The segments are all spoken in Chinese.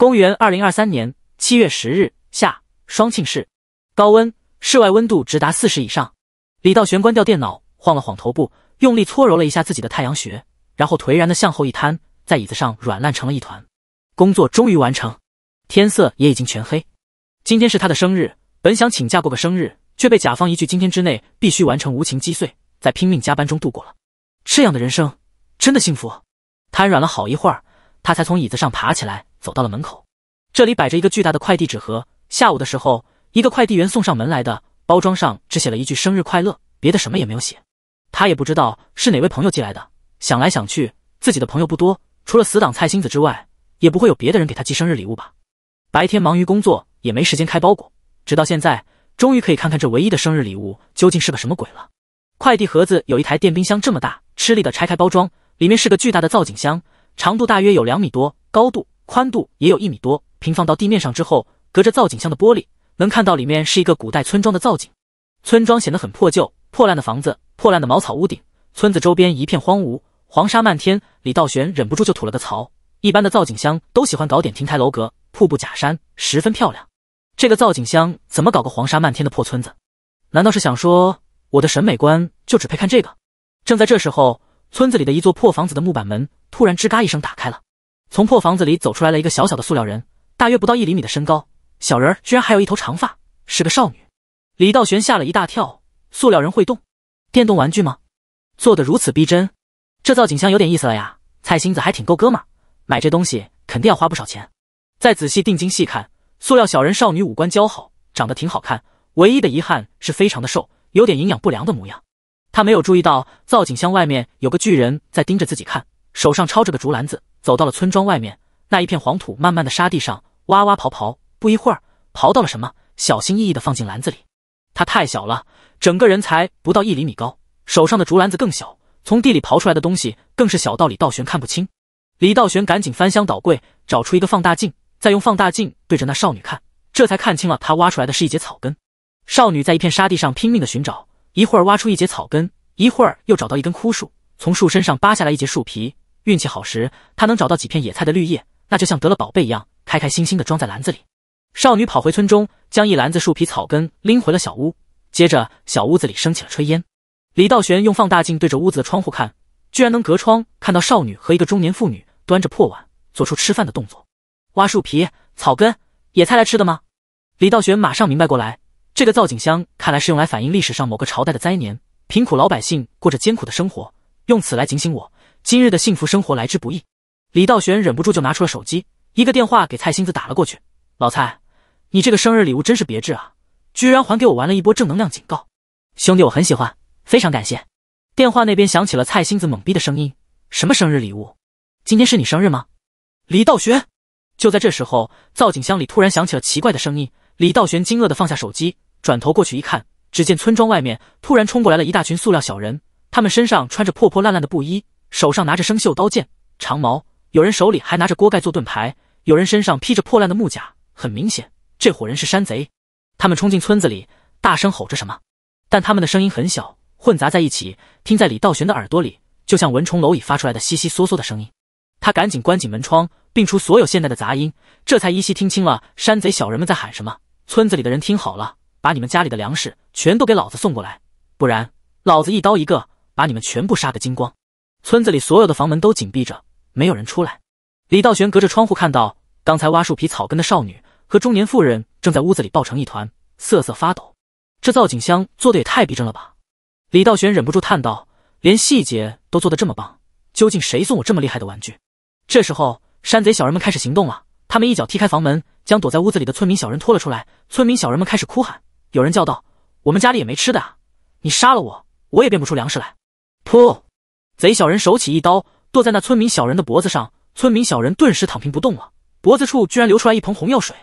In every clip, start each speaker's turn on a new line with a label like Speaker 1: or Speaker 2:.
Speaker 1: 公元二零二三年七月十日下，双庆市，高温，室外温度直达四十以上。李道玄关掉电脑，晃了晃头部，用力搓揉了一下自己的太阳穴，然后颓然的向后一瘫，在椅子上软烂成了一团。工作终于完成，天色也已经全黑。今天是他的生日，本想请假过个生日，却被甲方一句“今天之内必须完成”无情击碎，在拼命加班中度过了。这样的人生，真的幸福？瘫软了好一会儿。他才从椅子上爬起来，走到了门口。这里摆着一个巨大的快递纸盒。下午的时候，一个快递员送上门来的，包装上只写了一句“生日快乐”，别的什么也没有写。他也不知道是哪位朋友寄来的。想来想去，自己的朋友不多，除了死党蔡星子之外，也不会有别的人给他寄生日礼物吧？白天忙于工作，也没时间开包裹，直到现在，终于可以看看这唯一的生日礼物究竟是个什么鬼了。快递盒子有一台电冰箱这么大，吃力的拆开包装，里面是个巨大的造景箱。长度大约有两米多，高度、宽度也有一米多。平放到地面上之后，隔着造景箱的玻璃，能看到里面是一个古代村庄的造景。村庄显得很破旧，破烂的房子，破烂的茅草屋顶。村子周边一片荒芜，黄沙漫天。李道玄忍不住就吐了个槽：一般的造景箱都喜欢搞点亭台楼阁、瀑布、假山，十分漂亮。这个造景箱怎么搞个黄沙漫天的破村子？难道是想说我的审美观就只配看这个？正在这时候。村子里的一座破房子的木板门突然吱嘎一声打开了，从破房子里走出来了一个小小的塑料人，大约不到一厘米的身高，小人居然还有一头长发，是个少女。李道玄吓了一大跳，塑料人会动，电动玩具吗？做的如此逼真，这造景箱有点意思了呀。菜心子还挺够哥们，买这东西肯定要花不少钱。再仔细定睛细看，塑料小人少女五官姣好，长得挺好看，唯一的遗憾是非常的瘦，有点营养不良的模样。他没有注意到造景箱外面有个巨人在盯着自己看，手上抄着个竹篮子，走到了村庄外面那一片黄土漫漫的沙地上，挖挖刨刨，不一会儿刨到了什么，小心翼翼的放进篮子里。他太小了，整个人才不到一厘米高，手上的竹篮子更小，从地里刨出来的东西更是小到李道玄看不清。李道玄赶紧翻箱倒柜，找出一个放大镜，再用放大镜对着那少女看，这才看清了他挖出来的是一节草根。少女在一片沙地上拼命的寻找。一会儿挖出一节草根，一会儿又找到一根枯树，从树身上扒下来一节树皮。运气好时，他能找到几片野菜的绿叶，那就像得了宝贝一样，开开心心的装在篮子里。少女跑回村中，将一篮子树皮、草根拎回了小屋。接着，小屋子里升起了炊烟。李道玄用放大镜对着屋子的窗户看，居然能隔窗看到少女和一个中年妇女端着破碗，做出吃饭的动作。挖树皮、草根、野菜来吃的吗？李道玄马上明白过来。这个造景箱看来是用来反映历史上某个朝代的灾年，贫苦老百姓过着艰苦的生活，用此来警醒我今日的幸福生活来之不易。李道玄忍不住就拿出了手机，一个电话给蔡星子打了过去。老蔡，你这个生日礼物真是别致啊，居然还给我玩了一波正能量警告，兄弟我很喜欢，非常感谢。电话那边响起了蔡星子懵逼的声音：什么生日礼物？今天是你生日吗？李道玄。就在这时候，造景箱里突然响起了奇怪的声音。李道玄惊愕地放下手机，转头过去一看，只见村庄外面突然冲过来了一大群塑料小人，他们身上穿着破破烂烂的布衣，手上拿着生锈刀剑、长矛，有人手里还拿着锅盖做盾牌，有人身上披着破烂的木甲。很明显，这伙人是山贼。他们冲进村子里，大声吼着什么，但他们的声音很小，混杂在一起，听在李道玄的耳朵里，就像蚊虫蝼蚁发出来的悉悉嗦嗦的声音。他赶紧关紧门窗，并除所有现代的杂音，这才依稀听清了山贼小人们在喊什么。村子里的人听好了，把你们家里的粮食全都给老子送过来，不然老子一刀一个，把你们全部杀个精光！村子里所有的房门都紧闭着，没有人出来。李道玄隔着窗户看到，刚才挖树皮草根的少女和中年妇人正在屋子里抱成一团，瑟瑟发抖。这造景箱做的也太逼真了吧！李道玄忍不住叹道，连细节都做得这么棒，究竟谁送我这么厉害的玩具？这时候，山贼小人们开始行动了。他们一脚踢开房门，将躲在屋子里的村民小人拖了出来。村民小人们开始哭喊，有人叫道：“我们家里也没吃的啊！你杀了我，我也变不出粮食来。”噗！贼小人手起一刀，剁在那村民小人的脖子上，村民小人顿时躺平不动了，脖子处居然流出来一盆红药水。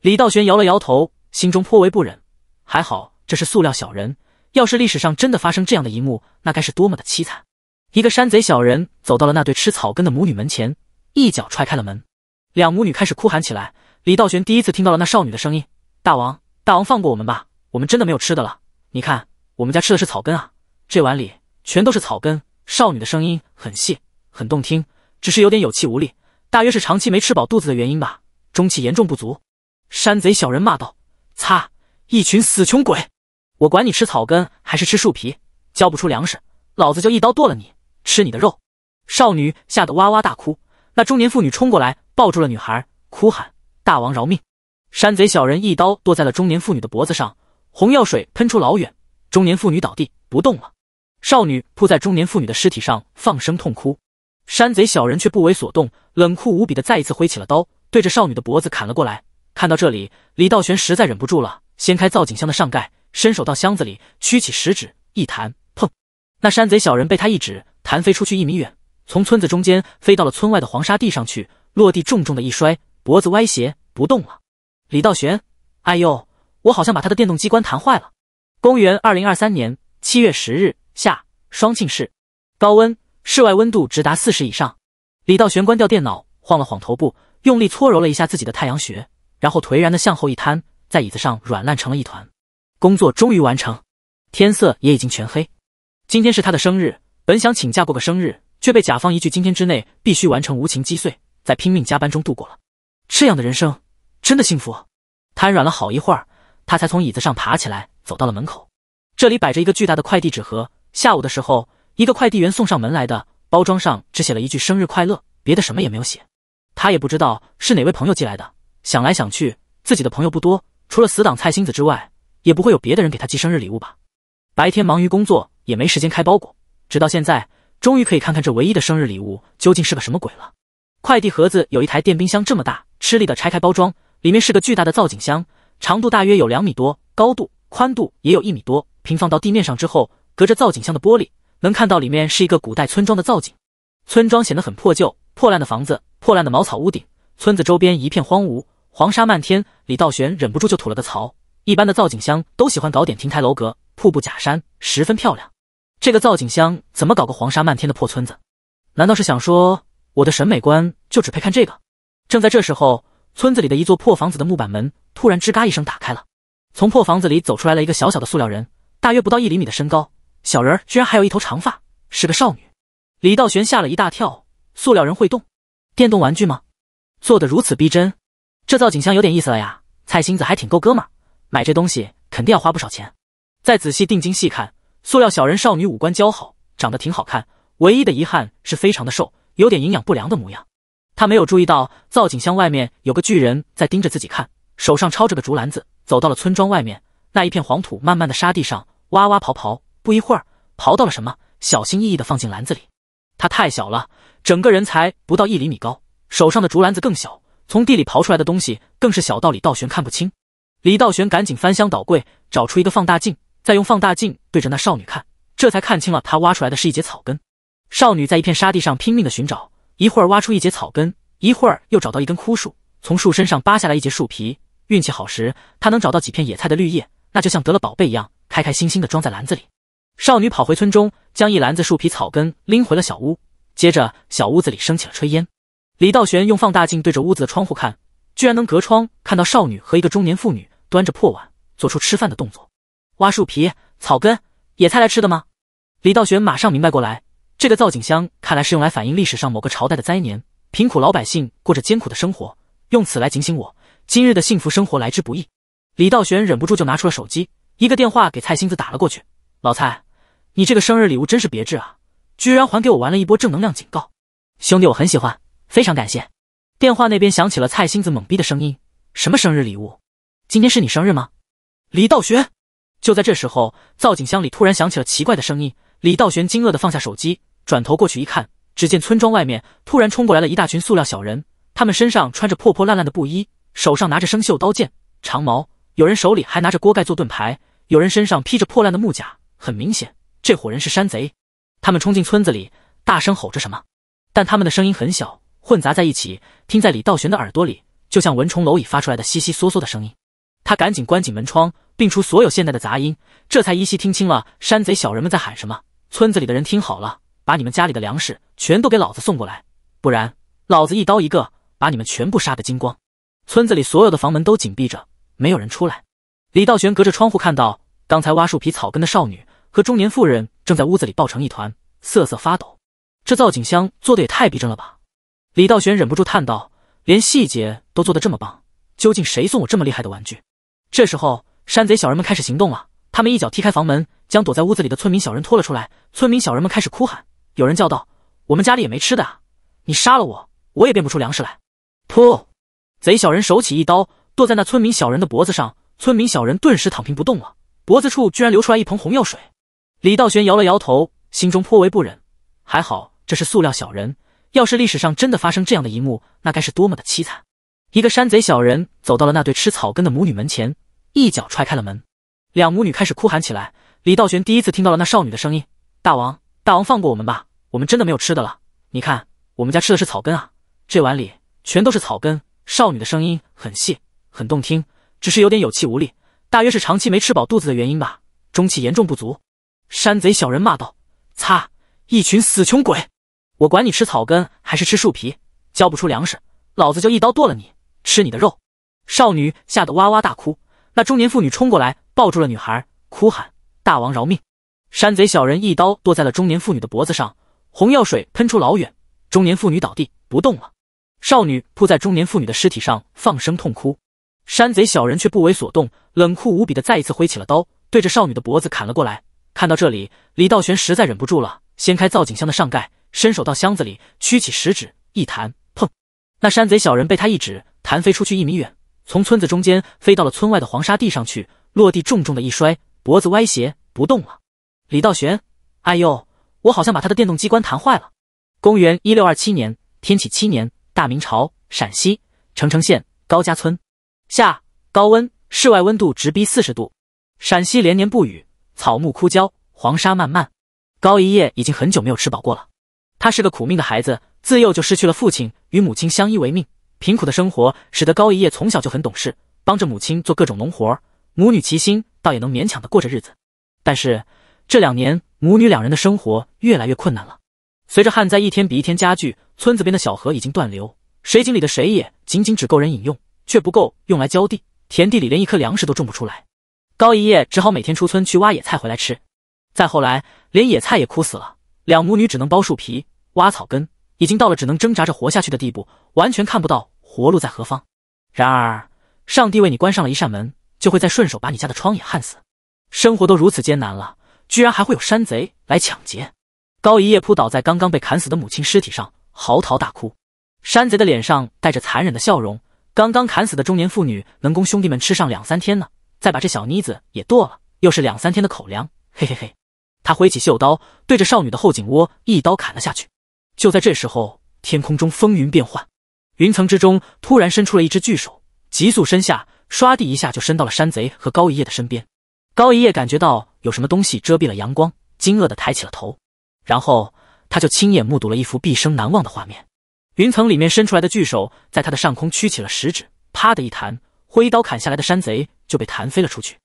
Speaker 1: 李道玄摇了摇头，心中颇为不忍。还好这是塑料小人，要是历史上真的发生这样的一幕，那该是多么的凄惨！一个山贼小人走到了那对吃草根的母女门前，一脚踹开了门。两母女开始哭喊起来。李道玄第一次听到了那少女的声音：“大王，大王，放过我们吧！我们真的没有吃的了。你看，我们家吃的是草根啊，这碗里全都是草根。”少女的声音很细，很动听，只是有点有气无力，大约是长期没吃饱肚子的原因吧，中气严重不足。山贼小人骂道：“擦，一群死穷鬼！我管你吃草根还是吃树皮，交不出粮食，老子就一刀剁了你，吃你的肉！”少女吓得哇哇大哭。那中年妇女冲过来，抱住了女孩，哭喊：“大王饶命！”山贼小人一刀剁在了中年妇女的脖子上，红药水喷出老远，中年妇女倒地不动了。少女扑在中年妇女的尸体上，放声痛哭。山贼小人却不为所动，冷酷无比的再一次挥起了刀，对着少女的脖子砍了过来。看到这里，李道玄实在忍不住了，掀开造景箱的上盖，伸手到箱子里，屈起食指一弹，砰！那山贼小人被他一指弹飞出去一米远。从村子中间飞到了村外的黄沙地上去，落地重重的一摔，脖子歪斜不动了。李道玄，哎呦，我好像把他的电动机关弹坏了。公元二零二三年七月十日下，双庆市，高温，室外温度直达四十以上。李道玄关掉电脑，晃了晃头部，用力搓揉了一下自己的太阳穴，然后颓然的向后一瘫，在椅子上软烂成了一团。工作终于完成，天色也已经全黑。今天是他的生日，本想请假过个生日。却被甲方一句“今天之内必须完成”无情击碎，在拼命加班中度过了。这样的人生真的幸福？瘫软了好一会儿，他才从椅子上爬起来，走到了门口。这里摆着一个巨大的快递纸盒，下午的时候，一个快递员送上门来的，包装上只写了一句“生日快乐”，别的什么也没有写。他也不知道是哪位朋友寄来的。想来想去，自己的朋友不多，除了死党蔡心子之外，也不会有别的人给他寄生日礼物吧？白天忙于工作，也没时间开包裹，直到现在。终于可以看看这唯一的生日礼物究竟是个什么鬼了。快递盒子有一台电冰箱这么大，吃力的拆开包装，里面是个巨大的造景箱，长度大约有两米多，高度、宽度也有一米多。平放到地面上之后，隔着造景箱的玻璃，能看到里面是一个古代村庄的造景。村庄显得很破旧，破烂的房子，破烂的茅草屋顶，村子周边一片荒芜，黄沙漫天。李道玄忍不住就吐了个槽：一般的造景箱都喜欢搞点亭台楼阁、瀑布假山，十分漂亮。这个造景箱怎么搞个黄沙漫天的破村子？难道是想说我的审美观就只配看这个？正在这时候，村子里的一座破房子的木板门突然吱嘎一声打开了，从破房子里走出来了一个小小的塑料人，大约不到一厘米的身高，小人居然还有一头长发，是个少女。李道玄吓了一大跳，塑料人会动，电动玩具吗？做的如此逼真，这造景箱有点意思了呀。菜心子还挺够哥们，买这东西肯定要花不少钱。再仔细定睛细看。塑料小人少女五官姣好，长得挺好看，唯一的遗憾是非常的瘦，有点营养不良的模样。她没有注意到造景箱外面有个巨人，在盯着自己看，手上抄着个竹篮子，走到了村庄外面那一片黄土漫漫的沙地上，哇哇刨刨，不一会儿刨到了什么，小心翼翼的放进篮子里。他太小了，整个人才不到一厘米高，手上的竹篮子更小，从地里刨出来的东西更是小到李道玄看不清。李道玄赶紧翻箱倒柜，找出一个放大镜。再用放大镜对着那少女看，这才看清了她挖出来的是一节草根。少女在一片沙地上拼命的寻找，一会儿挖出一节草根，一会儿又找到一根枯树，从树身上扒下来一节树皮。运气好时，她能找到几片野菜的绿叶，那就像得了宝贝一样，开开心心的装在篮子里。少女跑回村中，将一篮子树皮、草根拎回了小屋。接着，小屋子里升起了炊烟。李道玄用放大镜对着屋子的窗户看，居然能隔窗看到少女和一个中年妇女端着破碗，做出吃饭的动作。花树皮、草根、野菜来吃的吗？李道玄马上明白过来，这个造景箱看来是用来反映历史上某个朝代的灾年，贫苦老百姓过着艰苦的生活，用此来警醒我今日的幸福生活来之不易。李道玄忍不住就拿出了手机，一个电话给蔡星子打了过去：“老蔡，你这个生日礼物真是别致啊，居然还给我玩了一波正能量警告，兄弟，我很喜欢，非常感谢。”电话那边响起了蔡星子懵逼的声音：“什么生日礼物？今天是你生日吗？”李道玄。就在这时候，造景箱里突然响起了奇怪的声音。李道玄惊愕地放下手机，转头过去一看，只见村庄外面突然冲过来了一大群塑料小人。他们身上穿着破破烂烂的布衣，手上拿着生锈刀剑、长矛，有人手里还拿着锅盖做盾牌，有人身上披着破烂的木甲。很明显，这伙人是山贼。他们冲进村子里，大声吼着什么，但他们的声音很小，混杂在一起，听在李道玄的耳朵里，就像蚊虫蝼蚁发出来的悉悉嗦嗦的声音。他赶紧关紧门窗，并除所有现代的杂音，这才依稀听清了山贼小人们在喊什么：“村子里的人听好了，把你们家里的粮食全都给老子送过来，不然老子一刀一个，把你们全部杀个精光！”村子里所有的房门都紧闭着，没有人出来。李道玄隔着窗户看到，刚才挖树皮草根的少女和中年妇人正在屋子里抱成一团，瑟瑟发抖。这造景箱做的也太逼真了吧！李道玄忍不住叹道：“连细节都做得这么棒，究竟谁送我这么厉害的玩具？”这时候，山贼小人们开始行动了。他们一脚踢开房门，将躲在屋子里的村民小人拖了出来。村民小人们开始哭喊，有人叫道：“我们家里也没吃的啊！你杀了我，我也变不出粮食来。”噗！贼小人手起一刀，剁在那村民小人的脖子上。村民小人顿时躺平不动了，脖子处居然流出来一盆红药水。李道玄摇了摇头，心中颇为不忍。还好这是塑料小人，要是历史上真的发生这样的一幕，那该是多么的凄惨！一个山贼小人走到了那对吃草根的母女门前。一脚踹开了门，两母女开始哭喊起来。李道玄第一次听到了那少女的声音：“大王，大王，放过我们吧，我们真的没有吃的了。你看，我们家吃的是草根啊，这碗里全都是草根。”少女的声音很细，很动听，只是有点有气无力，大约是长期没吃饱肚子的原因吧，中气严重不足。山贼小人骂道：“擦，一群死穷鬼！我管你吃草根还是吃树皮，交不出粮食，老子就一刀剁了你，吃你的肉。”少女吓得哇哇大哭。那中年妇女冲过来，抱住了女孩，哭喊：“大王饶命！”山贼小人一刀剁在了中年妇女的脖子上，红药水喷出老远，中年妇女倒地不动了。少女扑在中年妇女的尸体上，放声痛哭。山贼小人却不为所动，冷酷无比的再一次挥起了刀，对着少女的脖子砍了过来。看到这里，李道玄实在忍不住了，掀开造景箱的上盖，伸手到箱子里，屈起食指一弹，砰！那山贼小人被他一指弹飞出去一米远。从村子中间飞到了村外的黄沙地上去，落地重重的一摔，脖子歪斜不动了。李道玄，哎呦，我好像把他的电动机关弹坏了。公元一六二七年，天启七年，大明朝，陕西澄城县高家村下，高温，室外温度直逼四十度。陕西连年不雨，草木枯焦，黄沙漫漫。高一夜已经很久没有吃饱过了。他是个苦命的孩子，自幼就失去了父亲，与母亲相依为命。贫苦的生活使得高一叶从小就很懂事，帮着母亲做各种农活，母女齐心倒也能勉强的过着日子。但是这两年母女两人的生活越来越困难了。随着旱灾一天比一天加剧，村子边的小河已经断流，水井里的水也仅仅只够人饮用，却不够用来浇地，田地里连一颗粮食都种不出来。高一叶只好每天出村去挖野菜回来吃。再后来，连野菜也枯死了，两母女只能剥树皮、挖草根，已经到了只能挣扎着活下去的地步，完全看不到。活路在何方？然而，上帝为你关上了一扇门，就会再顺手把你家的窗也焊死。生活都如此艰难了，居然还会有山贼来抢劫！高一夜扑倒在刚刚被砍死的母亲尸体上，嚎啕大哭。山贼的脸上带着残忍的笑容。刚刚砍死的中年妇女能供兄弟们吃上两三天呢，再把这小妮子也剁了，又是两三天的口粮。嘿嘿嘿！他挥起袖刀，对着少女的后颈窝一刀砍了下去。就在这时候，天空中风云变幻。云层之中突然伸出了一只巨手，急速伸下，唰地一下就伸到了山贼和高一叶的身边。高一叶感觉到有什么东西遮蔽了阳光，惊愕的抬起了头，然后他就亲眼目睹了一幅毕生难忘的画面：云层里面伸出来的巨手，在他的上空屈起了食指，啪的一弹，挥刀砍下来的山贼就被弹飞了出去。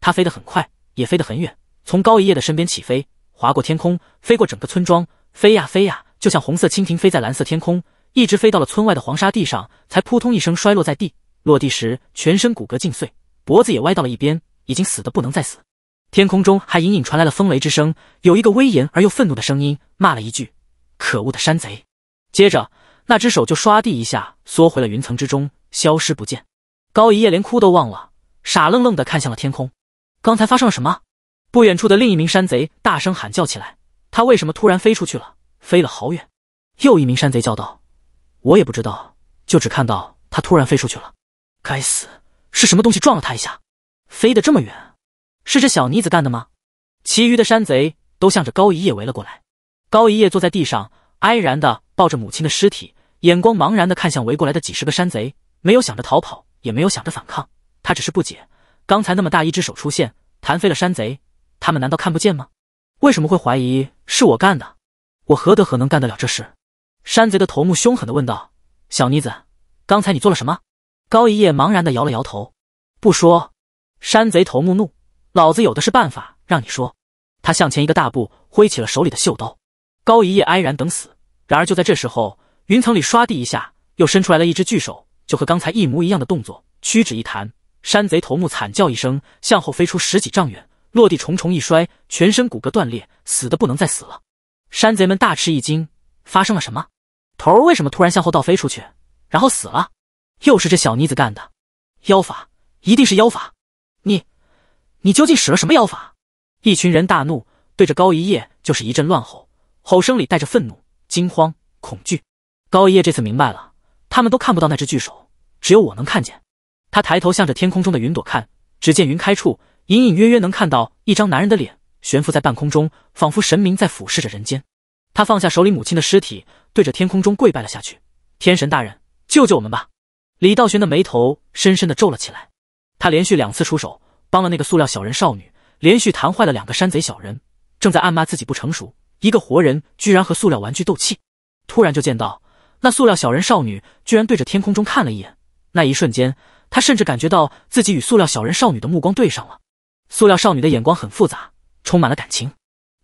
Speaker 1: 他飞得很快，也飞得很远，从高一叶的身边起飞，划过天空，飞过整个村庄，飞呀飞呀，就像红色蜻蜓飞在蓝色天空。一直飞到了村外的黄沙地上，才扑通一声摔落在地。落地时，全身骨骼尽碎，脖子也歪到了一边，已经死得不能再死。天空中还隐隐传来了风雷之声，有一个威严而又愤怒的声音骂了一句：“可恶的山贼！”接着，那只手就唰地一下缩回了云层之中，消失不见。高一夜连哭都忘了，傻愣愣地看向了天空。刚才发生了什么？不远处的另一名山贼大声喊叫起来：“他为什么突然飞出去了？飞了好远！”又一名山贼叫道。我也不知道，就只看到他突然飞出去了。该死，是什么东西撞了他一下，飞得这么远？是这小妮子干的吗？其余的山贼都向着高一夜围了过来。高一夜坐在地上，哀然的抱着母亲的尸体，眼光茫然的看向围过来的几十个山贼，没有想着逃跑，也没有想着反抗。他只是不解，刚才那么大一只手出现，弹飞了山贼，他们难道看不见吗？为什么会怀疑是我干的？我何德何能干得了这事？山贼的头目凶狠地问道：“小妮子，刚才你做了什么？”高一叶茫然地摇了摇头，不说。山贼头目怒：“老子有的是办法让你说！”他向前一个大步，挥起了手里的袖刀。高一叶哀然等死。然而就在这时候，云层里唰地一下，又伸出来了一只巨手，就和刚才一模一样的动作，屈指一弹。山贼头目惨叫一声，向后飞出十几丈远，落地重重一摔，全身骨骼断裂，死的不能再死了。山贼们大吃一惊，发生了什么？头儿为什么突然向后倒飞出去，然后死了？又是这小妮子干的，妖法，一定是妖法！你，你究竟使了什么妖法？一群人大怒，对着高一叶就是一阵乱吼，吼声里带着愤怒、惊慌、恐惧。高一叶这次明白了，他们都看不到那只巨手，只有我能看见。他抬头向着天空中的云朵看，只见云开处，隐隐约约能看到一张男人的脸悬浮在半空中，仿佛神明在俯视着人间。他放下手里母亲的尸体，对着天空中跪拜了下去。天神大人，救救我们吧！李道玄的眉头深深的皱了起来。他连续两次出手，帮了那个塑料小人少女，连续弹坏了两个山贼小人，正在暗骂自己不成熟，一个活人居然和塑料玩具斗气。突然就见到那塑料小人少女居然对着天空中看了一眼，那一瞬间，他甚至感觉到自己与塑料小人少女的目光对上了。塑料少女的眼光很复杂，充满了感情。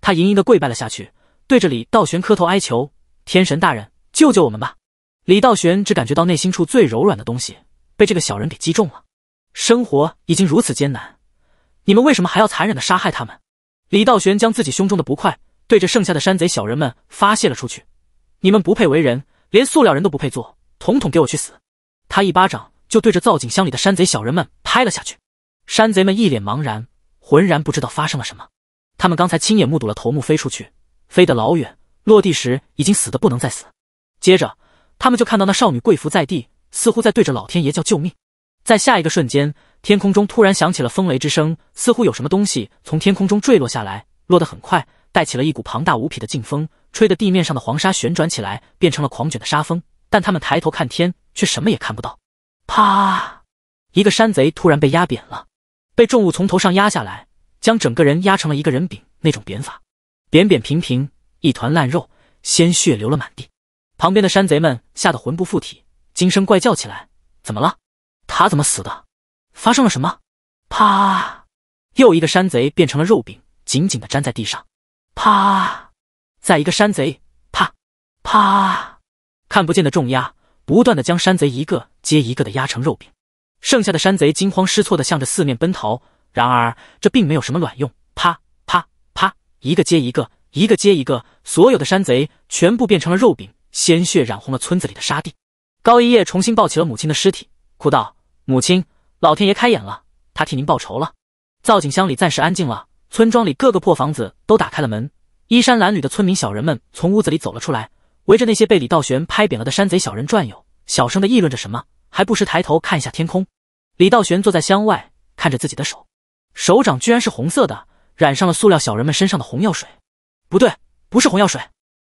Speaker 1: 他盈盈的跪拜了下去。对着李道玄磕头哀求：“天神大人，救救我们吧！”李道玄只感觉到内心处最柔软的东西被这个小人给击中了。生活已经如此艰难，你们为什么还要残忍的杀害他们？李道玄将自己胸中的不快对着剩下的山贼小人们发泄了出去：“你们不配为人，连塑料人都不配做，统统给我去死！”他一巴掌就对着造景箱里的山贼小人们拍了下去。山贼们一脸茫然，浑然不知道发生了什么。他们刚才亲眼目睹了头目飞出去。飞得老远，落地时已经死的不能再死。接着，他们就看到那少女跪伏在地，似乎在对着老天爷叫救命。在下一个瞬间，天空中突然响起了风雷之声，似乎有什么东西从天空中坠落下来，落得很快，带起了一股庞大无匹的劲风，吹得地面上的黄沙旋转起来，变成了狂卷的沙风。但他们抬头看天，却什么也看不到。啪！一个山贼突然被压扁了，被重物从头上压下来，将整个人压成了一个人饼那种扁法。扁扁平平，一团烂肉，鲜血流了满地。旁边的山贼们吓得魂不附体，惊声怪叫起来：“怎么了？他怎么死的？发生了什么？”啪！又一个山贼变成了肉饼，紧紧的粘在地上。啪！再一个山贼，啪！啪！看不见的重压，不断的将山贼一个接一个的压成肉饼。剩下的山贼惊慌失措的向着四面奔逃，然而这并没有什么卵用。啪！一个接一个，一个接一个，所有的山贼全部变成了肉饼，鲜血染红了村子里的沙地。高一叶重新抱起了母亲的尸体，哭道：“母亲，老天爷开眼了，他替您报仇了。”造景乡里暂时安静了，村庄里各个破房子都打开了门，衣衫褴褛的村民小人们从屋子里走了出来，围着那些被李道玄拍扁了的山贼小人转悠，小声的议论着什么，还不时抬头看一下天空。李道玄坐在乡外，看着自己的手，手掌居然是红色的。染上了塑料小人们身上的红药水，不对，不是红药水。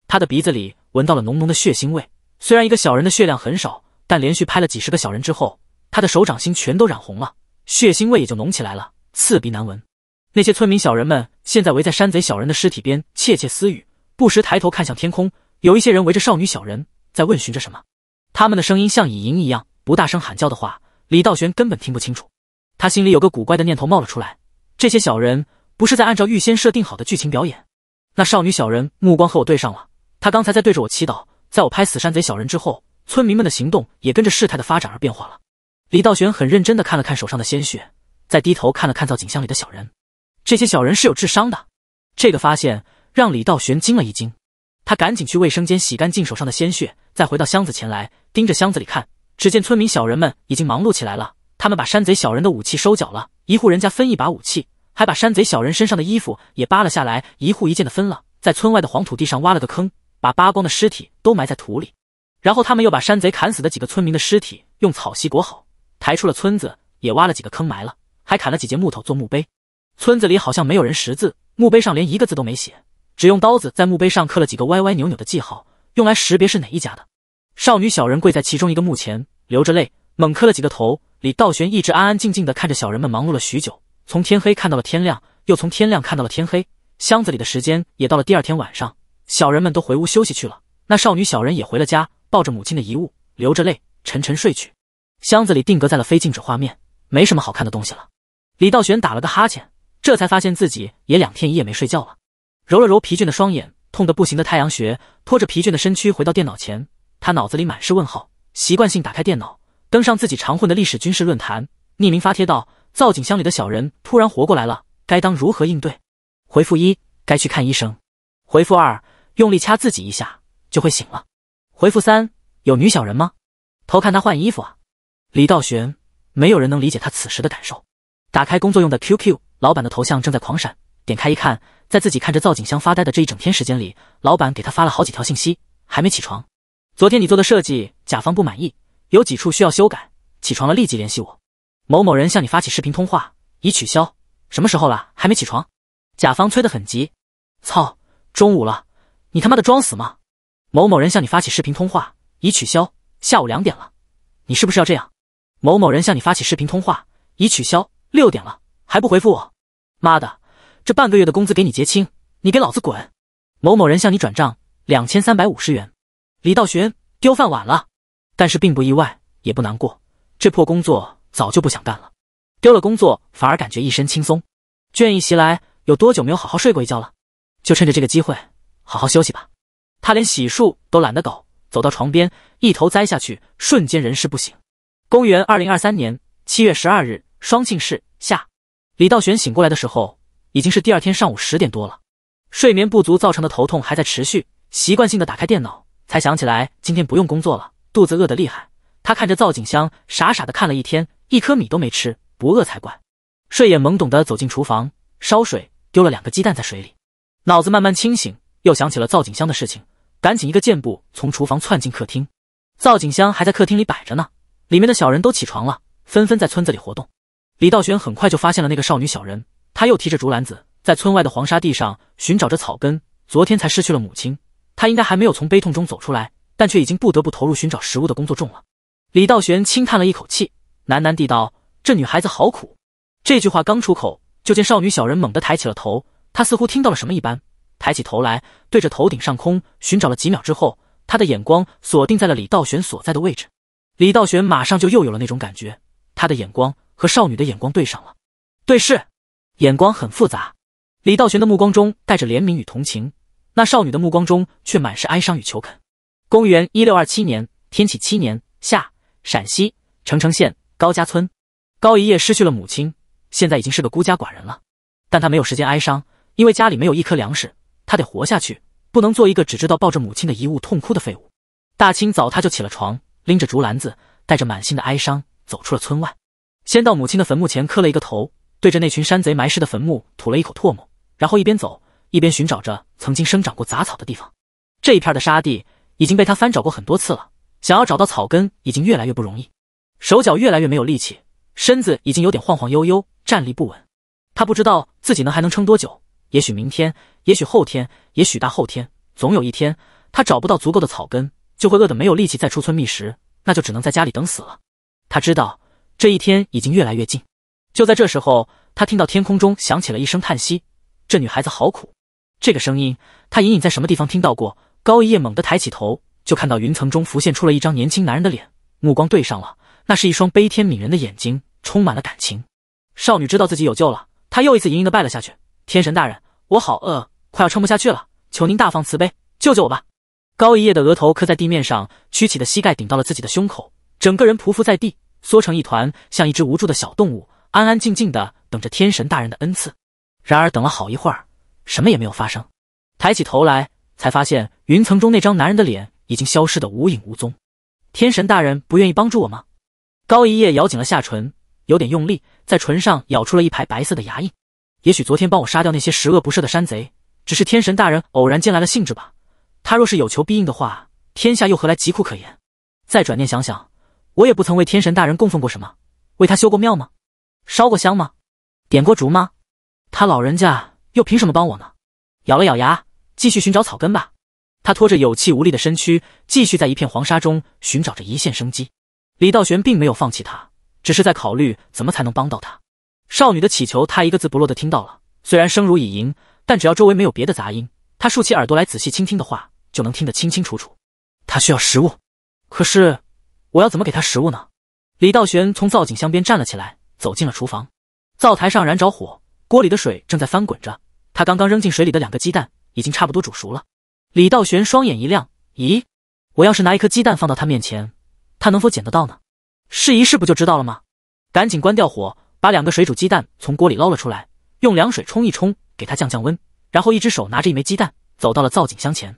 Speaker 1: 他的鼻子里闻到了浓浓的血腥味。虽然一个小人的血量很少，但连续拍了几十个小人之后，他的手掌心全都染红了，血腥味也就浓起来了，刺鼻难闻。那些村民小人们现在围在山贼小人的尸体边窃窃私语，不时抬头看向天空。有一些人围着少女小人，在问询着什么。他们的声音像蚁蝇一样，不大声喊叫的话，李道玄根本听不清楚。他心里有个古怪的念头冒了出来：这些小人。不是在按照预先设定好的剧情表演。那少女小人目光和我对上了，她刚才在对着我祈祷。在我拍死山贼小人之后，村民们的行动也跟着事态的发展而变化了。李道玄很认真的看了看手上的鲜血，再低头看了看造景箱里的小人，这些小人是有智商的。这个发现让李道玄惊了一惊，他赶紧去卫生间洗干净手上的鲜血，再回到箱子前来盯着箱子里看。只见村民小人们已经忙碌起来了，他们把山贼小人的武器收缴了，一户人家分一把武器。还把山贼小人身上的衣服也扒了下来，一户一件的分了。在村外的黄土地上挖了个坑，把扒光的尸体都埋在土里。然后他们又把山贼砍死的几个村民的尸体用草席裹好，抬出了村子，也挖了几个坑埋了。还砍了几节木头做墓碑。村子里好像没有人识字，墓碑上连一个字都没写，只用刀子在墓碑上刻了几个歪歪扭扭的记号，用来识别是哪一家的。少女小人跪在其中一个墓前，流着泪，猛磕了几个头。李道玄一直安安静静地看着小人们忙碌了许久。从天黑看到了天亮，又从天亮看到了天黑，箱子里的时间也到了第二天晚上。小人们都回屋休息去了，那少女小人也回了家，抱着母亲的遗物，流着泪沉沉睡去。箱子里定格在了非静止画面，没什么好看的东西了。李道玄打了个哈欠，这才发现自己也两天一夜没睡觉了，揉了揉疲倦的双眼，痛得不行的太阳穴，拖着疲倦的身躯回到电脑前。他脑子里满是问号，习惯性打开电脑，登上自己常混的历史军事论坛，匿名发帖道。造景箱里的小人突然活过来了，该当如何应对？回复一：该去看医生。回复二：用力掐自己一下就会醒了。回复三：有女小人吗？偷看她换衣服啊！李道玄，没有人能理解他此时的感受。打开工作用的 QQ，老板的头像正在狂闪。点开一看，在自己看着造景箱发呆的这一整天时间里，老板给他发了好几条信息。还没起床？昨天你做的设计甲方不满意，有几处需要修改。起床了立即联系我。某某人向你发起视频通话，已取消。什么时候了？还没起床？甲方催得很急。操，中午了，你他妈的装死吗？某某人向你发起视频通话，已取消。下午两点了，你是不是要这样？某某人向你发起视频通话，已取消。六点了，还不回复我？妈的，这半个月的工资给你结清，你给老子滚！某某人向你转账两千三百五十元，李道玄丢饭碗了。但是并不意外，也不难过，这破工作。早就不想干了，丢了工作反而感觉一身轻松，倦意袭来，有多久没有好好睡过一觉了？就趁着这个机会好好休息吧。他连洗漱都懒得搞，走到床边一头栽下去，瞬间人事不省。公元二零二三年七月十二日，双庆市下，李道玄醒过来的时候已经是第二天上午十点多了，睡眠不足造成的头痛还在持续。习惯性的打开电脑，才想起来今天不用工作了，肚子饿得厉害。他看着造景箱，傻傻的看了一天。一颗米都没吃，不饿才怪。睡眼懵懂的走进厨房，烧水，丢了两个鸡蛋在水里。脑子慢慢清醒，又想起了造景香的事情，赶紧一个箭步从厨房窜进客厅。造景香还在客厅里摆着呢，里面的小人都起床了，纷纷在村子里活动。李道玄很快就发现了那个少女小人，他又提着竹篮子在村外的黄沙地上寻找着草根。昨天才失去了母亲，他应该还没有从悲痛中走出来，但却已经不得不投入寻找食物的工作中了。李道玄轻叹了一口气。喃喃地道：“这女孩子好苦。”这句话刚出口，就见少女小人猛地抬起了头，她似乎听到了什么一般，抬起头来，对着头顶上空寻找了几秒之后，她的眼光锁定在了李道玄所在的位置。李道玄马上就又有了那种感觉，他的眼光和少女的眼光对上了，对视，眼光很复杂。李道玄的目光中带着怜悯与同情，那少女的目光中却满是哀伤与求恳。公元一六二七年，天启七年夏，陕西澄城县。高家村，高一叶失去了母亲，现在已经是个孤家寡人了。但他没有时间哀伤，因为家里没有一颗粮食，他得活下去，不能做一个只知道抱着母亲的遗物痛哭的废物。大清早他就起了床，拎着竹篮子，带着满心的哀伤，走出了村外。先到母亲的坟墓前磕了一个头，对着那群山贼埋尸的坟墓吐了一口唾沫，然后一边走一边寻找着曾经生长过杂草的地方。这一片的沙地已经被他翻找过很多次了，想要找到草根已经越来越不容易。手脚越来越没有力气，身子已经有点晃晃悠悠，站立不稳。他不知道自己能还能撑多久，也许明天，也许后天，也许大后天，总有一天，他找不到足够的草根，就会饿得没有力气再出村觅食，那就只能在家里等死了。他知道这一天已经越来越近。就在这时候，他听到天空中响起了一声叹息。这女孩子好苦。这个声音，他隐隐在什么地方听到过。高一夜猛地抬起头，就看到云层中浮现出了一张年轻男人的脸，目光对上了。那是一双悲天悯人的眼睛，充满了感情。少女知道自己有救了，她又一次盈盈的拜了下去。天神大人，我好饿，快要撑不下去了，求您大放慈悲，救救我吧！高一叶的额头磕在地面上，曲起的膝盖顶到了自己的胸口，整个人匍匐在地，缩成一团，像一只无助的小动物，安安静静的等着天神大人的恩赐。然而等了好一会儿，什么也没有发生。抬起头来，才发现云层中那张男人的脸已经消失得无影无踪。天神大人不愿意帮助我吗？高一夜咬紧了下唇，有点用力，在唇上咬出了一排白色的牙印。也许昨天帮我杀掉那些十恶不赦的山贼，只是天神大人偶然间来了兴致吧。他若是有求必应的话，天下又何来疾苦可言？再转念想想，我也不曾为天神大人供奉过什么，为他修过庙吗？烧过香吗？点过烛吗？他老人家又凭什么帮我呢？咬了咬牙，继续寻找草根吧。他拖着有气无力的身躯，继续在一片黄沙中寻找着一线生机。李道玄并没有放弃她，只是在考虑怎么才能帮到她。少女的乞求，他一个字不落的听到了。虽然声如蚁吟，但只要周围没有别的杂音，他竖起耳朵来仔细倾听的话，就能听得清清楚楚。她需要食物，可是我要怎么给她食物呢？李道玄从灶井箱边站了起来，走进了厨房。灶台上燃着火，锅里的水正在翻滚着。他刚刚扔进水里的两个鸡蛋已经差不多煮熟了。李道玄双眼一亮：“咦，我要是拿一颗鸡蛋放到他面前……”他能否捡得到呢？试一试不就知道了吗？赶紧关掉火，把两个水煮鸡蛋从锅里捞了出来，用凉水冲一冲，给它降降温。然后一只手拿着一枚鸡蛋，走到了造景箱前。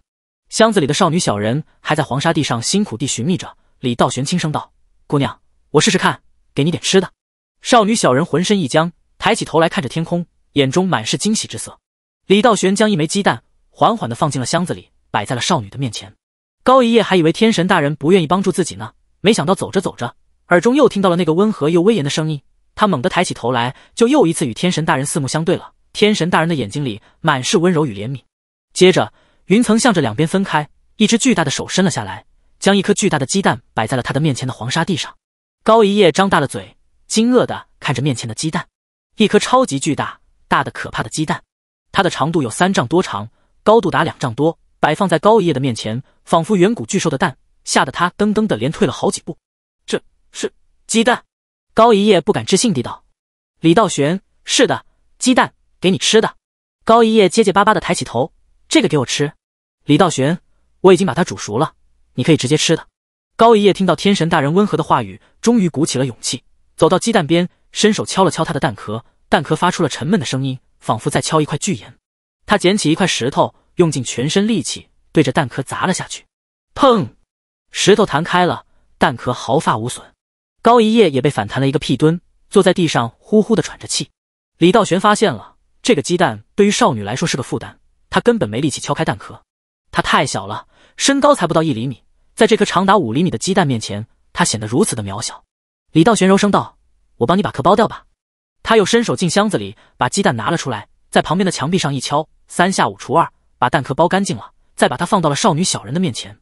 Speaker 1: 箱子里的少女小人还在黄沙地上辛苦地寻觅着。李道玄轻声道：“姑娘，我试试看，给你点吃的。”少女小人浑身一僵，抬起头来看着天空，眼中满是惊喜之色。李道玄将一枚鸡蛋缓缓地放进了箱子里，摆在了少女的面前。高一夜还以为天神大人不愿意帮助自己呢。没想到走着走着，耳中又听到了那个温和又威严的声音。他猛地抬起头来，就又一次与天神大人四目相对了。天神大人的眼睛里满是温柔与怜悯。接着，云层向着两边分开，一只巨大的手伸了下来，将一颗巨大的鸡蛋摆在了他的面前的黄沙地上。高一叶张大了嘴，惊愕的看着面前的鸡蛋，一颗超级巨大、大的可怕的鸡蛋。它的长度有三丈多长，高度达两丈多，摆放在高一叶的面前，仿佛远古巨兽的蛋。吓得他噔噔的连退了好几步。这是鸡蛋，高一叶不敢置信地道：“李道玄，是的，鸡蛋给你吃的。”高一叶结结巴巴的抬起头：“这个给我吃。”李道玄：“我已经把它煮熟了，你可以直接吃的。”高一叶听到天神大人温和的话语，终于鼓起了勇气，走到鸡蛋边，伸手敲了敲他的蛋壳，蛋壳发出了沉闷的声音，仿佛在敲一块巨岩。他捡起一块石头，用尽全身力气对着蛋壳砸了下去，砰！石头弹开了，蛋壳毫发无损。高一夜也被反弹了一个屁墩，坐在地上呼呼的喘着气。李道玄发现了，这个鸡蛋对于少女来说是个负担，他根本没力气敲开蛋壳。他太小了，身高才不到一厘米，在这颗长达五厘米的鸡蛋面前，他显得如此的渺小。李道玄柔声道：“我帮你把壳剥掉吧。”他又伸手进箱子里，把鸡蛋拿了出来，在旁边的墙壁上一敲，三下五除二把蛋壳剥干净了，再把它放到了少女小人的面前。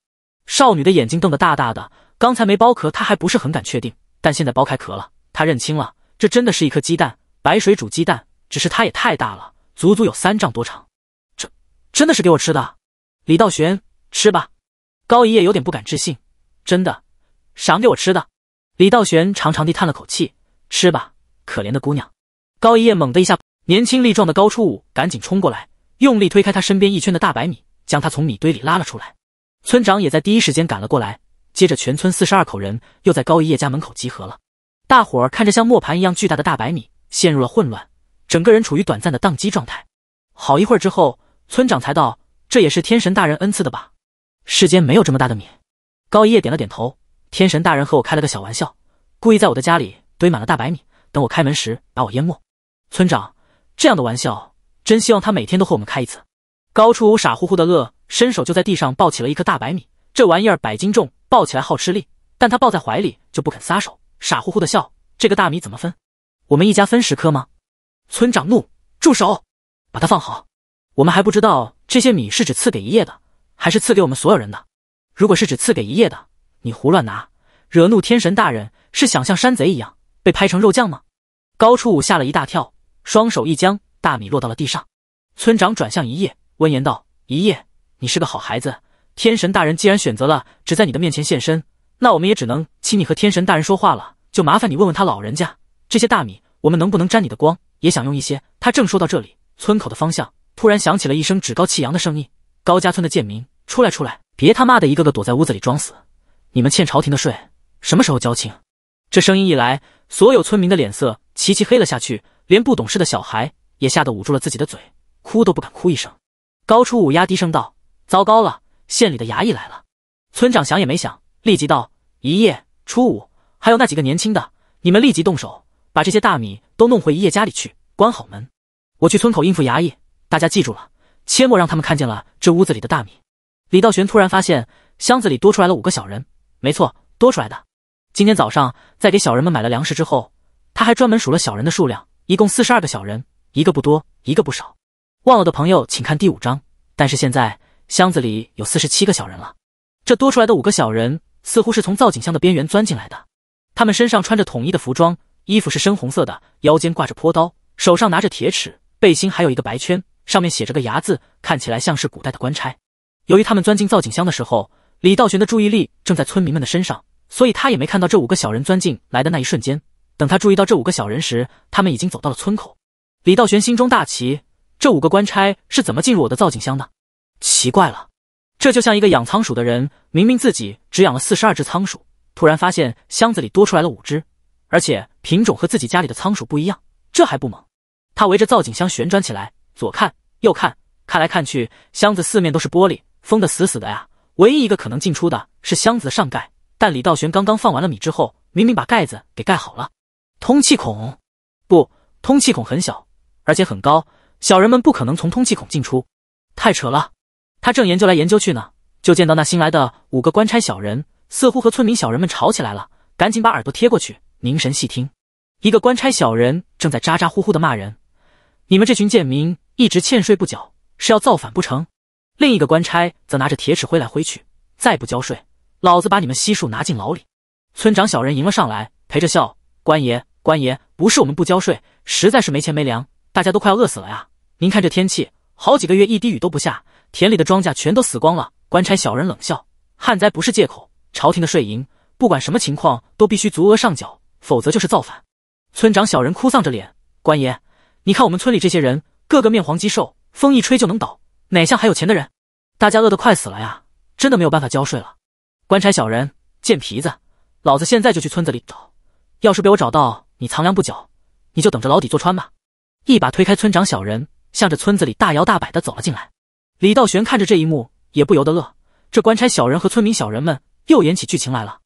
Speaker 1: 少女的眼睛瞪得大大的，刚才没剥壳，她还不是很敢确定，但现在剥开壳了，她认清了，这真的是一颗鸡蛋，白水煮鸡蛋，只是它也太大了，足足有三丈多长，这真的是给我吃的？李道玄，吃吧。高一叶有点不敢置信，真的，赏给我吃的？李道玄长长地叹了口气，吃吧，可怜的姑娘。高一叶猛地一下，年轻力壮的高初五赶紧冲过来，用力推开他身边一圈的大白米，将他从米堆里拉了出来。村长也在第一时间赶了过来，接着全村四十二口人又在高一叶家门口集合了。大伙儿看着像磨盘一样巨大的大白米，陷入了混乱，整个人处于短暂的宕机状态。好一会儿之后，村长才道：“这也是天神大人恩赐的吧？世间没有这么大的米。”高一叶点了点头：“天神大人和我开了个小玩笑，故意在我的家里堆满了大白米，等我开门时把我淹没。”村长：“这样的玩笑，真希望他每天都和我们开一次。”高初傻乎乎的乐。伸手就在地上抱起了一颗大白米，这玩意儿百斤重，抱起来好吃力。但他抱在怀里就不肯撒手，傻乎乎的笑。这个大米怎么分？我们一家分十颗吗？村长怒：住手！把它放好。我们还不知道这些米是指赐给一夜的，还是赐给我们所有人的。如果是只赐给一夜的，你胡乱拿，惹怒天神大人，是想像山贼一样被拍成肉酱吗？高楚武吓了一大跳，双手一僵，大米落到了地上。村长转向一夜，温言道：一夜。你是个好孩子，天神大人既然选择了只在你的面前现身，那我们也只能请你和天神大人说话了。就麻烦你问问他老人家，这些大米我们能不能沾你的光，也想用一些。他正说到这里，村口的方向突然响起了一声趾高气扬的声音：“高家村的贱民，出来出来！别他妈的一个个躲在屋子里装死！你们欠朝廷的税，什么时候交清？”这声音一来，所有村民的脸色齐齐黑了下去，连不懂事的小孩也吓得捂住了自己的嘴，哭都不敢哭一声。高初五压低声道。糟糕了，县里的衙役来了。村长想也没想，立即道：“一夜初五，还有那几个年轻的，你们立即动手，把这些大米都弄回一夜家里去，关好门。我去村口应付衙役，大家记住了，切莫让他们看见了这屋子里的大米。”李道玄突然发现箱子里多出来了五个小人，没错，多出来的。今天早上在给小人们买了粮食之后，他还专门数了小人的数量，一共四十二个小人，一个不多，一个不少。忘了的朋友，请看第五章。但是现在。箱子里有四十七个小人了，这多出来的五个小人似乎是从造景箱的边缘钻进来的。他们身上穿着统一的服装，衣服是深红色的，腰间挂着坡刀，手上拿着铁尺，背心还有一个白圈，上面写着个“牙”字，看起来像是古代的官差。由于他们钻进造景箱的时候，李道玄的注意力正在村民们的身上，所以他也没看到这五个小人钻进来的那一瞬间。等他注意到这五个小人时，他们已经走到了村口。李道玄心中大奇：这五个官差是怎么进入我的造景箱的？奇怪了，这就像一个养仓鼠的人，明明自己只养了四十二只仓鼠，突然发现箱子里多出来了五只，而且品种和自己家里的仓鼠不一样，这还不猛？他围着造景箱旋转起来，左看右看，看来看去，箱子四面都是玻璃，封得死死的呀。唯一一个可能进出的是箱子的上盖，但李道玄刚刚放完了米之后，明明把盖子给盖好了。通气孔，不通气孔很小，而且很高，小人们不可能从通气孔进出，太扯了。他正研究来研究去呢，就见到那新来的五个官差小人似乎和村民小人们吵起来了，赶紧把耳朵贴过去，凝神细听。一个官差小人正在咋咋呼呼的骂人：“你们这群贱民一直欠税不缴，是要造反不成？”另一个官差则拿着铁尺挥来挥去：“再不交税，老子把你们悉数拿进牢里！”村长小人迎了上来，陪着笑：“官爷，官爷，不是我们不交税，实在是没钱没粮，大家都快要饿死了呀！您看这天气，好几个月一滴雨都不下。”田里的庄稼全都死光了。官差小人冷笑：“旱灾不是借口，朝廷的税银，不管什么情况都必须足额上缴，否则就是造反。”村长小人哭丧着脸：“官爷，你看我们村里这些人，个个面黄肌瘦，风一吹就能倒，哪像还有钱的人？大家饿得快死了呀，真的没有办法交税了。”官差小人贱皮子：“老子现在就去村子里找，要是被我找到你藏粮不缴，你就等着牢底坐穿吧！”一把推开村长小人，向着村子里大摇大摆的走了进来。李道玄看着这一幕，也不由得乐。这官差小人和村民小人们又演起剧情来了。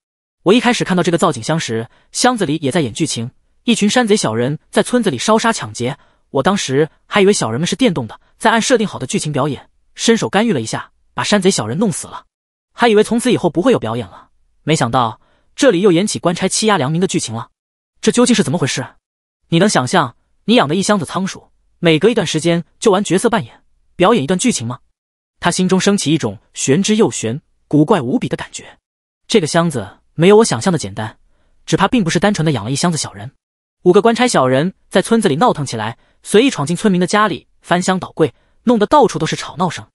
Speaker 1: 我一开始看到这个造景箱时，箱子里也在演剧情，一群山贼小人在村子里烧杀抢劫。我当时还以为小人们是电动的，在按设定好的剧情表演。伸手干预了一下，把山贼小人弄死了，还以为从此以后不会有表演了。没想到这里又演起官差欺压良民的剧情了。这究竟是怎么回事？你能想象你养的一箱子仓鼠，每隔一段时间就玩角色扮演，表演一段剧情吗？他心中升起一种玄之又玄、古怪无比的感觉。这个箱子没有我想象的简单，只怕并不是单纯的养了一箱子小人。五个官差小人在村子里闹腾起来，随意闯进村民的家里翻箱倒柜，弄得到处都是吵闹声。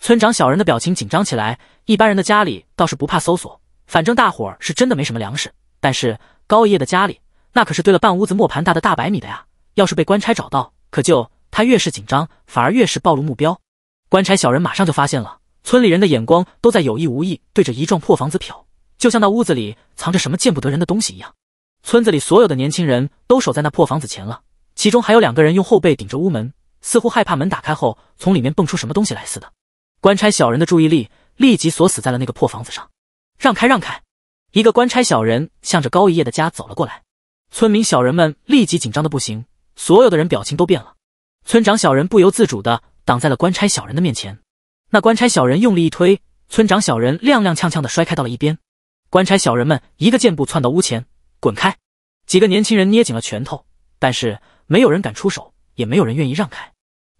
Speaker 1: 村长小人的表情紧张起来。一般人的家里倒是不怕搜索，反正大伙儿是真的没什么粮食。但是高爷爷的家里那可是堆了半屋子磨盘大的大白米的呀！要是被官差找到，可就……他越是紧张，反而越是暴露目标。官差小人马上就发现了，村里人的眼光都在有意无意对着一幢破房子瞟，就像那屋子里藏着什么见不得人的东西一样。村子里所有的年轻人都守在那破房子前了，其中还有两个人用后背顶着屋门，似乎害怕门打开后从里面蹦出什么东西来似的。官差小人的注意力立即锁死在了那个破房子上。让开，让开！一个官差小人向着高一叶的家走了过来，村民小人们立即紧张的不行，所有的人表情都变了。村长小人不由自主的。挡在了官差小人的面前，那官差小人用力一推，村长小人踉踉跄跄的摔开到了一边。官差小人们一个箭步窜到屋前，滚开！几个年轻人捏紧了拳头，但是没有人敢出手，也没有人愿意让开。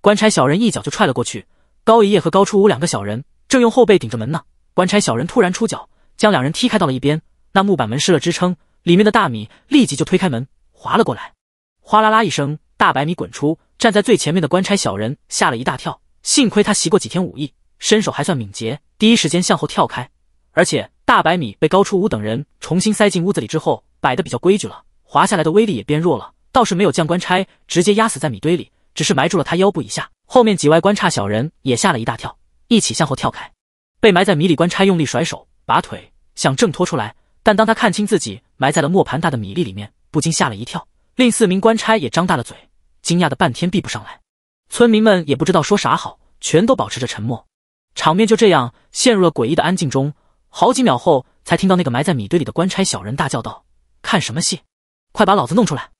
Speaker 1: 官差小人一脚就踹了过去，高爷爷和高初五两个小人正用后背顶着门呢，官差小人突然出脚，将两人踢开到了一边。那木板门失了支撑，里面的大米立即就推开门，滑了过来，哗啦啦一声。大白米滚出，站在最前面的官差小人吓了一大跳，幸亏他习过几天武艺，身手还算敏捷，第一时间向后跳开。而且大白米被高初五等人重新塞进屋子里之后，摆得比较规矩了，滑下来的威力也变弱了，倒是没有将官差直接压死在米堆里，只是埋住了他腰部以下。后面几外观差小人也吓了一大跳，一起向后跳开。被埋在米里官差用力甩手拔腿想挣脱出来，但当他看清自己埋在了磨盘大的米粒里面，不禁吓了一跳，另四名官差也张大了嘴。惊讶的半天闭不上来，村民们也不知道说啥好，全都保持着沉默，场面就这样陷入了诡异的安静中。好几秒后，才听到那个埋在米堆里的官差小人大叫道：“看什么戏？快把老子弄出来！”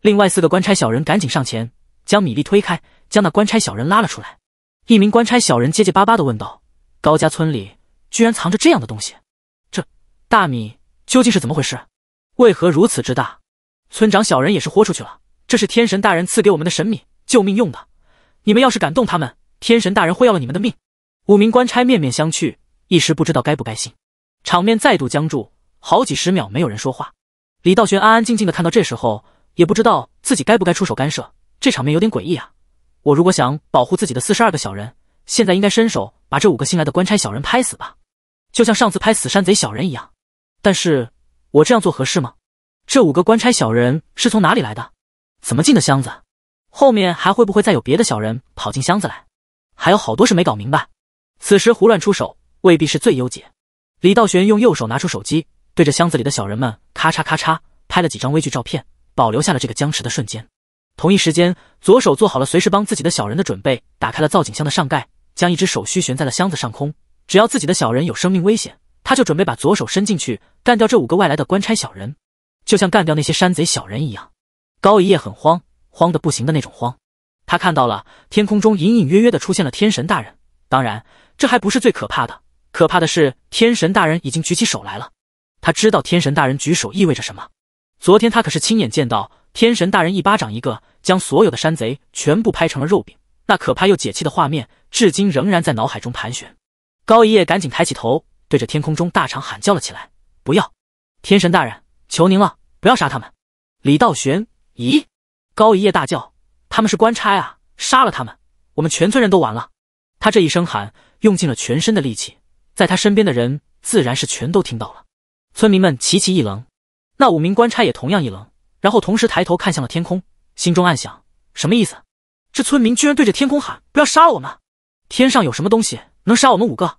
Speaker 1: 另外四个官差小人赶紧上前，将米粒推开，将那官差小人拉了出来。一名官差小人结结巴巴地问道：“高家村里居然藏着这样的东西，这大米究竟是怎么回事？为何如此之大？”村长小人也是豁出去了。这是天神大人赐给我们的神米，救命用的。你们要是敢动他们，天神大人会要了你们的命。五名官差面面相觑，一时不知道该不该信。场面再度僵住，好几十秒没有人说话。李道玄安安静静的看到这时候，也不知道自己该不该出手干涉。这场面有点诡异啊！我如果想保护自己的四十二个小人，现在应该伸手把这五个新来的官差小人拍死吧，就像上次拍死山贼小人一样。但是我这样做合适吗？这五个官差小人是从哪里来的？怎么进的箱子？后面还会不会再有别的小人跑进箱子来？还有好多事没搞明白。此时胡乱出手未必是最优解。李道玄用右手拿出手机，对着箱子里的小人们咔嚓咔嚓拍了几张微距照片，保留下了这个僵持的瞬间。同一时间，左手做好了随时帮自己的小人的准备，打开了造景箱的上盖，将一只手虚悬在了箱子上空。只要自己的小人有生命危险，他就准备把左手伸进去干掉这五个外来的官差小人，就像干掉那些山贼小人一样。高一叶很慌，慌得不行的那种慌。他看到了天空中隐隐约约的出现了天神大人，当然，这还不是最可怕的。可怕的是天神大人已经举起手来了。他知道天神大人举手意味着什么。昨天他可是亲眼见到天神大人一巴掌一个，将所有的山贼全部拍成了肉饼。那可怕又解气的画面，至今仍然在脑海中盘旋。高一叶赶紧抬起头，对着天空中大长喊叫了起来：“不要！天神大人，求您了，不要杀他们！”李道玄。咦！高一夜大叫：“他们是官差啊！杀了他们，我们全村人都完了！”他这一声喊，用尽了全身的力气，在他身边的人自然是全都听到了。村民们齐齐一愣，那五名官差也同样一愣，然后同时抬头看向了天空，心中暗想：什么意思？这村民居然对着天空喊：“不要杀了我们！”天上有什么东西能杀我们五个？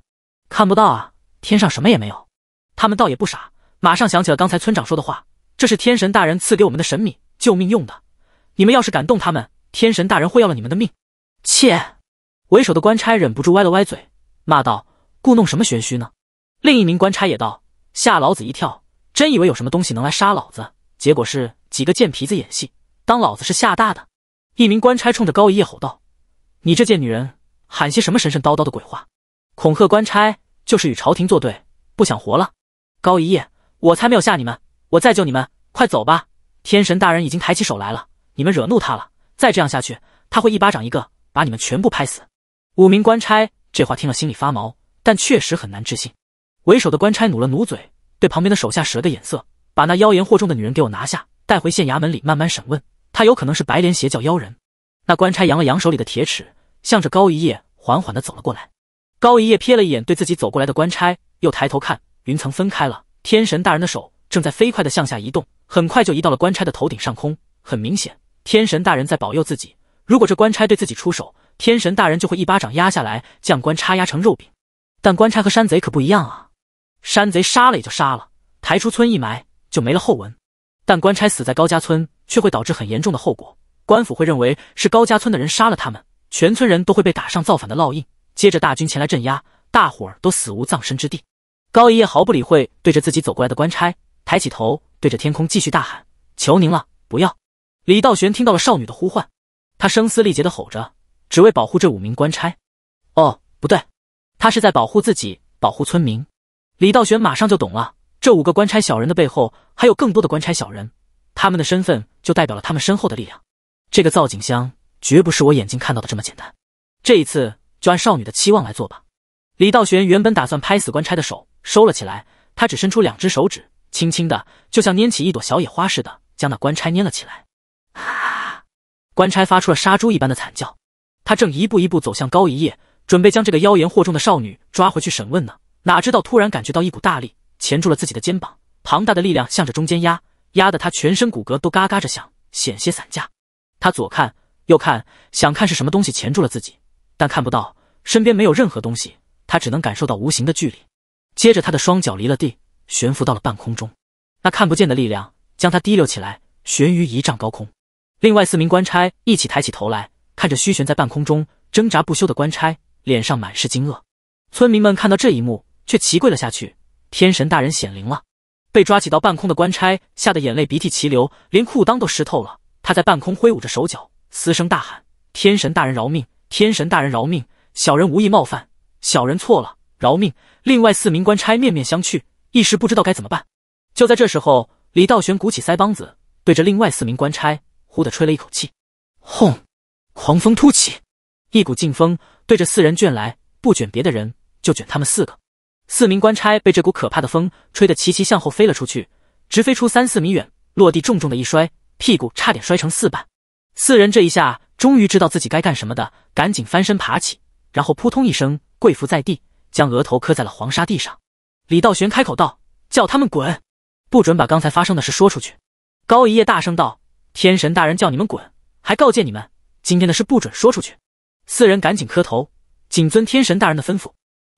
Speaker 1: 看不到啊！天上什么也没有。他们倒也不傻，马上想起了刚才村长说的话：“这是天神大人赐给我们的神米。”救命用的！你们要是敢动他们，天神大人会要了你们的命！切！为首的官差忍不住歪了歪嘴，骂道：“故弄什么玄虚呢？”另一名官差也道：“吓老子一跳，真以为有什么东西能来杀老子？结果是几个贱皮子演戏，当老子是吓大的？”一名官差冲着高一夜吼道：“你这贱女人，喊些什么神神叨叨的鬼话？恐吓官差就是与朝廷作对，不想活了？”高一夜，我才没有吓你们，我再救你们，快走吧！天神大人已经抬起手来了，你们惹怒他了。再这样下去，他会一巴掌一个，把你们全部拍死。五名官差这话听了心里发毛，但确实很难置信。为首的官差努了努嘴，对旁边的手下使了个眼色，把那妖言惑众的女人给我拿下，带回县衙门里慢慢审问。她有可能是白莲邪教妖人。那官差扬了扬手里的铁尺，向着高一夜缓缓的走了过来。高一夜瞥了一眼对自己走过来的官差，又抬头看，云层分开了，天神大人的手。正在飞快的向下移动，很快就移到了官差的头顶上空。很明显，天神大人在保佑自己。如果这官差对自己出手，天神大人就会一巴掌压下来，将官差压成肉饼。但官差和山贼可不一样啊！山贼杀了也就杀了，抬出村一埋就没了后文。但官差死在高家村，却会导致很严重的后果。官府会认为是高家村的人杀了他们，全村人都会被打上造反的烙印，接着大军前来镇压，大伙儿都死无葬身之地。高爷爷毫不理会，对着自己走过来的官差。抬起头，对着天空继续大喊：“求您了，不要！”李道玄听到了少女的呼唤，他声嘶力竭地吼着，只为保护这五名官差。哦，不对，他是在保护自己，保护村民。李道玄马上就懂了，这五个官差小人的背后还有更多的官差小人，他们的身份就代表了他们身后的力量。这个造景箱绝不是我眼睛看到的这么简单。这一次就按少女的期望来做吧。李道玄原本打算拍死官差的手收了起来，他只伸出两只手指。轻轻的，就像拈起一朵小野花似的，将那官差拈了起来。啊！官差发出了杀猪一般的惨叫。他正一步一步走向高一夜，准备将这个妖言惑众的少女抓回去审问呢，哪知道突然感觉到一股大力钳住了自己的肩膀，庞大的力量向着中间压，压得他全身骨骼都嘎嘎着响，险些散架。他左看右看，想看是什么东西钳住了自己，但看不到，身边没有任何东西，他只能感受到无形的距离。接着，他的双脚离了地。悬浮到了半空中，那看不见的力量将他提溜起来，悬于一丈高空。另外四名官差一起抬起头来，看着虚悬在半空中挣扎不休的官差，脸上满是惊愕。村民们看到这一幕，却齐跪了下去：“天神大人显灵了！”被抓起到半空的官差吓得眼泪鼻涕齐流，连裤裆都湿透了。他在半空挥舞着手脚，嘶声大喊：“天神大人饶命！天神大人饶命！小人无意冒犯，小人错了，饶命！”另外四名官差面面相觑。一时不知道该怎么办。就在这时候，李道玄鼓起腮帮子，对着另外四名官差呼的吹了一口气，轰！狂风突起，一股劲风对着四人卷来，不卷别的人，就卷他们四个。四名官差被这股可怕的风吹得齐齐向后飞了出去，直飞出三四米远，落地重重的一摔，屁股差点摔成四瓣。四人这一下终于知道自己该干什么的，赶紧翻身爬起，然后扑通一声跪伏在地，将额头磕在了黄沙地上。李道玄开口道：“叫他们滚，不准把刚才发生的事说出去。”高一叶大声道：“天神大人叫你们滚，还告诫你们今天的事不准说出去。”四人赶紧磕头，谨遵天神大人的吩咐，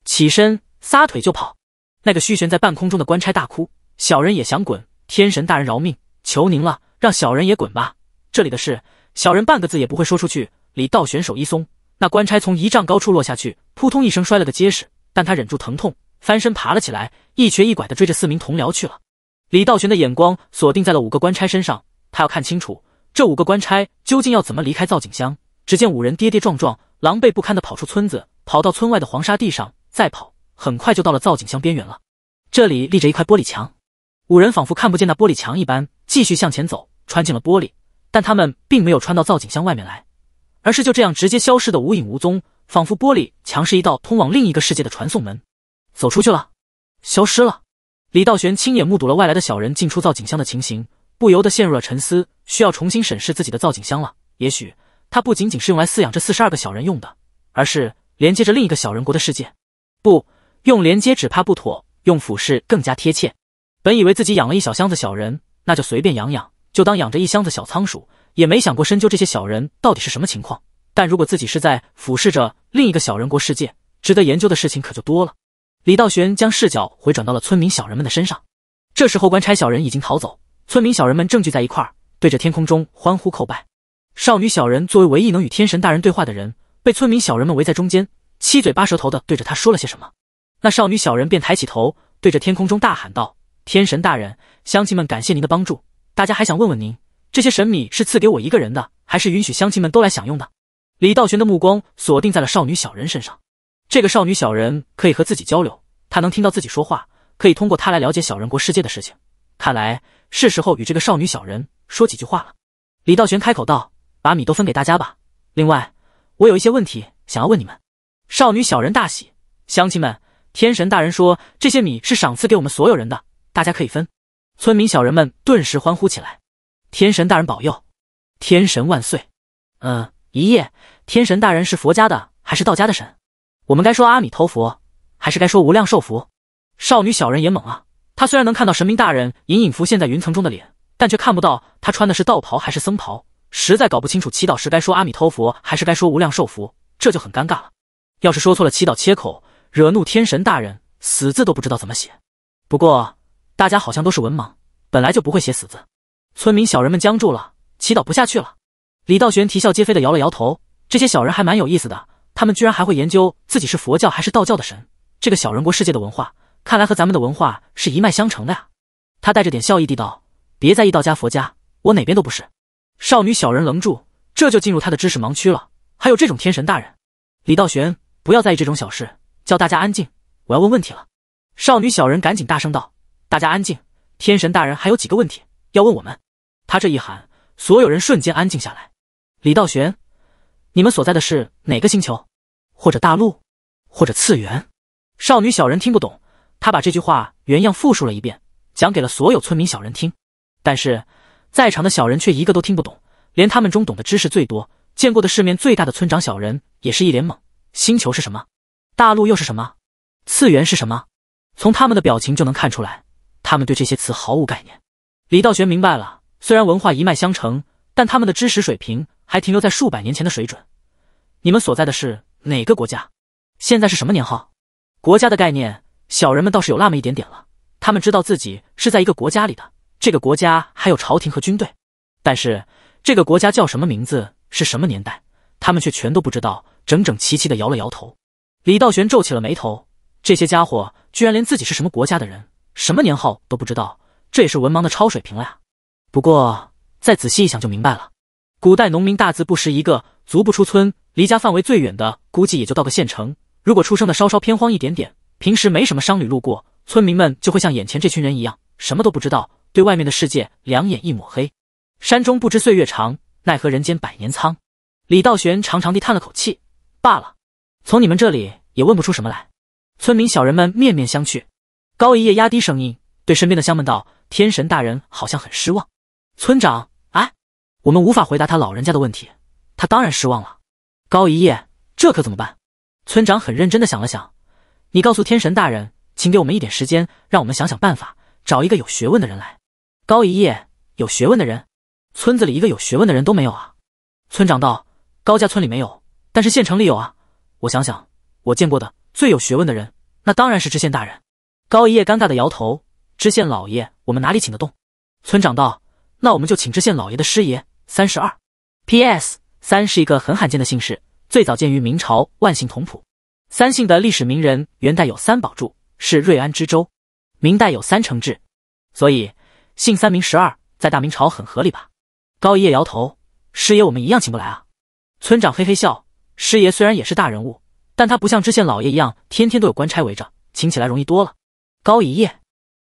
Speaker 1: 起身撒腿就跑。那个虚悬在半空中的官差大哭：“小人也想滚，天神大人饶命，求您了，让小人也滚吧。这里的事，小人半个字也不会说出去。”李道玄手一松，那官差从一丈高处落下去，扑通一声摔了个结实，但他忍住疼痛。翻身爬了起来，一瘸一拐地追着四名同僚去了。李道玄的眼光锁定在了五个官差身上，他要看清楚这五个官差究竟要怎么离开造景乡。只见五人跌跌撞撞、狼狈不堪地跑出村子，跑到村外的黄沙地上再跑，很快就到了造景乡边缘了。这里立着一块玻璃墙，五人仿佛看不见那玻璃墙一般，继续向前走，穿进了玻璃。但他们并没有穿到造景乡外面来，而是就这样直接消失的无影无踪，仿佛玻璃墙是一道通往另一个世界的传送门。走出去了，消失了。李道玄亲眼目睹了外来的小人进出造景箱的情形，不由得陷入了沉思。需要重新审视自己的造景箱了。也许它不仅仅是用来饲养这四十二个小人用的，而是连接着另一个小人国的世界。不用连接，只怕不妥；用俯视更加贴切。本以为自己养了一小箱子小人，那就随便养养，就当养着一箱子小仓鼠，也没想过深究这些小人到底是什么情况。但如果自己是在俯视着另一个小人国世界，值得研究的事情可就多了。李道玄将视角回转到了村民小人们的身上。这时候，官差小人已经逃走，村民小人们正聚在一块，对着天空中欢呼叩拜。少女小人作为唯一能与天神大人对话的人，被村民小人们围在中间，七嘴八舌头的对着他说了些什么。那少女小人便抬起头，对着天空中大喊道：“天神大人，乡亲们感谢您的帮助。大家还想问问您，这些神米是赐给我一个人的，还是允许乡亲们都来享用的？”李道玄的目光锁定在了少女小人身上。这个少女小人可以和自己交流，她能听到自己说话，可以通过她来了解小人国世界的事情。看来是时候与这个少女小人说几句话了。李道玄开口道：“把米都分给大家吧，另外我有一些问题想要问你们。”少女小人大喜：“乡亲们，天神大人说这些米是赏赐给我们所有人的，大家可以分。”村民小人们顿时欢呼起来：“天神大人保佑，天神万岁！”嗯，一夜，天神大人是佛家的还是道家的神？我们该说阿弥陀佛，还是该说无量寿佛？少女小人也懵啊。他虽然能看到神明大人隐隐浮现在云层中的脸，但却看不到他穿的是道袍还是僧袍，实在搞不清楚祈祷时该说阿弥陀佛还是该说无量寿佛，这就很尴尬了。要是说错了祈祷切口，惹怒天神大人，死字都不知道怎么写。不过大家好像都是文盲，本来就不会写死字。村民小人们僵住了，祈祷不下去了。李道玄啼笑皆非的摇了摇头，这些小人还蛮有意思的。他们居然还会研究自己是佛教还是道教的神，这个小人国世界的文化，看来和咱们的文化是一脉相承的呀。他带着点笑意地道：“别在意道家、佛家，我哪边都不是。”少女小人愣住，这就进入他的知识盲区了。还有这种天神大人，李道玄，不要在意这种小事，叫大家安静，我要问问题了。少女小人赶紧大声道：“大家安静，天神大人还有几个问题要问我们。”他这一喊，所有人瞬间安静下来。李道玄。你们所在的是哪个星球，或者大陆，或者次元？少女小人听不懂，她把这句话原样复述了一遍，讲给了所有村民小人听。但是，在场的小人却一个都听不懂，连他们中懂的知识最多、见过的世面最大的村长小人也是一脸懵。星球是什么？大陆又是什么？次元是什么？从他们的表情就能看出来，他们对这些词毫无概念。李道玄明白了，虽然文化一脉相承，但他们的知识水平。还停留在数百年前的水准。你们所在的是哪个国家？现在是什么年号？国家的概念，小人们倒是有那么一点点了。他们知道自己是在一个国家里的，这个国家还有朝廷和军队。但是这个国家叫什么名字？是什么年代？他们却全都不知道。整整齐齐的摇了摇头。李道玄皱起了眉头。这些家伙居然连自己是什么国家的人、什么年号都不知道，这也是文盲的超水平了呀。不过再仔细一想就明白了。古代农民大字不识一个，足不出村，离家范围最远的估计也就到个县城。如果出生的稍稍偏荒一点点，平时没什么商旅路过，村民们就会像眼前这群人一样，什么都不知道，对外面的世界两眼一抹黑。山中不知岁月长，奈何人间百年苍。李道玄长长地叹了口气，罢了，从你们这里也问不出什么来。村民小人们面面相觑，高一夜压低声音对身边的乡们道：“天神大人好像很失望。”村长。我们无法回答他老人家的问题，他当然失望了。高一叶，这可怎么办？村长很认真的想了想：“你告诉天神大人，请给我们一点时间，让我们想想办法，找一个有学问的人来。”高一叶，有学问的人？村子里一个有学问的人都没有啊！村长道：“高家村里没有，但是县城里有啊。我想想，我见过的最有学问的人，那当然是知县大人。”高一叶尴尬的摇头：“知县老爷，我们哪里请得动？”村长道：“那我们就请知县老爷的师爷。”三十二，P.S. 三是一个很罕见的姓氏，最早见于明朝《万姓同谱》。三姓的历史名人，元代有三宝柱，是瑞安知州；明代有三承制，所以姓三名十二，在大明朝很合理吧？高一叶摇头：“师爷，我们一样请不来啊。”村长嘿嘿笑：“师爷虽然也是大人物，但他不像知县老爷一样，天天都有官差围着，请起来容易多了。”高一叶，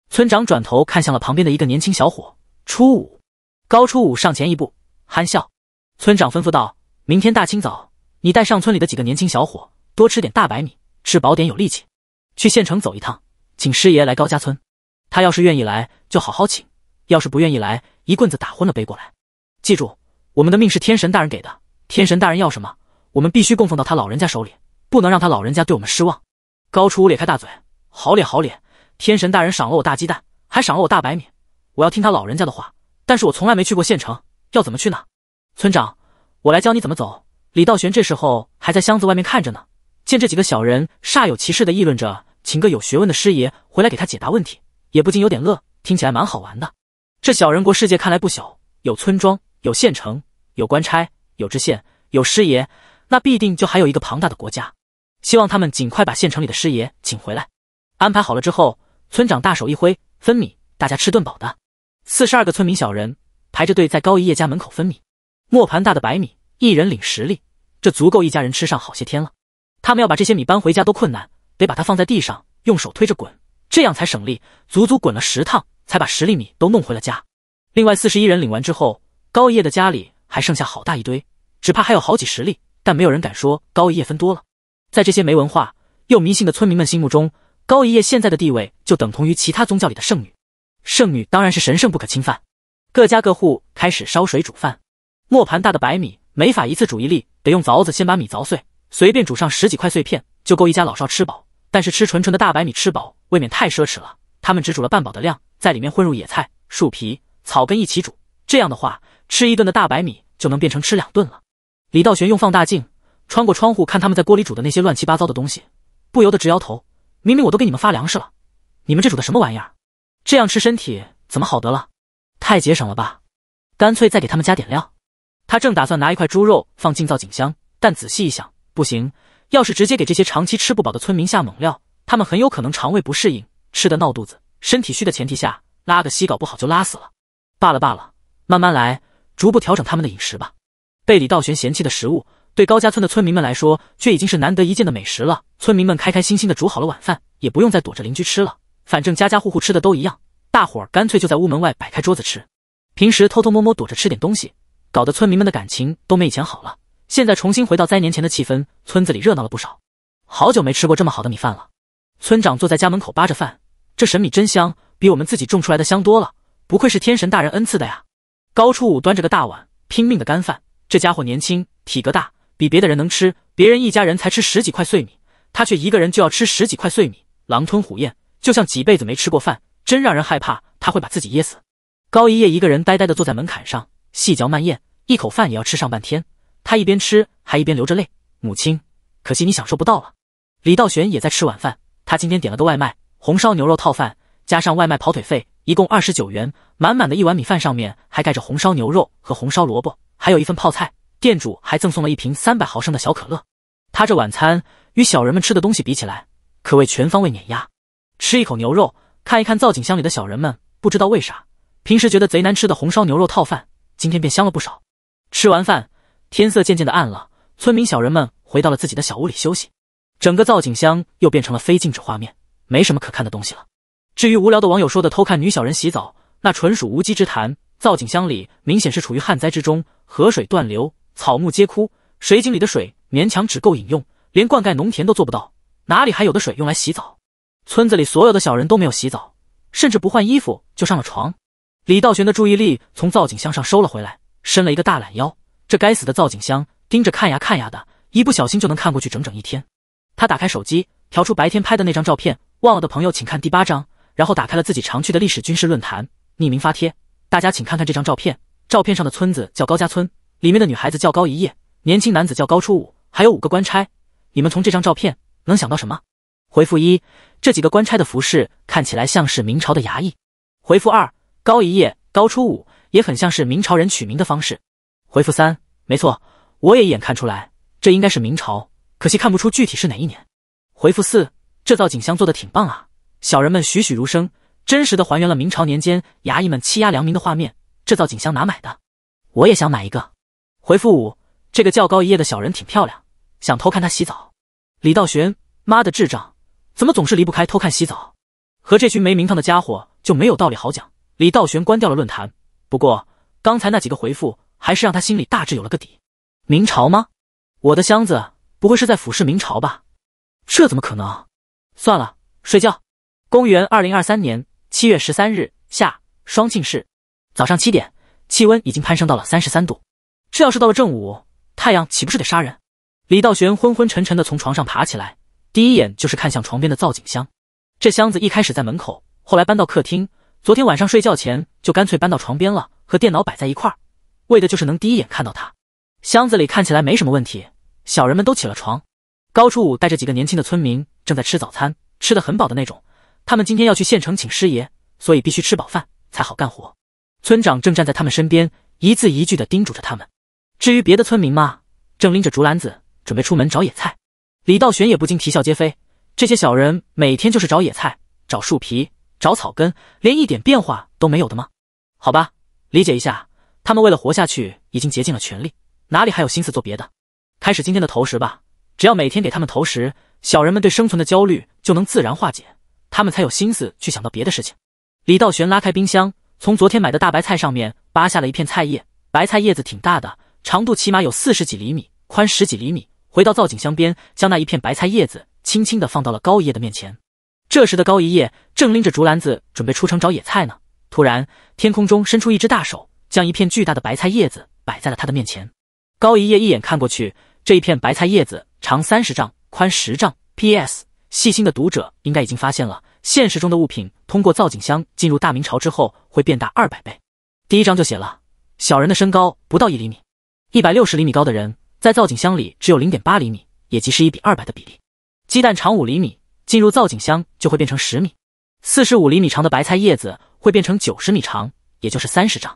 Speaker 1: 村长转头看向了旁边的一个年轻小伙，初五。高初五上前一步。憨笑，村长吩咐道：“明天大清早，你带上村里的几个年轻小伙，多吃点大白米，吃饱点有力气，去县城走一趟，请师爷来高家村。他要是愿意来，就好好请；要是不愿意来，一棍子打昏了背过来。记住，我们的命是天神大人给的，天神大人要什么，我们必须供奉到他老人家手里，不能让他老人家对我们失望。”高初咧开大嘴：“好脸好脸，天神大人赏了我大鸡蛋，还赏了我大白米，我要听他老人家的话。但是我从来没去过县城。”要怎么去呢？村长，我来教你怎么走。李道玄这时候还在箱子外面看着呢，见这几个小人煞有其事的议论着，请个有学问的师爷回来给他解答问题，也不禁有点乐，听起来蛮好玩的。这小人国世界看来不小，有村庄，有县城，有官差，有知县，有师爷，那必定就还有一个庞大的国家。希望他们尽快把县城里的师爷请回来。安排好了之后，村长大手一挥，分米，大家吃顿饱的。四十二个村民小人。排着队在高一叶家门口分米，磨盘大的白米，一人领十粒，这足够一家人吃上好些天了。他们要把这些米搬回家都困难，得把它放在地上，用手推着滚，这样才省力。足足滚了十趟，才把十粒米都弄回了家。另外四十一人领完之后，高一叶的家里还剩下好大一堆，只怕还有好几十粒，但没有人敢说高一叶分多了。在这些没文化又迷信的村民们心目中，高一叶现在的地位就等同于其他宗教里的圣女。圣女当然是神圣不可侵犯。各家各户开始烧水煮饭，磨盘大的白米没法一次煮一粒，得用凿子先把米凿碎，随便煮上十几块碎片就够一家老少吃饱。但是吃纯纯的大白米吃饱未免太奢侈了，他们只煮了半饱的量，在里面混入野菜、树皮、草根一起煮。这样的话，吃一顿的大白米就能变成吃两顿了。李道玄用放大镜穿过窗户看他们在锅里煮的那些乱七八糟的东西，不由得直摇头。明明我都给你们发粮食了，你们这煮的什么玩意儿？这样吃身体怎么好得了？太节省了吧，干脆再给他们加点料。他正打算拿一块猪肉放进造景箱，但仔细一想，不行，要是直接给这些长期吃不饱的村民下猛料，他们很有可能肠胃不适应，吃的闹肚子，身体虚的前提下，拉个稀搞不好就拉死了。罢了罢了，慢慢来，逐步调整他们的饮食吧。被李道玄嫌弃的食物，对高家村的村民们来说，却已经是难得一见的美食了。村民们开开心心的煮好了晚饭，也不用再躲着邻居吃了，反正家家户户吃的都一样。大伙儿干脆就在屋门外摆开桌子吃，平时偷偷摸摸躲着吃点东西，搞得村民们的感情都没以前好了。现在重新回到灾年前的气氛，村子里热闹了不少。好久没吃过这么好的米饭了。村长坐在家门口扒着饭，这神米真香，比我们自己种出来的香多了，不愧是天神大人恩赐的呀。高初五端着个大碗，拼命的干饭。这家伙年轻，体格大，比别的人能吃。别人一家人才吃十几块碎米，他却一个人就要吃十几块碎米，狼吞虎咽，就像几辈子没吃过饭。真让人害怕，他会把自己噎死。高一夜一个人呆呆的坐在门槛上，细嚼慢咽，一口饭也要吃上半天。他一边吃，还一边流着泪：“母亲，可惜你享受不到了。”李道玄也在吃晚饭，他今天点了个外卖，红烧牛肉套饭，加上外卖跑腿费，一共二十九元。满满的一碗米饭，上面还盖着红烧牛肉和红烧萝卜，还有一份泡菜。店主还赠送了一瓶三百毫升的小可乐。他这晚餐与小人们吃的东西比起来，可谓全方位碾压。吃一口牛肉。看一看造景箱里的小人们，不知道为啥，平时觉得贼难吃的红烧牛肉套饭，今天便香了不少。吃完饭，天色渐渐的暗了，村民小人们回到了自己的小屋里休息。整个造景箱又变成了非静止画面，没什么可看的东西了。至于无聊的网友说的偷看女小人洗澡，那纯属无稽之谈。造景箱里明显是处于旱灾之中，河水断流，草木皆枯，水井里的水勉强只够饮用，连灌溉农田都做不到，哪里还有的水用来洗澡？村子里所有的小人都没有洗澡，甚至不换衣服就上了床。李道玄的注意力从造景箱上收了回来，伸了一个大懒腰。这该死的造景箱，盯着看呀看呀的，一不小心就能看过去整整一天。他打开手机，调出白天拍的那张照片。忘了的朋友，请看第八张，然后打开了自己常去的历史军事论坛，匿名发帖：大家请看看这张照片。照片上的村子叫高家村，里面的女孩子叫高一叶，年轻男子叫高初五，还有五个官差。你们从这张照片能想到什么？回复一：这几个官差的服饰看起来像是明朝的衙役。回复二：高一夜高初五也很像是明朝人取名的方式。回复三：没错，我也一眼看出来，这应该是明朝，可惜看不出具体是哪一年。回复四：这造景箱做的挺棒啊，小人们栩栩如生，真实的还原了明朝年间衙役们欺压良民的画面。这造景箱哪买的？我也想买一个。回复五：这个叫高一夜的小人挺漂亮，想偷看他洗澡。李道玄，妈的智障！怎么总是离不开偷看洗澡？和这群没名堂的家伙就没有道理好讲。李道玄关掉了论坛，不过刚才那几个回复还是让他心里大致有了个底。明朝吗？我的箱子不会是在俯视明朝吧？这怎么可能？算了，睡觉。公元二零二三年七月十三日下，双庆市，早上七点，气温已经攀升到了三十三度。这要是到了正午，太阳岂不是得杀人？李道玄昏昏沉沉的从床上爬起来。第一眼就是看向床边的造景箱，这箱子一开始在门口，后来搬到客厅，昨天晚上睡觉前就干脆搬到床边了，和电脑摆在一块儿，为的就是能第一眼看到它。箱子里看起来没什么问题，小人们都起了床。高初五带着几个年轻的村民正在吃早餐，吃的很饱的那种。他们今天要去县城请师爷，所以必须吃饱饭才好干活。村长正站在他们身边，一字一句的叮嘱着他们。至于别的村民嘛，正拎着竹篮子准备出门找野菜。李道玄也不禁啼笑皆非，这些小人每天就是找野菜、找树皮、找草根，连一点变化都没有的吗？好吧，理解一下，他们为了活下去已经竭尽了全力，哪里还有心思做别的？开始今天的投食吧，只要每天给他们投食，小人们对生存的焦虑就能自然化解，他们才有心思去想到别的事情。李道玄拉开冰箱，从昨天买的大白菜上面扒下了一片菜叶，白菜叶子挺大的，长度起码有四十几厘米，宽十几厘米。回到造景箱边，将那一片白菜叶子轻轻地放到了高一叶的面前。这时的高一叶正拎着竹篮子准备出城找野菜呢。突然，天空中伸出一只大手，将一片巨大的白菜叶子摆在了他的面前。高一叶一眼看过去，这一片白菜叶子长三十丈，宽十丈。P.S. 细心的读者应该已经发现了，现实中的物品通过造景箱进入大明朝之后会变大二百倍。第一章就写了小人的身高不到一厘米，一百六十厘米高的人。在造景箱里只有零点八厘米，也即是一比二百的比例。鸡蛋长五厘米，进入造景箱就会变成十米。四十五厘米长的白菜叶子会变成九十米长，也就是三十丈。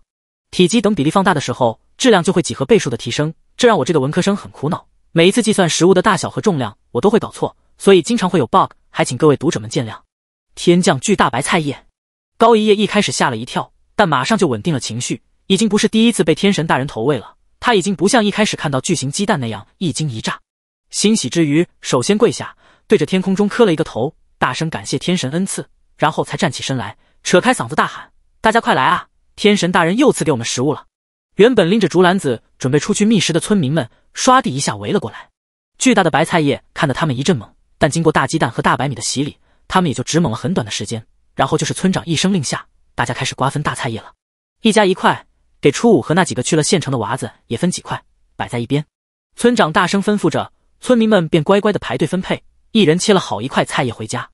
Speaker 1: 体积等比例放大的时候，质量就会几何倍数的提升，这让我这个文科生很苦恼。每一次计算食物的大小和重量，我都会搞错，所以经常会有 bug，还请各位读者们见谅。天降巨大白菜叶，高一叶一开始吓了一跳，但马上就稳定了情绪，已经不是第一次被天神大人投喂了。他已经不像一开始看到巨型鸡蛋那样一惊一乍，欣喜之余，首先跪下，对着天空中磕了一个头，大声感谢天神恩赐，然后才站起身来，扯开嗓子大喊：“大家快来啊！天神大人又赐给我们食物了！”原本拎着竹篮子准备出去觅食的村民们，唰地一下围了过来。巨大的白菜叶看得他们一阵猛，但经过大鸡蛋和大白米的洗礼，他们也就只猛了很短的时间，然后就是村长一声令下，大家开始瓜分大菜叶了，一家一块。给初五和那几个去了县城的娃子也分几块，摆在一边。村长大声吩咐着，村民们便乖乖的排队分配，一人切了好一块菜叶回家。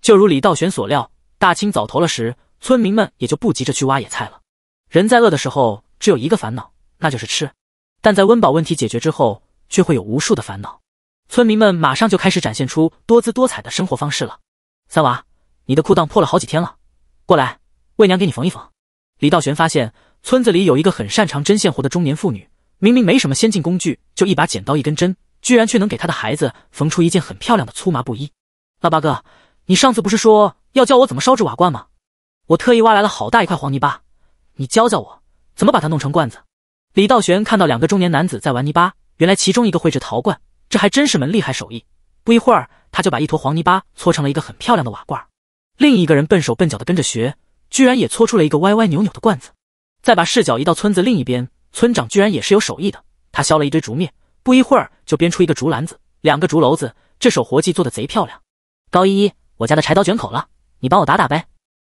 Speaker 1: 就如李道玄所料，大清早头了时，村民们也就不急着去挖野菜了。人在饿的时候只有一个烦恼，那就是吃；但在温饱问题解决之后，却会有无数的烦恼。村民们马上就开始展现出多姿多彩的生活方式了。三娃，你的裤裆破了好几天了，过来，为娘给你缝一缝。李道玄发现。村子里有一个很擅长针线活的中年妇女，明明没什么先进工具，就一把剪刀一根针，居然却能给她的孩子缝出一件很漂亮的粗麻布衣。老八哥，你上次不是说要教我怎么烧制瓦罐吗？我特意挖来了好大一块黄泥巴，你教教我怎么把它弄成罐子。李道玄看到两个中年男子在玩泥巴，原来其中一个会制陶罐，这还真是门厉害手艺。不一会儿，他就把一坨黄泥巴搓成了一个很漂亮的瓦罐。另一个人笨手笨脚的跟着学，居然也搓出了一个歪歪扭扭的罐子。再把视角移到村子另一边，村长居然也是有手艺的。他削了一堆竹篾，不一会儿就编出一个竹篮子、两个竹篓子，这手活计做的贼漂亮。高依依，我家的柴刀卷口了，你帮我打打呗。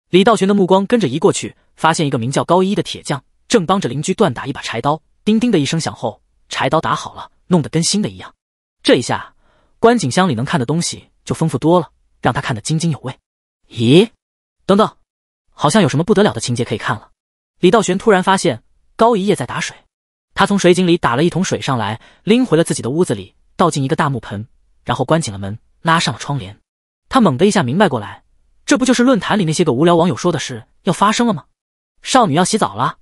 Speaker 1: 李道玄的目光跟着移过去，发现一个名叫高依依的铁匠正帮着邻居锻打一把柴刀，叮叮的一声响后，柴刀打好了，弄得跟新的一样。这一下，观景箱里能看的东西就丰富多了，让他看得津津有味。咦，等等，好像有什么不得了的情节可以看了。李道玄突然发现高一叶在打水，他从水井里打了一桶水上来，拎回了自己的屋子里，倒进一个大木盆，然后关紧了门，拉上了窗帘。他猛地一下明白过来，这不就是论坛里那些个无聊网友说的事要发生了吗？少女要洗澡了。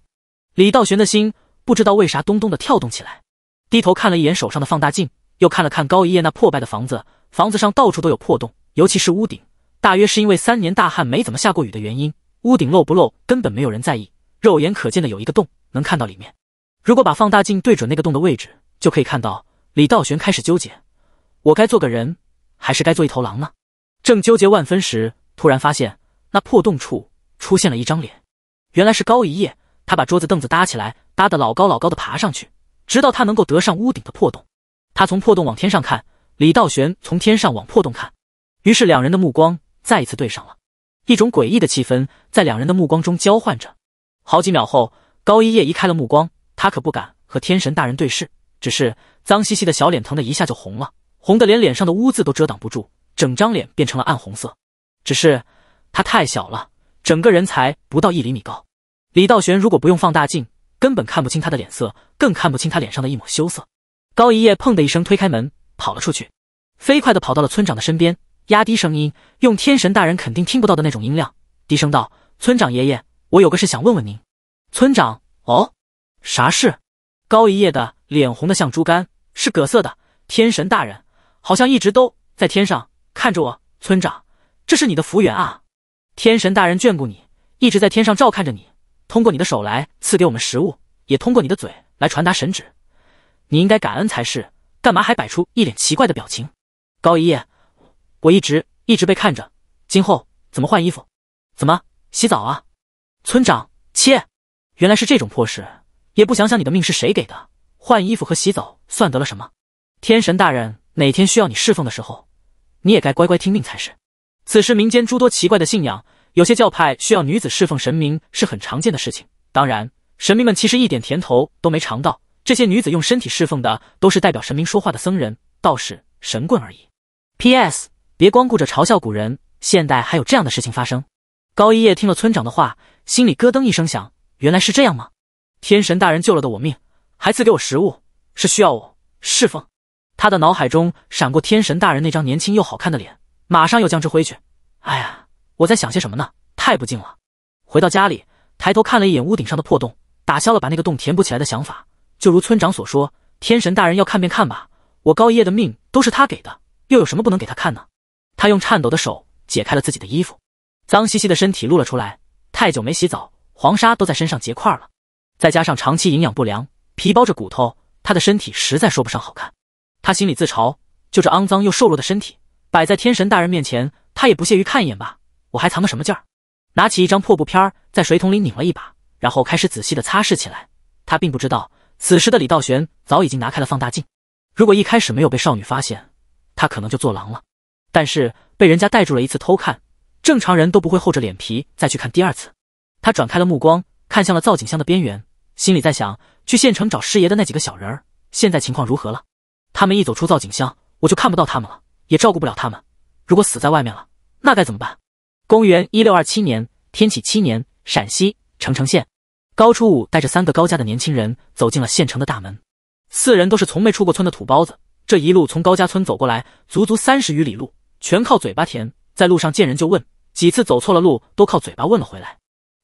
Speaker 1: 李道玄的心不知道为啥咚咚的跳动起来，低头看了一眼手上的放大镜，又看了看高一叶那破败的房子，房子上到处都有破洞，尤其是屋顶，大约是因为三年大旱没怎么下过雨的原因，屋顶漏不漏根本没有人在意。肉眼可见的有一个洞，能看到里面。如果把放大镜对准那个洞的位置，就可以看到。李道玄开始纠结：我该做个人，还是该做一头狼呢？正纠结万分时，突然发现那破洞处出现了一张脸，原来是高一夜。他把桌子凳子搭起来，搭得老高老高的，爬上去，直到他能够得上屋顶的破洞。他从破洞往天上看，李道玄从天上往破洞看，于是两人的目光再一次对上了，一种诡异的气氛在两人的目光中交换着。好几秒后，高一叶移开了目光，他可不敢和天神大人对视，只是脏兮兮的小脸疼的一下就红了，红的连脸上的污渍都遮挡不住，整张脸变成了暗红色。只是他太小了，整个人才不到一厘米高，李道玄如果不用放大镜，根本看不清他的脸色，更看不清他脸上的一抹羞涩。高一叶砰的一声推开门跑了出去，飞快的跑到了村长的身边，压低声音，用天神大人肯定听不到的那种音量，低声道：“村长爷爷。”我有个事想问问您，村长。哦，啥事？高一夜的脸红的像猪肝，是葛色的。天神大人好像一直都在天上看着我，村长，这是你的福缘啊！天神大人眷顾你，一直在天上照看着你，通过你的手来赐给我们食物，也通过你的嘴来传达神旨。你应该感恩才是，干嘛还摆出一脸奇怪的表情？高一夜，我一直一直被看着，今后怎么换衣服？怎么洗澡啊？村长，切！原来是这种破事，也不想想你的命是谁给的。换衣服和洗澡算得了什么？天神大人哪天需要你侍奉的时候，你也该乖乖听命才是。此时民间诸多奇怪的信仰，有些教派需要女子侍奉神明是很常见的事情。当然，神明们其实一点甜头都没尝到，这些女子用身体侍奉的都是代表神明说话的僧人、道士、神棍而已。P.S. 别光顾着嘲笑古人，现代还有这样的事情发生。高一叶听了村长的话。心里咯噔一声响，原来是这样吗？天神大人救了的我命，还赐给我食物，是需要我侍奉。他的脑海中闪过天神大人那张年轻又好看的脸，马上又将之挥去。哎呀，我在想些什么呢？太不敬了。回到家里，抬头看了一眼屋顶上的破洞，打消了把那个洞填补起来的想法。就如村长所说，天神大人要看便看吧。我高一叶的命都是他给的，又有什么不能给他看呢？他用颤抖的手解开了自己的衣服，脏兮兮的身体露了出来。太久没洗澡，黄沙都在身上结块了，再加上长期营养不良，皮包着骨头，他的身体实在说不上好看。他心里自嘲，就这肮脏又瘦弱的身体，摆在天神大人面前，他也不屑于看一眼吧。我还藏个什么劲儿？拿起一张破布片，在水桶里拧了一把，然后开始仔细的擦拭起来。他并不知道，此时的李道玄早已经拿开了放大镜。如果一开始没有被少女发现，他可能就坐牢了。但是被人家逮住了一次偷看。正常人都不会厚着脸皮再去看第二次。他转开了目光，看向了造景箱的边缘，心里在想：去县城找师爷的那几个小人儿，现在情况如何了？他们一走出造景箱，我就看不到他们了，也照顾不了他们。如果死在外面了，那该怎么办？公元一六二七年，天启七年，陕西澄城县，高初武带着三个高家的年轻人走进了县城的大门。四人都是从没出过村的土包子，这一路从高家村走过来，足足三十余里路，全靠嘴巴甜，在路上见人就问。几次走错了路，都靠嘴巴问了回来。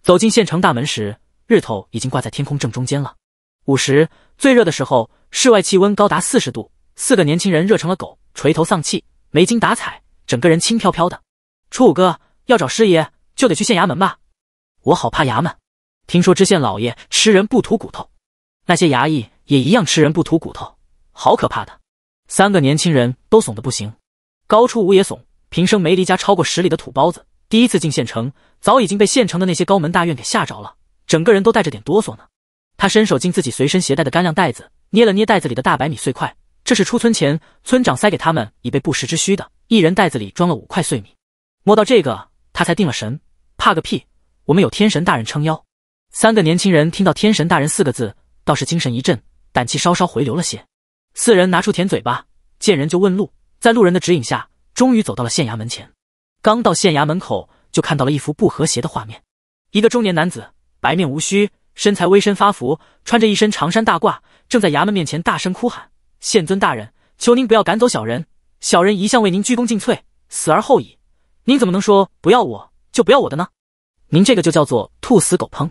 Speaker 1: 走进县城大门时，日头已经挂在天空正中间了。午时最热的时候，室外气温高达四十度，四个年轻人热成了狗，垂头丧气，没精打采，整个人轻飘飘的。初五哥要找师爷，就得去县衙门吧？我好怕衙门，听说知县老爷吃人不吐骨头，那些衙役也一样吃人不吐骨头，好可怕的。三个年轻人都怂的不行，高初五也怂，平生没离家超过十里的土包子。第一次进县城，早已经被县城的那些高门大院给吓着了，整个人都带着点哆嗦呢。他伸手进自己随身携带的干粮袋子，捏了捏袋子里的大白米碎块，这是出村前村长塞给他们以备不时之需的。一人袋子里装了五块碎米，摸到这个，他才定了神。怕个屁！我们有天神大人撑腰。三个年轻人听到“天神大人”四个字，倒是精神一振，胆气稍稍回流了些。四人拿出甜嘴巴，见人就问路，在路人的指引下，终于走到了县衙门前。刚到县衙门口，就看到了一幅不和谐的画面。一个中年男子，白面无须，身材微身发福，穿着一身长衫大褂，正在衙门面前大声哭喊：“县尊大人，求您不要赶走小人！小人一向为您鞠躬尽瘁，死而后已。您怎么能说不要我，就不要我的呢？您这个就叫做兔死狗烹。”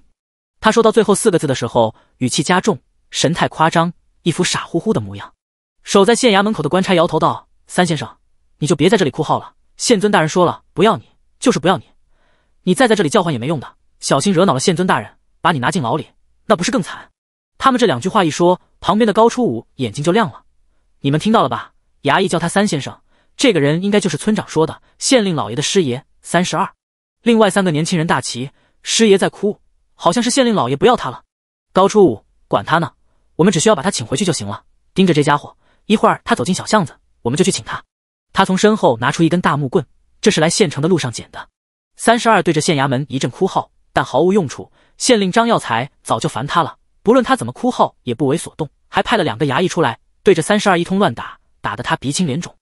Speaker 1: 他说到最后四个字的时候，语气加重，神态夸张，一副傻乎乎的模样。守在县衙门口的官差摇头道：“三先生，你就别在这里哭号了。”县尊大人说了，不要你，就是不要你，你再在这里叫唤也没用的，小心惹恼了县尊大人，把你拿进牢里，那不是更惨？他们这两句话一说，旁边的高初武眼睛就亮了，你们听到了吧？衙役叫他三先生，这个人应该就是村长说的县令老爷的师爷三十二。另外三个年轻人大齐师爷在哭，好像是县令老爷不要他了。高初武管他呢，我们只需要把他请回去就行了。盯着这家伙，一会儿他走进小巷子，我们就去请他。他从身后拿出一根大木棍，这是来县城的路上捡的。三十二对着县衙门一阵哭号，但毫无用处。县令张耀才早就烦他了，不论他怎么哭号，也不为所动，还派了两个衙役出来，对着三十二一通乱打，打得他鼻青脸肿。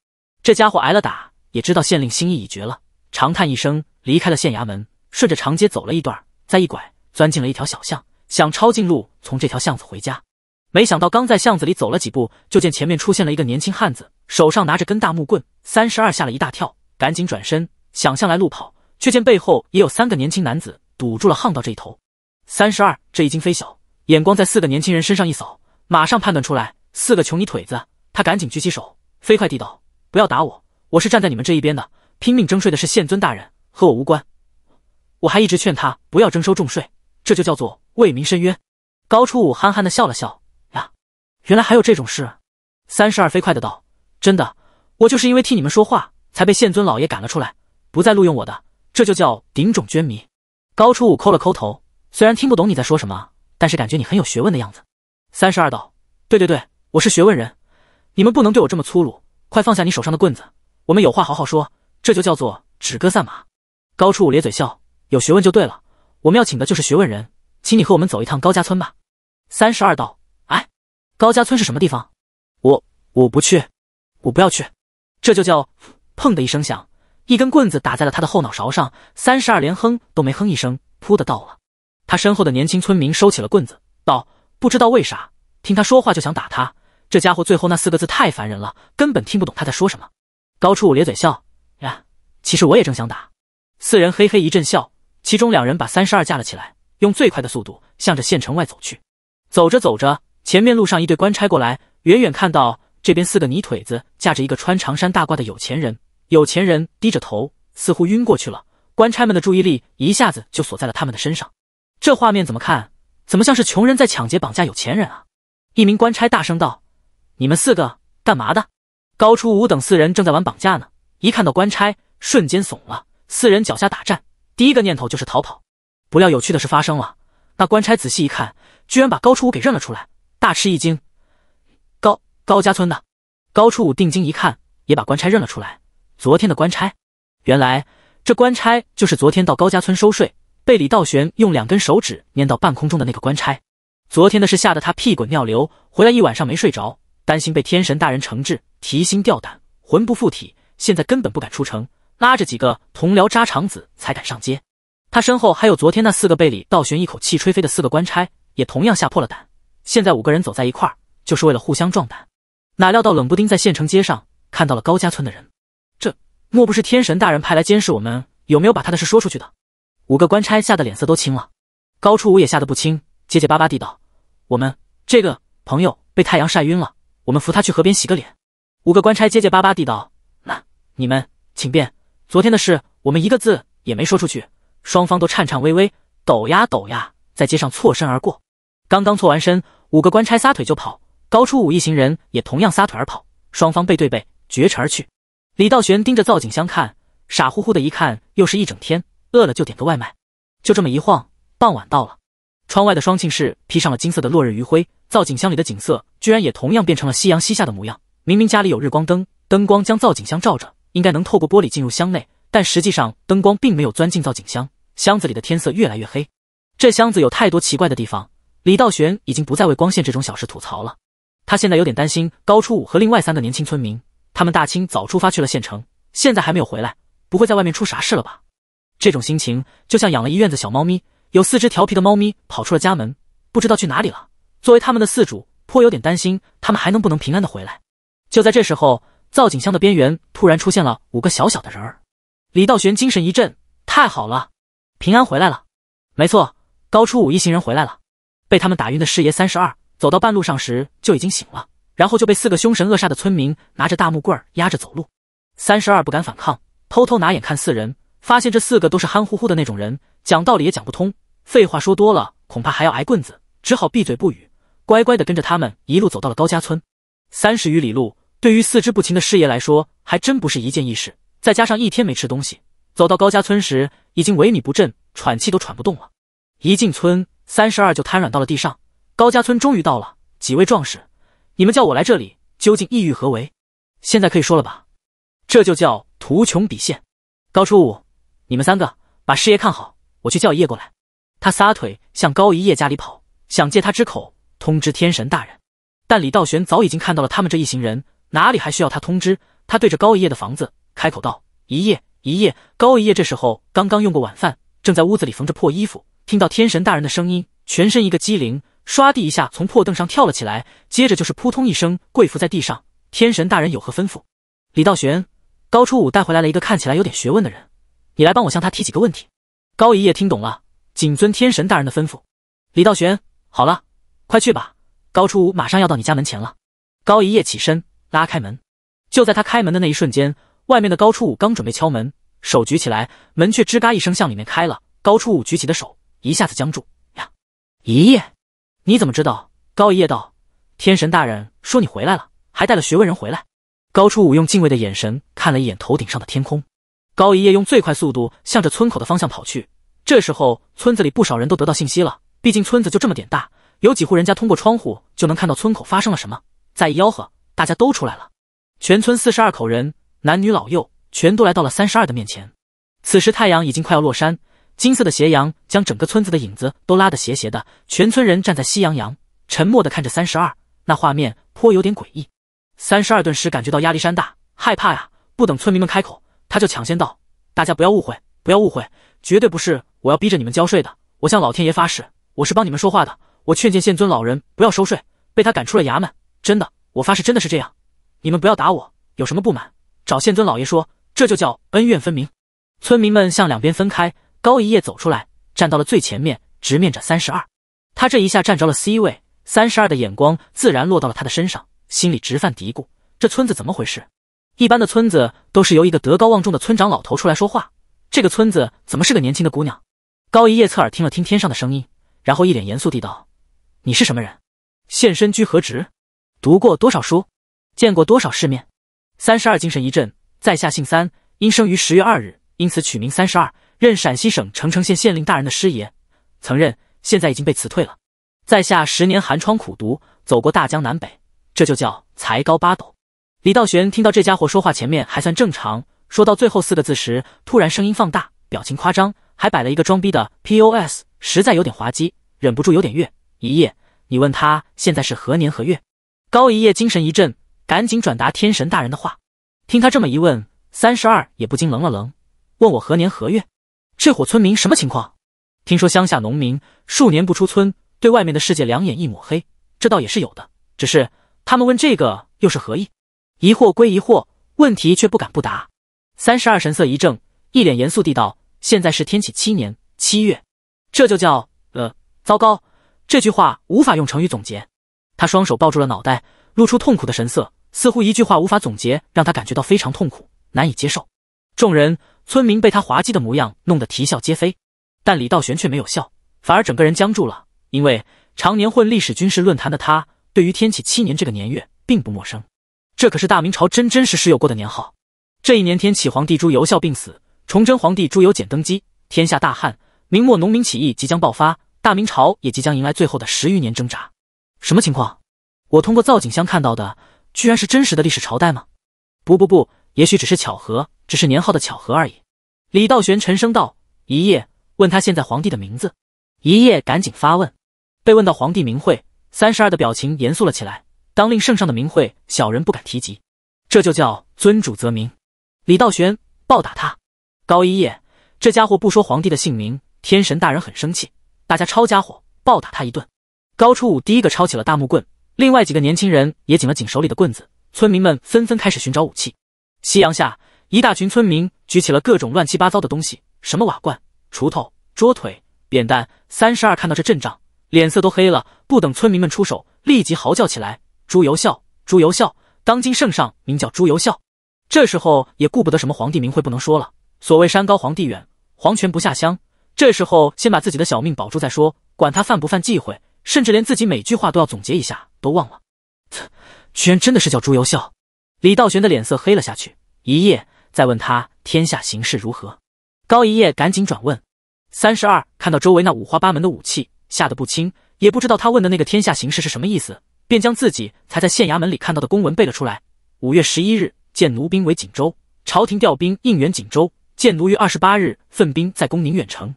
Speaker 1: 这家伙挨了打，也知道县令心意已决了，长叹一声，离开了县衙门，顺着长街走了一段，再一拐，钻进了一条小巷，想抄近路从这条巷子回家。没想到，刚在巷子里走了几步，就见前面出现了一个年轻汉子，手上拿着根大木棍。三十二吓了一大跳，赶紧转身想向来路跑，却见背后也有三个年轻男子堵住了巷道这一头。三十二这一惊非小，眼光在四个年轻人身上一扫，马上判断出来四个穷泥腿子。他赶紧举起手，飞快地道：“不要打我，我是站在你们这一边的。拼命征税的是县尊大人，和我无关。我还一直劝他不要征收重税，这就叫做为民申冤。”高初五憨憨的笑了笑。原来还有这种事，三十二飞快的道：“真的，我就是因为替你们说话，才被县尊老爷赶了出来，不再录用我的。这就叫顶种捐弥。高初五抠了抠头，虽然听不懂你在说什么，但是感觉你很有学问的样子。三十二道：“对对对，我是学问人，你们不能对我这么粗鲁，快放下你手上的棍子，我们有话好好说。这就叫做止戈散马。”高初五咧嘴笑：“有学问就对了，我们要请的就是学问人，请你和我们走一趟高家村吧。”三十二道。高家村是什么地方？我我不去，我不要去。这就叫砰的一声响，一根棍子打在了他的后脑勺上。三十二连哼都没哼一声，噗的倒了。他身后的年轻村民收起了棍子，道：“不知道为啥，听他说话就想打他。这家伙最后那四个字太烦人了，根本听不懂他在说什么。”高初武咧嘴笑呀，其实我也正想打。四人嘿嘿一阵笑，其中两人把三十二架了起来，用最快的速度向着县城外走去。走着走着。前面路上一对官差过来，远远看到这边四个泥腿子架着一个穿长衫大褂的有钱人，有钱人低着头，似乎晕过去了。官差们的注意力一下子就锁在了他们的身上。这画面怎么看怎么像是穷人在抢劫绑架有钱人啊！一名官差大声道：“你们四个干嘛的？”高初五等四人正在玩绑架呢，一看到官差，瞬间怂了，四人脚下打颤，第一个念头就是逃跑。不料有趣的事发生了，那官差仔细一看，居然把高初五给认了出来。大吃一惊，高高家村的高初武定睛一看，也把官差认了出来。昨天的官差，原来这官差就是昨天到高家村收税，被李道玄用两根手指捏到半空中的那个官差。昨天的事吓得他屁滚尿流，回来一晚上没睡着，担心被天神大人惩治，提心吊胆，魂不附体。现在根本不敢出城，拉着几个同僚扎肠子才敢上街。他身后还有昨天那四个被李道玄一口气吹飞的四个官差，也同样吓破了胆。现在五个人走在一块儿，就是为了互相壮胆。哪料到冷不丁在县城街上看到了高家村的人，这莫不是天神大人派来监视我们有没有把他的事说出去的？五个官差吓得脸色都青了，高初五也吓得不轻，结结巴巴地道：“我们这个朋友被太阳晒晕了，我们扶他去河边洗个脸。”五个官差结结巴巴地道：“那你们请便，昨天的事我们一个字也没说出去。”双方都颤颤巍巍，抖呀抖呀，在街上错身而过。刚刚错完身，五个官差撒腿就跑，高初武一行人也同样撒腿而跑，双方背对背绝尘而去。李道玄盯着造景箱看，傻乎乎的一看，又是一整天，饿了就点个外卖，就这么一晃，傍晚到了。窗外的双庆市披上了金色的落日余晖，造景箱里的景色居然也同样变成了夕阳西下的模样。明明家里有日光灯，灯光将造景箱照着，应该能透过玻璃进入箱内，但实际上灯光并没有钻进造景箱，箱子里的天色越来越黑。这箱子有太多奇怪的地方。李道玄已经不再为光线这种小事吐槽了，他现在有点担心高初五和另外三个年轻村民，他们大清早出发去了县城，现在还没有回来，不会在外面出啥事了吧？这种心情就像养了一院子小猫咪，有四只调皮的猫咪跑出了家门，不知道去哪里了。作为他们的饲主，颇有点担心他们还能不能平安的回来。就在这时候，造景箱的边缘突然出现了五个小小的人儿，李道玄精神一振，太好了，平安回来了。没错，高初五一行人回来了。被他们打晕的师爷三十二，走到半路上时就已经醒了，然后就被四个凶神恶煞的村民拿着大木棍压着走路。三十二不敢反抗，偷偷拿眼看四人，发现这四个都是憨乎乎的那种人，讲道理也讲不通，废话说多了恐怕还要挨棍子，只好闭嘴不语，乖乖的跟着他们一路走到了高家村。三十余里路对于四肢不勤的师爷来说，还真不是一件易事，再加上一天没吃东西，走到高家村时已经萎靡不振，喘气都喘不动了。一进村。三十二就瘫软到了地上。高家村终于到了，几位壮士，你们叫我来这里，究竟意欲何为？现在可以说了吧？这就叫图穷匕现。高初五，你们三个把师爷看好，我去叫一夜过来。他撒腿向高一夜家里跑，想借他之口通知天神大人。但李道玄早已经看到了他们这一行人，哪里还需要他通知？他对着高一夜的房子开口道：“一夜，一夜。”高一夜这时候刚刚用过晚饭，正在屋子里缝着破衣服。听到天神大人的声音，全身一个激灵，唰地一下从破凳上跳了起来，接着就是扑通一声跪伏在地上。天神大人有何吩咐？李道玄，高初五带回来了一个看起来有点学问的人，你来帮我向他提几个问题。高一叶听懂了，谨遵天神大人的吩咐。李道玄，好了，快去吧。高初五马上要到你家门前了。高一叶起身拉开门，就在他开门的那一瞬间，外面的高初五刚准备敲门，手举起来，门却吱嘎一声向里面开了。高初五举起的手。一下子僵住呀！一夜，你怎么知道？高一夜道：“天神大人说你回来了，还带了学问人回来。”高初武用敬畏的眼神看了一眼头顶上的天空。高一夜用最快速度向着村口的方向跑去。这时候，村子里不少人都得到信息了。毕竟村子就这么点大，有几户人家通过窗户就能看到村口发生了什么。再一吆喝，大家都出来了。全村四十二口人，男女老幼全都来到了三十二的面前。此时太阳已经快要落山。金色的斜阳将整个村子的影子都拉得斜斜的，全村人站在夕阳阳，沉默地看着三十二。那画面颇有点诡异。三十二顿时感觉到压力山大，害怕呀！不等村民们开口，他就抢先道：“大家不要误会，不要误会，绝对不是我要逼着你们交税的。我向老天爷发誓，我是帮你们说话的。我劝谏县尊老人不要收税，被他赶出了衙门。真的，我发誓，真的是这样。你们不要打我，有什么不满找县尊老爷说，这就叫恩怨分明。”村民们向两边分开。高一叶走出来，站到了最前面，直面着三十二。他这一下站着了 C 位，三十二的眼光自然落到了他的身上，心里直犯嘀咕：这村子怎么回事？一般的村子都是由一个德高望重的村长老头出来说话，这个村子怎么是个年轻的姑娘？高一叶侧耳听了听天上的声音，然后一脸严肃地道：“你是什么人？现身居何职？读过多少书？见过多少世面？”三十二精神一振，在下姓三，因生于十月二日，因此取名三十二。任陕西省澄城县县令大人的师爷，曾任，现在已经被辞退了。在下十年寒窗苦读，走过大江南北，这就叫才高八斗。李道玄听到这家伙说话前面还算正常，说到最后四个字时，突然声音放大，表情夸张，还摆了一个装逼的 P O S，实在有点滑稽，忍不住有点乐。一夜，你问他现在是何年何月？高一夜精神一振，赶紧转达天神大人的话。听他这么一问，三十二也不禁愣了愣，问我何年何月？这伙村民什么情况？听说乡下农民数年不出村，对外面的世界两眼一抹黑，这倒也是有的。只是他们问这个又是何意？疑惑归疑惑，问题却不敢不答。三十二神色一正，一脸严肃地道：“现在是天启七年七月，这就叫……呃，糟糕！这句话无法用成语总结。”他双手抱住了脑袋，露出痛苦的神色，似乎一句话无法总结，让他感觉到非常痛苦，难以接受。众人。村民被他滑稽的模样弄得啼笑皆非，但李道玄却没有笑，反而整个人僵住了。因为常年混历史军事论坛的他，对于天启七年这个年月并不陌生。这可是大明朝真真实实有过的年号。这一年，天启皇帝朱由校病死，崇祯皇帝朱由检登基，天下大旱，明末农民起义即将爆发，大明朝也即将迎来最后的十余年挣扎。什么情况？我通过造景箱看到的，居然是真实的历史朝代吗？不不不，也许只是巧合。只是年号的巧合而已，李道玄沉声道。一夜，问他现在皇帝的名字，一夜赶紧发问。被问到皇帝名讳，三十二的表情严肃了起来。当令圣上的名讳，小人不敢提及。这就叫尊主则名。李道玄暴打他。高一夜，这家伙不说皇帝的姓名，天神大人很生气。大家抄家伙，暴打他一顿。高初五第一个抄起了大木棍，另外几个年轻人也紧了紧手里的棍子。村民们纷纷开始寻找武器。夕阳下。一大群村民举起了各种乱七八糟的东西，什么瓦罐、锄头、桌腿、扁担。三十二看到这阵仗，脸色都黑了。不等村民们出手，立即嚎叫起来：“朱由校，朱由校，当今圣上名叫朱由校。”这时候也顾不得什么皇帝名讳不能说了。所谓山高皇帝远，皇权不下乡。这时候先把自己的小命保住再说，管他犯不犯忌讳，甚至连自己每句话都要总结一下都忘了。居然真的是叫朱由校！李道玄的脸色黑了下去，一夜。再问他天下形势如何，高一叶赶紧转问。三十二看到周围那五花八门的武器，吓得不轻，也不知道他问的那个天下形势是什么意思，便将自己才在县衙门里看到的公文背了出来。五月十一日，建奴兵围锦州，朝廷调兵应援锦州。建奴于二十八日奋兵在攻宁远城，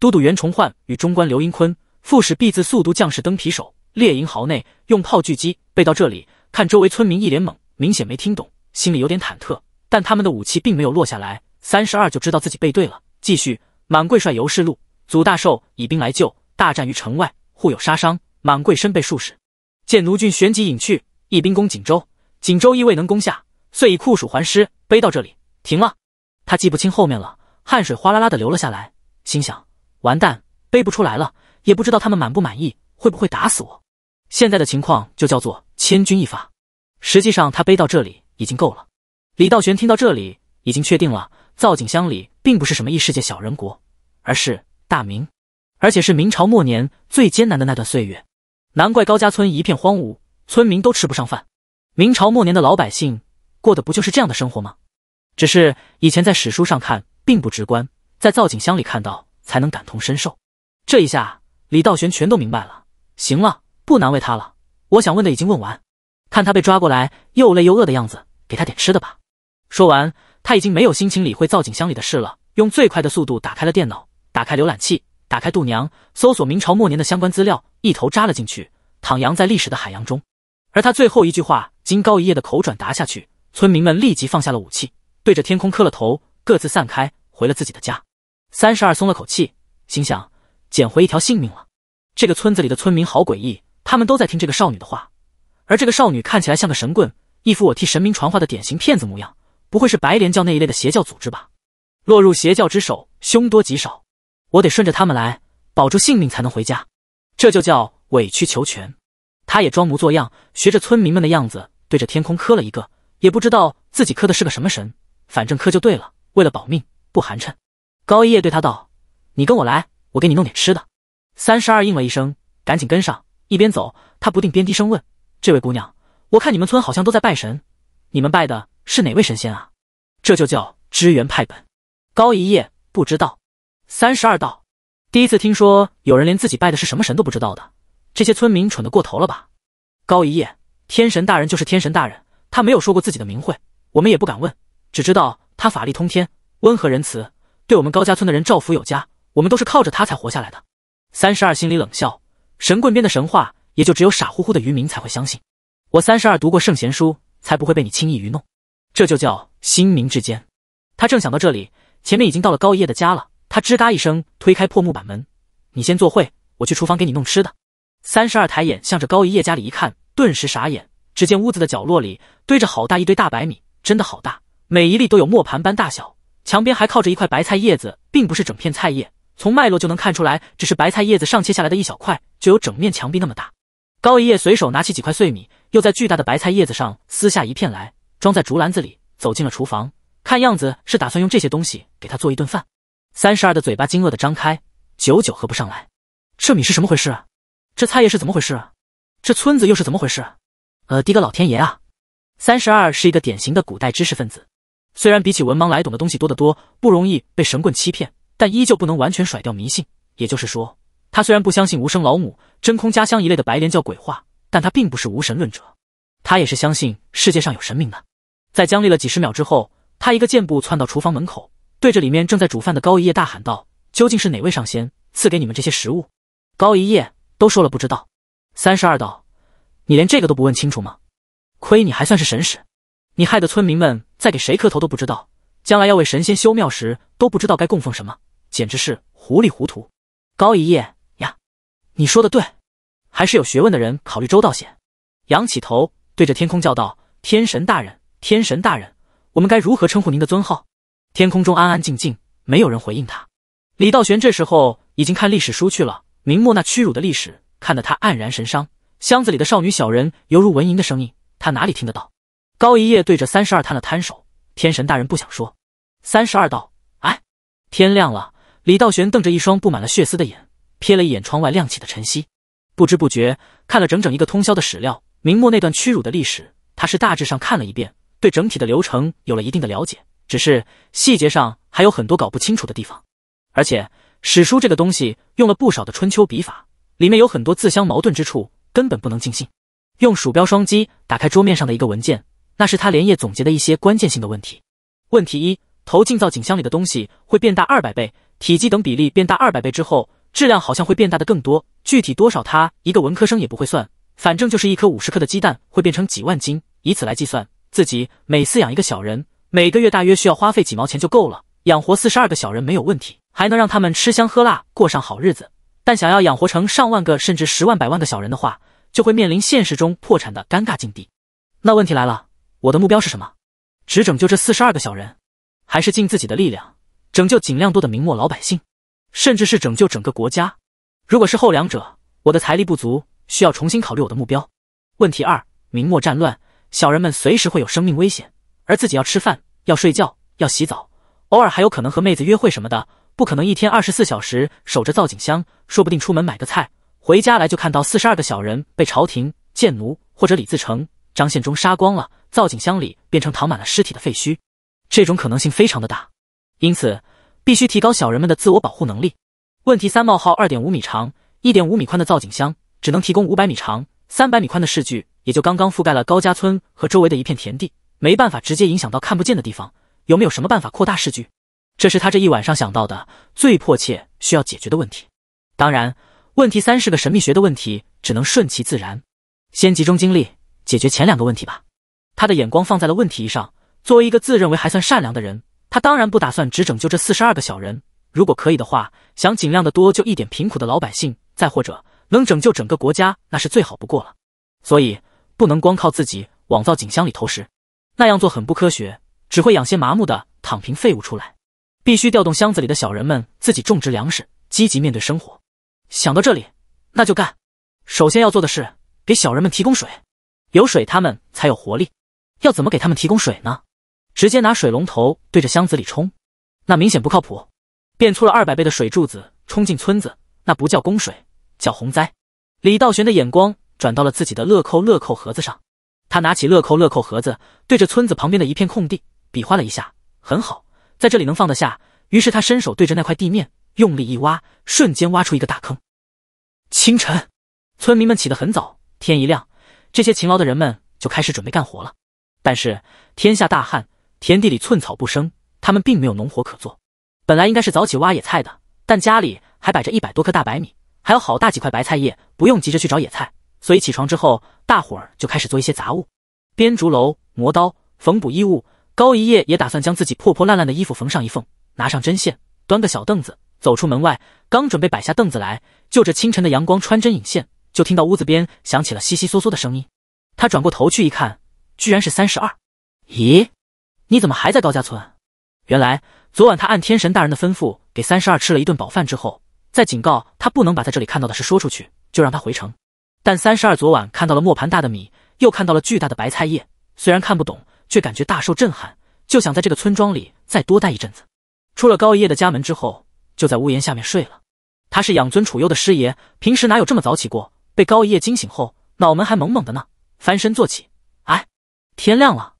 Speaker 1: 都督袁崇焕与中官刘英坤、副使毕自速度将士登皮首、列营壕内用炮拒击。背到这里，看周围村民一脸懵，明显没听懂，心里有点忐忑。但他们的武器并没有落下来，三十二就知道自己背对了，继续。满贵率尤氏禄、祖大寿以兵来救，大战于城外，互有杀伤。满贵身被数十。见奴军旋即隐去，一兵攻锦州，锦州亦未能攻下，遂以酷暑还师，背到这里停了。他记不清后面了，汗水哗啦啦的流了下来，心想：完蛋，背不出来了，也不知道他们满不满意，会不会打死我？现在的情况就叫做千钧一发。实际上，他背到这里已经够了。李道玄听到这里，已经确定了造景乡里并不是什么异世界小人国，而是大明，而且是明朝末年最艰难的那段岁月。难怪高家村一片荒芜，村民都吃不上饭。明朝末年的老百姓过的不就是这样的生活吗？只是以前在史书上看并不直观，在造景乡里看到才能感同身受。这一下，李道玄全都明白了。行了，不难为他了。我想问的已经问完，看他被抓过来又累又饿的样子，给他点吃的吧。说完，他已经没有心情理会造景箱里的事了，用最快的速度打开了电脑，打开浏览器，打开度娘，搜索明朝末年的相关资料，一头扎了进去，徜徉在历史的海洋中。而他最后一句话，金高一夜的口转达下去，村民们立即放下了武器，对着天空磕了头，各自散开，回了自己的家。三十二松了口气，心想捡回一条性命了。这个村子里的村民好诡异，他们都在听这个少女的话，而这个少女看起来像个神棍，一副我替神明传话的典型骗子模样。不会是白莲教那一类的邪教组织吧？落入邪教之手，凶多吉少。我得顺着他们来，保住性命才能回家。这就叫委曲求全。他也装模作样，学着村民们的样子，对着天空磕了一个，也不知道自己磕的是个什么神，反正磕就对了。为了保命，不寒碜。高一叶对他道：“你跟我来，我给你弄点吃的。”三十二应了一声，赶紧跟上。一边走，他不定边低声问：“这位姑娘，我看你们村好像都在拜神，你们拜的？”是哪位神仙啊？这就叫支援派本。高一叶不知道。三十二道，第一次听说有人连自己拜的是什么神都不知道的，这些村民蠢得过头了吧？高一叶，天神大人就是天神大人，他没有说过自己的名讳，我们也不敢问，只知道他法力通天，温和仁慈，对我们高家村的人造福有加，我们都是靠着他才活下来的。三十二心里冷笑，神棍边的神话，也就只有傻乎乎的渔民才会相信。我三十二读过圣贤书，才不会被你轻易愚弄。这就叫心明之间。他正想到这里，前面已经到了高一叶的家了。他吱嘎一声推开破木板门：“你先坐会，我去厨房给你弄吃的。”三十二抬眼向着高一叶家里一看，顿时傻眼。只见屋子的角落里堆着好大一堆大白米，真的好大，每一粒都有磨盘般大小。墙边还靠着一块白菜叶子，并不是整片菜叶，从脉络就能看出来，只是白菜叶子上切下来的一小块，就有整面墙壁那么大。高一叶随手拿起几块碎米，又在巨大的白菜叶子上撕下一片来。装在竹篮子里，走进了厨房，看样子是打算用这些东西给他做一顿饭。三十二的嘴巴惊愕的张开，久久合不上来。这米是什么回事？啊？这菜叶是怎么回事？啊？这村子又是怎么回事？啊？呃，滴个老天爷啊！三十二是一个典型的古代知识分子，虽然比起文盲来懂的东西多得多，不容易被神棍欺骗，但依旧不能完全甩掉迷信。也就是说，他虽然不相信无声老母、真空家乡一类的白莲教鬼话，但他并不是无神论者，他也是相信世界上有神明的。在僵立了几十秒之后，他一个箭步窜到厨房门口，对着里面正在煮饭的高一叶大喊道：“究竟是哪位上仙赐给你们这些食物？”高一叶都说了不知道。三十二道，你连这个都不问清楚吗？亏你还算是神使，你害得村民们在给谁磕头都不知道，将来要为神仙修庙时都不知道该供奉什么，简直是糊里糊涂。高一叶呀，你说的对，还是有学问的人考虑周到些。仰起头对着天空叫道：“天神大人！”天神大人，我们该如何称呼您的尊号？天空中安安静静，没有人回应他。李道玄这时候已经看历史书去了，明末那屈辱的历史看得他黯然神伤。箱子里的少女小人犹如蚊蝇的声音，他哪里听得到？高一叶对着三十二摊了摊手，天神大人不想说。三十二道，哎，天亮了。李道玄瞪着一双布满了血丝的眼，瞥了一眼窗外亮起的晨曦。不知不觉看了整整一个通宵的史料，明末那段屈辱的历史，他是大致上看了一遍。对整体的流程有了一定的了解，只是细节上还有很多搞不清楚的地方。而且史书这个东西用了不少的春秋笔法，里面有很多自相矛盾之处，根本不能尽兴。用鼠标双击打开桌面上的一个文件，那是他连夜总结的一些关键性的问题。问题一投进造景箱里的东西会变大二百倍，体积等比例变大二百倍之后，质量好像会变大的更多。具体多少，他一个文科生也不会算，反正就是一颗五十克的鸡蛋会变成几万斤，以此来计算。自己每饲养一个小人，每个月大约需要花费几毛钱就够了，养活四十二个小人没有问题，还能让他们吃香喝辣，过上好日子。但想要养活成上万个甚至十万、百万个小人的话，就会面临现实中破产的尴尬境地。那问题来了，我的目标是什么？只拯救这四十二个小人，还是尽自己的力量拯救尽量多的明末老百姓，甚至是拯救整个国家？如果是后两者，我的财力不足，需要重新考虑我的目标。问题二：明末战乱。小人们随时会有生命危险，而自己要吃饭、要睡觉、要洗澡，偶尔还有可能和妹子约会什么的，不可能一天二十四小时守着造景箱。说不定出门买个菜，回家来就看到四十二个小人被朝廷、贱奴或者李自成、张献忠杀光了，造景箱里变成躺满了尸体的废墟。这种可能性非常的大，因此必须提高小人们的自我保护能力。问题三冒号二点五米长、一点五米宽的造景箱，只能提供五百米长、三百米宽的视距。也就刚刚覆盖了高家村和周围的一片田地，没办法直接影响到看不见的地方。有没有什么办法扩大视距？这是他这一晚上想到的最迫切需要解决的问题。当然，问题三是个神秘学的问题，只能顺其自然。先集中精力解决前两个问题吧。他的眼光放在了问题上。作为一个自认为还算善良的人，他当然不打算只拯救这四十二个小人。如果可以的话，想尽量的多救一点贫苦的老百姓，再或者能拯救整个国家，那是最好不过了。所以。不能光靠自己往造景箱里投食，那样做很不科学，只会养些麻木的躺平废物出来。必须调动箱子里的小人们自己种植粮食，积极面对生活。想到这里，那就干。首先要做的是给小人们提供水，有水他们才有活力。要怎么给他们提供水呢？直接拿水龙头对着箱子里冲，那明显不靠谱。变粗了二百倍的水柱子冲进村子，那不叫供水，叫洪灾。李道玄的眼光。转到了自己的乐扣乐扣盒子上，他拿起乐扣乐扣盒子，对着村子旁边的一片空地比划了一下，很好，在这里能放得下。于是他伸手对着那块地面用力一挖，瞬间挖出一个大坑。清晨，村民们起得很早，天一亮，这些勤劳的人们就开始准备干活了。但是天下大旱，田地里寸草不生，他们并没有农活可做。本来应该是早起挖野菜的，但家里还摆着一百多颗大白米，还有好大几块白菜叶，不用急着去找野菜。所以起床之后，大伙儿就开始做一些杂物，编竹楼、磨刀、缝补衣物。高一叶也打算将自己破破烂烂的衣服缝上一缝，拿上针线，端个小凳子，走出门外。刚准备摆下凳子来，就着清晨的阳光穿针引线，就听到屋子边响起了悉悉嗦嗦的声音。他转过头去一看，居然是三十二。咦，你怎么还在高家村？原来昨晚他按天神大人的吩咐，给三十二吃了一顿饱饭之后，在警告他不能把在这里看到的事说出去，就让他回城。但三十二昨晚看到了磨盘大的米，又看到了巨大的白菜叶，虽然看不懂，却感觉大受震撼，就想在这个村庄里再多待一阵子。出了高一夜的家门之后，就在屋檐下面睡了。他是养尊处优的师爷，平时哪有这么早起过？被高一夜惊醒后，脑门还懵懵的呢，翻身坐起，哎，天亮了。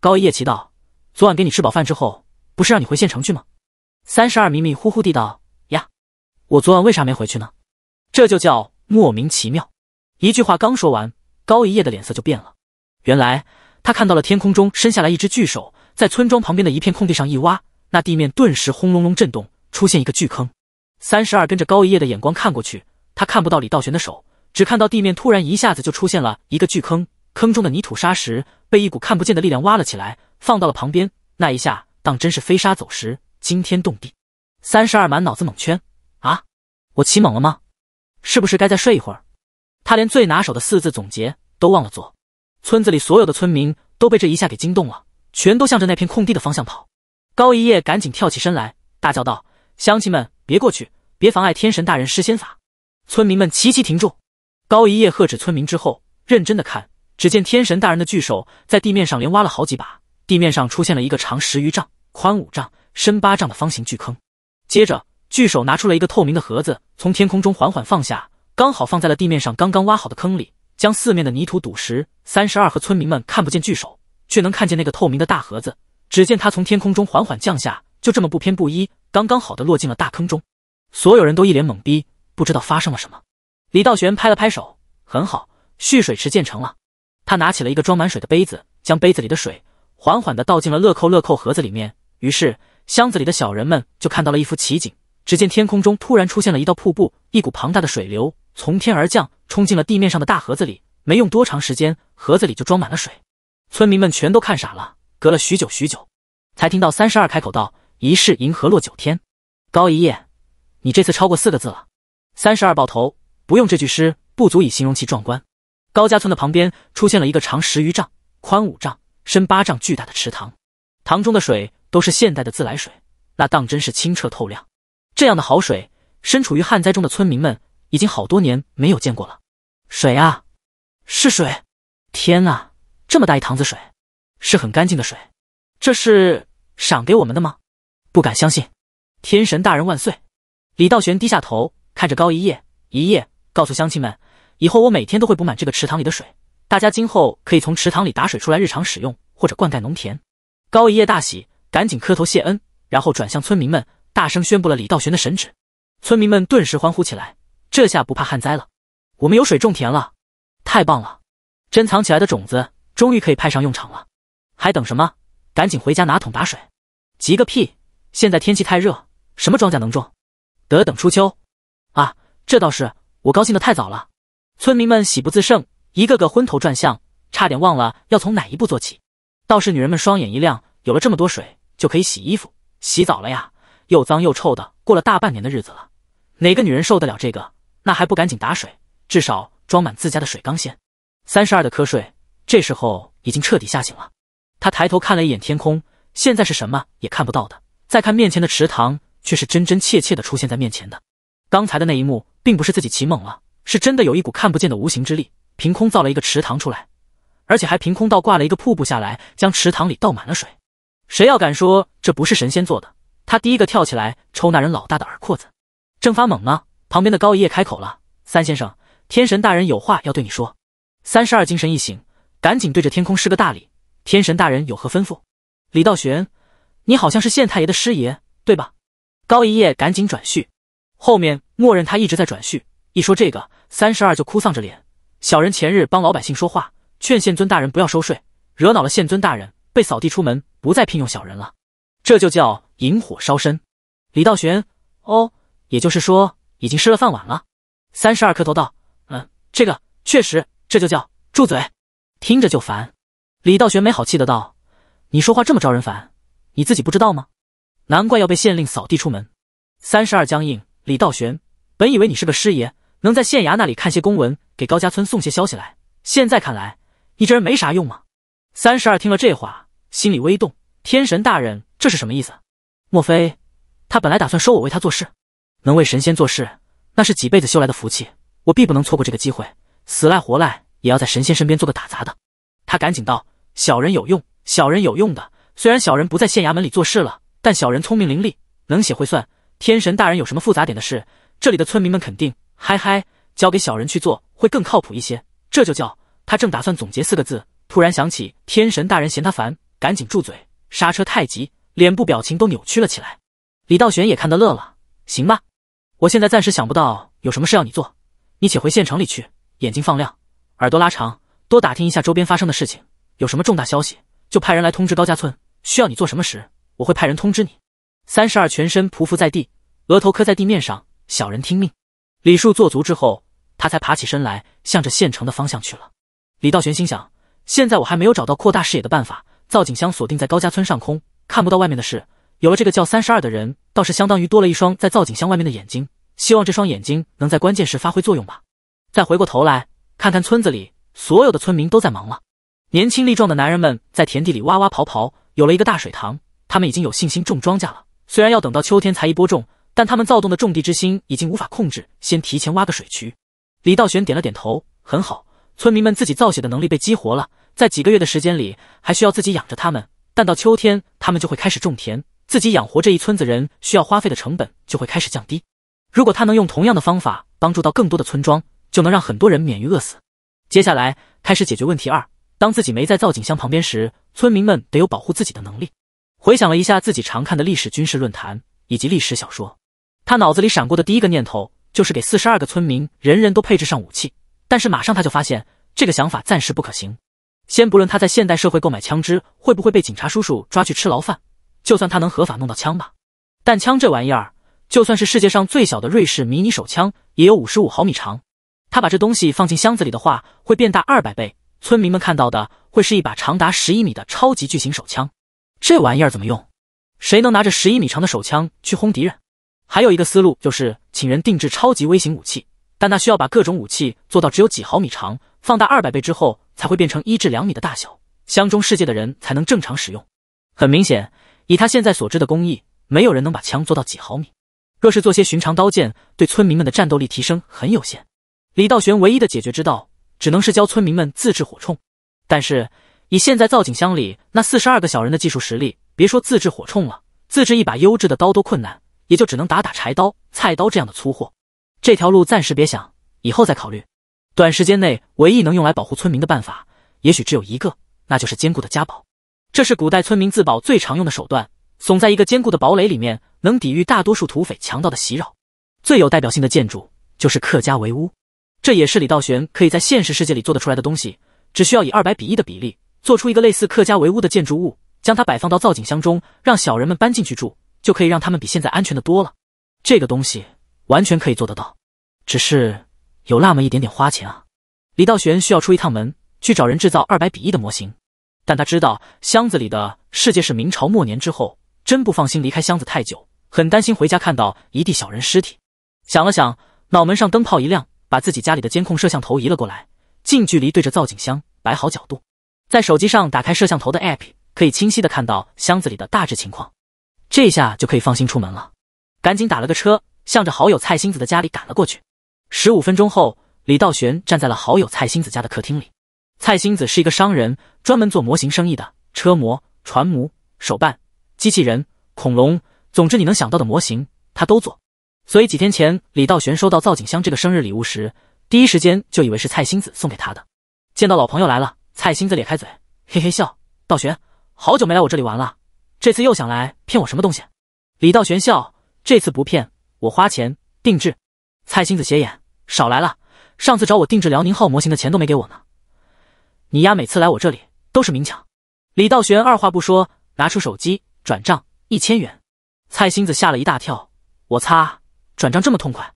Speaker 1: 高一夜祈道：“昨晚给你吃饱饭之后，不是让你回县城去吗？”三十二迷迷糊糊地道：“呀，我昨晚为啥没回去呢？”这就叫莫名其妙。一句话刚说完，高一夜的脸色就变了。原来他看到了天空中伸下来一只巨手，在村庄旁边的一片空地上一挖，那地面顿时轰隆隆震动，出现一个巨坑。三十二跟着高一夜的眼光看过去，他看不到李道玄的手，只看到地面突然一下子就出现了一个巨坑，坑中的泥土沙石被一股看不见的力量挖了起来，放到了旁边。那一下当真是飞沙走石，惊天动地。三十二满脑子懵圈，啊，我起猛了吗？是不是该再睡一会儿？他连最拿手的四字总结都忘了做，村子里所有的村民都被这一下给惊动了，全都向着那片空地的方向跑。高一叶赶紧跳起身来，大叫道：“乡亲们，别过去，别妨碍天神大人施仙法！”村民们齐齐停住。高一叶喝止村民之后，认真的看，只见天神大人的巨手在地面上连挖了好几把，地面上出现了一个长十余丈、宽五丈、深八丈的方形巨坑。接着，巨手拿出了一个透明的盒子，从天空中缓缓放下。刚好放在了地面上刚刚挖好的坑里，将四面的泥土堵实。三十二和村民们看不见巨手，却能看见那个透明的大盒子。只见它从天空中缓缓降下，就这么不偏不倚，刚刚好的落进了大坑中。所有人都一脸懵逼，不知道发生了什么。李道玄拍了拍手，很好，蓄水池建成了。他拿起了一个装满水的杯子，将杯子里的水缓缓的倒进了乐扣乐扣盒子里面。于是箱子里的小人们就看到了一幅奇景：只见天空中突然出现了一道瀑布，一股庞大的水流。从天而降，冲进了地面上的大盒子里。没用多长时间，盒子里就装满了水。村民们全都看傻了。隔了许久许久，才听到三十二开口道：“疑是银河落九天。”高一夜，你这次超过四个字了。三十二爆头，不用这句诗，不足以形容其壮观。高家村的旁边出现了一个长十余丈、宽五丈、深八丈巨大的池塘，塘中的水都是现代的自来水，那当真是清澈透亮。这样的好水，身处于旱灾中的村民们。已经好多年没有见过了，水啊，是水！天哪，这么大一塘子水，是很干净的水。这是赏给我们的吗？不敢相信！天神大人万岁！李道玄低下头看着高一夜一夜，告诉乡亲们：“以后我每天都会补满这个池塘里的水，大家今后可以从池塘里打水出来日常使用或者灌溉农田。”高一夜大喜，赶紧磕头谢恩，然后转向村民们，大声宣布了李道玄的神旨。村民们顿时欢呼起来。这下不怕旱灾了，我们有水种田了，太棒了！珍藏起来的种子终于可以派上用场了，还等什么？赶紧回家拿桶打水！急个屁！现在天气太热，什么庄稼能种？得等初秋。啊，这倒是，我高兴的太早了。村民们喜不自胜，一个个昏头转向，差点忘了要从哪一步做起。倒是女人们双眼一亮，有了这么多水，就可以洗衣服、洗澡了呀！又脏又臭的，过了大半年的日子了，哪个女人受得了这个？那还不赶紧打水，至少装满自家的水缸先。三十二的瞌睡，这时候已经彻底吓醒了。他抬头看了一眼天空，现在是什么也看不到的。再看面前的池塘，却是真真切切的出现在面前的。刚才的那一幕，并不是自己起猛了，是真的有一股看不见的无形之力，凭空造了一个池塘出来，而且还凭空倒挂了一个瀑布下来，将池塘里倒满了水。谁要敢说这不是神仙做的，他第一个跳起来抽那人老大的耳廓子。正发猛呢。旁边的高一叶开口了：“三先生，天神大人有话要对你说。”三十二精神一醒，赶紧对着天空施个大礼：“天神大人有何吩咐？”李道玄，你好像是县太爷的师爷对吧？高一叶赶紧转续，后面默认他一直在转续。一说这个，三十二就哭丧着脸：“小人前日帮老百姓说话，劝县尊大人不要收税，惹恼了县尊大人，被扫地出门，不再聘用小人了。这就叫引火烧身。”李道玄，哦，也就是说。已经失了饭碗了。三十二磕头道：“嗯，这个确实，这就叫住嘴，听着就烦。”李道玄没好气的道：“你说话这么招人烦，你自己不知道吗？难怪要被县令扫地出门。”三十二僵硬。李道玄本以为你是个师爷，能在县衙那里看些公文，给高家村送些消息来。现在看来，你这人没啥用吗？三十二听了这话，心里微动。天神大人这是什么意思？莫非他本来打算收我为他做事？能为神仙做事，那是几辈子修来的福气，我必不能错过这个机会，死赖活赖也要在神仙身边做个打杂的。他赶紧道：“小人有用，小人有用的。虽然小人不在县衙门里做事了，但小人聪明伶俐，能写会算。天神大人有什么复杂点的事，这里的村民们肯定嗨嗨，交给小人去做会更靠谱一些。”这就叫他正打算总结四个字，突然想起天神大人嫌他烦，赶紧住嘴，刹车太急，脸部表情都扭曲了起来。李道玄也看得乐了，行吧。我现在暂时想不到有什么事要你做，你且回县城里去，眼睛放亮，耳朵拉长，多打听一下周边发生的事情，有什么重大消息就派人来通知高家村。需要你做什么时，我会派人通知你。三十二全身匍匐在地，额头磕在地面上，小人听命。李树做足之后，他才爬起身来，向着县城的方向去了。李道玄心想，现在我还没有找到扩大视野的办法，造景箱锁定在高家村上空，看不到外面的事。有了这个叫三十二的人，倒是相当于多了一双在造景箱外面的眼睛。希望这双眼睛能在关键时发挥作用吧。再回过头来看看村子里，所有的村民都在忙了。年轻力壮的男人们在田地里挖挖刨刨。有了一个大水塘，他们已经有信心种庄稼了。虽然要等到秋天才一播种，但他们躁动的种地之心已经无法控制，先提前挖个水渠。李道玄点了点头，很好，村民们自己造血的能力被激活了。在几个月的时间里，还需要自己养着他们，但到秋天他们就会开始种田。自己养活这一村子人需要花费的成本就会开始降低。如果他能用同样的方法帮助到更多的村庄，就能让很多人免于饿死。接下来开始解决问题二：当自己没在造景箱旁边时，村民们得有保护自己的能力。回想了一下自己常看的历史军事论坛以及历史小说，他脑子里闪过的第一个念头就是给四十二个村民人人都配置上武器。但是马上他就发现这个想法暂时不可行。先不论他在现代社会购买枪支会不会被警察叔叔抓去吃牢饭。就算他能合法弄到枪吧，但枪这玩意儿，就算是世界上最小的瑞士迷你手枪，也有五十五毫米长。他把这东西放进箱子里的话，会变大二百倍。村民们看到的会是一把长达十一米的超级巨型手枪。这玩意儿怎么用？谁能拿着十一米长的手枪去轰敌人？还有一个思路就是请人定制超级微型武器，但那需要把各种武器做到只有几毫米长，放大二百倍之后才会变成一至两米的大小，箱中世界的人才能正常使用。很明显。以他现在所知的工艺，没有人能把枪做到几毫米。若是做些寻常刀剑，对村民们的战斗力提升很有限。李道玄唯一的解决之道，只能是教村民们自制火铳。但是，以现在造景乡里那四十二个小人的技术实力，别说自制火铳了，自制一把优质的刀都困难，也就只能打打柴刀、菜刀这样的粗货。这条路暂时别想，以后再考虑。短时间内，唯一能用来保护村民的办法，也许只有一个，那就是坚固的家堡。这是古代村民自保最常用的手段，耸在一个坚固的堡垒里面，能抵御大多数土匪强盗的袭扰。最有代表性的建筑就是客家围屋，这也是李道玄可以在现实世界里做得出来的东西。只需要以二百比一的比例做出一个类似客家围屋的建筑物，将它摆放到造景箱中，让小人们搬进去住，就可以让他们比现在安全的多了。这个东西完全可以做得到，只是有那么一点点花钱啊。李道玄需要出一趟门去找人制造二百比一的模型。但他知道箱子里的世界是明朝末年之后，真不放心离开箱子太久，很担心回家看到一地小人尸体。想了想，脑门上灯泡一亮，把自己家里的监控摄像头移了过来，近距离对着造景箱摆好角度，在手机上打开摄像头的 app，可以清晰的看到箱子里的大致情况，这下就可以放心出门了。赶紧打了个车，向着好友蔡星子的家里赶了过去。十五分钟后，李道玄站在了好友蔡星子家的客厅里。蔡星子是一个商人，专门做模型生意的，车模、船模、手办、机器人、恐龙，总之你能想到的模型他都做。所以几天前李道玄收到赵景香这个生日礼物时，第一时间就以为是蔡星子送给他的。见到老朋友来了，蔡星子咧开嘴，嘿嘿笑。道玄，好久没来我这里玩了，这次又想来骗我什么东西？李道玄笑，这次不骗我，花钱定制。蔡星子斜眼，少来了，上次找我定制辽宁号模型的钱都没给我呢。你丫每次来我这里都是明抢！李道玄二话不说，拿出手机转账一千元。蔡星子吓了一大跳，我擦，转账这么痛快！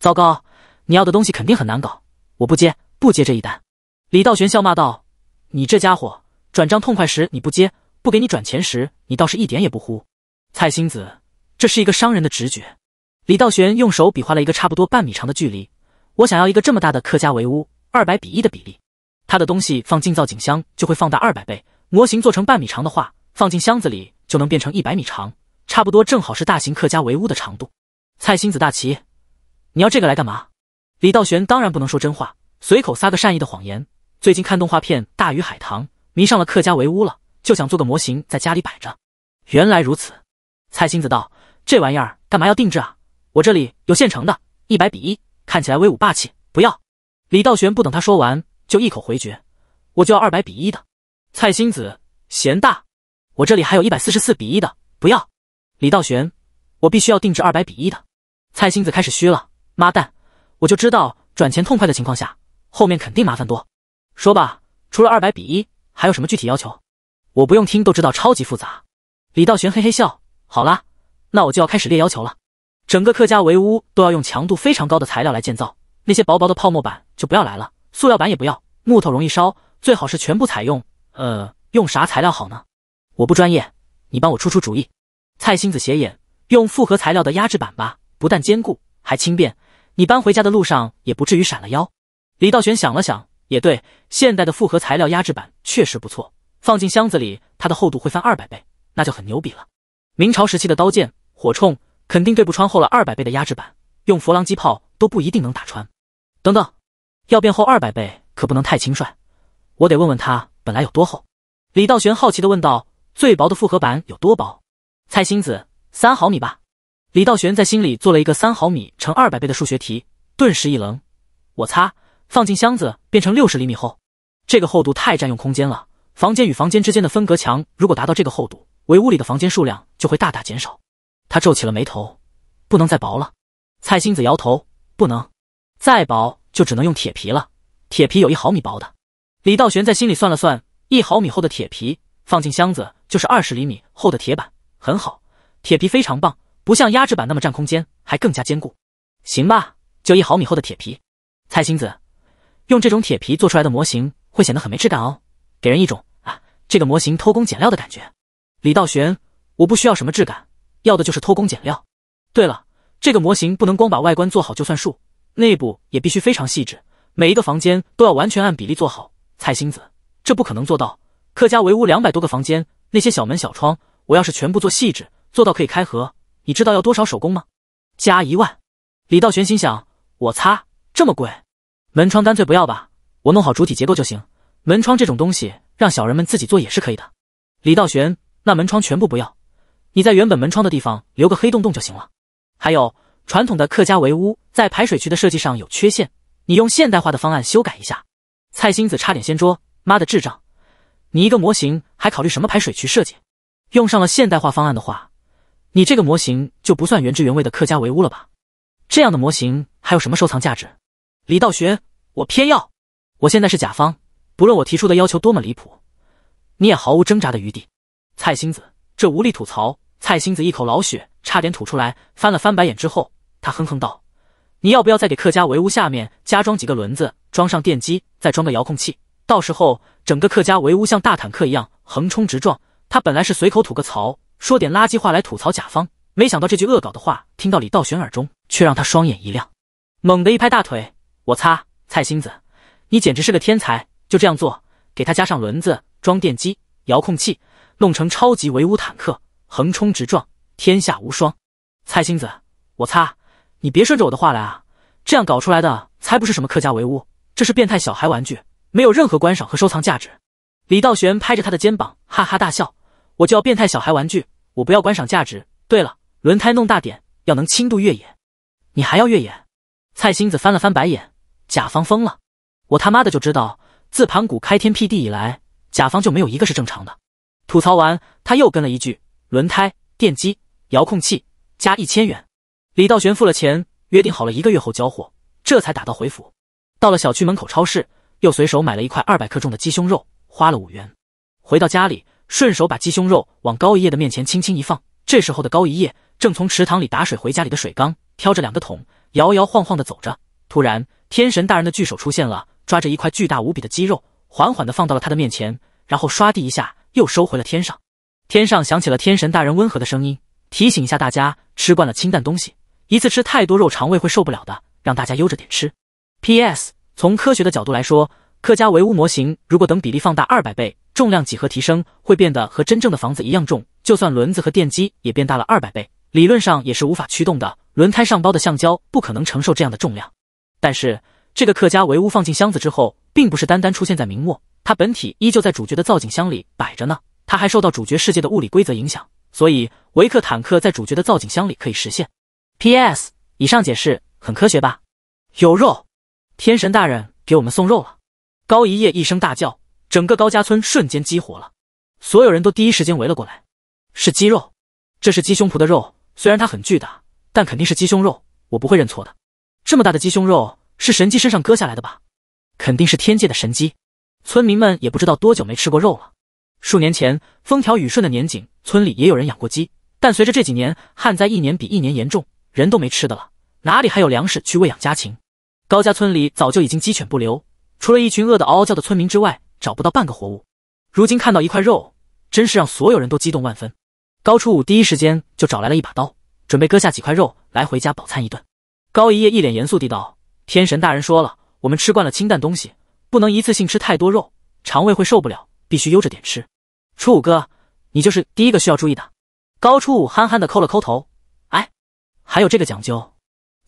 Speaker 1: 糟糕，你要的东西肯定很难搞，我不接，不接这一单！李道玄笑骂道：“你这家伙转账痛快时你不接，不给你转钱时你倒是一点也不呼。”蔡星子，这是一个商人的直觉。李道玄用手比划了一个差不多半米长的距离，我想要一个这么大的客家围屋，二百比一的比例。他的东西放进造景箱就会放大二百倍。模型做成半米长的话，放进箱子里就能变成一百米长，差不多正好是大型客家围屋的长度。蔡星子大奇，你要这个来干嘛？李道玄当然不能说真话，随口撒个善意的谎言。最近看动画片《大鱼海棠》，迷上了客家围屋了，就想做个模型在家里摆着。原来如此，蔡星子道，这玩意儿干嘛要定制啊？我这里有现成的，一百比一，看起来威武霸气。不要！李道玄不等他说完。就一口回绝，我就要二百比一的。蔡星子嫌大，我这里还有一百四十四比一的，不要。李道玄，我必须要定制二百比一的。蔡星子开始虚了，妈蛋，我就知道转钱痛快的情况下，后面肯定麻烦多。说吧，除了二百比一，还有什么具体要求？我不用听都知道超级复杂。李道玄嘿嘿笑，好啦，那我就要开始列要求了。整个客家围屋都要用强度非常高的材料来建造，那些薄薄的泡沫板就不要来了。塑料板也不要，木头容易烧，最好是全部采用。呃，用啥材料好呢？我不专业，你帮我出出主意。蔡心子斜眼，用复合材料的压制板吧，不但坚固，还轻便，你搬回家的路上也不至于闪了腰。李道玄想了想，也对，现代的复合材料压制板确实不错，放进箱子里，它的厚度会翻二百倍，那就很牛逼了。明朝时期的刀剑、火铳肯定对不穿厚了二百倍的压制板，用佛郎机炮都不一定能打穿。等等。要变厚二百倍，可不能太轻率。我得问问他本来有多厚。李道玄好奇地问道：“最薄的复合板有多薄？”蔡星子：“三毫米吧。”李道玄在心里做了一个三毫米乘二百倍的数学题，顿时一愣：“我擦，放进箱子变成六十厘米厚，这个厚度太占用空间了。房间与房间之间的分隔墙如果达到这个厚度，围屋里的房间数量就会大大减少。”他皱起了眉头：“不能再薄了。”蔡星子摇头：“不能。”再薄就只能用铁皮了，铁皮有一毫米薄的。李道玄在心里算了算，一毫米厚的铁皮放进箱子就是二十厘米厚的铁板，很好，铁皮非常棒，不像压制板那么占空间，还更加坚固。行吧，就一毫米厚的铁皮。蔡星子，用这种铁皮做出来的模型会显得很没质感哦，给人一种啊这个模型偷工减料的感觉。李道玄，我不需要什么质感，要的就是偷工减料。对了，这个模型不能光把外观做好就算数。内部也必须非常细致，每一个房间都要完全按比例做好。蔡星子，这不可能做到。客家围屋两百多个房间，那些小门小窗，我要是全部做细致，做到可以开合，你知道要多少手工吗？加一万。李道玄心想：我擦，这么贵，门窗干脆不要吧，我弄好主体结构就行。门窗这种东西，让小人们自己做也是可以的。李道玄，那门窗全部不要，你在原本门窗的地方留个黑洞洞就行了。还有。传统的客家围屋在排水渠的设计上有缺陷，你用现代化的方案修改一下。蔡星子差点掀桌，妈的智障！你一个模型还考虑什么排水渠设计？用上了现代化方案的话，你这个模型就不算原汁原味的客家围屋了吧？这样的模型还有什么收藏价值？李道学，我偏要！我现在是甲方，不论我提出的要求多么离谱，你也毫无挣扎的余地。蔡星子这无力吐槽，蔡星子一口老血差点吐出来，翻了翻白眼之后。他哼哼道：“你要不要再给客家围屋下面加装几个轮子，装上电机，再装个遥控器，到时候整个客家围屋像大坦克一样横冲直撞。”他本来是随口吐个槽，说点垃圾话来吐槽甲方，没想到这句恶搞的话听到李道玄耳中，却让他双眼一亮，猛地一拍大腿：“我擦，蔡星子，你简直是个天才！就这样做，给他加上轮子，装电机、遥控器，弄成超级围屋坦克，横冲直撞，天下无双。”蔡星子，我擦！你别顺着我的话来啊！这样搞出来的才不是什么客家围屋，这是变态小孩玩具，没有任何观赏和收藏价值。李道玄拍着他的肩膀，哈哈大笑。我就要变态小孩玩具，我不要观赏价值。对了，轮胎弄大点，要能轻度越野。你还要越野？蔡星子翻了翻白眼，甲方疯了。我他妈的就知道，自盘古开天辟地以来，甲方就没有一个是正常的。吐槽完，他又跟了一句：轮胎、电机、遥控器加一千元。李道玄付了钱，约定好了一个月后交货，这才打道回府。到了小区门口超市，又随手买了一块二百克重的鸡胸肉，花了五元。回到家里，顺手把鸡胸肉往高一叶的面前轻轻一放。这时候的高一叶正从池塘里打水回家里的水缸，挑着两个桶，摇摇晃晃的走着。突然，天神大人的巨手出现了，抓着一块巨大无比的鸡肉，缓缓的放到了他的面前，然后唰地一下又收回了天上。天上响起了天神大人温和的声音，提醒一下大家：吃惯了清淡东西。一次吃太多肉，肠胃会受不了的，让大家悠着点吃。P.S. 从科学的角度来说，客家围屋模型如果等比例放大二百倍，重量几何提升会变得和真正的房子一样重，就算轮子和电机也变大了二百倍，理论上也是无法驱动的。轮胎上包的橡胶不可能承受这样的重量。但是这个客家围屋放进箱子之后，并不是单单出现在明末，它本体依旧在主角的造景箱里摆着呢。它还受到主角世界的物理规则影响，所以维克坦克在主角的造景箱里可以实现。P.S. 以上解释很科学吧？有肉！天神大人给我们送肉了！高一夜一声大叫，整个高家村瞬间激活了，所有人都第一时间围了过来。是鸡肉，这是鸡胸脯的肉，虽然它很巨大，但肯定是鸡胸肉，我不会认错的。这么大的鸡胸肉是神鸡身上割下来的吧？肯定是天界的神鸡。村民们也不知道多久没吃过肉了。数年前风调雨顺的年景，村里也有人养过鸡，但随着这几年旱灾一年比一年严重。人都没吃的了，哪里还有粮食去喂养家禽？高家村里早就已经鸡犬不留，除了一群饿得嗷嗷叫的村民之外，找不到半个活物。如今看到一块肉，真是让所有人都激动万分。高初五第一时间就找来了一把刀，准备割下几块肉来回家饱餐一顿。高一夜一脸严肃地道：“天神大人说了，我们吃惯了清淡东西，不能一次性吃太多肉，肠胃会受不了，必须悠着点吃。初五哥，你就是第一个需要注意的。”高初五憨憨地抠了抠头。还有这个讲究，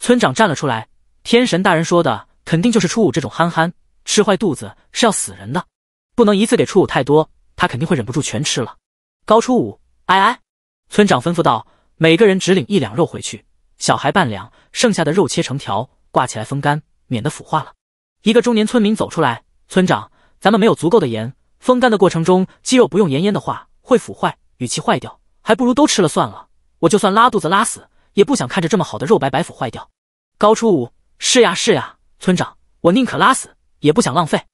Speaker 1: 村长站了出来。天神大人说的肯定就是初五这种憨憨吃坏肚子是要死人的，不能一次给初五太多，他肯定会忍不住全吃了。高初五，哎哎，村长吩咐道，每个人只领一两肉回去，小孩半两，剩下的肉切成条，挂起来风干，免得腐化了。一个中年村民走出来，村长，咱们没有足够的盐，风干的过程中鸡肉不用盐腌的话会腐坏，与其坏掉，还不如都吃了算了。我就算拉肚子拉死。也不想看着这么好的肉白白腐坏掉。高初五，是呀是呀，村长，我宁可拉死也不想浪费。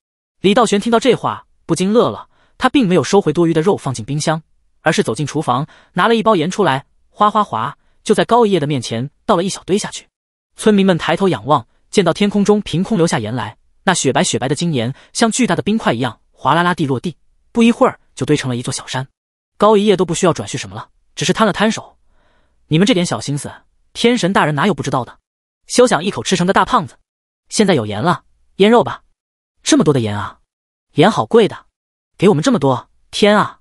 Speaker 1: 李道玄听到这话不禁乐了，他并没有收回多余的肉放进冰箱，而是走进厨房拿了一包盐出来，哗哗哗，就在高一叶的面前倒了一小堆下去。村民们抬头仰望，见到天空中凭空留下盐来，那雪白雪白的晶盐像巨大的冰块一样哗啦啦地落地，不一会儿就堆成了一座小山。高一叶都不需要转述什么了，只是摊了摊手。你们这点小心思，天神大人哪有不知道的？休想一口吃成个大胖子！现在有盐了，腌肉吧！这么多的盐啊！盐好贵的，给我们这么多！天啊！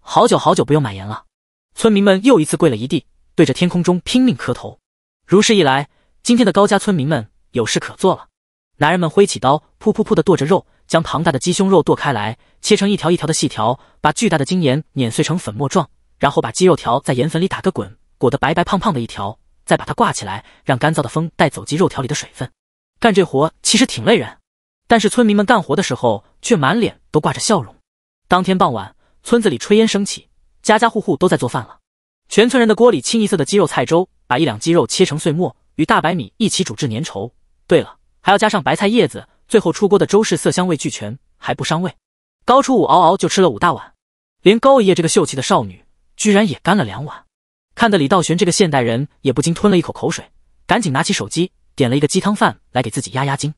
Speaker 1: 好久好久不用买盐了！村民们又一次跪了一地，对着天空中拼命磕头。如是以来，今天的高家村民们有事可做了。男人们挥起刀，噗噗噗的剁着肉，将庞大的鸡胸肉剁开来，切成一条一条的细条，把巨大的精盐碾碎成粉末状，然后把鸡肉条在盐粉里打个滚。裹得白白胖胖的一条，再把它挂起来，让干燥的风带走鸡肉条里的水分。干这活其实挺累人，但是村民们干活的时候却满脸都挂着笑容。当天傍晚，村子里炊烟升起，家家户户都在做饭了。全村人的锅里清一色的鸡肉菜粥，把一两鸡肉切成碎末，与大白米一起煮至粘稠。对了，还要加上白菜叶子。最后出锅的粥是色香味俱全，还不伤胃。高初五嗷嗷就吃了五大碗，连高一夜这个秀气的少女居然也干了两碗。看得李道玄这个现代人也不禁吞了一口口水，赶紧拿起手机点了一个鸡汤饭来给自己压压惊。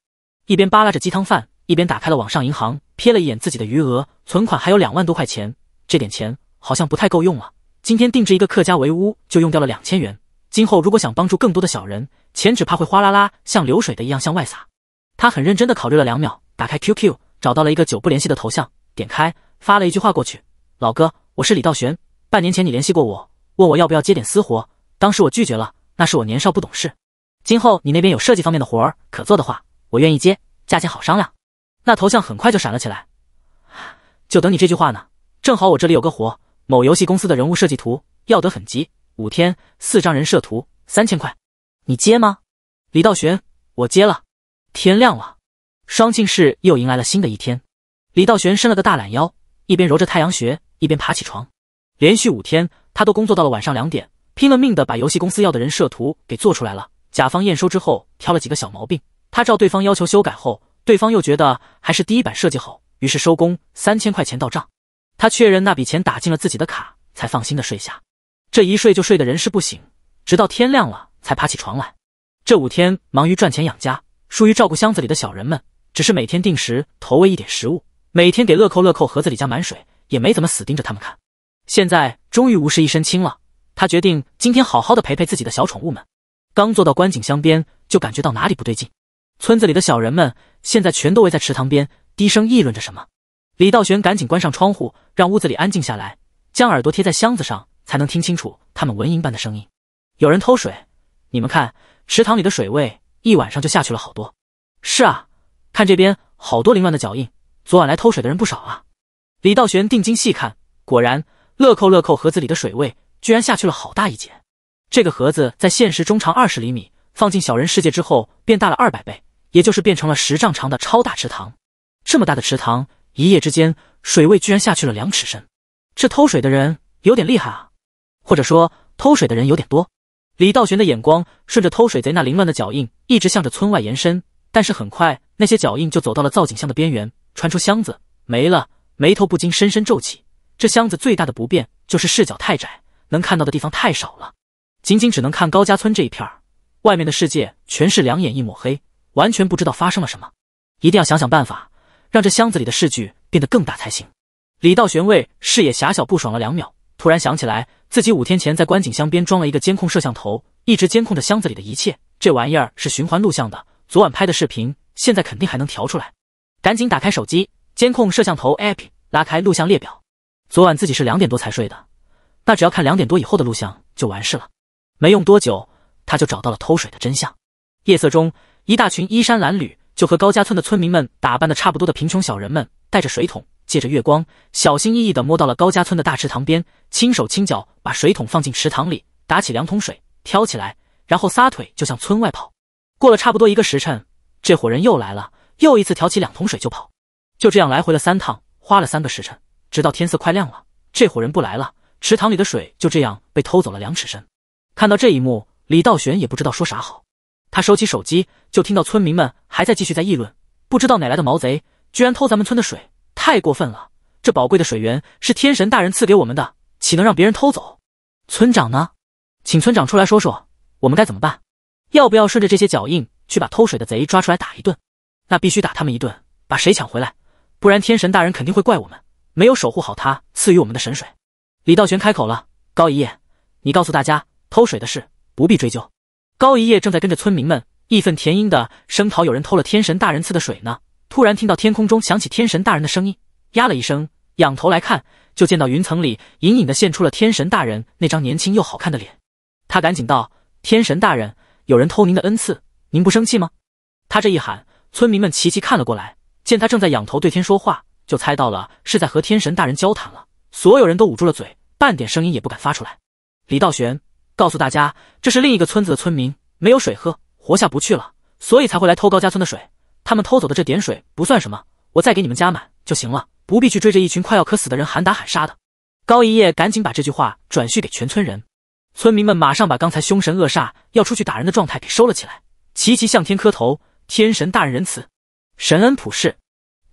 Speaker 1: 一边扒拉着鸡汤饭，一边打开了网上银行，瞥了一眼自己的余额，存款还有两万多块钱，这点钱好像不太够用了。今天定制一个客家围屋就用掉了两千元，今后如果想帮助更多的小人，钱只怕会哗啦啦像流水的一样向外洒。他很认真的考虑了两秒，打开 QQ，找到了一个久不联系的头像，点开发了一句话过去：“老哥，我是李道玄，半年前你联系过我。”问我要不要接点私活，当时我拒绝了，那是我年少不懂事。今后你那边有设计方面的活儿可做的话，我愿意接，价钱好商量。那头像很快就闪了起来，就等你这句话呢。正好我这里有个活，某游戏公司的人物设计图要得很急，五天四张人设图，三千块，你接吗？李道玄，我接了。天亮了，双庆市又迎来了新的一天。李道玄伸了个大懒腰，一边揉着太阳穴，一边爬起床。连续五天，他都工作到了晚上两点，拼了命的把游戏公司要的人设图给做出来了。甲方验收之后，挑了几个小毛病，他照对方要求修改后，对方又觉得还是第一版设计好，于是收工，三千块钱到账。他确认那笔钱打进了自己的卡，才放心的睡下。这一睡就睡得人事不省，直到天亮了才爬起床来。这五天忙于赚钱养家，疏于照顾箱子里的小人们，只是每天定时投喂一点食物，每天给乐扣乐扣盒子里加满水，也没怎么死盯着他们看。现在终于无事一身轻了，他决定今天好好的陪陪自己的小宠物们。刚坐到观景箱边，就感觉到哪里不对劲。村子里的小人们现在全都围在池塘边，低声议论着什么。李道玄赶紧关上窗户，让屋子里安静下来，将耳朵贴在箱子上，才能听清楚他们蚊蝇般的声音。有人偷水，你们看，池塘里的水位一晚上就下去了好多。是啊，看这边，好多凌乱的脚印，昨晚来偷水的人不少啊。李道玄定睛细看，果然。乐扣乐扣，盒子里的水位居然下去了好大一截。这个盒子在现实中长二十厘米，放进小人世界之后变大了二百倍，也就是变成了十丈长的超大池塘。这么大的池塘，一夜之间水位居然下去了两尺深。这偷水的人有点厉害啊，或者说偷水的人有点多。李道玄的眼光顺着偷水贼那凌乱的脚印一直向着村外延伸，但是很快那些脚印就走到了造景箱的边缘，穿出箱子没了，眉头不禁深深皱起。这箱子最大的不便就是视角太窄，能看到的地方太少了，仅仅只能看高家村这一片儿，外面的世界全是两眼一抹黑，完全不知道发生了什么。一定要想想办法，让这箱子里的视距变得更大才行。李道玄为视野狭小不爽了两秒，突然想起来自己五天前在观景箱边装了一个监控摄像头，一直监控着箱子里的一切。这玩意儿是循环录像的，昨晚拍的视频现在肯定还能调出来。赶紧打开手机监控摄像头 APP，拉开录像列表。昨晚自己是两点多才睡的，那只要看两点多以后的录像就完事了。没用多久，他就找到了偷水的真相。夜色中，一大群衣衫褴褛、就和高家村的村民们打扮的差不多的贫穷小人们，带着水桶，借着月光，小心翼翼地摸到了高家村的大池塘边，轻手轻脚把水桶放进池塘里，打起两桶水，挑起来，然后撒腿就向村外跑。过了差不多一个时辰，这伙人又来了，又一次挑起两桶水就跑。就这样来回了三趟，花了三个时辰。直到天色快亮了，这伙人不来了，池塘里的水就这样被偷走了两尺深。看到这一幕，李道玄也不知道说啥好。他收起手机，就听到村民们还在继续在议论：不知道哪来的毛贼，居然偷咱们村的水，太过分了！这宝贵的水源是天神大人赐给我们的，岂能让别人偷走？村长呢？请村长出来说说，我们该怎么办？要不要顺着这些脚印去把偷水的贼抓出来打一顿？那必须打他们一顿，把谁抢回来，不然天神大人肯定会怪我们。没有守护好他赐予我们的神水，李道玄开口了：“高一叶，你告诉大家，偷水的事不必追究。”高一叶正在跟着村民们义愤填膺的声讨有人偷了天神大人赐的水呢，突然听到天空中响起天神大人的声音，呀了一声，仰头来看，就见到云层里隐隐的现出了天神大人那张年轻又好看的脸。他赶紧道：“天神大人，有人偷您的恩赐，您不生气吗？”他这一喊，村民们齐齐看了过来，见他正在仰头对天说话。就猜到了是在和天神大人交谈了，所有人都捂住了嘴，半点声音也不敢发出来。李道玄告诉大家，这是另一个村子的村民，没有水喝，活下不去了，所以才会来偷高家村的水。他们偷走的这点水不算什么，我再给你们加满就行了，不必去追着一群快要渴死的人喊打喊杀的。高爷爷赶紧把这句话转述给全村人，村民们马上把刚才凶神恶煞要出去打人的状态给收了起来，齐齐向天磕头，天神大人仁慈，神恩普世，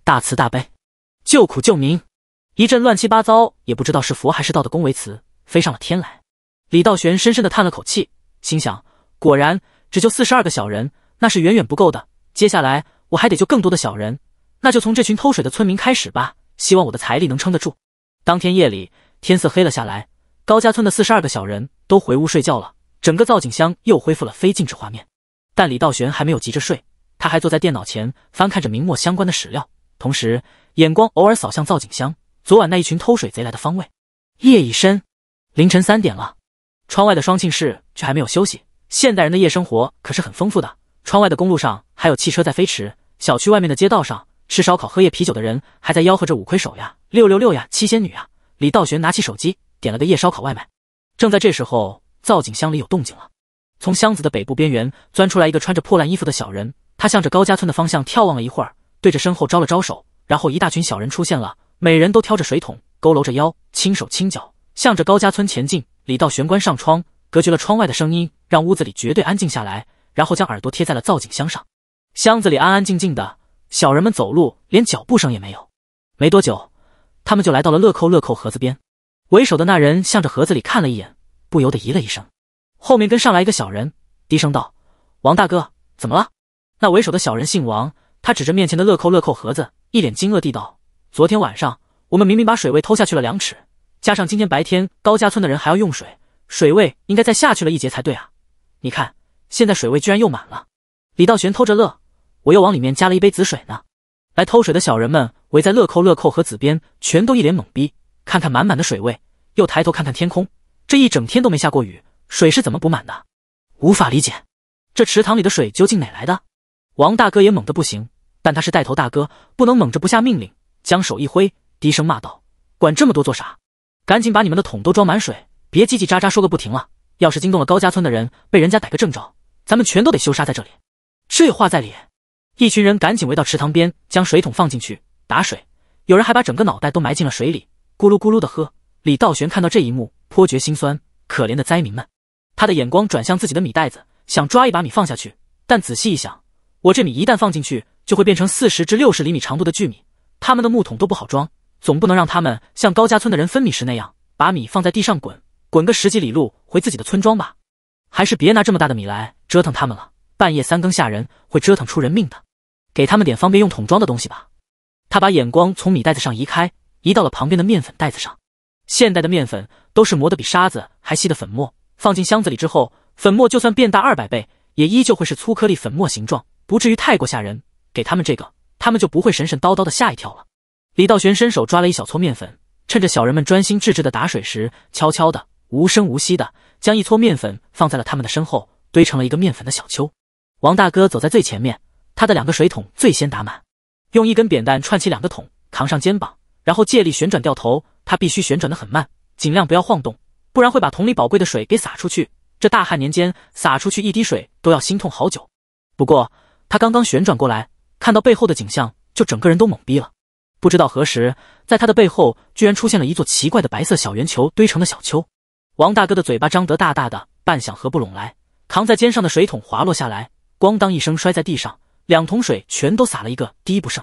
Speaker 1: 大慈大悲。救苦救民，一阵乱七八糟，也不知道是佛还是道的恭维词飞上了天来。李道玄深深的叹了口气，心想：果然，只救四十二个小人，那是远远不够的。接下来我还得救更多的小人，那就从这群偷水的村民开始吧。希望我的财力能撑得住。当天夜里，天色黑了下来，高家村的四十二个小人都回屋睡觉了，整个造景乡又恢复了非静止画面。但李道玄还没有急着睡，他还坐在电脑前翻看着明末相关的史料。同时，眼光偶尔扫向造景箱，昨晚那一群偷水贼来的方位。夜已深，凌晨三点了，窗外的双庆市却还没有休息。现代人的夜生活可是很丰富的。窗外的公路上还有汽车在飞驰，小区外面的街道上吃烧烤、喝夜啤酒的人还在吆喝着五魁首呀、六六六呀、七仙女啊。李道玄拿起手机，点了个夜烧烤外卖。正在这时候，造景箱里有动静了，从箱子的北部边缘钻出来一个穿着破烂衣服的小人，他向着高家村的方向眺望了一会儿。对着身后招了招手，然后一大群小人出现了，每人都挑着水桶，佝偻着腰，轻手轻脚，向着高家村前进。李道玄关上窗，隔绝了窗外的声音，让屋子里绝对安静下来，然后将耳朵贴在了造景箱上。箱子里安安静静的，小人们走路连脚步声也没有。没多久，他们就来到了乐扣乐扣盒子边。为首的那人向着盒子里看了一眼，不由得咦了一声。后面跟上来一个小人，低声道：“王大哥，怎么了？”那为首的小人姓王。他指着面前的乐扣乐扣盒子，一脸惊愕地道：“昨天晚上我们明明把水位偷下去了两尺，加上今天白天高家村的人还要用水，水位应该再下去了一截才对啊！你看，现在水位居然又满了。”李道玄偷着乐：“我又往里面加了一杯紫水呢。”来偷水的小人们围在乐扣乐扣和子边，全都一脸懵逼，看看满满的水位，又抬头看看天空，这一整天都没下过雨，水是怎么补满的？无法理解，这池塘里的水究竟哪来的？王大哥也猛得不行。但他是带头大哥，不能猛着不下命令。将手一挥，低声骂道：“管这么多做啥？赶紧把你们的桶都装满水，别叽叽喳喳说个不停了。要是惊动了高家村的人，被人家逮个正着，咱们全都得羞杀在这里。”这话在理。一群人赶紧围到池塘边，将水桶放进去打水，有人还把整个脑袋都埋进了水里，咕噜咕噜的喝。李道玄看到这一幕，颇觉心酸，可怜的灾民们。他的眼光转向自己的米袋子，想抓一把米放下去，但仔细一想，我这米一旦放进去，就会变成四十至六十厘米长度的巨米，他们的木桶都不好装，总不能让他们像高家村的人分米时那样，把米放在地上滚，滚个十几里路回自己的村庄吧？还是别拿这么大的米来折腾他们了。半夜三更吓人，会折腾出人命的。给他们点方便用桶装的东西吧。他把眼光从米袋子上移开，移到了旁边的面粉袋子上。现代的面粉都是磨得比沙子还细的粉末，放进箱子里之后，粉末就算变大二百倍，也依旧会是粗颗粒粉末形状，不至于太过吓人。给他们这个，他们就不会神神叨叨的吓一跳了。李道玄伸手抓了一小撮面粉，趁着小人们专心致志的打水时，悄悄的、无声无息的将一撮面粉放在了他们的身后，堆成了一个面粉的小丘。王大哥走在最前面，他的两个水桶最先打满，用一根扁担串起两个桶，扛上肩膀，然后借力旋转掉头。他必须旋转的很慢，尽量不要晃动，不然会把桶里宝贵的水给洒出去。这大旱年间，洒出去一滴水都要心痛好久。不过他刚刚旋转过来。看到背后的景象，就整个人都懵逼了。不知道何时，在他的背后，居然出现了一座奇怪的白色小圆球堆成的小丘。王大哥的嘴巴张得大大的，半晌合不拢来。扛在肩上的水桶滑落下来，咣当一声摔在地上，两桶水全都洒了一个滴不剩。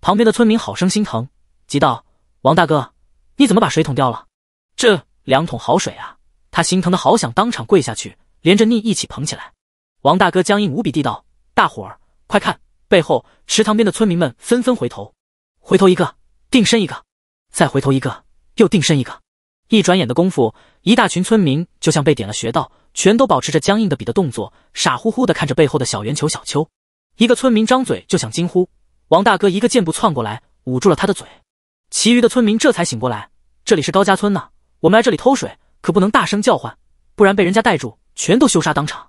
Speaker 1: 旁边的村民好生心疼，急道：“王大哥，你怎么把水桶掉了？这两桶好水啊！”他心疼的好想当场跪下去，连着溺一起捧起来。王大哥僵硬无比地道：“大伙儿快看！”背后池塘边的村民们纷纷回头，回头一个定身一个，再回头一个又定身一个。一转眼的功夫，一大群村民就像被点了穴道，全都保持着僵硬的笔的动作，傻乎乎的看着背后的小圆球小丘。一个村民张嘴就想惊呼，王大哥一个箭步窜过来捂住了他的嘴。其余的村民这才醒过来，这里是高家村呢，我们来这里偷水可不能大声叫唤，不然被人家逮住，全都羞杀当场。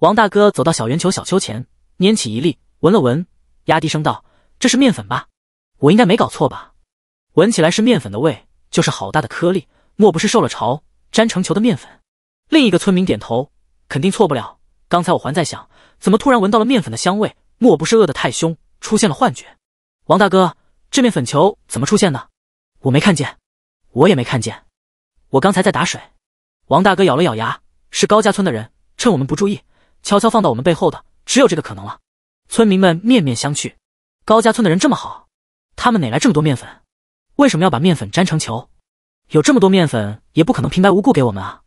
Speaker 1: 王大哥走到小圆球小丘前，拈起一粒。闻了闻，压低声道：“这是面粉吧？我应该没搞错吧？闻起来是面粉的味，就是好大的颗粒，莫不是受了潮，粘成球的面粉？”另一个村民点头：“肯定错不了。刚才我还在想，怎么突然闻到了面粉的香味，莫不是饿得太凶，出现了幻觉？”王大哥，这面粉球怎么出现的？我没看见，我也没看见。我刚才在打水。王大哥咬了咬牙：“是高家村的人，趁我们不注意，悄悄放到我们背后的，只有这个可能了。”村民们面面相觑，高家村的人这么好，他们哪来这么多面粉？为什么要把面粉粘成球？有这么多面粉也不可能平白无故给我们啊！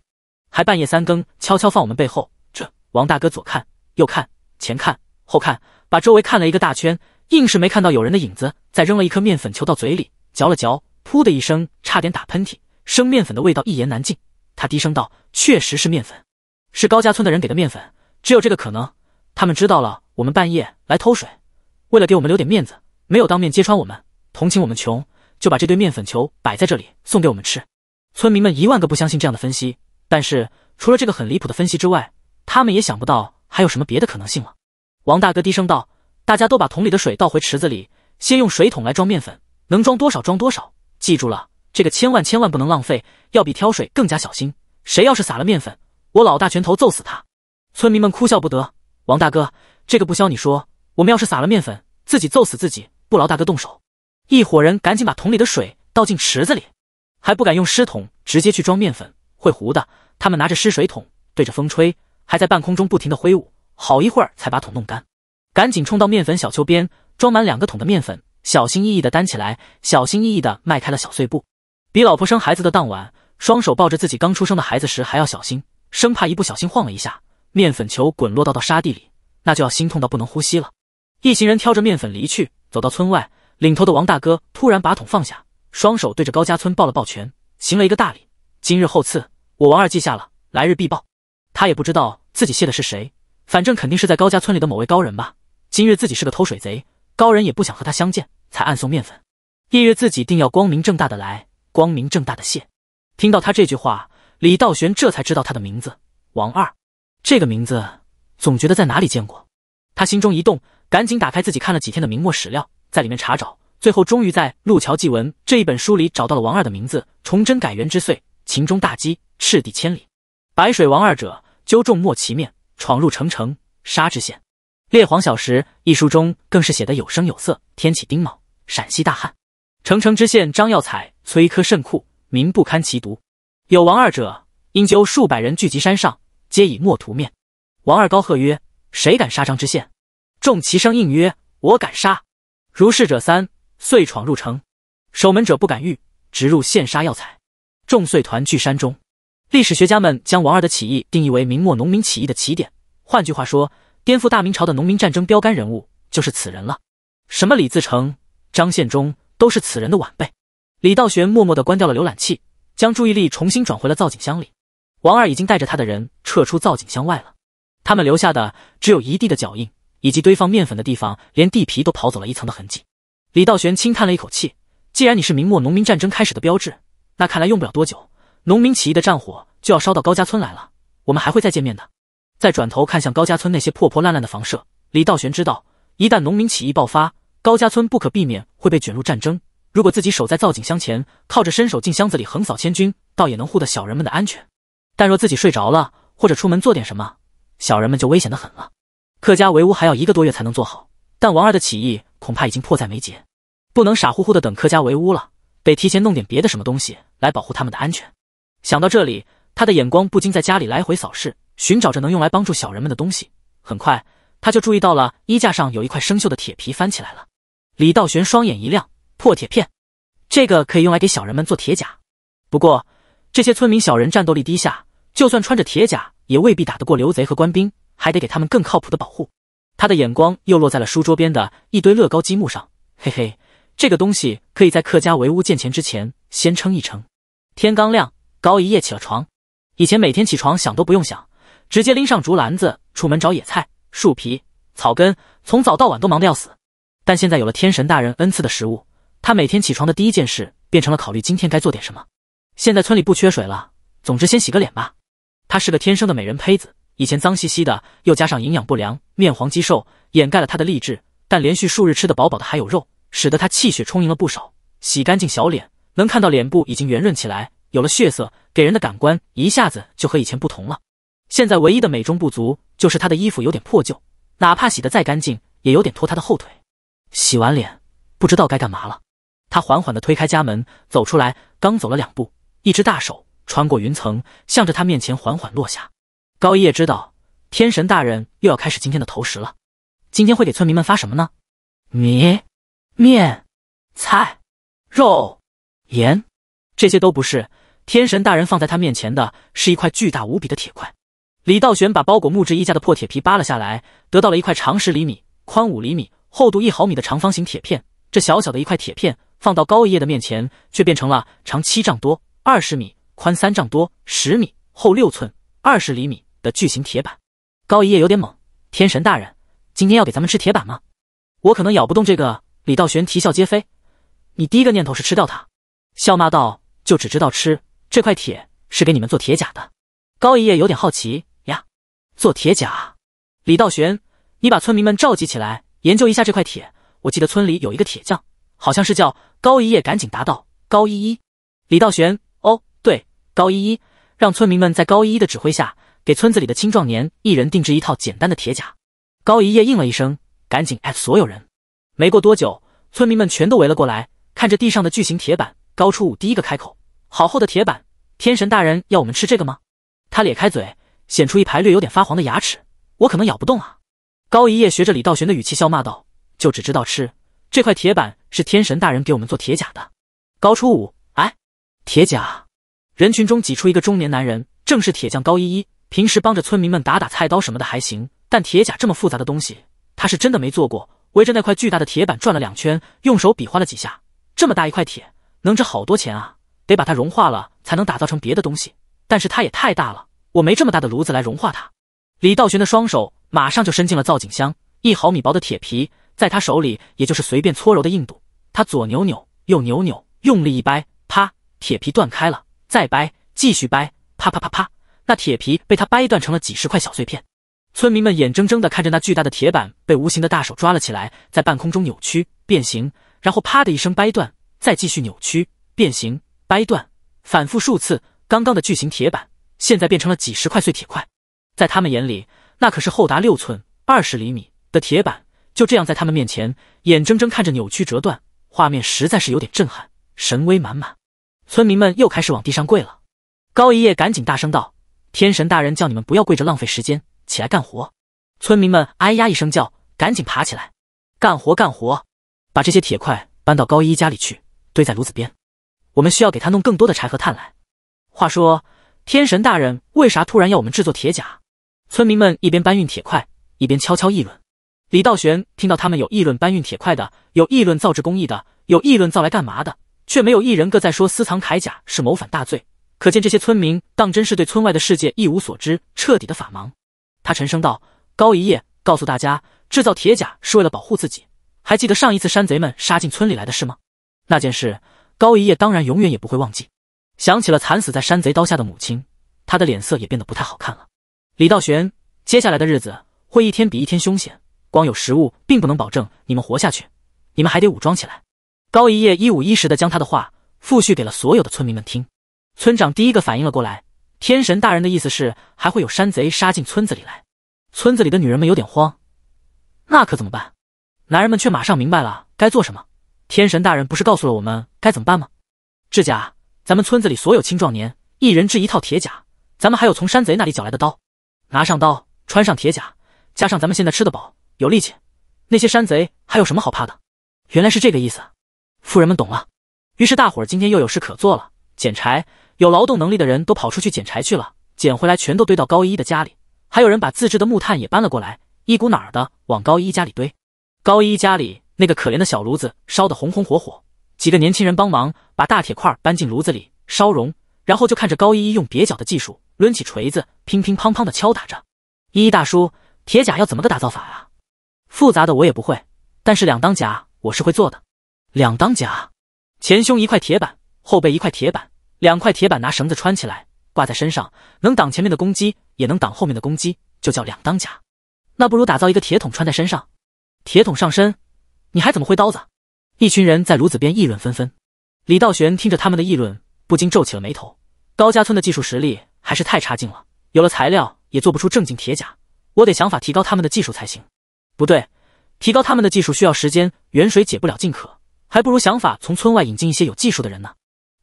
Speaker 1: 还半夜三更悄悄放我们背后。这王大哥左看右看前看后看，把周围看了一个大圈，硬是没看到有人的影子。再扔了一颗面粉球到嘴里嚼了嚼，噗的一声，差点打喷嚏。生面粉的味道一言难尽。他低声道：“确实是面粉，是高家村的人给的面粉，只有这个可能。他们知道了。”我们半夜来偷水，为了给我们留点面子，没有当面揭穿我们，同情我们穷，就把这堆面粉球摆在这里送给我们吃。村民们一万个不相信这样的分析，但是除了这个很离谱的分析之外，他们也想不到还有什么别的可能性了。王大哥低声道：“大家都把桶里的水倒回池子里，先用水桶来装面粉，能装多少装多少。记住了，这个千万千万不能浪费，要比挑水更加小心。谁要是撒了面粉，我老大拳头揍死他！”村民们哭笑不得。王大哥。这个不消你说，我们要是撒了面粉，自己揍死自己，不劳大哥动手。一伙人赶紧把桶里的水倒进池子里，还不敢用湿桶直接去装面粉，会糊的。他们拿着湿水桶对着风吹，还在半空中不停的挥舞，好一会儿才把桶弄干。赶紧冲到面粉小丘边，装满两个桶的面粉，小心翼翼的担起来，小心翼翼的迈开了小碎步，比老婆生孩子的当晚，双手抱着自己刚出生的孩子时还要小心，生怕一不小心晃了一下，面粉球滚落到到沙地里。那就要心痛到不能呼吸了。一行人挑着面粉离去，走到村外，领头的王大哥突然把桶放下，双手对着高家村抱了抱拳，行了一个大礼：“今日厚赐，我王二记下了，来日必报。”他也不知道自己谢的是谁，反正肯定是在高家村里的某位高人吧。今日自己是个偷水贼，高人也不想和他相见，才暗送面粉。翌日自己定要光明正大的来，光明正大的谢。听到他这句话，李道玄这才知道他的名字——王二。这个名字。总觉得在哪里见过，他心中一动，赶紧打开自己看了几天的明末史料，在里面查找，最后终于在《路桥纪文》这一本书里找到了王二的名字。崇祯改元之岁，秦中大饥，赤地千里，白水王二者纠众墨其面，闯入城城，杀知县。《列皇小时》一书中更是写得有声有色。天启丁卯，陕西大旱，城城知县张耀彩、崔科甚酷，民不堪其毒。有王二者，因纠数百人聚集山上，皆以墨涂面。王二高喝曰：“谁敢杀张知县？”众齐声应曰：“我敢杀！”如是者三，遂闯入城。守门者不敢遇，直入县杀药材。众遂团聚山中。历史学家们将王二的起义定义为明末农民起义的起点。换句话说，颠覆大明朝的农民战争标杆人物就是此人了。什么李自成、张献忠，都是此人的晚辈。李道玄默默地关掉了浏览器，将注意力重新转回了造景箱里。王二已经带着他的人撤出造景箱外了。他们留下的只有一地的脚印，以及堆放面粉的地方，连地皮都刨走了一层的痕迹。李道玄轻叹了一口气：“既然你是明末农民战争开始的标志，那看来用不了多久，农民起义的战火就要烧到高家村来了。我们还会再见面的。”再转头看向高家村那些破破烂烂的房舍，李道玄知道，一旦农民起义爆发，高家村不可避免会被卷入战争。如果自己守在造井箱前，靠着伸手进箱子里横扫千军，倒也能护得小人们的安全。但若自己睡着了，或者出门做点什么，小人们就危险的很了。客家围屋还要一个多月才能做好，但王二的起义恐怕已经迫在眉睫，不能傻乎乎的等客家围屋了，得提前弄点别的什么东西来保护他们的安全。想到这里，他的眼光不禁在家里来回扫视，寻找着能用来帮助小人们的东西。很快，他就注意到了衣架上有一块生锈的铁皮翻起来了。李道玄双眼一亮，破铁片，这个可以用来给小人们做铁甲。不过，这些村民小人战斗力低下，就算穿着铁甲。也未必打得过刘贼和官兵，还得给他们更靠谱的保护。他的眼光又落在了书桌边的一堆乐高积木上，嘿嘿，这个东西可以在客家围屋建钱之前先撑一撑。天刚亮，高一夜起了床。以前每天起床想都不用想，直接拎上竹篮子出门找野菜、树皮、草根，从早到晚都忙得要死。但现在有了天神大人恩赐的食物，他每天起床的第一件事变成了考虑今天该做点什么。现在村里不缺水了，总之先洗个脸吧。她是个天生的美人胚子，以前脏兮兮的，又加上营养不良，面黄肌瘦，掩盖了她的励质。但连续数日吃得饱饱的，还有肉，使得她气血充盈了不少。洗干净小脸，能看到脸部已经圆润起来，有了血色，给人的感官一下子就和以前不同了。现在唯一的美中不足就是她的衣服有点破旧，哪怕洗得再干净，也有点拖她的后腿。洗完脸，不知道该干嘛了。她缓缓地推开家门走出来，刚走了两步，一只大手。穿过云层，向着他面前缓缓落下。高一叶知道，天神大人又要开始今天的投食了。今天会给村民们发什么呢？米、面、菜、肉、盐，这些都不是。天神大人放在他面前的是一块巨大无比的铁块。李道玄把包裹木质衣架的破铁皮扒了下来，得到了一块长十厘米、宽五厘米、厚度一毫米的长方形铁片。这小小的一块铁片，放到高一叶的面前，却变成了长七丈多、二十米。宽三丈多，十米，厚六寸，二十厘米的巨型铁板，高一叶有点猛。天神大人，今天要给咱们吃铁板吗？我可能咬不动这个。李道玄啼笑皆非。你第一个念头是吃掉它？笑骂道：“就只知道吃这块铁是给你们做铁甲的。”高一叶有点好奇呀，做铁甲？李道玄，你把村民们召集起来研究一下这块铁。我记得村里有一个铁匠，好像是叫高一叶，赶紧答道：“高一一。”李道玄。高一一让村民们在高一一的指挥下，给村子里的青壮年一人定制一套简单的铁甲。高一叶应了一声，赶紧艾特所有人。没过多久，村民们全都围了过来，看着地上的巨型铁板。高初五第一个开口：“好厚的铁板，天神大人要我们吃这个吗？”他咧开嘴，显出一排略有点发黄的牙齿：“我可能咬不动啊。”高一叶学着李道玄的语气笑骂道：“就只知道吃，这块铁板是天神大人给我们做铁甲的。”高初五：“哎，铁甲。”人群中挤出一个中年男人，正是铁匠高依依。平时帮着村民们打打菜刀什么的还行，但铁甲这么复杂的东西，他是真的没做过。围着那块巨大的铁板转了两圈，用手比划了几下，这么大一块铁，能值好多钱啊！得把它融化了才能打造成别的东西，但是它也太大了，我没这么大的炉子来融化它。李道玄的双手马上就伸进了造景箱，一毫米薄的铁皮在他手里也就是随便搓揉的硬度，他左扭扭，右扭扭，用力一掰，啪，铁皮断开了。再掰，继续掰，啪啪啪啪，那铁皮被他掰断成了几十块小碎片。村民们眼睁睁地看着那巨大的铁板被无形的大手抓了起来，在半空中扭曲变形，然后啪的一声掰断，再继续扭曲变形，掰断，反复数次。刚刚的巨型铁板现在变成了几十块碎铁块。在他们眼里，那可是厚达六寸、二十厘米的铁板，就这样在他们面前眼睁睁看着扭曲折断，画面实在是有点震撼，神威满满。村民们又开始往地上跪了，高一夜赶紧大声道：“天神大人叫你们不要跪着浪费时间，起来干活！”村民们哎呀一声叫，赶紧爬起来，干活干活，把这些铁块搬到高一一家里去，堆在炉子边。我们需要给他弄更多的柴和炭来。话说，天神大人为啥突然要我们制作铁甲？村民们一边搬运铁块，一边悄悄议论。李道玄听到他们有议论搬运铁块的，有议论造制工艺的，有议论造来干嘛的。却没有一人个在说私藏铠甲是谋反大罪，可见这些村民当真是对村外的世界一无所知，彻底的法盲。他沉声道：“高一夜告诉大家，制造铁甲是为了保护自己。还记得上一次山贼们杀进村里来的事吗？那件事高一夜当然永远也不会忘记。想起了惨死在山贼刀下的母亲，他的脸色也变得不太好看了。李道玄，接下来的日子会一天比一天凶险，光有食物并不能保证你们活下去，你们还得武装起来。”高一夜一五一十的将他的话复述给了所有的村民们听。村长第一个反应了过来，天神大人的意思是还会有山贼杀进村子里来。村子里的女人们有点慌，那可怎么办？男人们却马上明白了该做什么。天神大人不是告诉了我们该怎么办吗？制甲，咱们村子里所有青壮年一人制一套铁甲。咱们还有从山贼那里缴来的刀，拿上刀，穿上铁甲，加上咱们现在吃的饱，有力气，那些山贼还有什么好怕的？原来是这个意思。富人们懂了，于是大伙儿今天又有事可做了。捡柴，有劳动能力的人都跑出去捡柴去了。捡回来全都堆到高一依的家里，还有人把自制的木炭也搬了过来，一股脑儿的往高一依家里堆。高一依家里那个可怜的小炉子烧得红红火火，几个年轻人帮忙把大铁块搬进炉子里烧融，然后就看着高一依用蹩脚的技术抡起锤子乒乒乓乓的敲打着。依依大叔，铁甲要怎么个打造法啊？复杂的我也不会，但是两当甲我是会做的。两当甲，前胸一块铁板，后背一块铁板，两块铁板拿绳子穿起来，挂在身上，能挡前面的攻击，也能挡后面的攻击，就叫两当甲。那不如打造一个铁桶穿在身上，铁桶上身，你还怎么挥刀子？一群人在炉子边议论纷纷。李道玄听着他们的议论，不禁皱起了眉头。高家村的技术实力还是太差劲了，有了材料也做不出正经铁甲。我得想法提高他们的技术才行。不对，提高他们的技术需要时间，远水解不了近渴。还不如想法从村外引进一些有技术的人呢。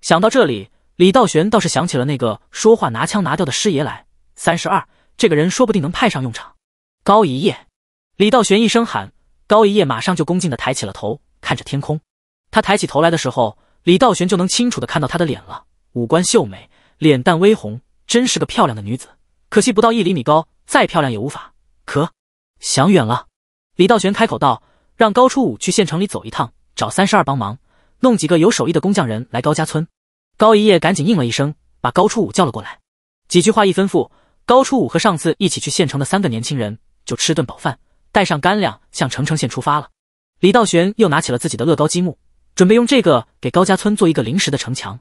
Speaker 1: 想到这里，李道玄倒是想起了那个说话拿腔拿调的师爷来，三十二，这个人说不定能派上用场。高一夜，李道玄一声喊，高一夜马上就恭敬的抬起了头，看着天空。他抬起头来的时候，李道玄就能清楚的看到他的脸了，五官秀美，脸蛋微红，真是个漂亮的女子。可惜不到一厘米高，再漂亮也无法。可想远了，李道玄开口道：“让高初五去县城里走一趟。”找三十二帮忙，弄几个有手艺的工匠人来高家村。高一叶赶紧应了一声，把高初五叫了过来。几句话一吩咐，高初五和上次一起去县城的三个年轻人就吃顿饱饭，带上干粮，向澄城县出发了。李道玄又拿起了自己的乐高积木，准备用这个给高家村做一个临时的城墙。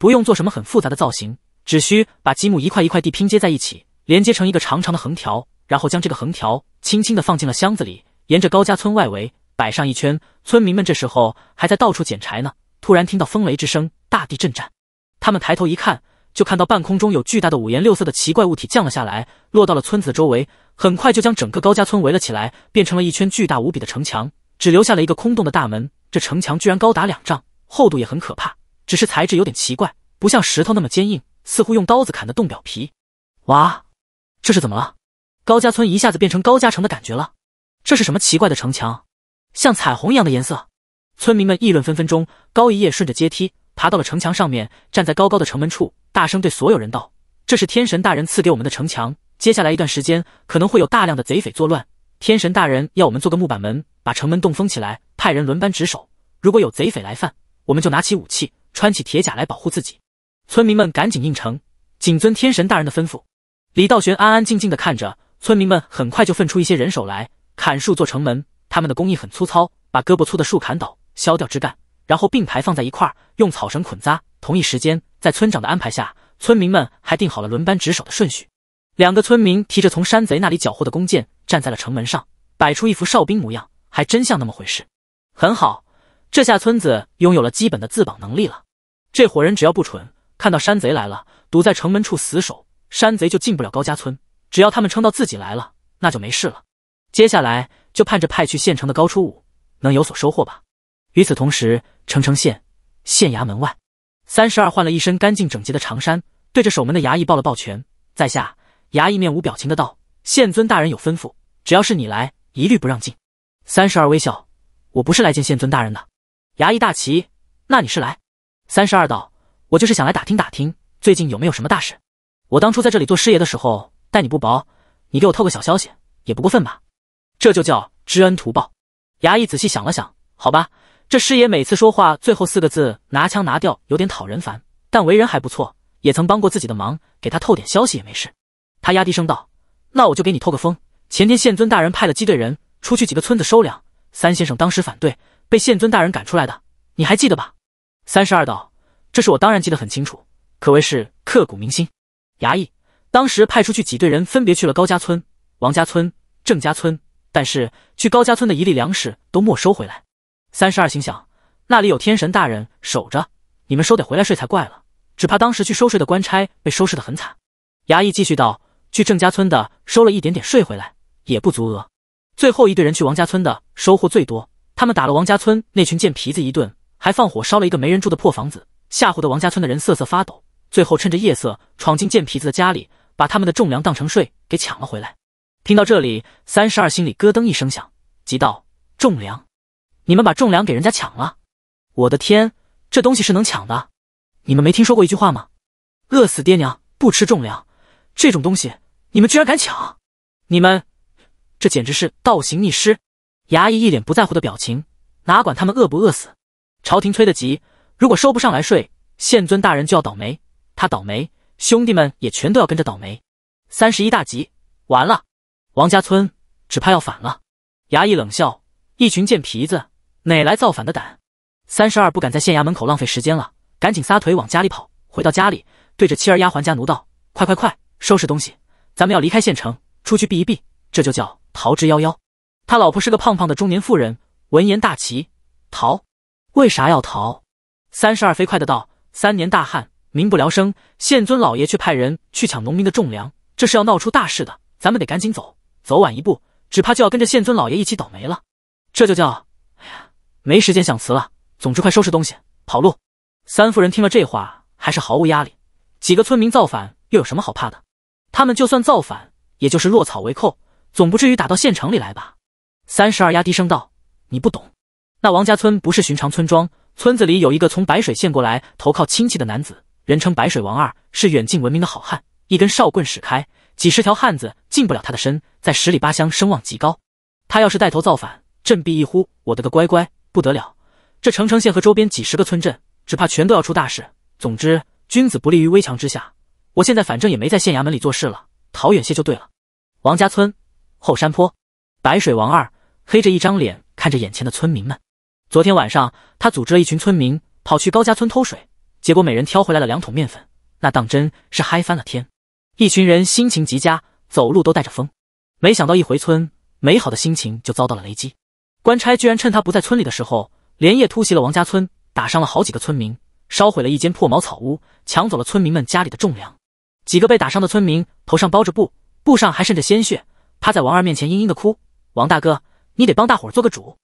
Speaker 1: 不用做什么很复杂的造型，只需把积木一块一块地拼接在一起，连接成一个长长的横条，然后将这个横条轻轻地放进了箱子里，沿着高家村外围。摆上一圈，村民们这时候还在到处捡柴呢。突然听到风雷之声，大地震颤。他们抬头一看，就看到半空中有巨大的五颜六色的奇怪物体降了下来，落到了村子的周围，很快就将整个高家村围了起来，变成了一圈巨大无比的城墙，只留下了一个空洞的大门。这城墙居然高达两丈，厚度也很可怕，只是材质有点奇怪，不像石头那么坚硬，似乎用刀子砍的动表皮。哇，这是怎么了？高家村一下子变成高家城的感觉了。这是什么奇怪的城墙？像彩虹一样的颜色，村民们议论纷纷。中高一夜顺着阶梯爬到了城墙上面，站在高高的城门处，大声对所有人道：“这是天神大人赐给我们的城墙。接下来一段时间可能会有大量的贼匪作乱，天神大人要我们做个木板门，把城门洞封起来，派人轮班值守。如果有贼匪来犯，我们就拿起武器，穿起铁甲来保护自己。”村民们赶紧应承，谨遵天神大人的吩咐。李道玄安安静静的看着，村民们很快就分出一些人手来砍树做城门。他们的工艺很粗糙，把胳膊粗的树砍倒，削掉枝干，然后并排放在一块，用草绳捆扎。同一时间，在村长的安排下，村民们还定好了轮班值守的顺序。两个村民提着从山贼那里缴获的弓箭，站在了城门上，摆出一副哨兵模样，还真像那么回事。很好，这下村子拥有了基本的自保能力了。这伙人只要不蠢，看到山贼来了，堵在城门处死守，山贼就进不了高家村。只要他们撑到自己来了，那就没事了。接下来。就盼着派去县城的高初武能有所收获吧。与此同时，城城县县衙门外，三十二换了一身干净整洁的长衫，对着守门的衙役抱了抱拳。在下衙役面无表情的道：“县尊大人有吩咐，只要是你来，一律不让进。”三十二微笑：“我不是来见县尊大人的。”衙役大旗：“那你是来？”三十二道：“我就是想来打听打听，最近有没有什么大事。我当初在这里做师爷的时候，待你不薄，你给我透个小消息，也不过分吧？”这就叫知恩图报。衙役仔细想了想，好吧，这师爷每次说话最后四个字“拿枪拿掉”有点讨人烦，但为人还不错，也曾帮过自己的忙，给他透点消息也没事。他压低声道：“那我就给你透个风，前天县尊大人派了几队人出去几个村子收粮，三先生当时反对，被县尊大人赶出来的，你还记得吧？”三十二道，这是我当然记得很清楚，可谓是刻骨铭心。衙役当时派出去几队人，分别去了高家村、王家村、郑家村。但是去高家村的一粒粮食都没收回来。三十二心想，那里有天神大人守着，你们收得回来税才怪了。只怕当时去收税的官差被收拾得很惨。衙役继续道，去郑家村的收了一点点税回来，也不足额。最后一队人去王家村的收获最多，他们打了王家村那群贱皮子一顿，还放火烧了一个没人住的破房子，吓唬的王家村的人瑟瑟发抖。最后趁着夜色闯进贱皮子的家里，把他们的种粮当成税给抢了回来。听到这里，三十二心里咯噔一声响，急道：“重粮，你们把重粮给人家抢了！我的天，这东西是能抢的？你们没听说过一句话吗？饿死爹娘不吃重粮，这种东西你们居然敢抢？你们这简直是倒行逆施！”衙役一脸不在乎的表情，哪管他们饿不饿死？朝廷催得急，如果收不上来税，县尊大人就要倒霉，他倒霉，兄弟们也全都要跟着倒霉。三十一大吉，完了。王家村只怕要反了。衙役冷笑：“一群贱皮子，哪来造反的胆？”三十二不敢在县衙门口浪费时间了，赶紧撒腿往家里跑。回到家里，对着妻儿、丫鬟、家奴道：“快快快，收拾东西，咱们要离开县城，出去避一避，这就叫逃之夭夭。”他老婆是个胖胖的中年妇人，闻言大奇：“逃？为啥要逃？”三十二飞快的道：“三年大旱，民不聊生，县尊老爷却派人去抢农民的种粮，这是要闹出大事的，咱们得赶紧走。”走晚一步，只怕就要跟着县尊老爷一起倒霉了。这就叫……哎呀，没时间想词了。总之，快收拾东西，跑路。三夫人听了这话，还是毫无压力。几个村民造反，又有什么好怕的？他们就算造反，也就是落草为寇，总不至于打到县城里来吧？三十二丫低声道：“你不懂，那王家村不是寻常村庄。村子里有一个从白水县过来投靠亲戚的男子，人称白水王二，是远近闻名的好汉，一根哨棍使开。”几十条汉子进不了他的身，在十里八乡声望极高。他要是带头造反，振臂一呼，我的个乖乖，不得了！这澄城县和周边几十个村镇，只怕全都要出大事。总之，君子不立于危墙之下。我现在反正也没在县衙门里做事了，逃远些就对了。王家村后山坡，白水王二黑着一张脸看着眼前的村民们。昨天晚上，他组织了一群村民跑去高家村偷水，结果每人挑回来了两桶面粉，那当真是嗨翻了天。一群人心情极佳，走路都带着风。没想到一回村，美好的心情就遭到了雷击。官差居然趁他不在村里的时候，连夜突袭了王家村，打伤了好几个村民，烧毁了一间破茅草屋，抢走了村民们家里的种粮。几个被打伤的村民头上包着布，布上还渗着鲜血，趴在王二面前嘤嘤的哭：“王大哥，你得帮大伙做个主。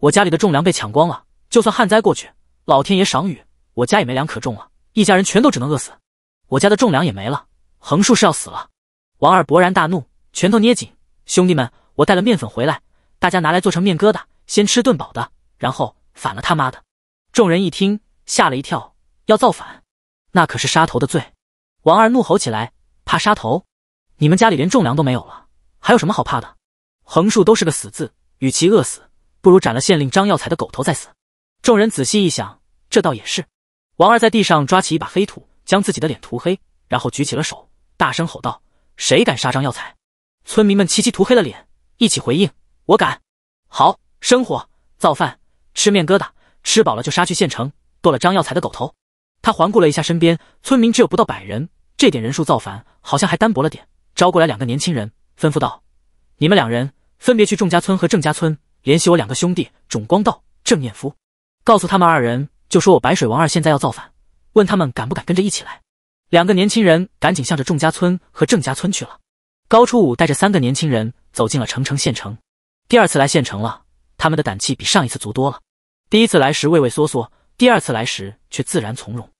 Speaker 1: 我家里的种粮被抢光了，就算旱灾过去，老天爷赏雨，我家也没粮可种了，一家人全都只能饿死。我家的种粮也没了。”横竖是要死了，王二勃然大怒，拳头捏紧。兄弟们，我带了面粉回来，大家拿来做成面疙瘩，先吃顿饱的，然后反了他妈的！众人一听，吓了一跳，要造反？那可是杀头的罪！王二怒吼起来：“怕杀头？你们家里连种粮都没有了，还有什么好怕的？横竖都是个死字，与其饿死，不如斩了县令张耀才的狗头再死。”众人仔细一想，这倒也是。王二在地上抓起一把黑土，将自己的脸涂黑，然后举起了手。大声吼道：“谁敢杀张耀才？”村民们齐齐涂黑了脸，一起回应：“我敢！”好，生火造饭，吃面疙瘩，吃饱了就杀去县城，剁了张耀才的狗头。他环顾了一下身边村民，只有不到百人，这点人数造反好像还单薄了点。招过来两个年轻人，吩咐道：“你们两人分别去仲家村和郑家村，联系我两个兄弟种光道、郑念夫，告诉他们二人，就说我白水王二现在要造反，问他们敢不敢跟着一起来。”两个年轻人赶紧向着郑家村和郑家村去了。高初五带着三个年轻人走进了城城县城，第二次来县城了，他们的胆气比上一次足多了。第一次来时畏畏缩缩，第二次来时却自然从容。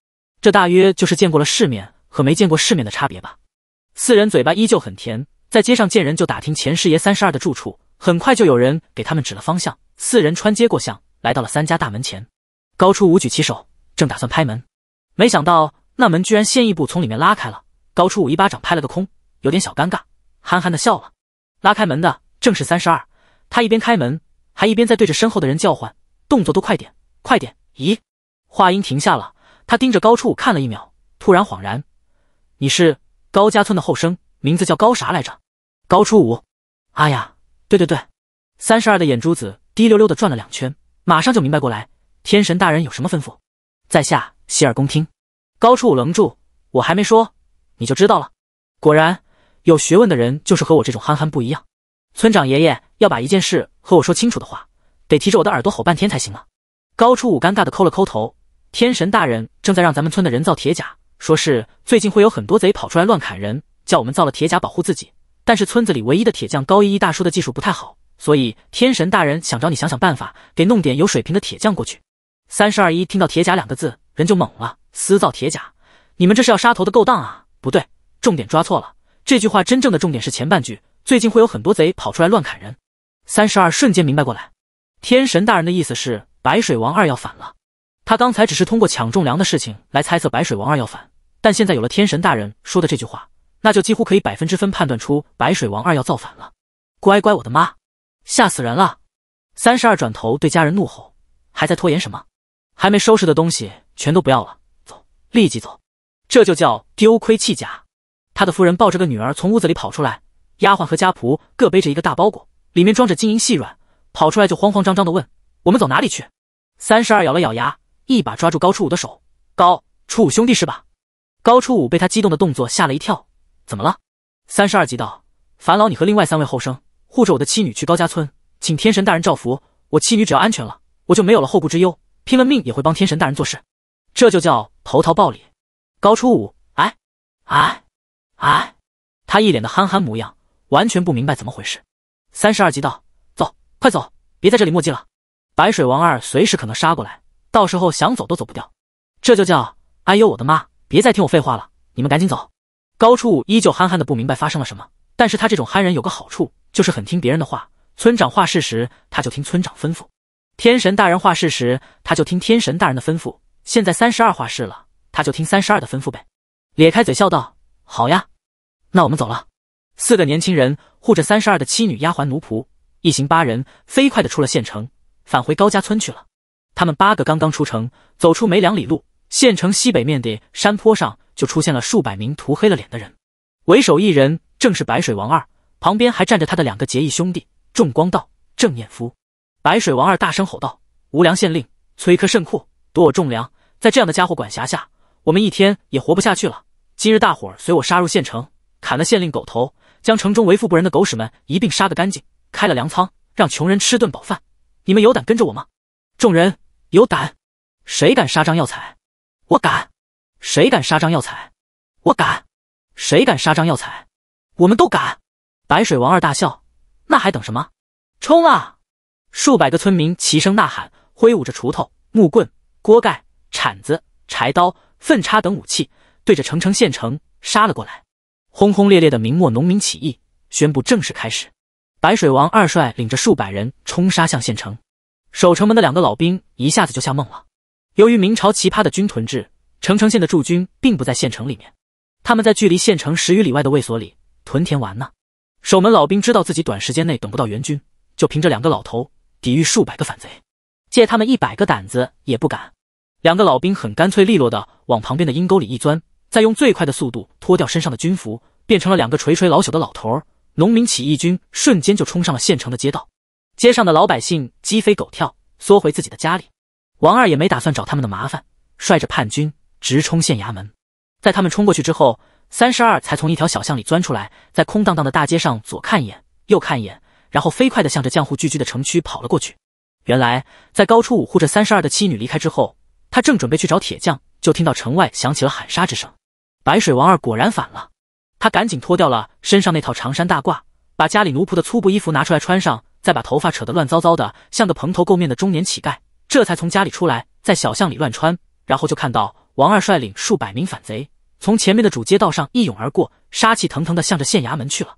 Speaker 1: 这大约就是见过了世面和没见过世面的差别吧。四人嘴巴依旧很甜，在街上见人就打听前师爷三十二的住处，很快就有人给他们指了方向。四人穿街过巷，来到了三家大门前。高初五举起手，正打算拍门，没想到。那门居然先一步从里面拉开了，高初五一巴掌拍了个空，有点小尴尬，憨憨的笑了。拉开门的正是三十二，他一边开门，还一边在对着身后的人叫唤，动作都快点，快点。咦，话音停下了，他盯着高初五看了一秒，突然恍然，你是高家村的后生，名字叫高啥来着？高初五。哎呀，对对对，三十二的眼珠子滴溜溜的转了两圈，马上就明白过来，天神大人有什么吩咐，在下洗耳恭听。高处五愣住，我还没说，你就知道了。果然，有学问的人就是和我这种憨憨不一样。村长爷爷要把一件事和我说清楚的话，得提着我的耳朵吼半天才行啊。高处五尴尬的抠了抠头。天神大人正在让咱们村的人造铁甲，说是最近会有很多贼跑出来乱砍人，叫我们造了铁甲保护自己。但是村子里唯一的铁匠高一一大叔的技术不太好，所以天神大人想找你想想办法，给弄点有水平的铁匠过去。三十二一听到铁甲两个字，人就懵了。私造铁甲，你们这是要杀头的勾当啊！不对，重点抓错了。这句话真正的重点是前半句：最近会有很多贼跑出来乱砍人。三十二瞬间明白过来，天神大人的意思是白水王二要反了。他刚才只是通过抢种粮的事情来猜测白水王二要反，但现在有了天神大人说的这句话，那就几乎可以百分之分判断出白水王二要造反了。乖乖我的妈，吓死人了！三十二转头对家人怒吼：“还在拖延什么？还没收拾的东西全都不要了！”立即走，这就叫丢盔弃甲。他的夫人抱着个女儿从屋子里跑出来，丫鬟和家仆各背着一个大包裹，里面装着金银细软，跑出来就慌慌张张的问：“我们走哪里去？”三十二咬了咬牙，一把抓住高初五的手：“高初五兄弟是吧？”高初五被他激动的动作吓了一跳：“怎么了？”三十二急道：“烦劳你和另外三位后生护着我的妻女去高家村，请天神大人照拂。我妻女只要安全了，我就没有了后顾之忧，拼了命也会帮天神大人做事。”这就叫投桃报李，高初五，哎，哎，哎，他一脸的憨憨模样，完全不明白怎么回事。三十二级道，走，快走，别在这里磨迹了。白水王二随时可能杀过来，到时候想走都走不掉。这就叫，哎呦我的妈！别再听我废话了，你们赶紧走。高初五依旧憨憨的不明白发生了什么，但是他这种憨人有个好处，就是很听别人的话。村长话事时，他就听村长吩咐；天神大人话事时，他就听天神大人的吩咐。现在三十二话事了，他就听三十二的吩咐呗。咧开嘴笑道：“好呀，那我们走了。”四个年轻人护着三十二的妻女、丫鬟、奴仆，一行八人飞快的出了县城，返回高家村去了。他们八个刚刚出城，走出没两里路，县城西北面的山坡上就出现了数百名涂黑了脸的人，为首一人正是白水王二，旁边还站着他的两个结义兄弟众光道、郑念夫。白水王二大声吼道：“无良县令崔科甚酷！”夺我重粮，在这样的家伙管辖下，我们一天也活不下去了。今日大伙儿随我杀入县城，砍了县令狗头，将城中为富不仁的狗屎们一并杀个干净，开了粮仓，让穷人吃顿饱饭。你们有胆跟着我吗？众人有胆，谁敢杀张耀才？我敢。谁敢杀张耀才？我敢。谁敢杀张耀才？我们都敢。白水王二大笑：“那还等什么？冲啊！”数百个村民齐声呐喊，挥舞着锄头、木棍。锅盖、铲子、柴刀、粪叉等武器，对着澄城县城杀了过来。轰轰烈烈的明末农民起义宣布正式开始。白水王二帅领着数百人冲杀向县城，守城门的两个老兵一下子就吓懵了。由于明朝奇葩的军屯制，澄城县的驻军并不在县城里面，他们在距离县城十余里外的卫所里屯田玩呢。守门老兵知道自己短时间内等不到援军，就凭着两个老头抵御数百个反贼。借他们一百个胆子也不敢。两个老兵很干脆利落地往旁边的阴沟里一钻，再用最快的速度脱掉身上的军服，变成了两个垂垂老朽的老头儿。农民起义军瞬间就冲上了县城的街道，街上的老百姓鸡飞狗跳，缩回自己的家里。王二也没打算找他们的麻烦，率着叛军直冲县衙门。在他们冲过去之后，三十二才从一条小巷里钻出来，在空荡荡的大街上左看一眼，右看一眼，然后飞快地向着浆户聚居的城区跑了过去。原来，在高初五护着三十二的妻女离开之后，他正准备去找铁匠，就听到城外响起了喊杀之声。白水王二果然反了，他赶紧脱掉了身上那套长衫大褂，把家里奴仆的粗布衣服拿出来穿上，再把头发扯得乱糟糟的，像个蓬头垢面的中年乞丐。这才从家里出来，在小巷里乱穿，然后就看到王二率领数百名反贼从前面的主街道上一涌而过，杀气腾腾的向着县衙门去了。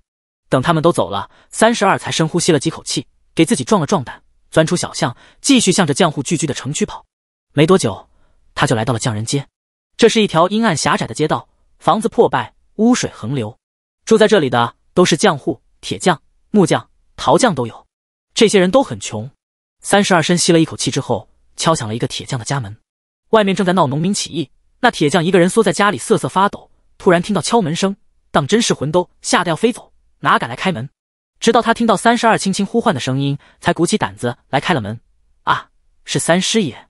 Speaker 1: 等他们都走了，三十二才深呼吸了几口气，给自己壮了壮胆。钻出小巷，继续向着匠户聚居的城区跑。没多久，他就来到了匠人街。这是一条阴暗狭窄的街道，房子破败，污水横流。住在这里的都是匠户、铁匠、木匠、陶匠都有。这些人都很穷。三十二深吸了一口气之后，敲响了一个铁匠的家门。外面正在闹农民起义，那铁匠一个人缩在家里瑟瑟发抖。突然听到敲门声，当真是魂都吓得要飞走，哪敢来开门？直到他听到三十二轻轻呼唤的声音，才鼓起胆子来开了门。啊，是三师爷，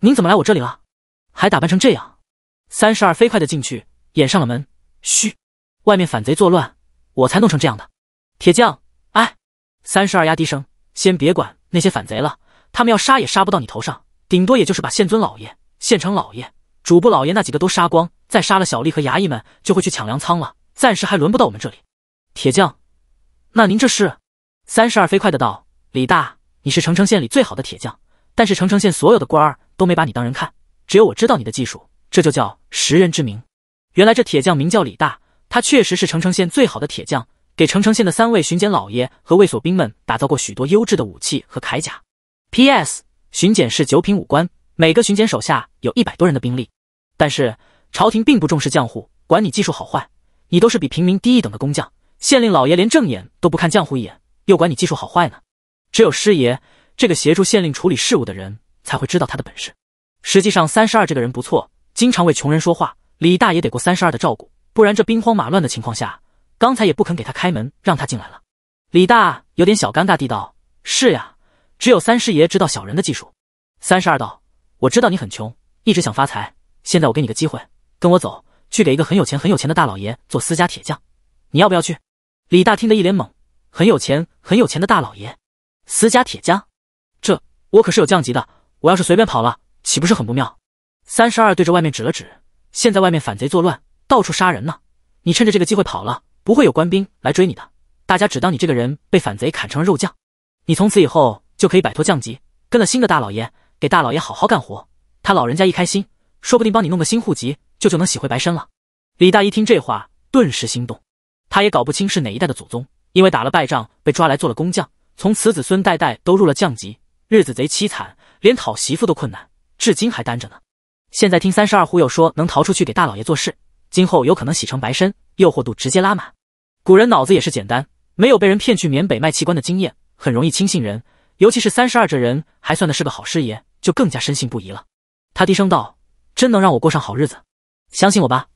Speaker 1: 您怎么来我这里了？还打扮成这样？三十二飞快的进去，掩上了门。嘘，外面反贼作乱，我才弄成这样的。铁匠，哎，三十二压低声，先别管那些反贼了，他们要杀也杀不到你头上，顶多也就是把县尊老爷、县城老爷、主簿老爷那几个都杀光，再杀了小丽和衙役们，就会去抢粮仓了。暂时还轮不到我们这里。铁匠。那您这是？三十二飞快的道：“李大，你是澄城县里最好的铁匠，但是澄城县所有的官儿都没把你当人看，只有我知道你的技术，这就叫识人之明。”原来这铁匠名叫李大，他确实是澄城县最好的铁匠，给澄城县的三位巡检老爷和卫所兵们打造过许多优质的武器和铠甲。P.S. 巡检是九品武官，每个巡检手下有一百多人的兵力，但是朝廷并不重视匠户，管你技术好坏，你都是比平民低一等的工匠。县令老爷连正眼都不看江湖一眼，又管你技术好坏呢？只有师爷这个协助县令处理事务的人才会知道他的本事。实际上，三十二这个人不错，经常为穷人说话。李大爷得过三十二的照顾，不然这兵荒马乱的情况下，刚才也不肯给他开门，让他进来了。李大有点小尴尬地道：“是呀，只有三师爷知道小人的技术。”三十二道：“我知道你很穷，一直想发财。现在我给你个机会，跟我走，去给一个很有钱、很有钱的大老爷做私家铁匠，你要不要去？”李大听得一脸懵，很有钱，很有钱的大老爷，私家铁匠，这我可是有降级的，我要是随便跑了，岂不是很不妙？三十二对着外面指了指，现在外面反贼作乱，到处杀人呢，你趁着这个机会跑了，不会有官兵来追你的，大家只当你这个人被反贼砍成了肉酱，你从此以后就可以摆脱降级，跟了新的大老爷，给大老爷好好干活，他老人家一开心，说不定帮你弄个新户籍，就就能洗回白身了。李大一听这话，顿时心动。他也搞不清是哪一代的祖宗，因为打了败仗被抓来做了工匠，从此子孙代代都入了降籍，日子贼凄惨，连讨媳妇都困难，至今还单着呢。现在听三十二忽悠说能逃出去给大老爷做事，今后有可能洗成白身，诱惑度直接拉满。古人脑子也是简单，没有被人骗去缅北卖器官的经验，很容易轻信人，尤其是三十二这人还算的是个好师爷，就更加深信不疑了。他低声道：“真能让我过上好日子，相信我吧。”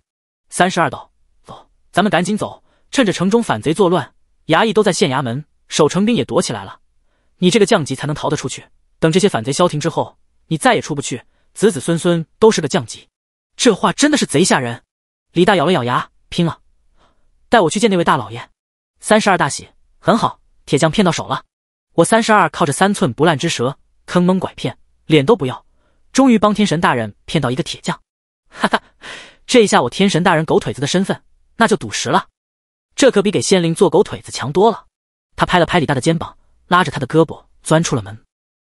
Speaker 1: 三十二道：“走，咱们赶紧走。”趁着城中反贼作乱，衙役都在县衙门，守城兵也躲起来了。你这个降级才能逃得出去。等这些反贼消停之后，你再也出不去，子子孙孙都是个降级。这话真的是贼吓人。李大咬了咬牙，拼了，带我去见那位大老爷。三十二大喜，很好，铁匠骗到手了。我三十二靠着三寸不烂之舌，坑蒙拐骗，脸都不要，终于帮天神大人骗到一个铁匠。哈哈，这一下我天神大人狗腿子的身份那就赌实了。这可比给县令做狗腿子强多了。他拍了拍李大的肩膀，拉着他的胳膊钻出了门。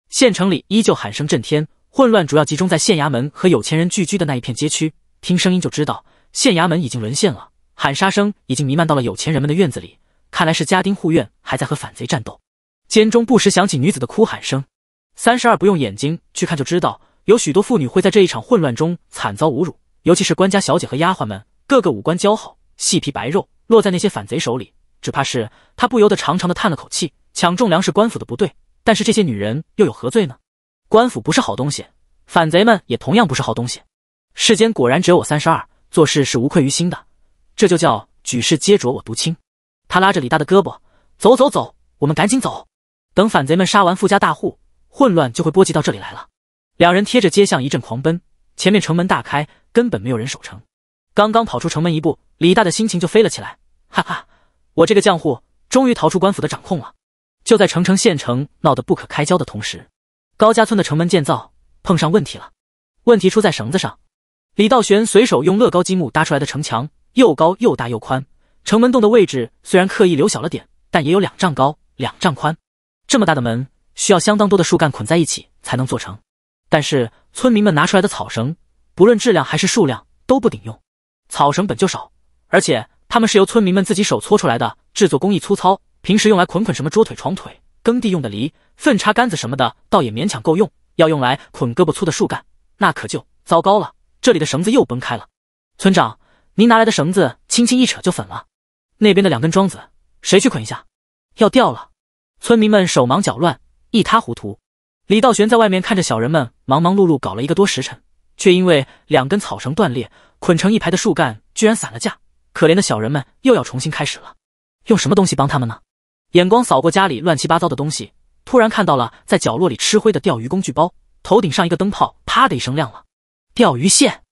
Speaker 1: 县城里依旧喊声震天，混乱主要集中在县衙门和有钱人聚居的那一片街区。听声音就知道县衙门已经沦陷了，喊杀声已经弥漫到了有钱人们的院子里。看来是家丁护院还在和反贼战斗。监中不时响起女子的哭喊声。三十二不用眼睛去看就知道，有许多妇女会在这一场混乱中惨遭侮辱，尤其是官家小姐和丫鬟们，个个五官姣好。细皮白肉落在那些反贼手里，只怕是他不由得长长的叹了口气。抢种粮是官府的不对，但是这些女人又有何罪呢？官府不是好东西，反贼们也同样不是好东西。世间果然只有我三十二做事是无愧于心的，这就叫举世皆浊我独清。他拉着李大的胳膊，走走走，我们赶紧走。等反贼们杀完富家大户，混乱就会波及到这里来了。两人贴着街巷一阵狂奔，前面城门大开，根本没有人守城。刚刚跑出城门一步，李大的心情就飞了起来，哈哈，我这个浆糊终于逃出官府的掌控了。就在城城县城闹得不可开交的同时，高家村的城门建造碰上问题了。问题出在绳子上。李道玄随手用乐高积木搭出来的城墙又高又大又宽，城门洞的位置虽然刻意留小了点，但也有两丈高、两丈宽。这么大的门需要相当多的树干捆在一起才能做成，但是村民们拿出来的草绳，不论质量还是数量都不顶用。草绳本就少，而且他们是由村民们自己手搓出来的，制作工艺粗糙。平时用来捆捆什么桌腿、床腿、耕地用的犁、粪叉、杆子什么的，倒也勉强够用。要用来捆胳膊粗的树干，那可就糟糕了。这里的绳子又崩开了。村长，您拿来的绳子，轻轻一扯就粉了。那边的两根桩子，谁去捆一下？要掉了。村民们手忙脚乱，一塌糊涂。李道玄在外面看着小人们忙忙碌碌，搞了一个多时辰。却因为两根草绳断裂，捆成一排的树干居然散了架，可怜的小人们又要重新开始了。用什么东西帮他们呢？眼光扫过家里乱七八糟的东西，突然看到了在角落里吃灰的钓鱼工具包，头顶上一个灯泡啪的一声亮了。钓鱼线，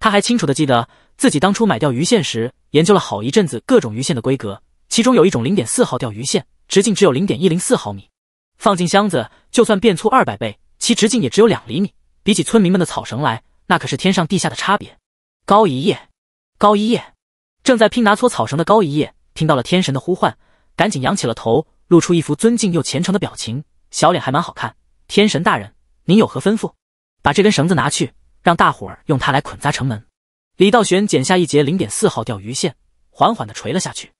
Speaker 1: 他还清楚的记得自己当初买钓鱼线时，研究了好一阵子各种鱼线的规格，其中有一种零点四号钓鱼线，直径只有零点一零四毫米，放进箱子就算变粗二百倍，其直径也只有两厘米，比起村民们的草绳来。那可是天上地下的差别。高一夜，高一夜，正在拼拿搓草绳的高一夜听到了天神的呼唤，赶紧仰起了头，露出一副尊敬又虔诚的表情，小脸还蛮好看。天神大人，您有何吩咐？把这根绳子拿去，让大伙儿用它来捆扎城门。李道玄剪下一节零点四号钓鱼线，缓缓地垂了下去。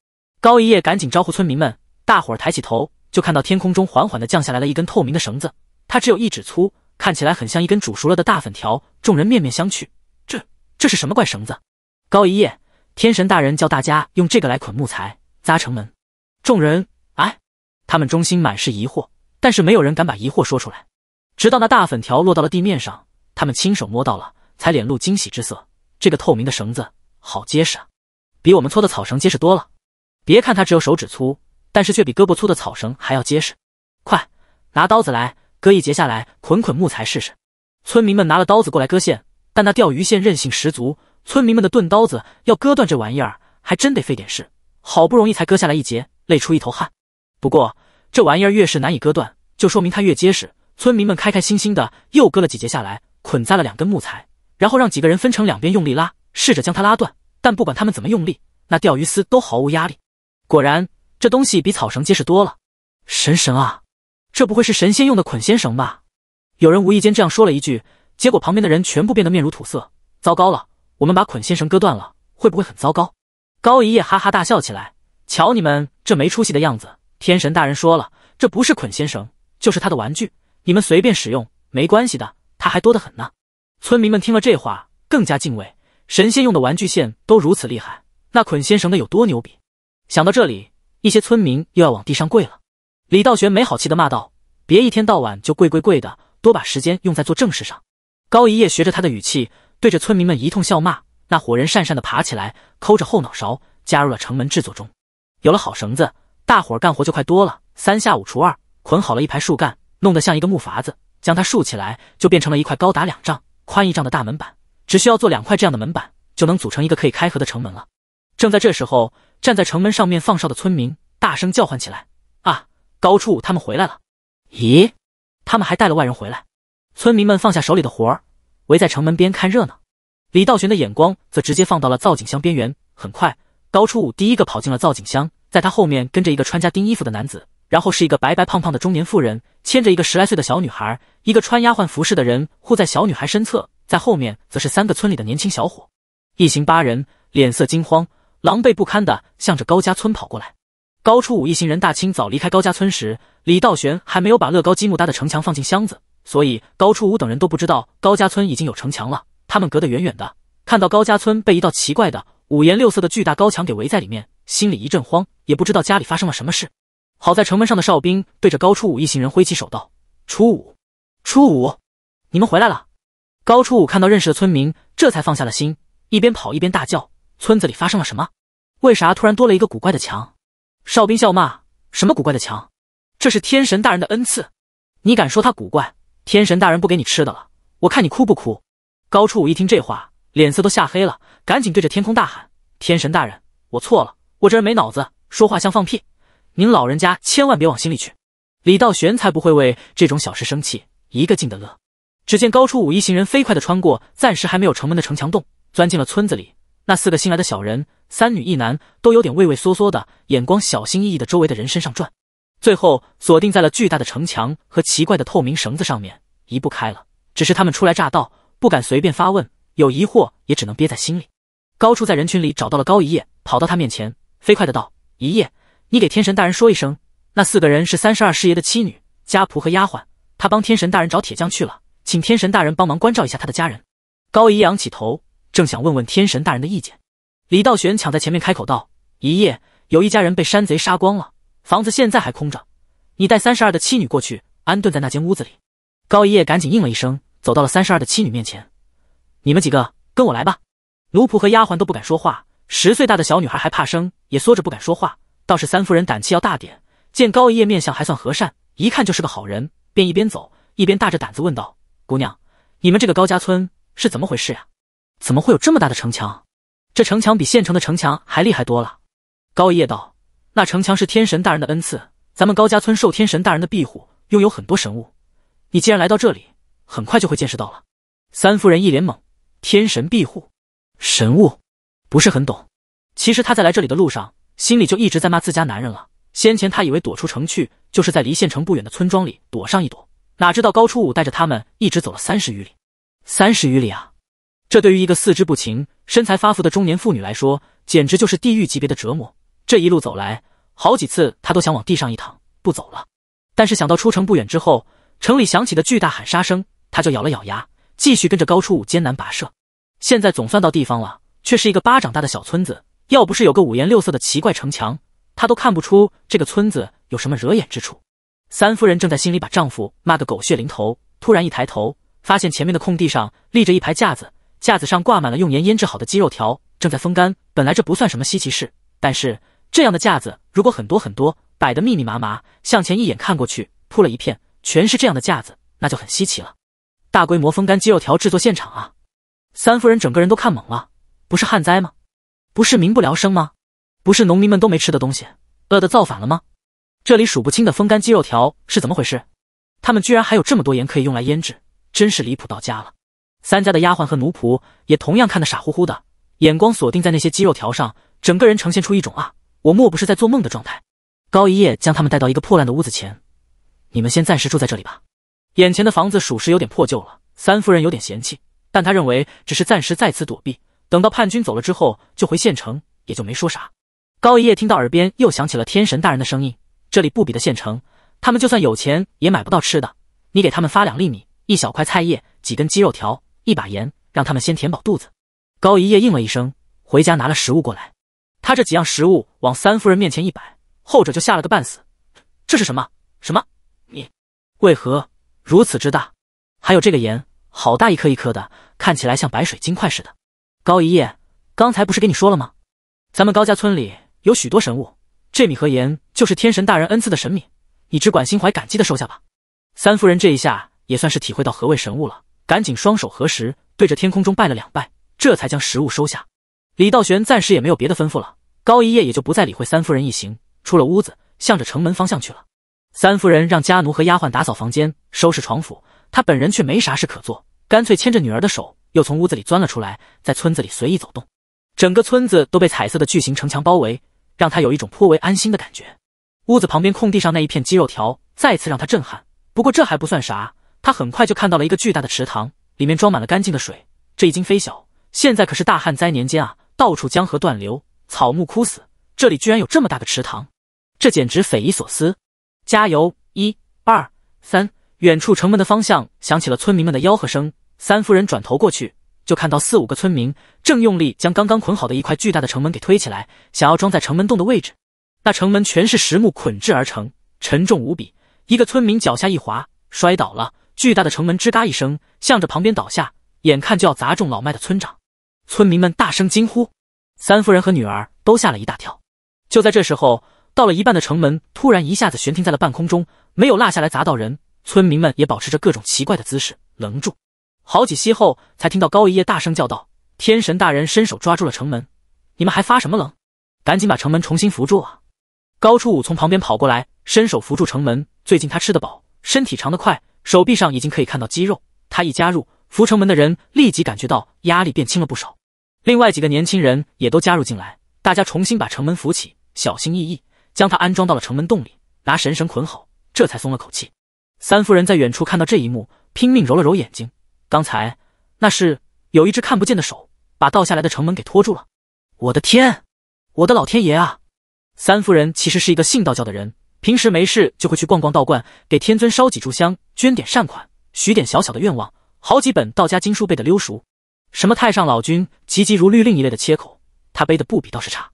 Speaker 1: 高一夜赶紧招呼村民们，大伙儿抬起头，就看到天空中缓缓地降下来了一根透明的绳子，它只有一指粗。看起来很像一根煮熟了的大粉条，众人面面相觑，这这是什么怪绳子？高一夜，天神大人叫大家用这个来捆木材、扎城门。众人哎，他们中心满是疑惑，但是没有人敢把疑惑说出来。直到那大粉条落到了地面上，他们亲手摸到了，才脸露惊喜之色。这个透明的绳子好结实啊，比我们搓的草绳结实多了。别看它只有手指粗，但是却比胳膊粗的草绳还要结实。快拿刀子来！割一截下来，捆捆木材试试。村民们拿了刀子过来割线，但那钓鱼线韧性十足，村民们的钝刀子要割断这玩意儿，还真得费点事。好不容易才割下来一截，累出一头汗。不过这玩意儿越是难以割断，就说明它越结实。村民们开开心心的又割了几节下来，捆扎了两根木材，然后让几个人分成两边用力拉，试着将它拉断。但不管他们怎么用力，那钓鱼丝都毫无压力。果然，这东西比草绳结实多了。神神啊！这不会是神仙用的捆仙绳吧？有人无意间这样说了一句，结果旁边的人全部变得面如土色。糟糕了，我们把捆仙绳割断了，会不会很糟糕？高一叶哈哈大笑起来，瞧你们这没出息的样子！天神大人说了，这不是捆仙绳，就是他的玩具，你们随便使用没关系的，他还多得很呢。村民们听了这话，更加敬畏。神仙用的玩具线都如此厉害，那捆仙绳的有多牛逼？想到这里，一些村民又要往地上跪了。李道玄没好气的骂道：“别一天到晚就跪跪跪的，多把时间用在做正事上。”高一夜学着他的语气，对着村民们一通笑骂。那伙人讪讪的爬起来，抠着后脑勺，加入了城门制作中。有了好绳子，大伙干活就快多了。三下五除二，捆好了一排树干，弄得像一个木筏子，将它竖起来，就变成了一块高达两丈、宽一丈的大门板。只需要做两块这样的门板，就能组成一个可以开合的城门了。正在这时候，站在城门上面放哨的村民大声叫唤起来。高初五他们回来了，咦，他们还带了外人回来。村民们放下手里的活儿，围在城门边看热闹。李道玄的眼光则直接放到了造景箱边缘。很快，高初武第一个跑进了造景箱，在他后面跟着一个穿家丁衣服的男子，然后是一个白白胖胖的中年妇人，牵着一个十来岁的小女孩，一个穿丫鬟服饰的人护在小女孩身侧，在后面则是三个村里的年轻小伙，一行八人，脸色惊慌，狼狈不堪的向着高家村跑过来。高初五一行人大清早离开高家村时，李道玄还没有把乐高积木搭的城墙放进箱子，所以高初五等人都不知道高家村已经有城墙了。他们隔得远远的，看到高家村被一道奇怪的、五颜六色的巨大高墙给围在里面，心里一阵慌，也不知道家里发生了什么事。好在城门上的哨兵对着高初五一行人挥起手道：“初五，初五，你们回来了！”高初五看到认识的村民，这才放下了心，一边跑一边大叫：“村子里发生了什么？为啥突然多了一个古怪的墙？”哨兵笑骂：“什么古怪的墙？这是天神大人的恩赐。你敢说他古怪？天神大人不给你吃的了，我看你哭不哭？”高初武一听这话，脸色都吓黑了，赶紧对着天空大喊：“天神大人，我错了，我这人没脑子，说话像放屁。您老人家千万别往心里去。”李道玄才不会为这种小事生气，一个劲的乐。只见高初武一行人飞快的穿过暂时还没有城门的城墙洞，钻进了村子里。那四个新来的小人，三女一男，都有点畏畏缩缩的，眼光小心翼翼的周围的人身上转，最后锁定在了巨大的城墙和奇怪的透明绳子上面，移不开了。只是他们初来乍到，不敢随便发问，有疑惑也只能憋在心里。高处在人群里找到了高一叶，跑到他面前，飞快的道：“一叶，你给天神大人说一声，那四个人是三十二师爷的妻女、家仆和丫鬟，他帮天神大人找铁匠去了，请天神大人帮忙关照一下他的家人。”高一仰起头。正想问问天神大人的意见，李道玄抢在前面开口道：“一夜有一家人被山贼杀光了，房子现在还空着。你带三十二的妻女过去，安顿在那间屋子里。”高一叶赶紧应了一声，走到了三十二的妻女面前：“你们几个跟我来吧。”奴仆和丫鬟都不敢说话，十岁大的小女孩还怕生，也缩着不敢说话。倒是三夫人胆气要大点，见高一叶面相还算和善，一看就是个好人，便一边走一边大着胆子问道：“姑娘，你们这个高家村是怎么回事呀？”怎么会有这么大的城墙？这城墙比县城的城墙还厉害多了。高一叶道：“那城墙是天神大人的恩赐，咱们高家村受天神大人的庇护，拥有很多神物。你既然来到这里，很快就会见识到了。”三夫人一脸懵：“天神庇护，神物，不是很懂。其实她在来这里的路上，心里就一直在骂自家男人了。先前她以为躲出城去就是在离县城不远的村庄里躲上一躲，哪知道高初五带着他们一直走了三十余里。三十余里啊！”这对于一个四肢不勤、身材发福的中年妇女来说，简直就是地狱级别的折磨。这一路走来，好几次她都想往地上一躺不走了，但是想到出城不远之后城里响起的巨大喊杀声，她就咬了咬牙，继续跟着高初武艰难跋涉。现在总算到地方了，却是一个巴掌大的小村子，要不是有个五颜六色的奇怪城墙，她都看不出这个村子有什么惹眼之处。三夫人正在心里把丈夫骂个狗血淋头，突然一抬头，发现前面的空地上立着一排架子。架子上挂满了用盐腌制好的鸡肉条，正在风干。本来这不算什么稀奇事，但是这样的架子如果很多很多，摆得密密麻麻，向前一眼看过去铺了一片，全是这样的架子，那就很稀奇了。大规模风干鸡肉条制作现场啊！三夫人整个人都看懵了：不是旱灾吗？不是民不聊生吗？不是农民们都没吃的东西，饿的造反了吗？这里数不清的风干鸡肉条是怎么回事？他们居然还有这么多盐可以用来腌制，真是离谱到家了。三家的丫鬟和奴仆也同样看得傻乎乎的，眼光锁定在那些鸡肉条上，整个人呈现出一种啊，我莫不是在做梦的状态。高一叶将他们带到一个破烂的屋子前，你们先暂时住在这里吧。眼前的房子属实有点破旧了，三夫人有点嫌弃，但她认为只是暂时在此躲避，等到叛军走了之后就回县城，也就没说啥。高一叶听到耳边又响起了天神大人的声音，这里不比的县城，他们就算有钱也买不到吃的，你给他们发两粒米，一小块菜叶，几根鸡肉条。一把盐，让他们先填饱肚子。高一叶应了一声，回家拿了食物过来。他这几样食物往三夫人面前一摆，后者就吓了个半死。这是什么？什么？你为何如此之大？还有这个盐，好大一颗一颗的，看起来像白水晶块似的。高一叶，刚才不是跟你说了吗？咱们高家村里有许多神物，这米和盐就是天神大人恩赐的神米，你只管心怀感激的收下吧。三夫人这一下也算是体会到何谓神物了。赶紧双手合十，对着天空中拜了两拜，这才将食物收下。李道玄暂时也没有别的吩咐了，高一夜也就不再理会三夫人一行，出了屋子，向着城门方向去了。三夫人让家奴和丫鬟打扫房间、收拾床铺，她本人却没啥事可做，干脆牵着女儿的手，又从屋子里钻了出来，在村子里随意走动。整个村子都被彩色的巨型城墙包围，让他有一种颇为安心的感觉。屋子旁边空地上那一片肌肉条再次让他震撼，不过这还不算啥。他很快就看到了一个巨大的池塘，里面装满了干净的水。这已经非小，现在可是大旱灾年间啊，到处江河断流，草木枯死。这里居然有这么大的池塘，这简直匪夷所思！加油！一二三！远处城门的方向响起了村民们的吆喝声。三夫人转头过去，就看到四五个村民正用力将刚刚捆好的一块巨大的城门给推起来，想要装在城门洞的位置。那城门全是实木捆制而成，沉重无比。一个村民脚下一滑，摔倒了。巨大的城门吱嘎一声，向着旁边倒下，眼看就要砸中老迈的村长，村民们大声惊呼，三夫人和女儿都吓了一大跳。就在这时候，到了一半的城门突然一下子悬停在了半空中，没有落下来砸到人。村民们也保持着各种奇怪的姿势愣住。好几息后，才听到高一叶大声叫道：“天神大人，伸手抓住了城门，你们还发什么愣？赶紧把城门重新扶住啊！”高初五从旁边跑过来，伸手扶住城门。最近他吃得饱，身体长得快。手臂上已经可以看到肌肉，他一加入，扶城门的人立即感觉到压力变轻了不少。另外几个年轻人也都加入进来，大家重新把城门扶起，小心翼翼将他安装到了城门洞里，拿绳绳捆好，这才松了口气。三夫人在远处看到这一幕，拼命揉了揉眼睛，刚才那是有一只看不见的手把倒下来的城门给拖住了！我的天，我的老天爷啊！三夫人其实是一个信道教的人。平时没事就会去逛逛道观，给天尊烧几炷香，捐点善款，许点小小的愿望，好几本道家经书背得溜熟，什么太上老君急急如律令一类的切口，他背的不比道士差。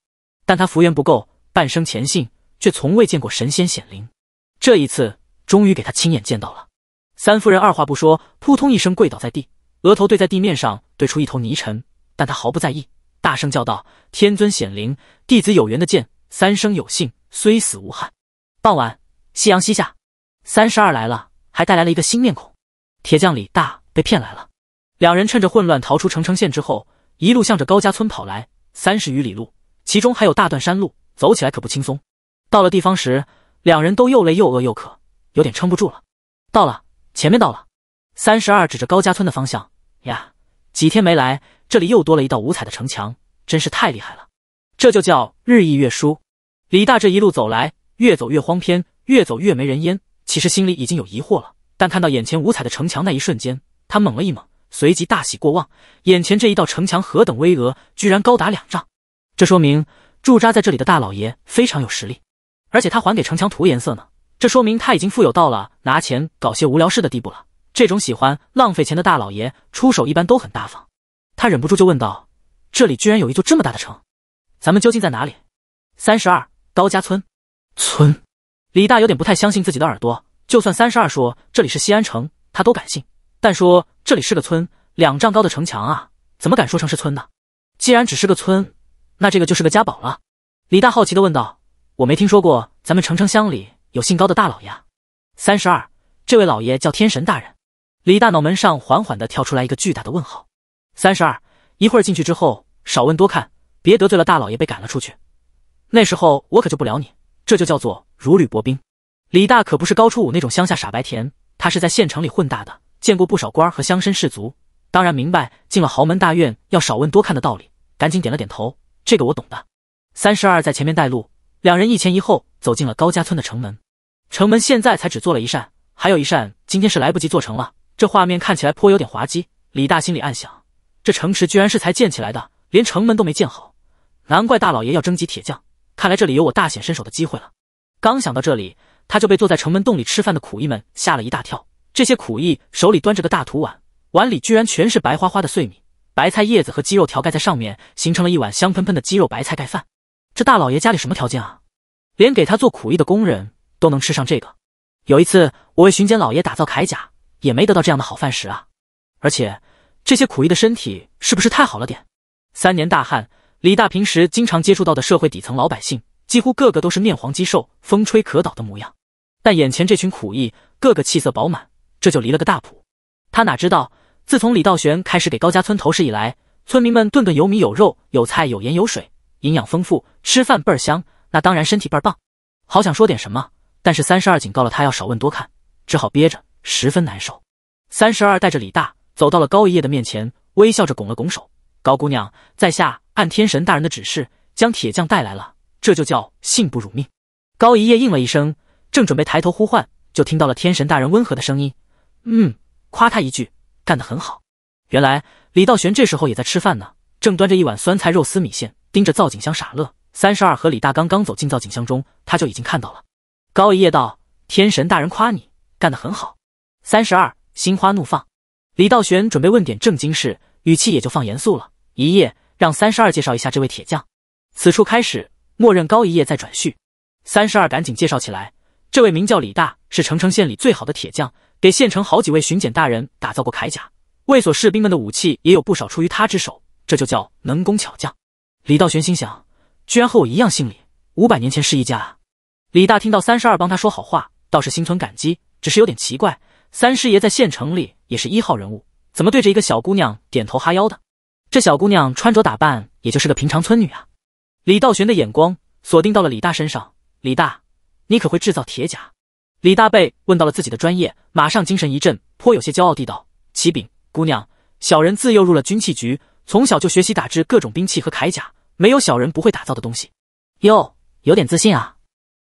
Speaker 1: 但他福缘不够，半生前信，却从未见过神仙显灵，这一次终于给他亲眼见到了。三夫人二话不说，扑通一声跪倒在地，额头对在地面上，兑出一头泥尘，但他毫不在意，大声叫道：“天尊显灵，弟子有缘的见，三生有幸，虽死无憾。”傍晚，夕阳西下，三十二来了，还带来了一个新面孔——铁匠李大被骗来了。两人趁着混乱逃出澄城县之后，一路向着高家村跑来，三十余里路，其中还有大段山路，走起来可不轻松。到了地方时，两人都又累又饿又渴，有点撑不住了。到了，前面到了！三十二指着高家村的方向：“呀，几天没来，这里又多了一道五彩的城墙，真是太厉害了！这就叫日益月疏。”李大这一路走来。越走越荒偏，越走越没人烟。其实心里已经有疑惑了，但看到眼前五彩的城墙那一瞬间，他猛了一猛，随即大喜过望。眼前这一道城墙何等巍峨，居然高达两丈！这说明驻扎在这里的大老爷非常有实力，而且他还给城墙涂颜色呢，这说明他已经富有到了拿钱搞些无聊事的地步了。这种喜欢浪费钱的大老爷出手一般都很大方。他忍不住就问道：“这里居然有一座这么大的城，咱们究竟在哪里？”三十二高家村。村，李大有点不太相信自己的耳朵。就算三十二说这里是西安城，他都敢信。但说这里是个村，两丈高的城墙啊，怎么敢说成是村呢？既然只是个村，那这个就是个家宝了。李大好奇的问道：“我没听说过咱们城城乡里有姓高的大老爷。”三十二，这位老爷叫天神大人。李大脑门上缓缓的跳出来一个巨大的问号。三十二，一会儿进去之后少问多看，别得罪了大老爷被赶了出去，那时候我可救不了你。这就叫做如履薄冰。李大可不是高初五那种乡下傻白甜，他是在县城里混大的，见过不少官和乡绅士族，当然明白进了豪门大院要少问多看的道理。赶紧点了点头，这个我懂的。三十二在前面带路，两人一前一后走进了高家村的城门。城门现在才只做了一扇，还有一扇今天是来不及做成了。这画面看起来颇有点滑稽。李大心里暗想，这城池居然是才建起来的，连城门都没建好，难怪大老爷要征集铁匠。看来这里有我大显身手的机会了。刚想到这里，他就被坐在城门洞里吃饭的苦役们吓了一大跳。这些苦役手里端着个大土碗，碗里居然全是白花花的碎米，白菜叶子和鸡肉条盖在上面，形成了一碗香喷喷的鸡肉白菜盖饭。这大老爷家里什么条件啊？连给他做苦役的工人都能吃上这个。有一次我为巡检老爷打造铠甲，也没得到这样的好饭食啊。而且这些苦役的身体是不是太好了点？三年大旱。李大平时经常接触到的社会底层老百姓，几乎个个都是面黄肌瘦、风吹可倒的模样。但眼前这群苦役，个个气色饱满，这就离了个大谱。他哪知道，自从李道玄开始给高家村投食以来，村民们顿顿有米有肉有菜有盐有水，营养丰富，吃饭倍儿香，那当然身体倍儿棒。好想说点什么，但是三十二警告了他要少问多看，只好憋着，十分难受。三十二带着李大走到了高爷爷的面前，微笑着拱了拱手：“高姑娘，在下。”按天神大人的指示，将铁匠带来了，这就叫幸不辱命。高一夜应了一声，正准备抬头呼唤，就听到了天神大人温和的声音：“嗯，夸他一句，干得很好。”原来李道玄这时候也在吃饭呢，正端着一碗酸菜肉丝米线，盯着造景箱傻乐。三十二和李大刚刚走进造景箱中，他就已经看到了。高一夜道：“天神大人夸你，干得很好。”三十二心花怒放。李道玄准备问点正经事，语气也就放严肃了。一夜。让三十二介绍一下这位铁匠。此处开始，默认高一页再转续。三十二赶紧介绍起来，这位名叫李大，是澄城县里最好的铁匠，给县城好几位巡检大人打造过铠甲，卫所士兵们的武器也有不少出于他之手，这就叫能工巧匠。李道玄心想，居然和我一样姓李，五百年前是一家。李大听到三十二帮他说好话，倒是心存感激，只是有点奇怪，三师爷在县城里也是一号人物，怎么对着一个小姑娘点头哈腰的？这小姑娘穿着打扮，也就是个平常村女啊。李道玄的眼光锁定到了李大身上。李大，你可会制造铁甲？李大被问到了自己的专业，马上精神一振，颇有些骄傲地道：“启禀姑娘，小人自幼入了军器局，从小就学习打制各种兵器和铠甲，没有小人不会打造的东西。”哟，有点自信啊！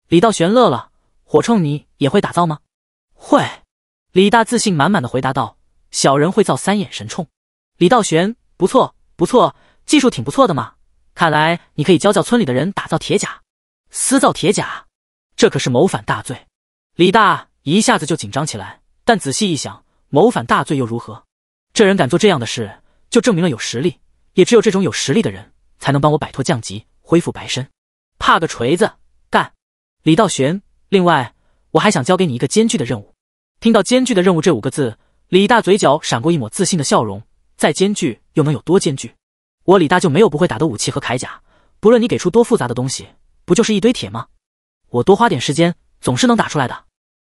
Speaker 1: 李道玄乐了：“火铳你也会打造吗？”会。李大自信满满地回答道：“小人会造三眼神铳。”李道玄不错。不错，技术挺不错的嘛。看来你可以教教村里的人打造铁甲。私造铁甲，这可是谋反大罪。李大一下子就紧张起来，但仔细一想，谋反大罪又如何？这人敢做这样的事，就证明了有实力。也只有这种有实力的人，才能帮我摆脱降级，恢复白身。怕个锤子！干！李道玄，另外我还想交给你一个艰巨的任务。听到“艰巨的任务”这五个字，李大嘴角闪过一抹自信的笑容。再艰巨又能有多艰巨？我李大就没有不会打的武器和铠甲，不论你给出多复杂的东西，不就是一堆铁吗？我多花点时间，总是能打出来的。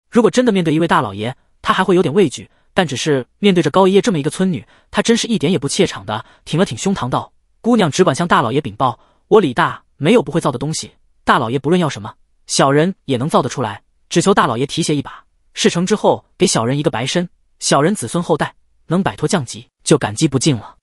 Speaker 1: 如果真的面对一位大老爷，他还会有点畏惧，但只是面对着高爷爷这么一个村女，他真是一点也不怯场的，挺了挺胸膛道：“姑娘只管向大老爷禀报，我李大没有不会造的东西，大老爷不论要什么，小人也能造得出来。只求大老爷提携一把，事成之后给小人一个白身，小人子孙后代。”能摆脱降级，就感激不尽了。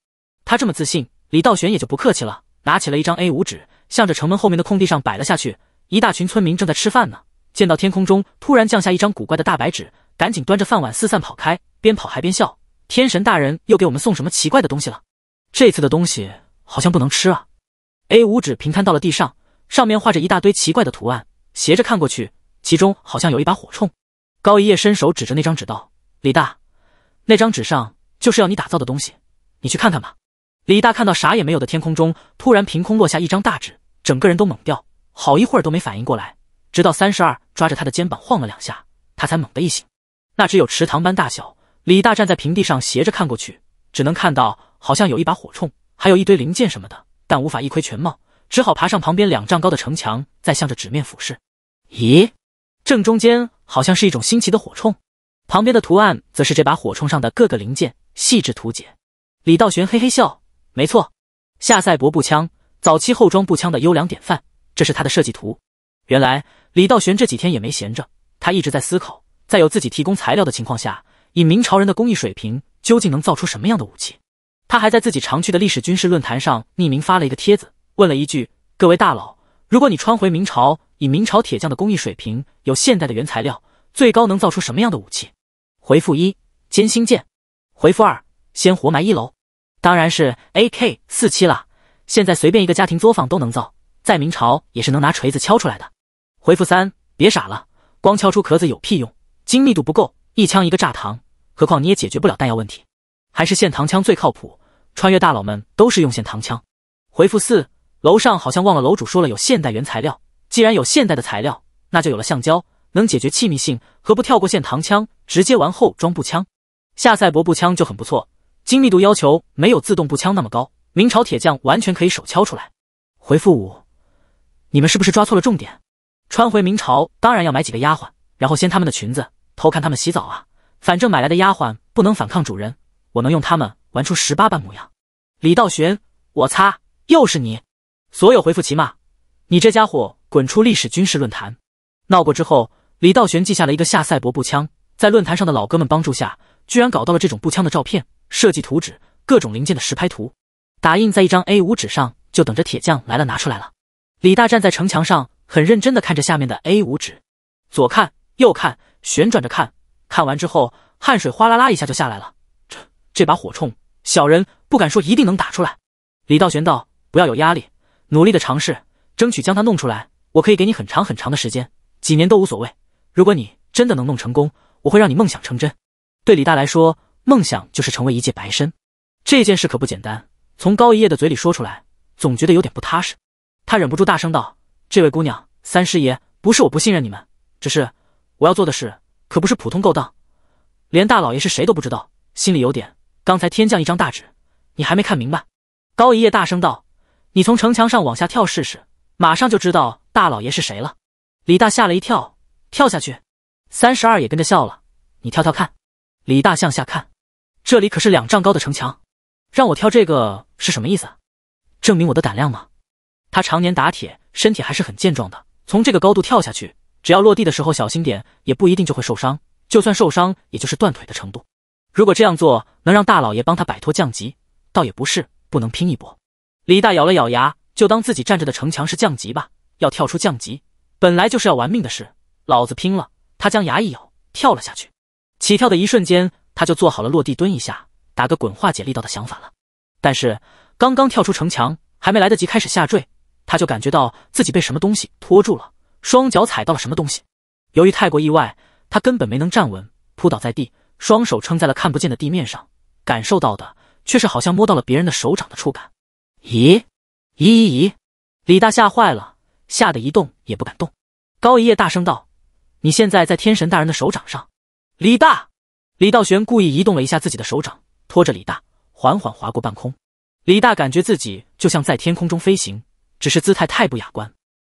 Speaker 1: 他这么自信，李道玄也就不客气了，拿起了一张 A 五纸，向着城门后面的空地上摆了下去。一大群村民正在吃饭呢，见到天空中突然降下一张古怪的大白纸，赶紧端着饭碗四散跑开，边跑还边笑：“天神大人又给我们送什么奇怪的东西了？这次的东西好像不能吃啊！”A 五纸平摊到了地上，上面画着一大堆奇怪的图案，斜着看过去，其中好像有一把火铳。高一叶伸手指着那张纸道：“李大，那张纸上……”就是要你打造的东西，你去看看吧。李大看到啥也没有的天空中，突然凭空落下一张大纸，整个人都懵掉，好一会儿都没反应过来。直到三十二抓着他的肩膀晃了两下，他才猛地一醒。那只有池塘般大小。李大站在平地上斜着看过去，只能看到好像有一把火铳，还有一堆零件什么的，但无法一窥全貌，只好爬上旁边两丈高的城墙，再向着纸面俯视。咦，正中间好像是一种新奇的火铳，旁边的图案则是这把火铳上的各个零件。细致图解，李道玄嘿嘿笑，没错，夏赛博步枪，早期后装步枪的优良典范。这是他的设计图。原来李道玄这几天也没闲着，他一直在思考，在有自己提供材料的情况下，以明朝人的工艺水平，究竟能造出什么样的武器？他还在自己常去的历史军事论坛上匿名发了一个帖子，问了一句：各位大佬，如果你穿回明朝，以明朝铁匠的工艺水平，有现代的原材料，最高能造出什么样的武器？回复一：歼星剑。回复二：先活埋一楼，当然是 AK47 了。现在随便一个家庭作坊都能造，在明朝也是能拿锤子敲出来的。回复三：别傻了，光敲出壳子有屁用，精密度不够，一枪一个炸膛。何况你也解决不了弹药问题，还是线膛枪最靠谱。穿越大佬们都是用线膛枪。回复四：楼上好像忘了楼主说了有现代原材料，既然有现代的材料，那就有了橡胶，能解决气密性，何不跳过线膛枪，直接玩后装步枪？下赛博步枪就很不错，精密度要求没有自动步枪那么高，明朝铁匠完全可以手敲出来。回复五，你们是不是抓错了重点？穿回明朝当然要买几个丫鬟，然后掀他们的裙子，偷看他们洗澡啊！反正买来的丫鬟不能反抗主人，我能用他们玩出十八般模样。李道玄，我擦，又是你！所有回复齐骂，你这家伙滚出历史军事论坛！闹过之后，李道玄记下了一个下赛博步枪，在论坛上的老哥们帮助下。居然搞到了这种步枪的照片、设计图纸、各种零件的实拍图，打印在一张 A5 纸上，就等着铁匠来了拿出来了。李大站在城墙上，很认真地看着下面的 A5 纸，左看右看，旋转着看，看完之后，汗水哗啦啦一下就下来了。这这把火铳，小人不敢说一定能打出来。李道玄道：“不要有压力，努力的尝试，争取将它弄出来。我可以给你很长很长的时间，几年都无所谓。如果你真的能弄成功，我会让你梦想成真。”对李大来说，梦想就是成为一介白身，这件事可不简单。从高一叶的嘴里说出来，总觉得有点不踏实。他忍不住大声道：“这位姑娘，三师爷，不是我不信任你们，只是我要做的事可不是普通勾当，连大老爷是谁都不知道，心里有点……刚才天降一张大纸，你还没看明白？”高一叶大声道：“你从城墙上往下跳试试，马上就知道大老爷是谁了。”李大吓了一跳，跳下去。三十二也跟着笑了：“你跳跳看。”李大向下看，这里可是两丈高的城墙，让我跳这个是什么意思？证明我的胆量吗？他常年打铁，身体还是很健壮的。从这个高度跳下去，只要落地的时候小心点，也不一定就会受伤。就算受伤，也就是断腿的程度。如果这样做能让大老爷帮他摆脱降级，倒也不是不能拼一波。李大咬了咬牙，就当自己站着的城墙是降级吧。要跳出降级，本来就是要玩命的事，老子拼了！他将牙一咬，跳了下去。起跳的一瞬间，他就做好了落地蹲一下、打个滚化解力道的想法了。但是刚刚跳出城墙，还没来得及开始下坠，他就感觉到自己被什么东西拖住了，双脚踩到了什么东西。由于太过意外，他根本没能站稳，扑倒在地，双手撑在了看不见的地面上，感受到的却是好像摸到了别人的手掌的触感。咦？咦咦咦！李大吓坏了，吓得一动也不敢动。高一叶大声道：“你现在在天神大人的手掌上。”李大，李道玄故意移动了一下自己的手掌，拖着李大缓缓划过半空。李大感觉自己就像在天空中飞行，只是姿态太不雅观。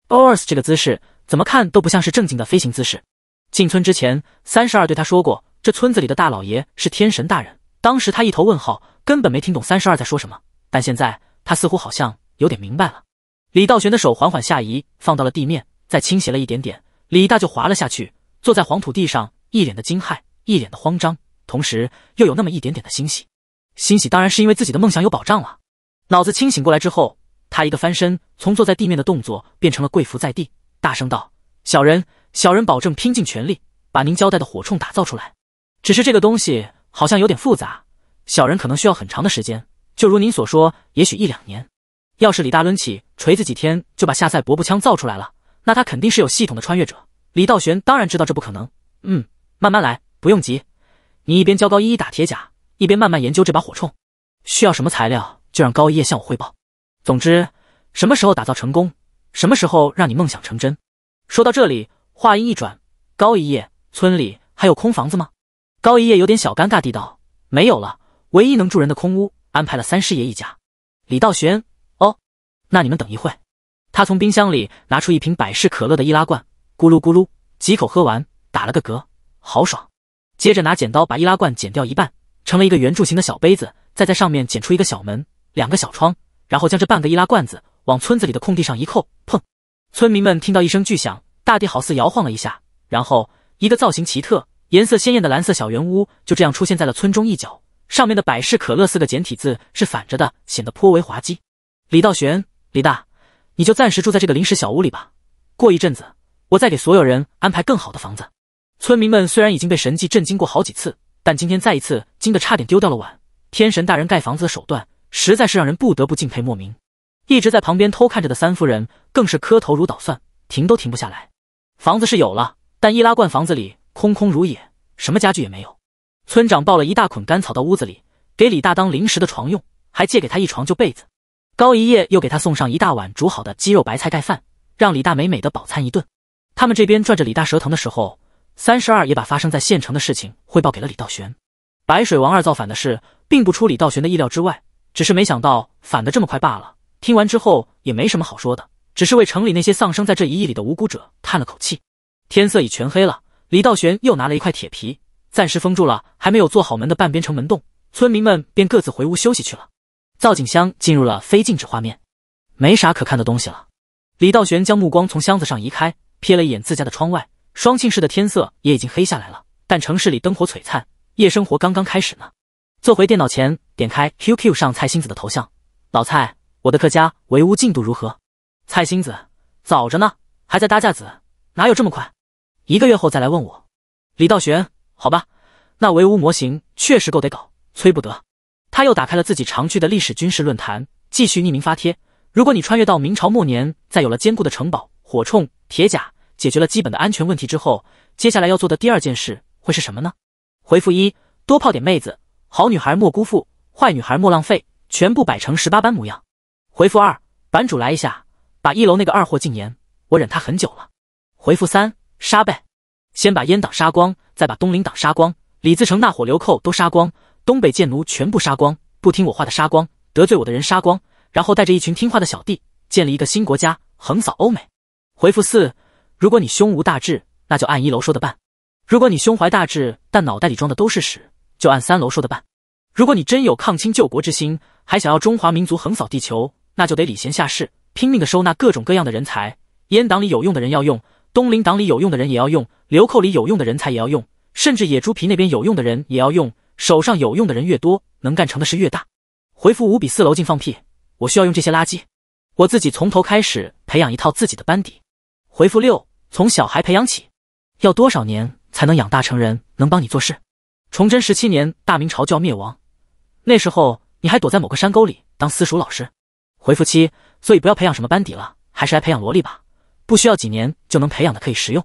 Speaker 1: o r s 这个姿势怎么看都不像是正经的飞行姿势。进村之前，三十二对他说过，这村子里的大老爷是天神大人。当时他一头问号，根本没听懂三十二在说什么。但现在他似乎好像有点明白了。李道玄的手缓缓下移，放到了地面，再倾斜了一点点，李大就滑了下去，坐在黄土地上。一脸的惊骇，一脸的慌张，同时又有那么一点点的欣喜。欣喜当然是因为自己的梦想有保障了。脑子清醒过来之后，他一个翻身，从坐在地面的动作变成了跪伏在地，大声道：“小人，小人保证拼尽全力把您交代的火铳打造出来。只是这个东西好像有点复杂，小人可能需要很长的时间。就如您所说，也许一两年。要是李大抡起锤子几天就把下塞勃步枪造出来了，那他肯定是有系统的穿越者。李道玄当然知道这不可能。嗯。”慢慢来，不用急。你一边教高一一打铁甲，一边慢慢研究这把火铳。需要什么材料，就让高一叶向我汇报。总之，什么时候打造成功，什么时候让你梦想成真。说到这里，话音一转，高一叶，村里还有空房子吗？高一叶有点小尴尬地道：“没有了，唯一能住人的空屋安排了三师爷一家。”李道玄，哦，那你们等一会他从冰箱里拿出一瓶百事可乐的易拉罐，咕噜咕噜几口喝完，打了个嗝。好爽，接着拿剪刀把易拉罐剪掉一半，成了一个圆柱形的小杯子，再在上面剪出一个小门、两个小窗，然后将这半个易拉罐子往村子里的空地上一扣，砰！村民们听到一声巨响，大地好似摇晃了一下，然后一个造型奇特、颜色鲜艳的蓝色小圆屋就这样出现在了村中一角。上面的“百事可乐”四个简体字是反着的，显得颇为滑稽。李道玄，李大，你就暂时住在这个临时小屋里吧，过一阵子我再给所有人安排更好的房子。村民们虽然已经被神迹震惊过好几次，但今天再一次惊得差点丢掉了碗。天神大人盖房子的手段实在是让人不得不敬佩莫名。一直在旁边偷看着的三夫人更是磕头如捣蒜，停都停不下来。房子是有了，但易拉罐房子里空空如也，什么家具也没有。村长抱了一大捆干草到屋子里，给李大当临时的床用，还借给他一床旧被子。高一夜又给他送上一大碗煮好的鸡肉白菜盖饭，让李大美美的饱餐一顿。他们这边拽着李大蛇疼的时候。三十二也把发生在县城的事情汇报给了李道玄。白水王二造反的事，并不出李道玄的意料之外，只是没想到反得这么快罢了。听完之后，也没什么好说的，只是为城里那些丧生在这一役里的无辜者叹了口气。天色已全黑了，李道玄又拿了一块铁皮，暂时封住了还没有做好门的半边城门洞。村民们便各自回屋休息去了。造景箱进入了非静止画面，没啥可看的东西了。李道玄将目光从箱子上移开，瞥了一眼自家的窗外。双庆市的天色也已经黑下来了，但城市里灯火璀璨，夜生活刚刚开始呢。坐回电脑前，点开 QQ 上蔡星子的头像，老蔡，我的客家围屋进度如何？蔡星子，早着呢，还在搭架子，哪有这么快？一个月后再来问我。李道玄，好吧，那围屋模型确实够得搞，催不得。他又打开了自己常去的历史军事论坛，继续匿名发帖：如果你穿越到明朝末年，再有了坚固的城堡、火铳、铁甲。解决了基本的安全问题之后，接下来要做的第二件事会是什么呢？回复一：多泡点妹子，好女孩莫辜负，坏女孩莫浪费，全部摆成十八般模样。回复二：版主来一下，把一楼那个二货禁言，我忍他很久了。回复三：杀呗，先把阉党杀光，再把东林党杀光，李自成那伙流寇都杀光，东北贱奴全部杀光，不听我话的杀光，得罪我的人杀光，然后带着一群听话的小弟，建立一个新国家，横扫欧美。回复四。如果你胸无大志，那就按一楼说的办；如果你胸怀大志，但脑袋里装的都是屎，就按三楼说的办；如果你真有抗清救国之心，还想要中华民族横扫地球，那就得礼贤下士，拼命的收纳各种各样的人才。阉党里有用的人要用，东林党里有用的人也要用，流寇里有用的人才也要用，甚至野猪皮那边有用的人也要用。手上有用的人越多，能干成的事越大。回复五比四楼净放屁，我需要用这些垃圾，我自己从头开始培养一套自己的班底。回复六，从小孩培养起，要多少年才能养大成人，能帮你做事？崇祯十七年，大明朝就要灭亡，那时候你还躲在某个山沟里当私塾老师？回复七，所以不要培养什么班底了，还是来培养萝莉吧，不需要几年就能培养的，可以实用。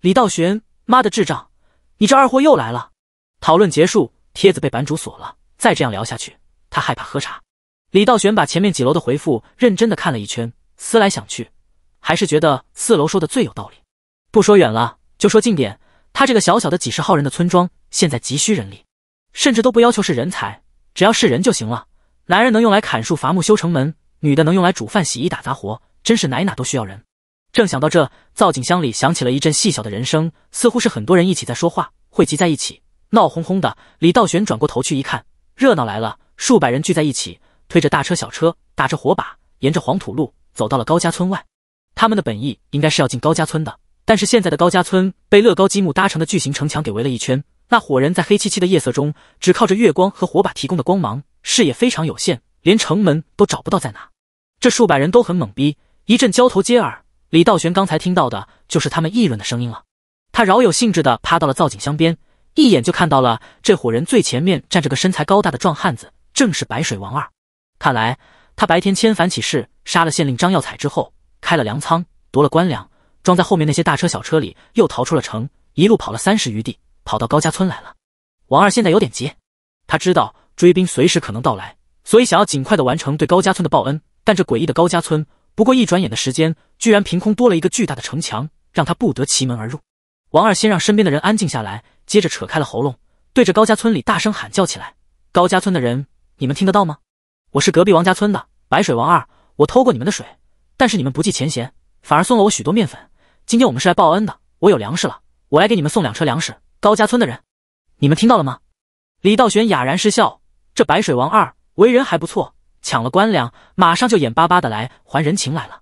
Speaker 1: 李道玄，妈的智障，你这二货又来了！讨论结束，帖子被版主锁了，再这样聊下去，他害怕喝茶。李道玄把前面几楼的回复认真的看了一圈，思来想去。还是觉得四楼说的最有道理。不说远了，就说近点，他这个小小的几十号人的村庄，现在急需人力，甚至都不要求是人才，只要是人就行了。男人能用来砍树伐木修城门，女的能用来煮饭洗衣打杂活，真是哪哪都需要人。正想到这，造景乡里响起了一阵细小的人声，似乎是很多人一起在说话，汇集在一起，闹哄哄的。李道玄转过头去一看，热闹来了，数百人聚在一起，推着大车小车，打着火把，沿着黄土路走到了高家村外。他们的本意应该是要进高家村的，但是现在的高家村被乐高积木搭成的巨型城墙给围了一圈。那伙人在黑漆漆的夜色中，只靠着月光和火把提供的光芒，视野非常有限，连城门都找不到在哪。这数百人都很懵逼，一阵交头接耳。李道玄刚才听到的就是他们议论的声音了。他饶有兴致地趴到了造景箱边，一眼就看到了这伙人最前面站着个身材高大的壮汉子，正是白水王二。看来他白天千帆起事，杀了县令张耀彩之后。开了粮仓，夺了官粮，装在后面那些大车小车里，又逃出了城，一路跑了三十余地，跑到高家村来了。王二现在有点急，他知道追兵随时可能到来，所以想要尽快的完成对高家村的报恩。但这诡异的高家村，不过一转眼的时间，居然凭空多了一个巨大的城墙，让他不得其门而入。王二先让身边的人安静下来，接着扯开了喉咙，对着高家村里大声喊叫起来：“高家村的人，你们听得到吗？我是隔壁王家村的白水王二，我偷过你们的水。”但是你们不计前嫌，反而送了我许多面粉。今天我们是来报恩的。我有粮食了，我来给你们送两车粮食。高家村的人，你们听到了吗？李道玄哑然失笑。这白水王二为人还不错，抢了官粮，马上就眼巴巴的来还人情来了。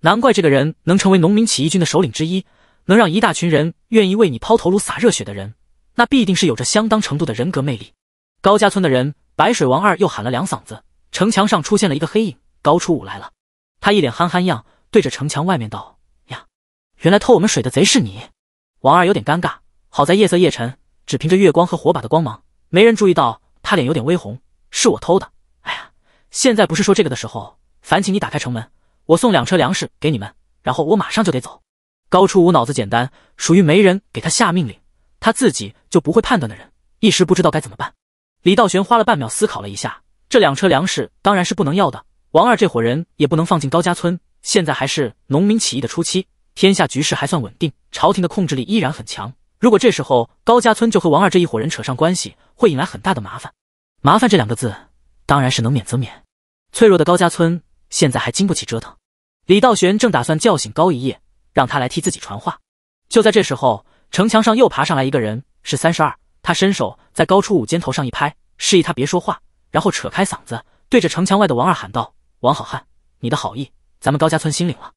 Speaker 1: 难怪这个人能成为农民起义军的首领之一，能让一大群人愿意为你抛头颅洒热血的人，那必定是有着相当程度的人格魅力。高家村的人，白水王二又喊了两嗓子，城墙上出现了一个黑影，高出五来了。他一脸憨憨样，对着城墙外面道：“呀，原来偷我们水的贼是你。”王二有点尴尬，好在夜色夜沉，只凭着月光和火把的光芒，没人注意到他脸有点微红。是我偷的。哎呀，现在不是说这个的时候，烦请你打开城门，我送两车粮食给你们，然后我马上就得走。高初五脑子简单，属于没人给他下命令，他自己就不会判断的人，一时不知道该怎么办。李道玄花了半秒思考了一下，这两车粮食当然是不能要的。王二这伙人也不能放进高家村。现在还是农民起义的初期，天下局势还算稳定，朝廷的控制力依然很强。如果这时候高家村就和王二这一伙人扯上关系，会引来很大的麻烦。麻烦这两个字，当然是能免则免。脆弱的高家村现在还经不起折腾。李道玄正打算叫醒高一夜，让他来替自己传话。就在这时候，城墙上又爬上来一个人，是三十二。他伸手在高初五肩头上一拍，示意他别说话，然后扯开嗓子对着城墙外的王二喊道。王好汉，你的好意，咱们高家村心领了。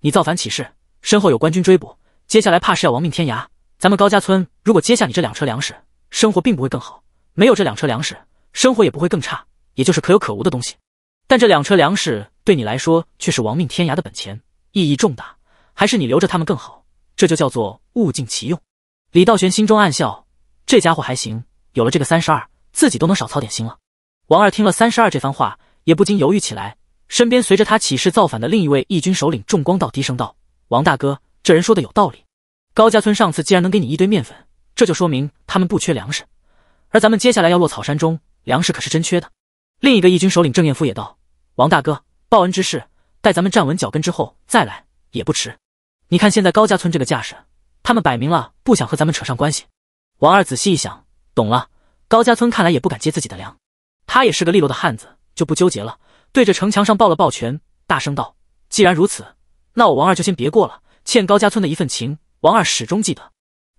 Speaker 1: 你造反起事，身后有官军追捕，接下来怕是要亡命天涯。咱们高家村如果接下你这两车粮食，生活并不会更好；没有这两车粮食，生活也不会更差，也就是可有可无的东西。但这两车粮食对你来说却是亡命天涯的本钱，意义重大。还是你留着他们更好，这就叫做物尽其用。李道玄心中暗笑，这家伙还行，有了这个三十二，自己都能少操点心了。王二听了三十二这番话，也不禁犹豫起来。身边随着他起事造反的另一位义军首领众光道低声道：“王大哥，这人说的有道理。高家村上次既然能给你一堆面粉，这就说明他们不缺粮食。而咱们接下来要落草山中，粮食可是真缺的。”另一个义军首领郑彦夫也道：“王大哥，报恩之事，待咱们站稳脚跟之后再来也不迟。你看现在高家村这个架势，他们摆明了不想和咱们扯上关系。”王二仔细一想，懂了。高家村看来也不敢接自己的粮。他也是个利落的汉子，就不纠结了。对着城墙上抱了抱拳，大声道：“既然如此，那我王二就先别过了。欠高家村的一份情，王二始终记得。”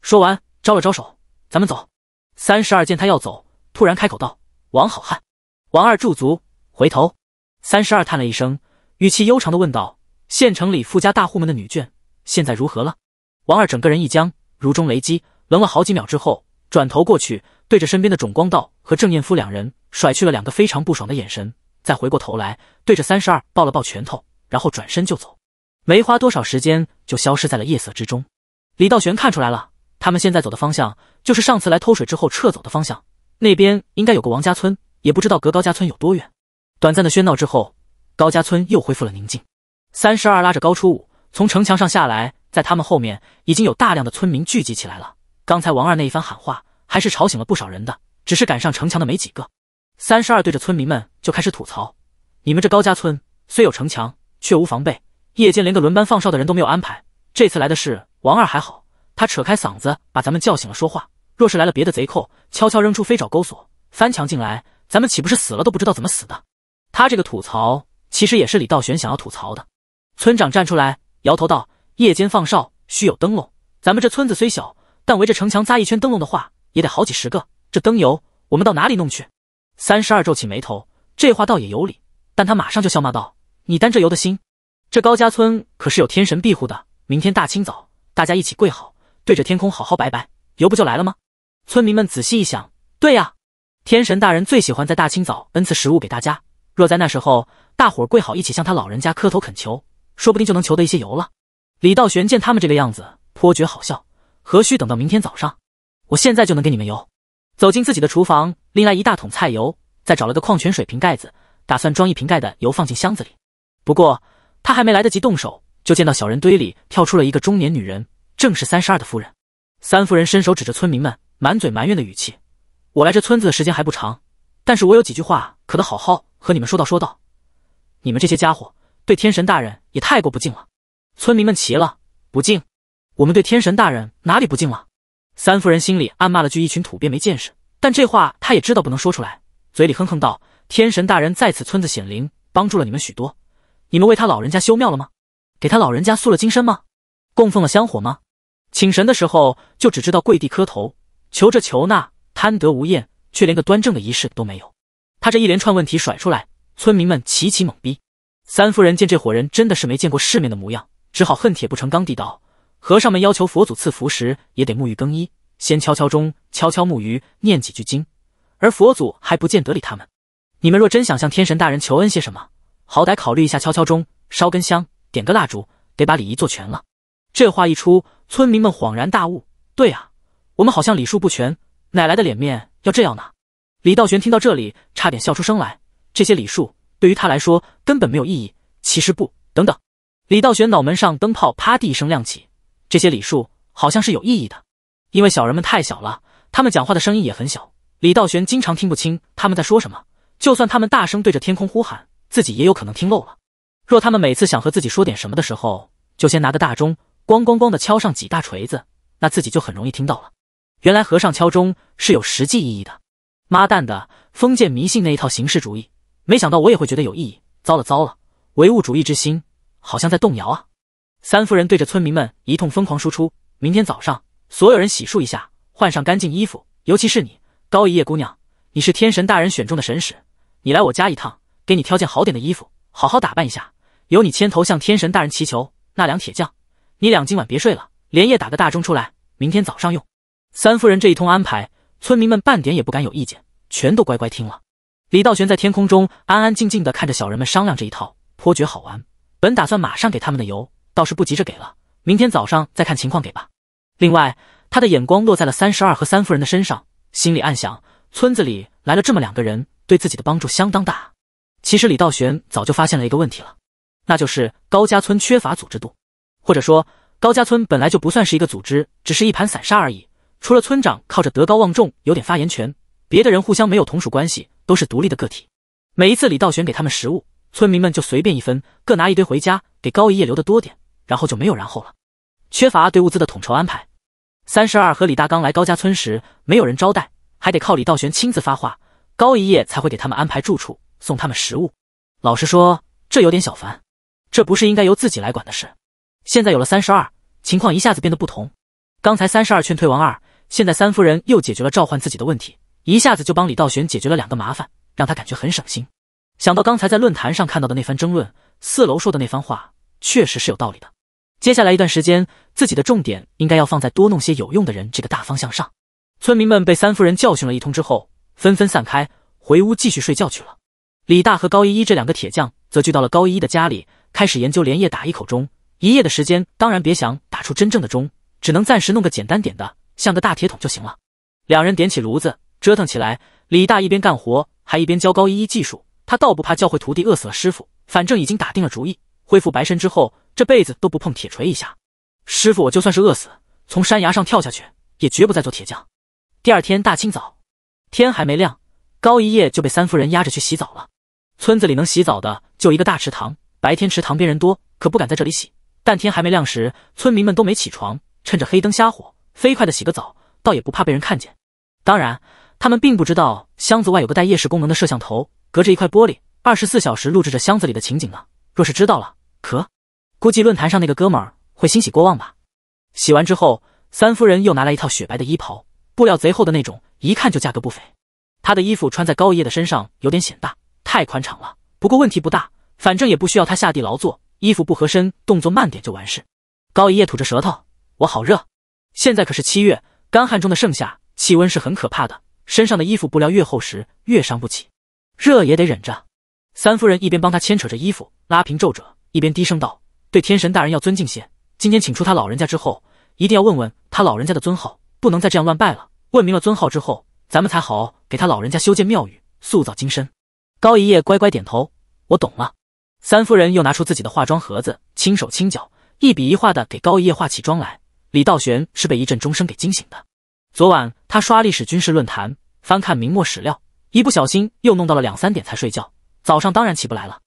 Speaker 1: 说完，招了招手：“咱们走。”三十二见他要走，突然开口道：“王好汉。”王二驻足回头，三十二叹了一声，语气悠长的问道：“县城里富家大户们的女眷现在如何了？”王二整个人一僵，如中雷击，愣了好几秒之后，转头过去，对着身边的种光道和郑念夫两人甩去了两个非常不爽的眼神。再回过头来，对着三十二抱了抱拳头，然后转身就走，没花多少时间就消失在了夜色之中。李道玄看出来了，他们现在走的方向就是上次来偷水之后撤走的方向，那边应该有个王家村，也不知道隔高家村有多远。短暂的喧闹之后，高家村又恢复了宁静。三十二拉着高初五从城墙上下来，在他们后面已经有大量的村民聚集起来了。刚才王二那一番喊话还是吵醒了不少人的，只是赶上城墙的没几个。三十二对着村民们就开始吐槽：“你们这高家村虽有城墙，却无防备，夜间连个轮班放哨的人都没有安排。这次来的是王二，还好他扯开嗓子把咱们叫醒了说话。若是来了别的贼寇，悄悄扔出飞爪钩索翻墙进来，咱们岂不是死了都不知道怎么死的？”他这个吐槽其实也是李道玄想要吐槽的。村长站出来摇头道：“夜间放哨需有灯笼，咱们这村子虽小，但围着城墙扎一圈灯笼的话，也得好几十个。这灯油我们到哪里弄去？”三十二皱起眉头，这话倒也有理，但他马上就笑骂道：“你担这油的心？这高家村可是有天神庇护的。明天大清早，大家一起跪好，对着天空好好拜拜，油不就来了吗？”村民们仔细一想，对呀，天神大人最喜欢在大清早恩赐食物给大家。若在那时候，大伙儿跪好，一起向他老人家磕头恳求，说不定就能求得一些油了。李道玄见他们这个样子，颇觉好笑。何须等到明天早上？我现在就能给你们油。走进自己的厨房，拎来一大桶菜油，再找了个矿泉水瓶盖子，打算装一瓶盖的油放进箱子里。不过他还没来得及动手，就见到小人堆里跳出了一个中年女人，正是三十二的夫人。三夫人伸手指着村民们，满嘴埋怨的语气：“我来这村子的时间还不长，但是我有几句话可得好好和你们说道说道。你们这些家伙对天神大人也太过不敬了。”村民们齐了：“不敬？我们对天神大人哪里不敬了？”三夫人心里暗骂了句：“一群土鳖没见识。”但这话她也知道不能说出来，嘴里哼哼道：“天神大人在此村子显灵，帮助了你们许多。你们为他老人家修庙了吗？给他老人家塑了金身吗？供奉了香火吗？请神的时候就只知道跪地磕头，求这求那，贪得无厌，却连个端正的仪式都没有。”他这一连串问题甩出来，村民们齐齐懵逼。三夫人见这伙人真的是没见过世面的模样，只好恨铁不成钢地道。和尚们要求佛祖赐福时，也得沐浴更衣，先敲敲钟，敲敲木鱼，念几句经，而佛祖还不见得理他们。你们若真想向天神大人求恩，些什么，好歹考虑一下敲敲钟，烧根香，点个蜡烛，得把礼仪做全了。这话一出，村民们恍然大悟：对啊，我们好像礼数不全，哪来的脸面要这样呢？李道玄听到这里，差点笑出声来。这些礼数对于他来说根本没有意义。其实不，等等，李道玄脑门上灯泡啪地一声亮起。这些礼数好像是有意义的，因为小人们太小了，他们讲话的声音也很小，李道玄经常听不清他们在说什么。就算他们大声对着天空呼喊，自己也有可能听漏了。若他们每次想和自己说点什么的时候，就先拿个大钟，咣咣咣的敲上几大锤子，那自己就很容易听到了。原来和尚敲钟是有实际意义的。妈蛋的，封建迷信那一套形式主义，没想到我也会觉得有意义。糟了糟了，唯物主义之心好像在动摇啊！三夫人对着村民们一通疯狂输出。明天早上，所有人洗漱一下，换上干净衣服，尤其是你，高一叶姑娘，你是天神大人选中的神使，你来我家一趟，给你挑件好点的衣服，好好打扮一下。由你牵头向天神大人祈求。那两铁匠，你俩今晚别睡了，连夜打个大钟出来，明天早上用。三夫人这一通安排，村民们半点也不敢有意见，全都乖乖听了。李道玄在天空中安安静静地看着小人们商量这一套，颇觉好玩。本打算马上给他们的油。倒是不急着给了，明天早上再看情况给吧。另外，他的眼光落在了三十二和三夫人的身上，心里暗想：村子里来了这么两个人，对自己的帮助相当大。其实，李道玄早就发现了一个问题了，那就是高家村缺乏组织度，或者说，高家村本来就不算是一个组织，只是一盘散沙而已。除了村长靠着德高望重有点发言权，别的人互相没有同属关系，都是独立的个体。每一次李道玄给他们食物，村民们就随便一分，各拿一堆回家，给高一夜留的多点。然后就没有然后了，缺乏对物资的统筹安排。三十二和李大刚来高家村时，没有人招待，还得靠李道玄亲自发话，高一夜才会给他们安排住处，送他们食物。老实说，这有点小烦，这不是应该由自己来管的事。现在有了三十二，情况一下子变得不同。刚才三十二劝退王二，现在三夫人又解决了召唤自己的问题，一下子就帮李道玄解决了两个麻烦，让他感觉很省心。想到刚才在论坛上看到的那番争论，四楼说的那番话确实是有道理的。接下来一段时间，自己的重点应该要放在多弄些有用的人这个大方向上。村民们被三夫人教训了一通之后，纷纷散开回屋继续睡觉去了。李大和高一一这两个铁匠则聚到了高一一的家里，开始研究连夜打一口钟。一夜的时间，当然别想打出真正的钟，只能暂时弄个简单点的，像个大铁桶就行了。两人点起炉子，折腾起来。李大一边干活，还一边教高一一技术。他倒不怕教会徒弟饿死了师傅，反正已经打定了主意。恢复白身之后，这辈子都不碰铁锤一下。师傅，我就算是饿死，从山崖上跳下去，也绝不再做铁匠。第二天大清早，天还没亮，高一夜就被三夫人压着去洗澡了。村子里能洗澡的就一个大池塘，白天池塘边人多，可不敢在这里洗。但天还没亮时，村民们都没起床，趁着黑灯瞎火，飞快的洗个澡，倒也不怕被人看见。当然，他们并不知道箱子外有个带夜视功能的摄像头，隔着一块玻璃，二十四小时录制着箱子里的情景呢。若是知道了，可，估计论坛上那个哥们儿会欣喜过望吧。洗完之后，三夫人又拿来一套雪白的衣袍，布料贼厚的那种，一看就价格不菲。她的衣服穿在高一叶的身上有点显大，太宽敞了。不过问题不大，反正也不需要他下地劳作，衣服不合身，动作慢点就完事。高一叶吐着舌头，我好热。现在可是七月，干旱中的盛夏，气温是很可怕的。身上的衣服布料越厚实，越伤不起，热也得忍着。三夫人一边帮他牵扯着衣服，拉平皱褶。一边低声道：“对天神大人要尊敬些。今天请出他老人家之后，一定要问问他老人家的尊号，不能再这样乱拜了。问明了尊号之后，咱们才好给他老人家修建庙宇，塑造金身。”高一叶乖乖点头：“我懂了。”三夫人又拿出自己的化妆盒子，轻手轻脚，一笔一画的给高一叶化起妆来。李道玄是被一阵钟声给惊醒的。昨晚他刷历史军事论坛，翻看明末史料，一不小心又弄到了两三点才睡觉，早上当然起不来了。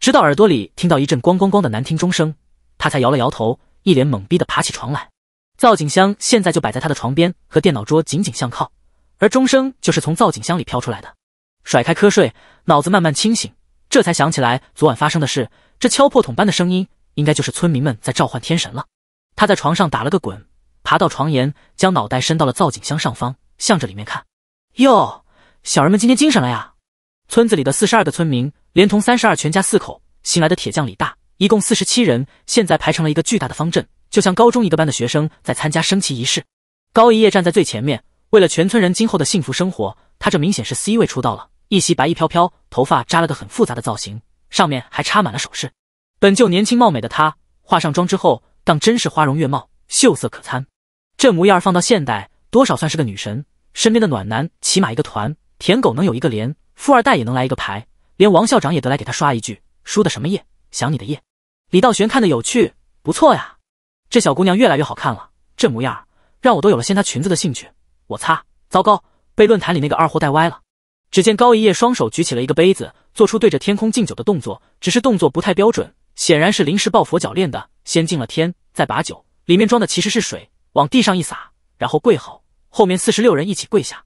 Speaker 1: 直到耳朵里听到一阵“咣咣咣”的难听钟声，他才摇了摇头，一脸懵逼的爬起床来。造景箱现在就摆在他的床边，和电脑桌紧紧相靠，而钟声就是从造景箱里飘出来的。甩开瞌睡，脑子慢慢清醒，这才想起来昨晚发生的事。这敲破桶般的声音，应该就是村民们在召唤天神了。他在床上打了个滚，爬到床沿，将脑袋伸到了造景箱上方向着里面看。哟，小人们今天精神了呀！村子里的四十二个村民，连同三十二全家四口，新来的铁匠李大，一共四十七人，现在排成了一个巨大的方阵，就像高中一个班的学生在参加升旗仪式。高一叶站在最前面，为了全村人今后的幸福生活，他这明显是 C 位出道了。一袭白衣飘飘，头发扎了个很复杂的造型，上面还插满了首饰。本就年轻貌美的她，化上妆之后，当真是花容月貌，秀色可餐。这模样放到现代，多少算是个女神。身边的暖男起码一个团。舔狗能有一个连，富二代也能来一个牌，连王校长也得来给他刷一句，输的什么液？想你的夜。李道玄看的有趣，不错呀，这小姑娘越来越好看了，这模样让我都有了掀她裙子的兴趣。我擦，糟糕，被论坛里那个二货带歪了。只见高一叶双手举起了一个杯子，做出对着天空敬酒的动作，只是动作不太标准，显然是临时抱佛脚练的。先敬了天，再把酒里面装的其实是水，往地上一洒，然后跪好，后面四十六人一起跪下。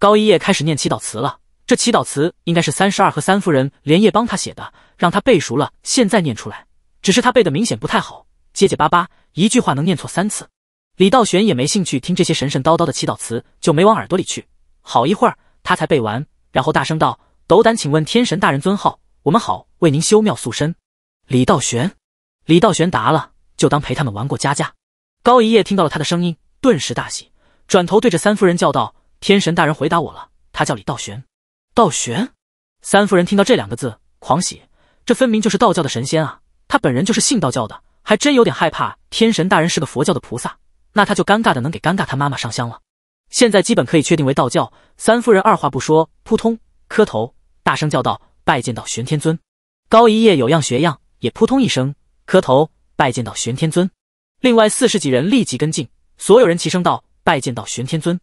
Speaker 1: 高一叶开始念祈祷词了，这祈祷词应该是三十二和三夫人连夜帮他写的，让他背熟了，现在念出来。只是他背的明显不太好，结结巴巴，一句话能念错三次。李道玄也没兴趣听这些神神叨叨的祈祷词，就没往耳朵里去。好一会儿，他才背完，然后大声道：“斗胆请问天神大人尊号，我们好为您修庙塑身。”李道玄，李道玄答了，就当陪他们玩过家家。高一叶听到了他的声音，顿时大喜，转头对着三夫人叫道。天神大人回答我了，他叫李道玄。道玄三夫人听到这两个字，狂喜，这分明就是道教的神仙啊！他本人就是信道教的，还真有点害怕天神大人是个佛教的菩萨，那他就尴尬的能给尴尬他妈妈上香了。现在基本可以确定为道教，三夫人二话不说，扑通磕头，大声叫道：“拜见到玄天尊！”高一叶有样学样，也扑通一声磕头，拜见到玄天尊。另外四十几人立即跟进，所有人齐声道：“拜见到玄天尊！”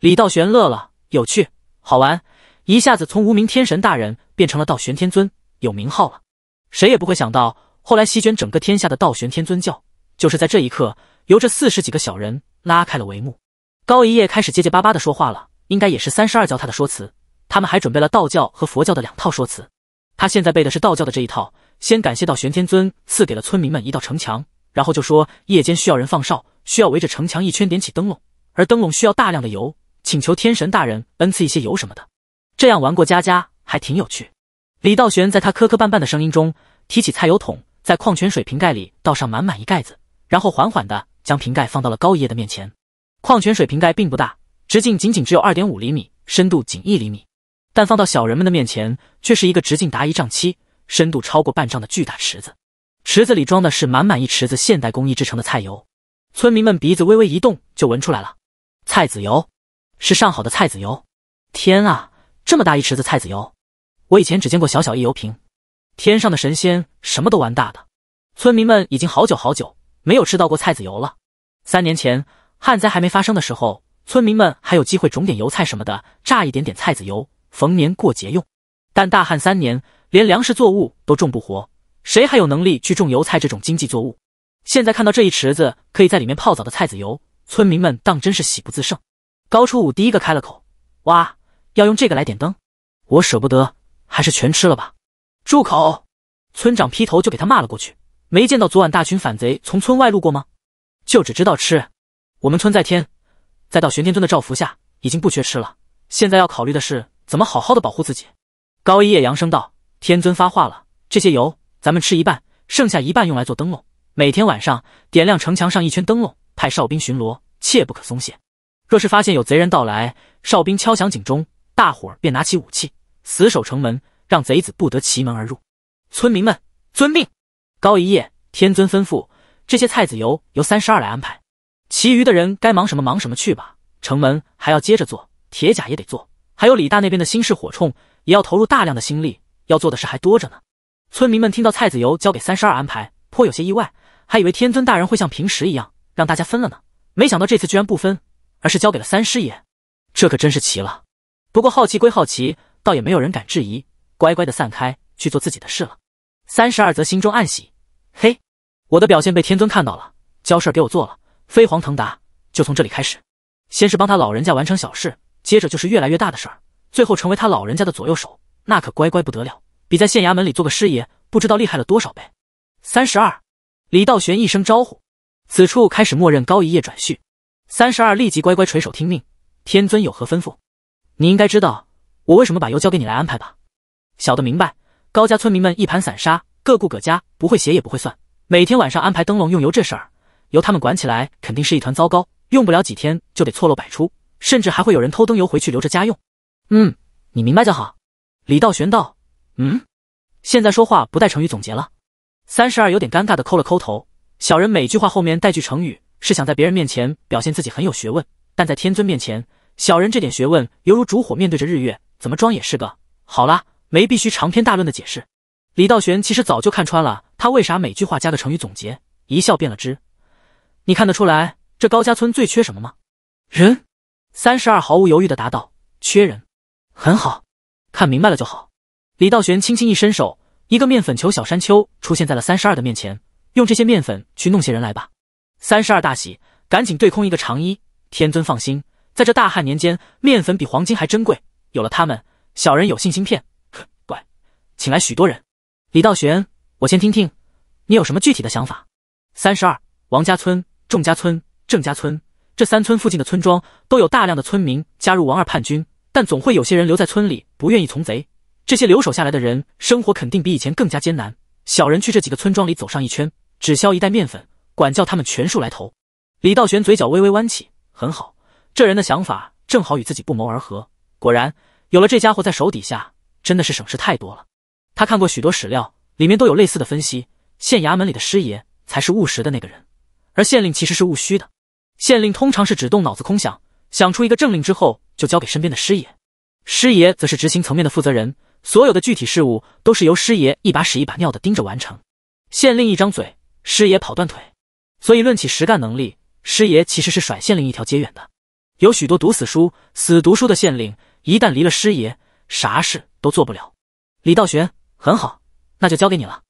Speaker 1: 李道玄乐了，有趣，好玩，一下子从无名天神大人变成了道玄天尊，有名号了。谁也不会想到，后来席卷整个天下的道玄天尊教，就是在这一刻由这四十几个小人拉开了帷幕。高一叶开始结结巴巴的说话了，应该也是三十二教他的说辞。他们还准备了道教和佛教的两套说辞，他现在背的是道教的这一套。先感谢道玄天尊赐给了村民们一道城墙，然后就说夜间需要人放哨，需要围着城墙一圈点起灯笼，而灯笼需要大量的油。请求天神大人恩赐一些油什么的，这样玩过家家还挺有趣。李道玄在他磕磕绊绊的声音中提起菜油桶，在矿泉水瓶盖里倒上满满一盖子，然后缓缓地将瓶盖放到了高爷的面前。矿泉水瓶盖并不大，直径仅仅只有二点五厘米，深度仅一厘米，但放到小人们的面前，却是一个直径达一丈七、深度超过半丈的巨大池子。池子里装的是满满一池子现代工艺制成的菜油，村民们鼻子微微一动就闻出来了，菜籽油。是上好的菜籽油！天啊，这么大一池子菜籽油！我以前只见过小小一油瓶。天上的神仙什么都玩大的。村民们已经好久好久没有吃到过菜籽油了。三年前旱灾还没发生的时候，村民们还有机会种点油菜什么的，榨一点点菜籽油，逢年过节用。但大旱三年，连粮食作物都种不活，谁还有能力去种油菜这种经济作物？现在看到这一池子可以在里面泡澡的菜籽油，村民们当真是喜不自胜。高初五第一个开了口：“哇，要用这个来点灯？我舍不得，还是全吃了吧。”住口！村长劈头就给他骂了过去。没见到昨晚大群反贼从村外路过吗？就只知道吃。我们村在天，再到玄天尊的照拂下，已经不缺吃了。现在要考虑的是怎么好好的保护自己。高一叶扬声道：“天尊发话了，这些油咱们吃一半，剩下一半用来做灯笼。每天晚上点亮城墙上一圈灯笼，派哨兵巡逻，切不可松懈。”若是发现有贼人到来，哨兵敲响警钟，大伙儿便拿起武器，死守城门，让贼子不得其门而入。村民们遵命。高一夜，天尊吩咐，这些菜籽油由三十二来安排，其余的人该忙什么忙什么去吧。城门还要接着做，铁甲也得做，还有李大那边的新式火铳也要投入大量的心力。要做的事还多着呢。村民们听到菜籽油交给三十二安排，颇有些意外，还以为天尊大人会像平时一样让大家分了呢，没想到这次居然不分。而是交给了三师爷，这可真是奇了。不过好奇归好奇，倒也没有人敢质疑，乖乖的散开去做自己的事了。三十二则心中暗喜，嘿，我的表现被天尊看到了，交事儿给我做了，飞黄腾达就从这里开始。先是帮他老人家完成小事，接着就是越来越大的事儿，最后成为他老人家的左右手，那可乖乖不得了，比在县衙门里做个师爷不知道厉害了多少倍。三十二，李道玄一声招呼，此处开始默认高一夜转续。三十二立即乖乖垂手听命，天尊有何吩咐？你应该知道我为什么把油交给你来安排吧？小的明白。高家村民们一盘散沙，各顾各家，不会写也不会算，每天晚上安排灯笼用油这事儿，由他们管起来肯定是一团糟糕，用不了几天就得错漏百出，甚至还会有人偷灯油回去留着家用。嗯，你明白就好。李道玄道，嗯，现在说话不带成语总结了。三十二有点尴尬的抠了抠头，小人每句话后面带句成语。是想在别人面前表现自己很有学问，但在天尊面前，小人这点学问犹如烛火面对着日月，怎么装也是个。好啦，没必须长篇大论的解释。李道玄其实早就看穿了他为啥每句话加个成语总结，一笑便了之。你看得出来这高家村最缺什么吗？人。三十二毫无犹豫的答道：缺人。很好，看明白了就好。李道玄轻轻一伸手，一个面粉球小山丘出现在了三十二的面前。用这些面粉去弄些人来吧。三十二大喜，赶紧对空一个长衣。天尊放心，在这大旱年间，面粉比黄金还珍贵。有了他们，小人有信心骗。乖，请来许多人。李道玄，我先听听你有什么具体的想法。三十二，王家村、仲家村、郑家村这三村附近的村庄，都有大量的村民加入王二叛军，但总会有些人留在村里，不愿意从贼。这些留守下来的人，生活肯定比以前更加艰难。小人去这几个村庄里走上一圈，只消一袋面粉。管教他们全数来投。李道玄嘴角微微弯起，很好，这人的想法正好与自己不谋而合。果然，有了这家伙在手底下，真的是省事太多了。他看过许多史料，里面都有类似的分析：县衙门里的师爷才是务实的那个人，而县令其实是务虚的。县令通常是只动脑子空想，想出一个政令之后，就交给身边的师爷，师爷则是执行层面的负责人，所有的具体事务都是由师爷一把屎一把尿的盯着完成。县令一张嘴，师爷跑断腿。所以论起实干能力，师爷其实是甩县令一条街远的。有许多读死书、死读书的县令，一旦离了师爷，啥事都做不了。李道玄很好，那就交给你了。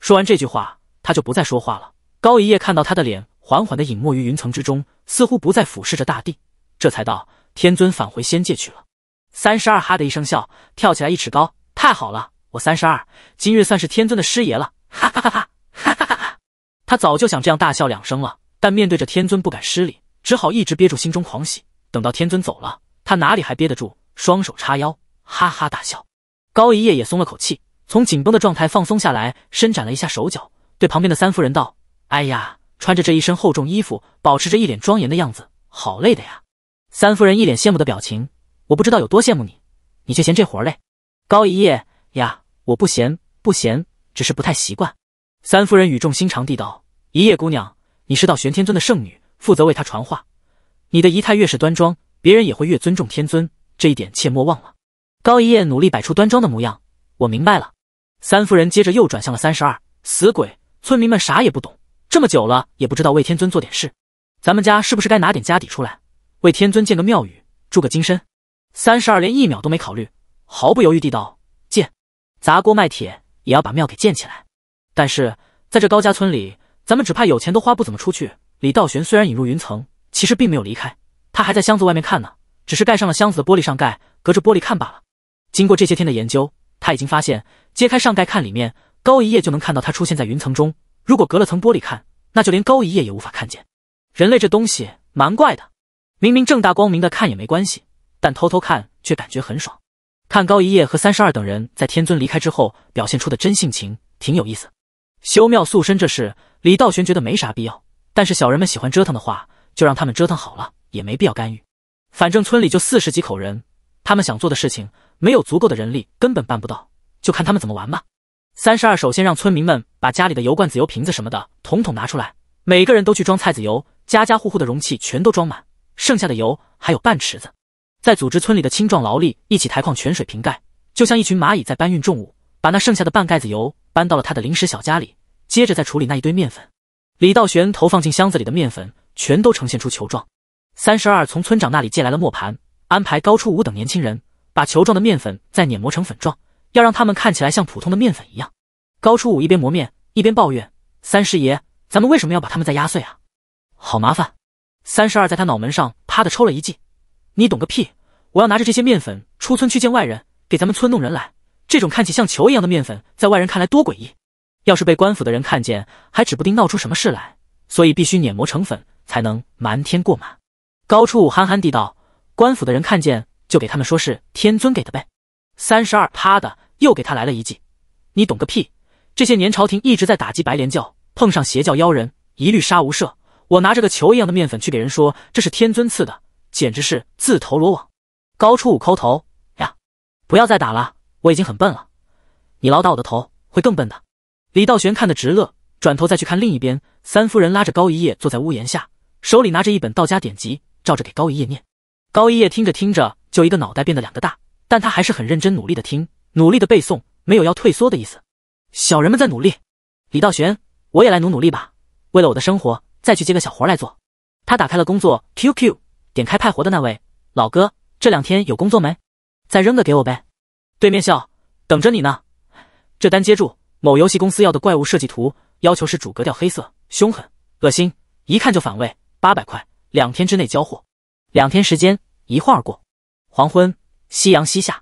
Speaker 1: 说完这句话，他就不再说话了。高一叶看到他的脸缓缓的隐没于云层之中，似乎不再俯视着大地，这才道：“天尊返回仙界去了。”三十二哈的一声笑，跳起来一尺高。太好了，我三十二，今日算是天尊的师爷了。哈哈哈哈。他早就想这样大笑两声了，但面对着天尊不敢失礼，只好一直憋住心中狂喜。等到天尊走了，他哪里还憋得住？双手叉腰，哈哈大笑。高一叶也松了口气，从紧绷的状态放松下来，伸展了一下手脚，对旁边的三夫人道：“哎呀，穿着这一身厚重衣服，保持着一脸庄严的样子，好累的呀。”三夫人一脸羡慕的表情：“我不知道有多羡慕你，你却嫌这活累。”高一叶：“呀，我不嫌不嫌，只是不太习惯。”三夫人语重心长地道：“一叶姑娘，你是道玄天尊的圣女，负责为他传话。你的仪态越是端庄，别人也会越尊重天尊。这一点切莫忘了。”高一叶努力摆出端庄的模样：“我明白了。”三夫人接着又转向了三十二：“死鬼，村民们啥也不懂，这么久了也不知道为天尊做点事。咱们家是不是该拿点家底出来，为天尊建个庙宇，铸个金身？”三十二连一秒都没考虑，毫不犹豫地道：“建，砸锅卖铁也要把庙给建起来。”但是在这高家村里，咱们只怕有钱都花不怎么出去。李道玄虽然引入云层，其实并没有离开，他还在箱子外面看呢，只是盖上了箱子的玻璃上盖，隔着玻璃看罢了。经过这些天的研究，他已经发现，揭开上盖看里面，高一夜就能看到他出现在云层中。如果隔了层玻璃看，那就连高一夜也无法看见。人类这东西蛮怪的，明明正大光明的看也没关系，但偷偷看却感觉很爽。看高一夜和三十二等人在天尊离开之后表现出的真性情，挺有意思。修庙塑身这事，李道玄觉得没啥必要。但是小人们喜欢折腾的话，就让他们折腾好了，也没必要干预。反正村里就四十几口人，他们想做的事情，没有足够的人力，根本办不到。就看他们怎么玩吧。三十二首先让村民们把家里的油罐、子油瓶子什么的统统拿出来，每个人都去装菜籽油，家家户户的容器全都装满，剩下的油还有半池子。再组织村里的青壮劳力一起抬矿泉水瓶盖，就像一群蚂蚁在搬运重物，把那剩下的半盖子油。搬到了他的临时小家里，接着再处理那一堆面粉。李道玄投放进箱子里的面粉全都呈现出球状。三十二从村长那里借来了磨盘，安排高初五等年轻人把球状的面粉再碾磨成粉状，要让他们看起来像普通的面粉一样。高初五一边磨面，一边抱怨：“三师爷，咱们为什么要把他们再压碎啊？好麻烦。”三十二在他脑门上啪的抽了一记：“你懂个屁！我要拿着这些面粉出村去见外人，给咱们村弄人来。”这种看起像球一样的面粉，在外人看来多诡异，要是被官府的人看见，还指不定闹出什么事来。所以必须碾磨成粉，才能瞒天过马。高初五憨憨地道：“官府的人看见，就给他们说是天尊给的呗。”三十二啪的又给他来了一记，你懂个屁！这些年朝廷一直在打击白莲教，碰上邪教妖人，一律杀无赦。我拿着个球一样的面粉去给人说这是天尊赐的，简直是自投罗网。高初五抠头呀，不要再打了。我已经很笨了，你老打我的头会更笨的。李道玄看得直乐，转头再去看另一边，三夫人拉着高一叶坐在屋檐下，手里拿着一本道家典籍，照着给高一叶念。高一叶听着听着就一个脑袋变得两个大，但他还是很认真努力的听，努力的背诵，没有要退缩的意思。小人们在努力，李道玄，我也来努努力吧，为了我的生活，再去接个小活来做。他打开了工作 QQ，点开派活的那位老哥，这两天有工作没？再扔个给我呗。对面笑，等着你呢。这单接住，某游戏公司要的怪物设计图，要求是主格调黑色，凶狠恶心，一看就反胃。八百块，两天之内交货。两天时间一晃而过，黄昏，夕阳西下。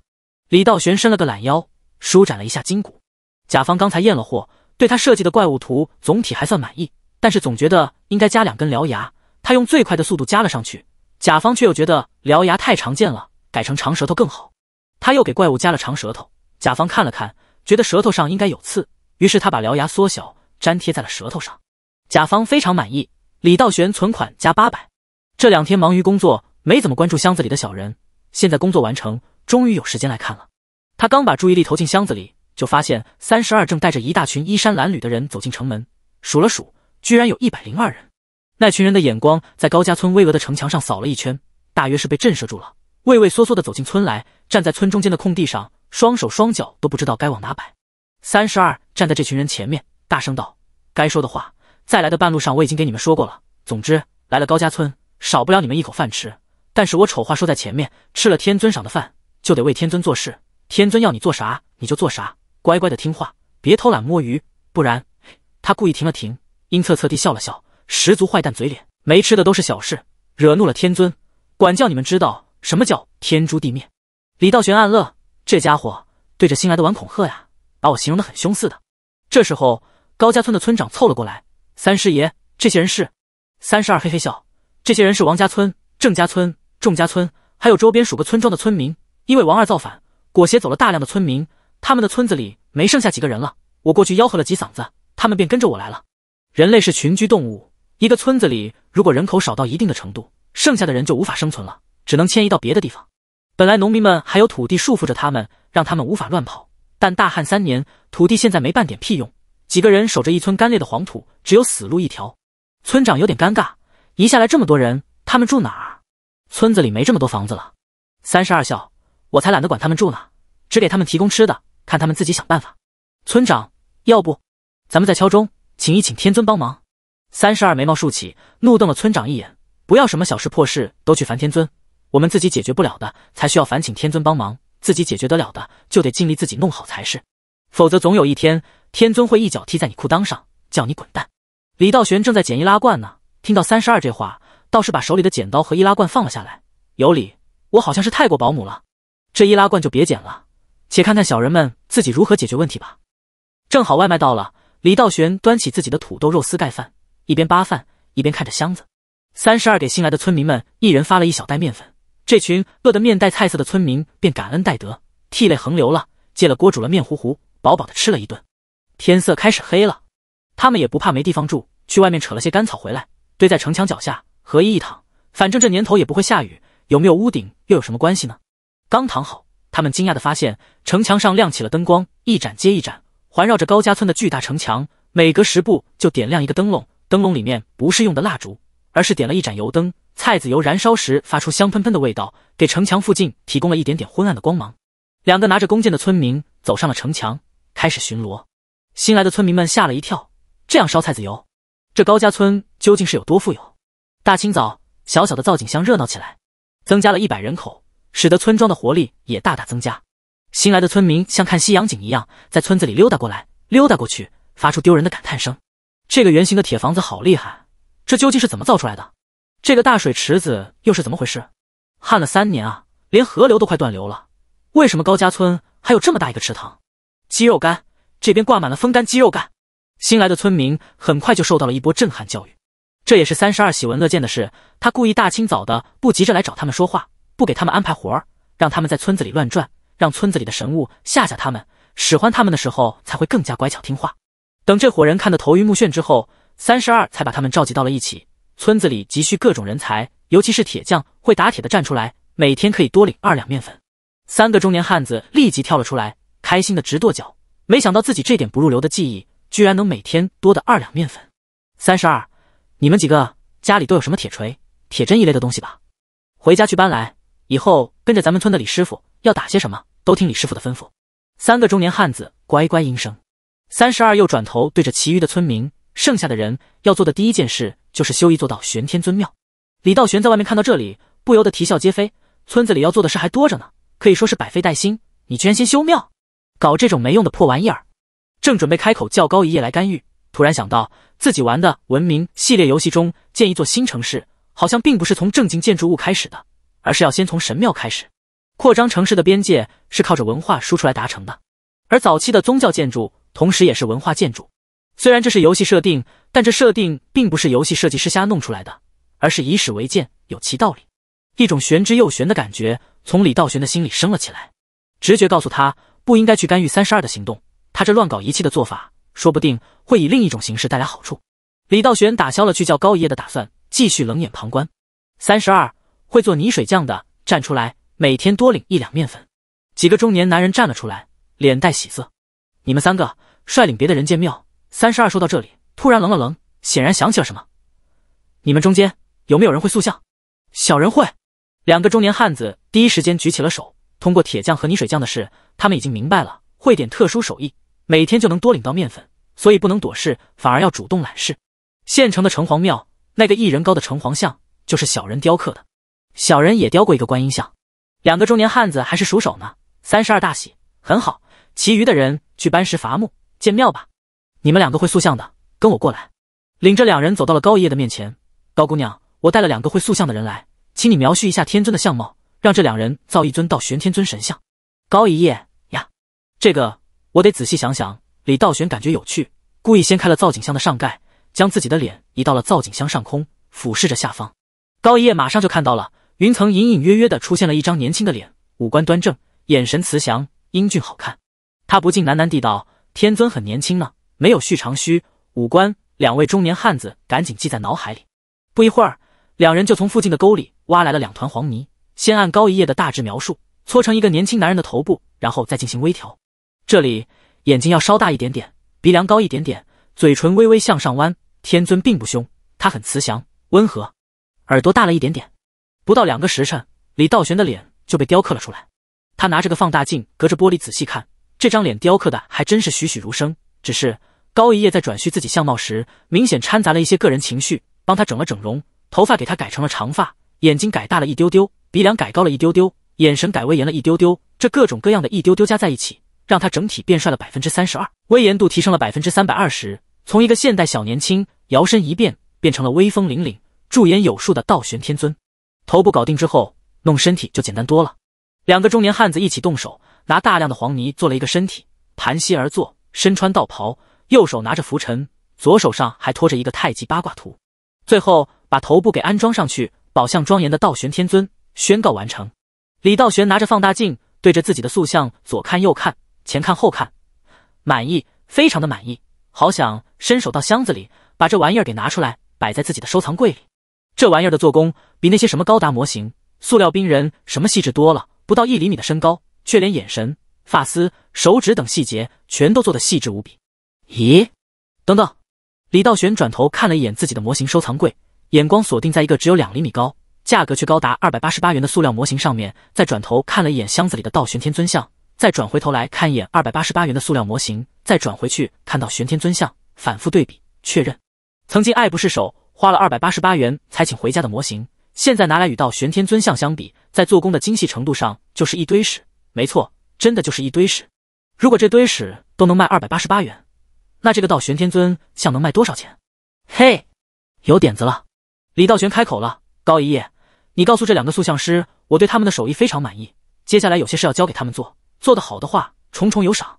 Speaker 1: 李道玄伸了个懒腰，舒展了一下筋骨。甲方刚才验了货，对他设计的怪物图总体还算满意，但是总觉得应该加两根獠牙。他用最快的速度加了上去，甲方却又觉得獠牙太常见了，改成长舌头更好。他又给怪物加了长舌头，甲方看了看，觉得舌头上应该有刺，于是他把獠牙缩小，粘贴在了舌头上。甲方非常满意。李道玄存款加八百。这两天忙于工作，没怎么关注箱子里的小人。现在工作完成，终于有时间来看了。他刚把注意力投进箱子里，就发现三十二正带着一大群衣衫褴褛的人走进城门，数了数，居然有一百零二人。那群人的眼光在高家村巍峨的城墙上扫了一圈，大约是被震慑住了。畏畏缩缩地走进村来，站在村中间的空地上，双手双脚都不知道该往哪摆。三十二站在这群人前面，大声道：“该说的话，在来的半路上我已经给你们说过了。总之，来了高家村，少不了你们一口饭吃。但是我丑话说在前面，吃了天尊赏的饭，就得为天尊做事。天尊要你做啥，你就做啥，乖乖的听话，别偷懒摸鱼。不然……”他故意停了停，阴恻恻地笑了笑，十足坏蛋嘴脸。没吃的都是小事，惹怒了天尊，管教你们知道。什么叫天诛地灭？李道玄暗乐，这家伙对着新来的玩恐吓呀，把我形容的很凶似的。这时候，高家村的村长凑了过来：“三师爷，这些人是？”三十二嘿嘿笑：“这些人是王家村、郑家村、仲家村，还有周边数个村庄的村民。因为王二造反，裹挟走了大量的村民，他们的村子里没剩下几个人了。我过去吆喝了几嗓子，他们便跟着我来了。人类是群居动物，一个村子里如果人口少到一定的程度，剩下的人就无法生存了。”只能迁移到别的地方。本来农民们还有土地束缚着他们，让他们无法乱跑。但大旱三年，土地现在没半点屁用。几个人守着一村干裂的黄土，只有死路一条。村长有点尴尬，一下来这么多人，他们住哪儿？村子里没这么多房子了。三十二笑，我才懒得管他们住呢，只给他们提供吃的，看他们自己想办法。村长，要不，咱们再敲钟，请一请天尊帮忙。三十二眉毛竖起，怒瞪了村长一眼，不要什么小事破事都去烦天尊。我们自己解决不了的，才需要烦请天尊帮忙；自己解决得了的，就得尽力自己弄好才是。否则，总有一天天尊会一脚踢在你裤裆上，叫你滚蛋。李道玄正在捡易拉罐呢，听到三十二这话，倒是把手里的剪刀和易拉罐放了下来。有理，我好像是太过保姆了。这易拉罐就别捡了，且看看小人们自己如何解决问题吧。正好外卖到了，李道玄端起自己的土豆肉丝盖饭，一边扒饭一边看着箱子。三十二给新来的村民们一人发了一小袋面粉。这群饿得面带菜色的村民便感恩戴德，涕泪横流了，借了锅煮了面糊糊，饱饱的吃了一顿。天色开始黑了，他们也不怕没地方住，去外面扯了些干草回来，堆在城墙脚下，合一一躺。反正这年头也不会下雨，有没有屋顶又有什么关系呢？刚躺好，他们惊讶的发现，城墙上亮起了灯光，一盏接一盏，环绕着高家村的巨大城墙，每隔十步就点亮一个灯笼。灯笼里面不是用的蜡烛，而是点了一盏油灯。菜籽油燃烧时发出香喷喷的味道，给城墙附近提供了一点点昏暗的光芒。两个拿着弓箭的村民走上了城墙，开始巡逻。新来的村民们吓了一跳：这样烧菜籽油，这高家村究竟是有多富有？大清早，小小的造景乡热闹起来，增加了一百人口，使得村庄的活力也大大增加。新来的村民像看西洋景一样，在村子里溜达过来溜达过去，发出丢人的感叹声：“这个圆形的铁房子好厉害，这究竟是怎么造出来的？”这个大水池子又是怎么回事？旱了三年啊，连河流都快断流了，为什么高家村还有这么大一个池塘？鸡肉干这边挂满了风干鸡肉干。新来的村民很快就受到了一波震撼教育，这也是三十二喜闻乐见的事。他故意大清早的不急着来找他们说话，不给他们安排活儿，让他们在村子里乱转，让村子里的神物吓吓他们，使唤他们的时候才会更加乖巧听话。等这伙人看得头晕目眩之后，三十二才把他们召集到了一起。村子里急需各种人才，尤其是铁匠会打铁的站出来，每天可以多领二两面粉。三个中年汉子立即跳了出来，开心的直跺脚。没想到自己这点不入流的技艺，居然能每天多得二两面粉。三十二，你们几个家里都有什么铁锤、铁针一类的东西吧？回家去搬来，以后跟着咱们村的李师傅，要打些什么都听李师傅的吩咐。三个中年汉子乖乖应声。三十二又转头对着其余的村民。剩下的人要做的第一件事就是修一座到玄天尊庙。李道玄在外面看到这里，不由得啼笑皆非。村子里要做的事还多着呢，可以说是百废待兴。你居然先修庙，搞这种没用的破玩意儿！正准备开口较高一叶来干预，突然想到自己玩的文明系列游戏中建一座新城市，好像并不是从正经建筑物开始的，而是要先从神庙开始，扩张城市的边界是靠着文化输出来达成的，而早期的宗教建筑同时也是文化建筑。虽然这是游戏设定，但这设定并不是游戏设计师瞎弄出来的，而是以史为鉴，有其道理。一种玄之又玄的感觉从李道玄的心里升了起来。直觉告诉他不应该去干预三十二的行动，他这乱搞仪器的做法说不定会以另一种形式带来好处。李道玄打消了去叫高一的打算，继续冷眼旁观。三十二会做泥水匠的站出来，每天多领一两面粉。几个中年男人站了出来，脸带喜色。你们三个率领别的人建庙。三十二说到这里，突然愣了愣，显然想起了什么。你们中间有没有人会塑像？小人会。两个中年汉子第一时间举起了手。通过铁匠和泥水匠的事，他们已经明白了，会点特殊手艺，每天就能多领到面粉，所以不能躲事，反而要主动揽事。县城的城隍庙那个一人高的城隍像，就是小人雕刻的。小人也雕过一个观音像。两个中年汉子还是熟手呢。三十二大喜，很好。其余的人去搬石伐木，建庙吧。你们两个会塑像的，跟我过来。领着两人走到了高爷爷的面前。高姑娘，我带了两个会塑像的人来，请你描述一下天尊的相貌，让这两人造一尊道玄天尊神像。高爷爷呀，这个我得仔细想想。李道玄感觉有趣，故意掀开了造景箱的上盖，将自己的脸移到了造景箱上空，俯视着下方。高爷爷马上就看到了，云层隐隐约约的出现了一张年轻的脸，五官端正，眼神慈祥，英俊好看。他不禁喃喃地道：“天尊很年轻呢。”没有蓄长须，五官。两位中年汉子赶紧记在脑海里。不一会儿，两人就从附近的沟里挖来了两团黄泥，先按高一叶的大致描述搓成一个年轻男人的头部，然后再进行微调。这里眼睛要稍大一点点，鼻梁高一点点，嘴唇微微向上弯。天尊并不凶，他很慈祥温和，耳朵大了一点点。不到两个时辰，李道玄的脸就被雕刻了出来。他拿着个放大镜，隔着玻璃仔细看，这张脸雕刻的还真是栩栩如生。只是高一叶在转叙自己相貌时，明显掺杂了一些个人情绪，帮他整了整容，头发给他改成了长发，眼睛改大了一丢丢，鼻梁改高了一丢丢，眼神改威严了一丢丢，这各种各样的一丢丢加在一起，让他整体变帅了百分之三十二，威严度提升了百分之三百二十，从一个现代小年轻摇身一变，变成了威风凛凛、驻颜有术的道玄天尊。头部搞定之后，弄身体就简单多了。两个中年汉子一起动手，拿大量的黄泥做了一个身体，盘膝而坐。身穿道袍，右手拿着拂尘，左手上还托着一个太极八卦图，最后把头部给安装上去，宝相庄严的道玄天尊宣告完成。李道玄拿着放大镜，对着自己的塑像左看右看，前看后看，满意，非常的满意，好想伸手到箱子里把这玩意儿给拿出来，摆在自己的收藏柜里。这玩意儿的做工比那些什么高达模型、塑料兵人什么细致多了，不到一厘米的身高，却连眼神。发丝、手指等细节全都做得细致无比。咦？等等！李道玄转头看了一眼自己的模型收藏柜，眼光锁定在一个只有两厘米高、价格却高达二百八十八元的塑料模型上面，再转头看了一眼箱子里的道玄天尊像，再转回头来看一眼二百八十八元的塑料模型，再转回去看到玄天尊像，反复对比确认，曾经爱不释手、花了二百八十八元才请回家的模型，现在拿来与道玄天尊像相比，在做工的精细程度上就是一堆屎。没错。真的就是一堆屎。如果这堆屎都能卖二百八十八元，那这个道玄天尊像能卖多少钱？嘿，有点子了。李道玄开口了：“高爷爷，你告诉这两个塑像师，我对他们的手艺非常满意。接下来有些事要交给他们做，做的好的话，重重有赏。”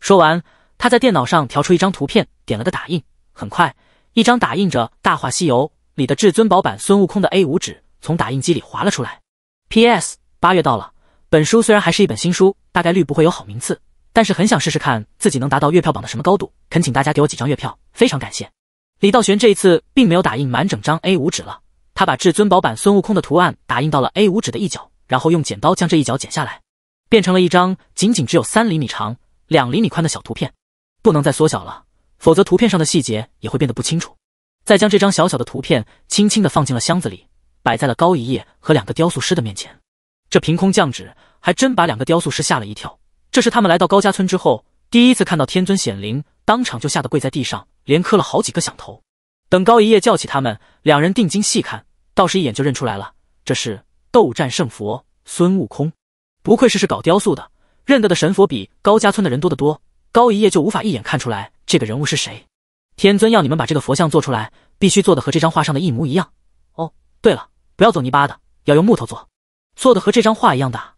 Speaker 1: 说完，他在电脑上调出一张图片，点了个打印。很快，一张打印着《大话西游》里的至尊宝版孙悟空的 A 五纸从打印机里滑了出来。P.S. 八月到了。本书虽然还是一本新书，大概率不会有好名次，但是很想试试看自己能达到月票榜的什么高度，恳请大家给我几张月票，非常感谢。李道玄这一次并没有打印满整张 A 五纸了，他把至尊宝版孙悟空的图案打印到了 A 五纸的一角，然后用剪刀将这一角剪下来，变成了一张仅仅只有三厘米长、两厘米宽的小图片，不能再缩小了，否则图片上的细节也会变得不清楚。再将这张小小的图片轻轻地放进了箱子里，摆在了高一叶和两个雕塑师的面前。这凭空降旨，还真把两个雕塑师吓了一跳。这是他们来到高家村之后第一次看到天尊显灵，当场就吓得跪在地上，连磕了好几个响头。等高一夜叫起他们，两人定睛细看，倒是一眼就认出来了。这是斗战胜佛孙悟空，不愧是是搞雕塑的，认得的神佛比高家村的人多得多。高一夜就无法一眼看出来这个人物是谁。天尊要你们把这个佛像做出来，必须做的和这张画上的一模一样。哦，对了，不要做泥巴的，要用木头做。做的和这张画一样大，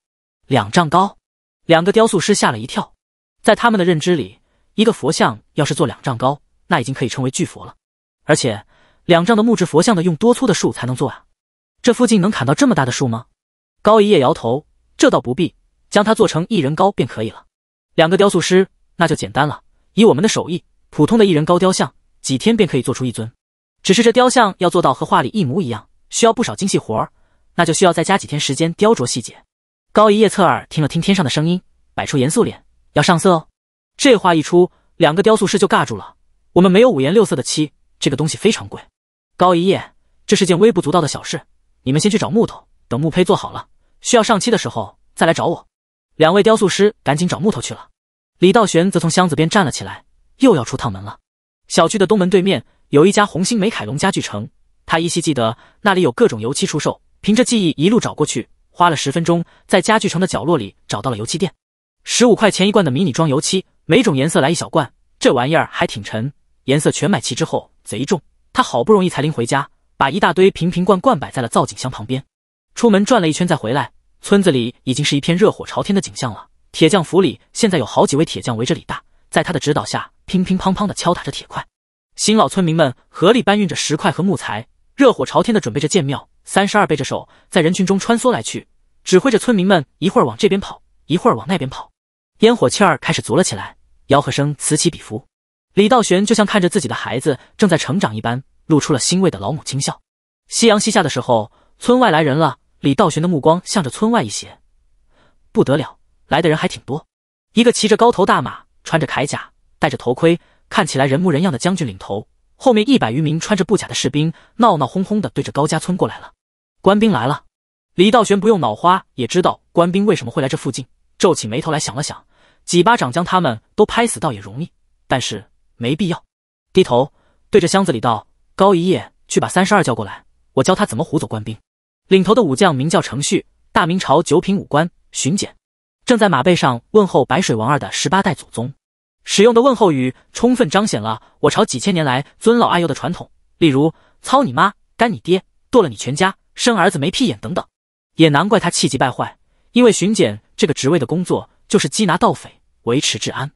Speaker 1: 两丈高，两个雕塑师吓了一跳。在他们的认知里，一个佛像要是做两丈高，那已经可以称为巨佛了。而且，两丈的木质佛像的用多粗的树才能做啊？这附近能砍到这么大的树吗？高一叶摇头，这倒不必，将它做成一人高便可以了。两个雕塑师，那就简单了。以我们的手艺，普通的一人高雕像，几天便可以做出一尊。只是这雕像要做到和画里一模一样，需要不少精细活儿。那就需要再加几天时间雕琢细节。高一叶侧耳听了听天上的声音，摆出严肃脸：“要上色哦。”这话一出，两个雕塑师就尬住了。我们没有五颜六色的漆，这个东西非常贵。高一叶，这是件微不足道的小事，你们先去找木头，等木胚做好了，需要上漆的时候再来找我。两位雕塑师赶紧找木头去了。李道玄则从箱子边站了起来，又要出趟门了。小区的东门对面有一家红星美凯龙家具城，他依稀记得那里有各种油漆出售。凭着记忆一路找过去，花了十分钟，在家具城的角落里找到了油漆店。十五块钱一罐的迷你装油漆，每种颜色来一小罐。这玩意儿还挺沉，颜色全买齐之后贼重。他好不容易才拎回家，把一大堆瓶瓶罐罐摆在了造景箱旁边。出门转了一圈再回来，村子里已经是一片热火朝天的景象了。铁匠府里现在有好几位铁匠围着李大，在他的指导下乒乒乓乓的敲打着铁块。新老村民们合力搬运着石块和木材，热火朝天的准备着建庙。三十二背着手在人群中穿梭来去，指挥着村民们一会儿往这边跑，一会儿往那边跑。烟火气儿开始足了起来，吆喝声此起彼伏。李道玄就像看着自己的孩子正在成长一般，露出了欣慰的老母轻笑。夕阳西下的时候，村外来人了。李道玄的目光向着村外一斜，不得了，来的人还挺多。一个骑着高头大马，穿着铠甲，戴着头盔，看起来人模人样的将军领头。后面一百余名穿着布甲的士兵闹闹哄哄的对着高家村过来了。官兵来了，李道玄不用脑花也知道官兵为什么会来这附近，皱起眉头来想了想，几巴掌将他们都拍死倒也容易，但是没必要。低头对着箱子里道：“高一夜，去把三十二叫过来，我教他怎么唬走官兵。”领头的武将名叫程旭，大明朝九品武官，巡检，正在马背上问候白水王二的十八代祖宗。使用的问候语充分彰显了我朝几千年来尊老爱幼的传统，例如“操你妈”“干你爹”“剁了你全家”“生儿子没屁眼”等等。也难怪他气急败坏，因为巡检这个职位的工作就是缉拿盗匪，维持治安。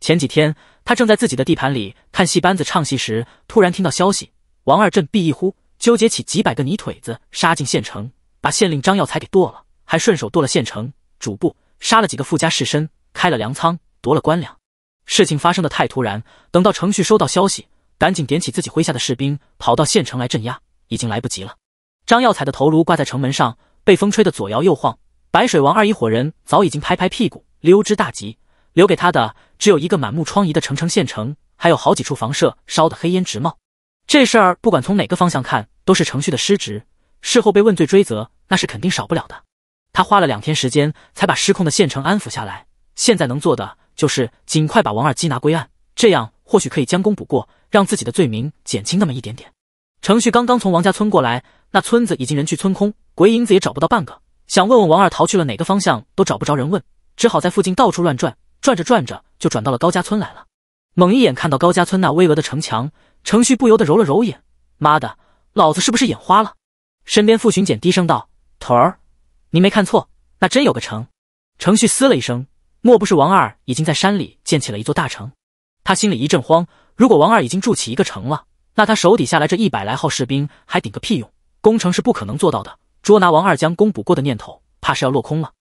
Speaker 1: 前几天他正在自己的地盘里看戏班子唱戏时，突然听到消息：王二镇闭一呼，纠结起几百个泥腿子，杀进县城，把县令张耀才给剁了，还顺手剁了县城主簿，杀了几个富家士绅，开了粮仓，夺了官粮。事情发生的太突然，等到程旭收到消息，赶紧点起自己麾下的士兵，跑到县城来镇压，已经来不及了。张耀彩的头颅挂在城门上，被风吹得左摇右晃。白水王二一伙人早已经拍拍屁股溜之大吉，留给他的只有一个满目疮痍的城城县城，还有好几处房舍烧得黑烟直冒。这事儿不管从哪个方向看，都是程旭的失职，事后被问罪追责那是肯定少不了的。他花了两天时间才把失控的县城安抚下来，现在能做的。就是尽快把王二缉拿归案，这样或许可以将功补过，让自己的罪名减轻那么一点点。程旭刚刚从王家村过来，那村子已经人去村空，鬼影子也找不到半个。想问问王二逃去了哪个方向，都找不着人问，只好在附近到处乱转。转着转着，就转到了高家村来了。猛一眼看到高家村那巍峨的城墙，程旭不由得揉了揉眼，妈的，老子是不是眼花了？身边傅巡检低声道：“头儿，您没看错，那真有个城。”程旭嘶了一声。莫不是王二已经在山里建起了一座大城？他心里一阵慌。如果王二已经筑起一个城了，那他手底下来这一百来号士兵还顶个屁用？攻城是不可能做到的，捉拿王二将功补过的念头怕是要落空了。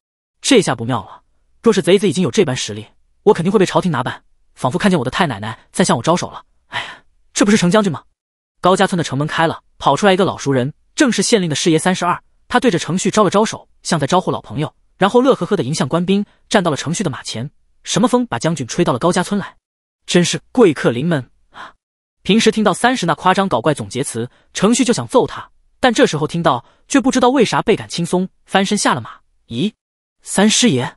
Speaker 1: 这下不妙了。若是贼子已经有这般实力，我肯定会被朝廷拿办。仿佛看见我的太奶奶在向我招手了。哎呀，这不是程将军吗？高家村的城门开了，跑出来一个老熟人，正是县令的师爷三十二。他对着程旭招了招手，像在招呼老朋友。然后乐呵呵的迎向官兵，站到了程旭的马前。什么风把将军吹到了高家村来？真是贵客临门啊！平时听到三十那夸张搞怪总结词，程旭就想揍他，但这时候听到却不知道为啥倍感轻松，翻身下了马。咦，三师爷，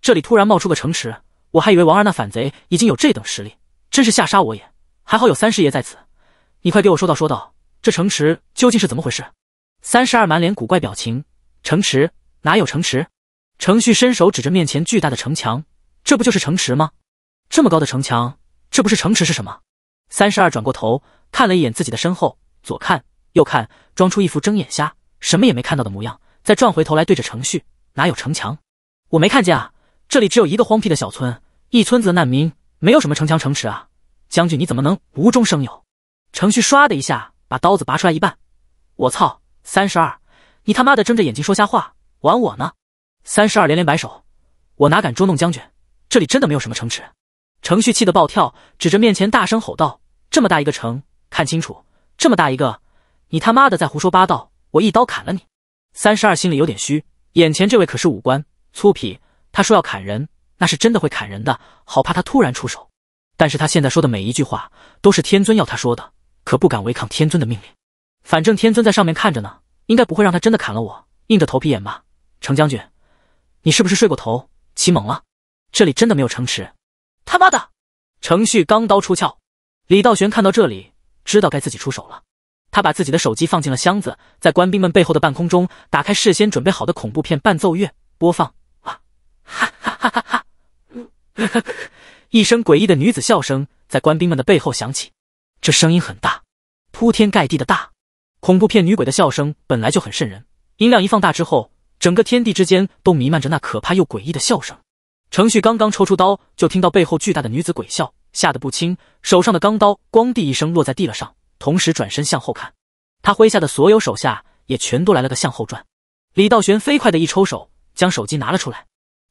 Speaker 1: 这里突然冒出个城池，我还以为王二那反贼已经有这等实力，真是吓杀我也！还好有三师爷在此，你快给我说道说道，这城池究竟是怎么回事？三十二满脸古怪表情，城池哪有城池？程旭伸手指着面前巨大的城墙，这不就是城池吗？这么高的城墙，这不是城池是什么？三十二转过头看了一眼自己的身后，左看右看，装出一副睁眼瞎，什么也没看到的模样。再转回头来对着程旭：“哪有城墙？我没看见啊！这里只有一个荒僻的小村，一村子的难民，没有什么城墙城池啊！将军，你怎么能无中生有？”程旭唰的一下把刀子拔出来一半，我操！三十二，你他妈的睁着眼睛说瞎话，玩我呢？三十二连连摆手，我哪敢捉弄将军？这里真的没有什么城池。程旭气得暴跳，指着面前大声吼道：“这么大一个城，看清楚，这么大一个，你他妈的在胡说八道！我一刀砍了你！”三十二心里有点虚，眼前这位可是武官，粗鄙。他说要砍人，那是真的会砍人的，好怕他突然出手。但是他现在说的每一句话都是天尊要他说的，可不敢违抗天尊的命令。反正天尊在上面看着呢，应该不会让他真的砍了我，硬着头皮演吧，程将军。你是不是睡过头，起猛了？这里真的没有城池！他妈的！程旭钢刀出鞘。李道玄看到这里，知道该自己出手了。他把自己的手机放进了箱子，在官兵们背后的半空中打开事先准备好的恐怖片伴奏乐播放。啊！哈哈哈哈哈哈！一声诡异的女子笑声在官兵们的背后响起，这声音很大，铺天盖地的大。恐怖片女鬼的笑声本来就很瘆人，音量一放大之后。整个天地之间都弥漫着那可怕又诡异的笑声。程旭刚刚抽出刀，就听到背后巨大的女子鬼笑，吓得不轻，手上的钢刀咣地一声落在地了上，同时转身向后看。他麾下的所有手下也全都来了个向后转。李道玄飞快的一抽手，将手机拿了出来。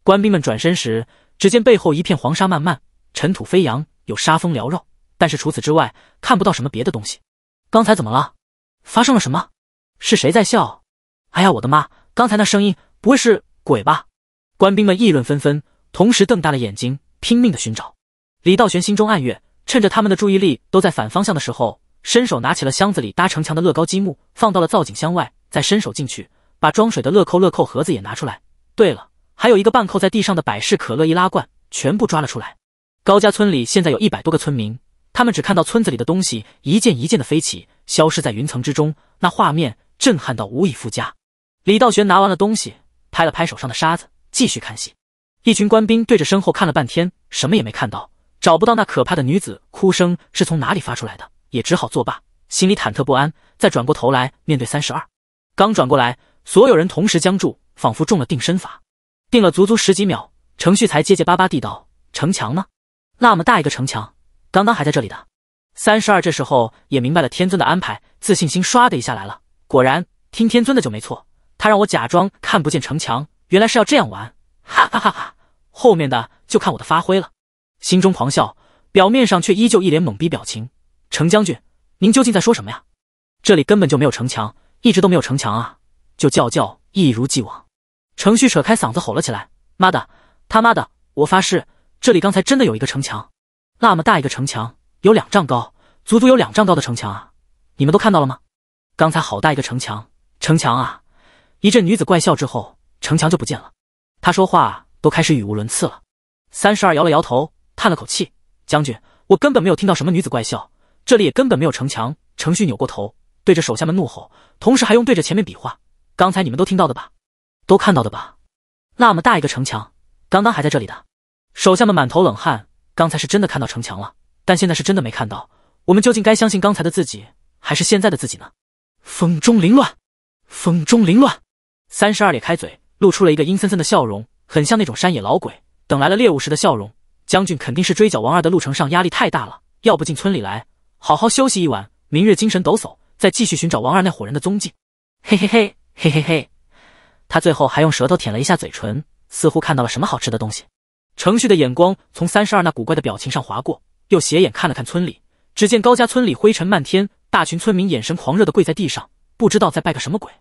Speaker 1: 官兵们转身时，只见背后一片黄沙漫漫，尘土飞扬，有沙风缭绕，但是除此之外看不到什么别的东西。刚才怎么了？发生了什么？是谁在笑？哎呀，我的妈！刚才那声音不会是鬼吧？官兵们议论纷纷，同时瞪大了眼睛，拼命的寻找。李道玄心中暗悦，趁着他们的注意力都在反方向的时候，伸手拿起了箱子里搭城墙的乐高积木，放到了造景箱外，再伸手进去，把装水的乐扣乐扣盒子也拿出来。对了，还有一个半扣在地上的百事可乐易拉罐，全部抓了出来。高家村里现在有一百多个村民，他们只看到村子里的东西一件一件的飞起，消失在云层之中，那画面震撼到无以复加。李道玄拿完了东西，拍了拍手上的沙子，继续看戏。一群官兵对着身后看了半天，什么也没看到，找不到那可怕的女子哭声是从哪里发出来的，也只好作罢，心里忐忑不安。再转过头来面对三十二，刚转过来，所有人同时僵住，仿佛中了定身法，定了足足十几秒。程旭才结结巴巴地道：“城墙呢？那么大一个城墙，刚刚还在这里的。”三十二这时候也明白了天尊的安排，自信心唰的一下来了，果然听天尊的就没错。他让我假装看不见城墙，原来是要这样玩，哈哈哈哈！后面的就看我的发挥了，心中狂笑，表面上却依旧一脸懵逼表情。程将军，您究竟在说什么呀？这里根本就没有城墙，一直都没有城墙啊！就叫叫，一如既往。程旭扯开嗓子吼了起来：“妈的，他妈的，我发誓，这里刚才真的有一个城墙，那么大一个城墙，有两丈高，足足有两丈高的城墙啊！你们都看到了吗？刚才好大一个城墙，城墙啊！”一阵女子怪笑之后，城墙就不见了。他说话都开始语无伦次了。三十二摇了摇头，叹了口气：“将军，我根本没有听到什么女子怪笑，这里也根本没有城墙。”程旭扭过头，对着手下们怒吼，同时还用对着前面比划：“刚才你们都听到的吧？都看到的吧？那么大一个城墙，刚刚还在这里的。”手下们满头冷汗，刚才是真的看到城墙了，但现在是真的没看到。我们究竟该相信刚才的自己，还是现在的自己呢？风中凌乱，风中凌乱。三十二咧开嘴，露出了一个阴森森的笑容，很像那种山野老鬼等来了猎物时的笑容。将军肯定是追剿王二的路程上压力太大了，要不进村里来好好休息一晚，明日精神抖擞再继续寻找王二那伙人的踪迹。嘿嘿嘿，嘿嘿嘿。他最后还用舌头舔了一下嘴唇，似乎看到了什么好吃的东西。程旭的眼光从三十二那古怪的表情上划过，又斜眼看了看村里，只见高家村里灰尘漫天，大群村民眼神狂热的跪在地上，不知道在拜个什么鬼。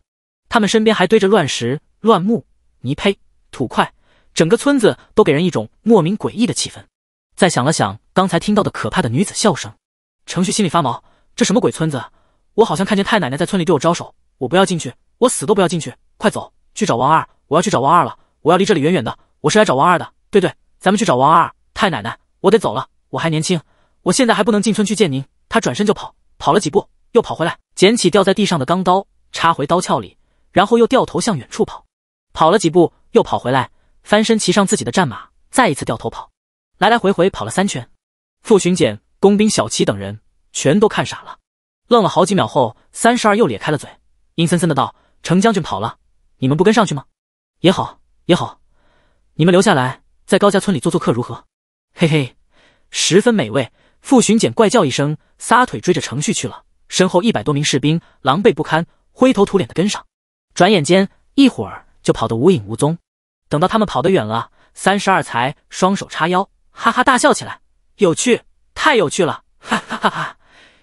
Speaker 1: 他们身边还堆着乱石、乱木、泥胚、土块，整个村子都给人一种莫名诡异的气氛。再想了想刚才听到的可怕的女子笑声，程旭心里发毛：这什么鬼村子？我好像看见太奶奶在村里对我招手。我不要进去，我死都不要进去！快走，去找王二！我要去找王二了！我要离这里远远的！我是来找王二的。对对，咱们去找王二。太奶奶，我得走了，我还年轻，我现在还不能进村去见您。他转身就跑，跑了几步又跑回来，捡起掉在地上的钢刀，插回刀鞘里。然后又掉头向远处跑，跑了几步又跑回来，翻身骑上自己的战马，再一次掉头跑，来来回回跑了三圈。副巡检、工兵小齐等人全都看傻了，愣了好几秒后，三十二又咧开了嘴，阴森森的道：“程将军跑了，你们不跟上去吗？”“也好，也好，你们留下来在高家村里做做客如何？”“嘿嘿，十分美味。”副巡检怪叫一声，撒腿追着程旭去了，身后一百多名士兵狼狈不堪、灰头土脸的跟上。转眼间，一会儿就跑得无影无踪。等到他们跑得远了，三十二才双手叉腰，哈哈大笑起来。有趣，太有趣了！哈哈哈哈！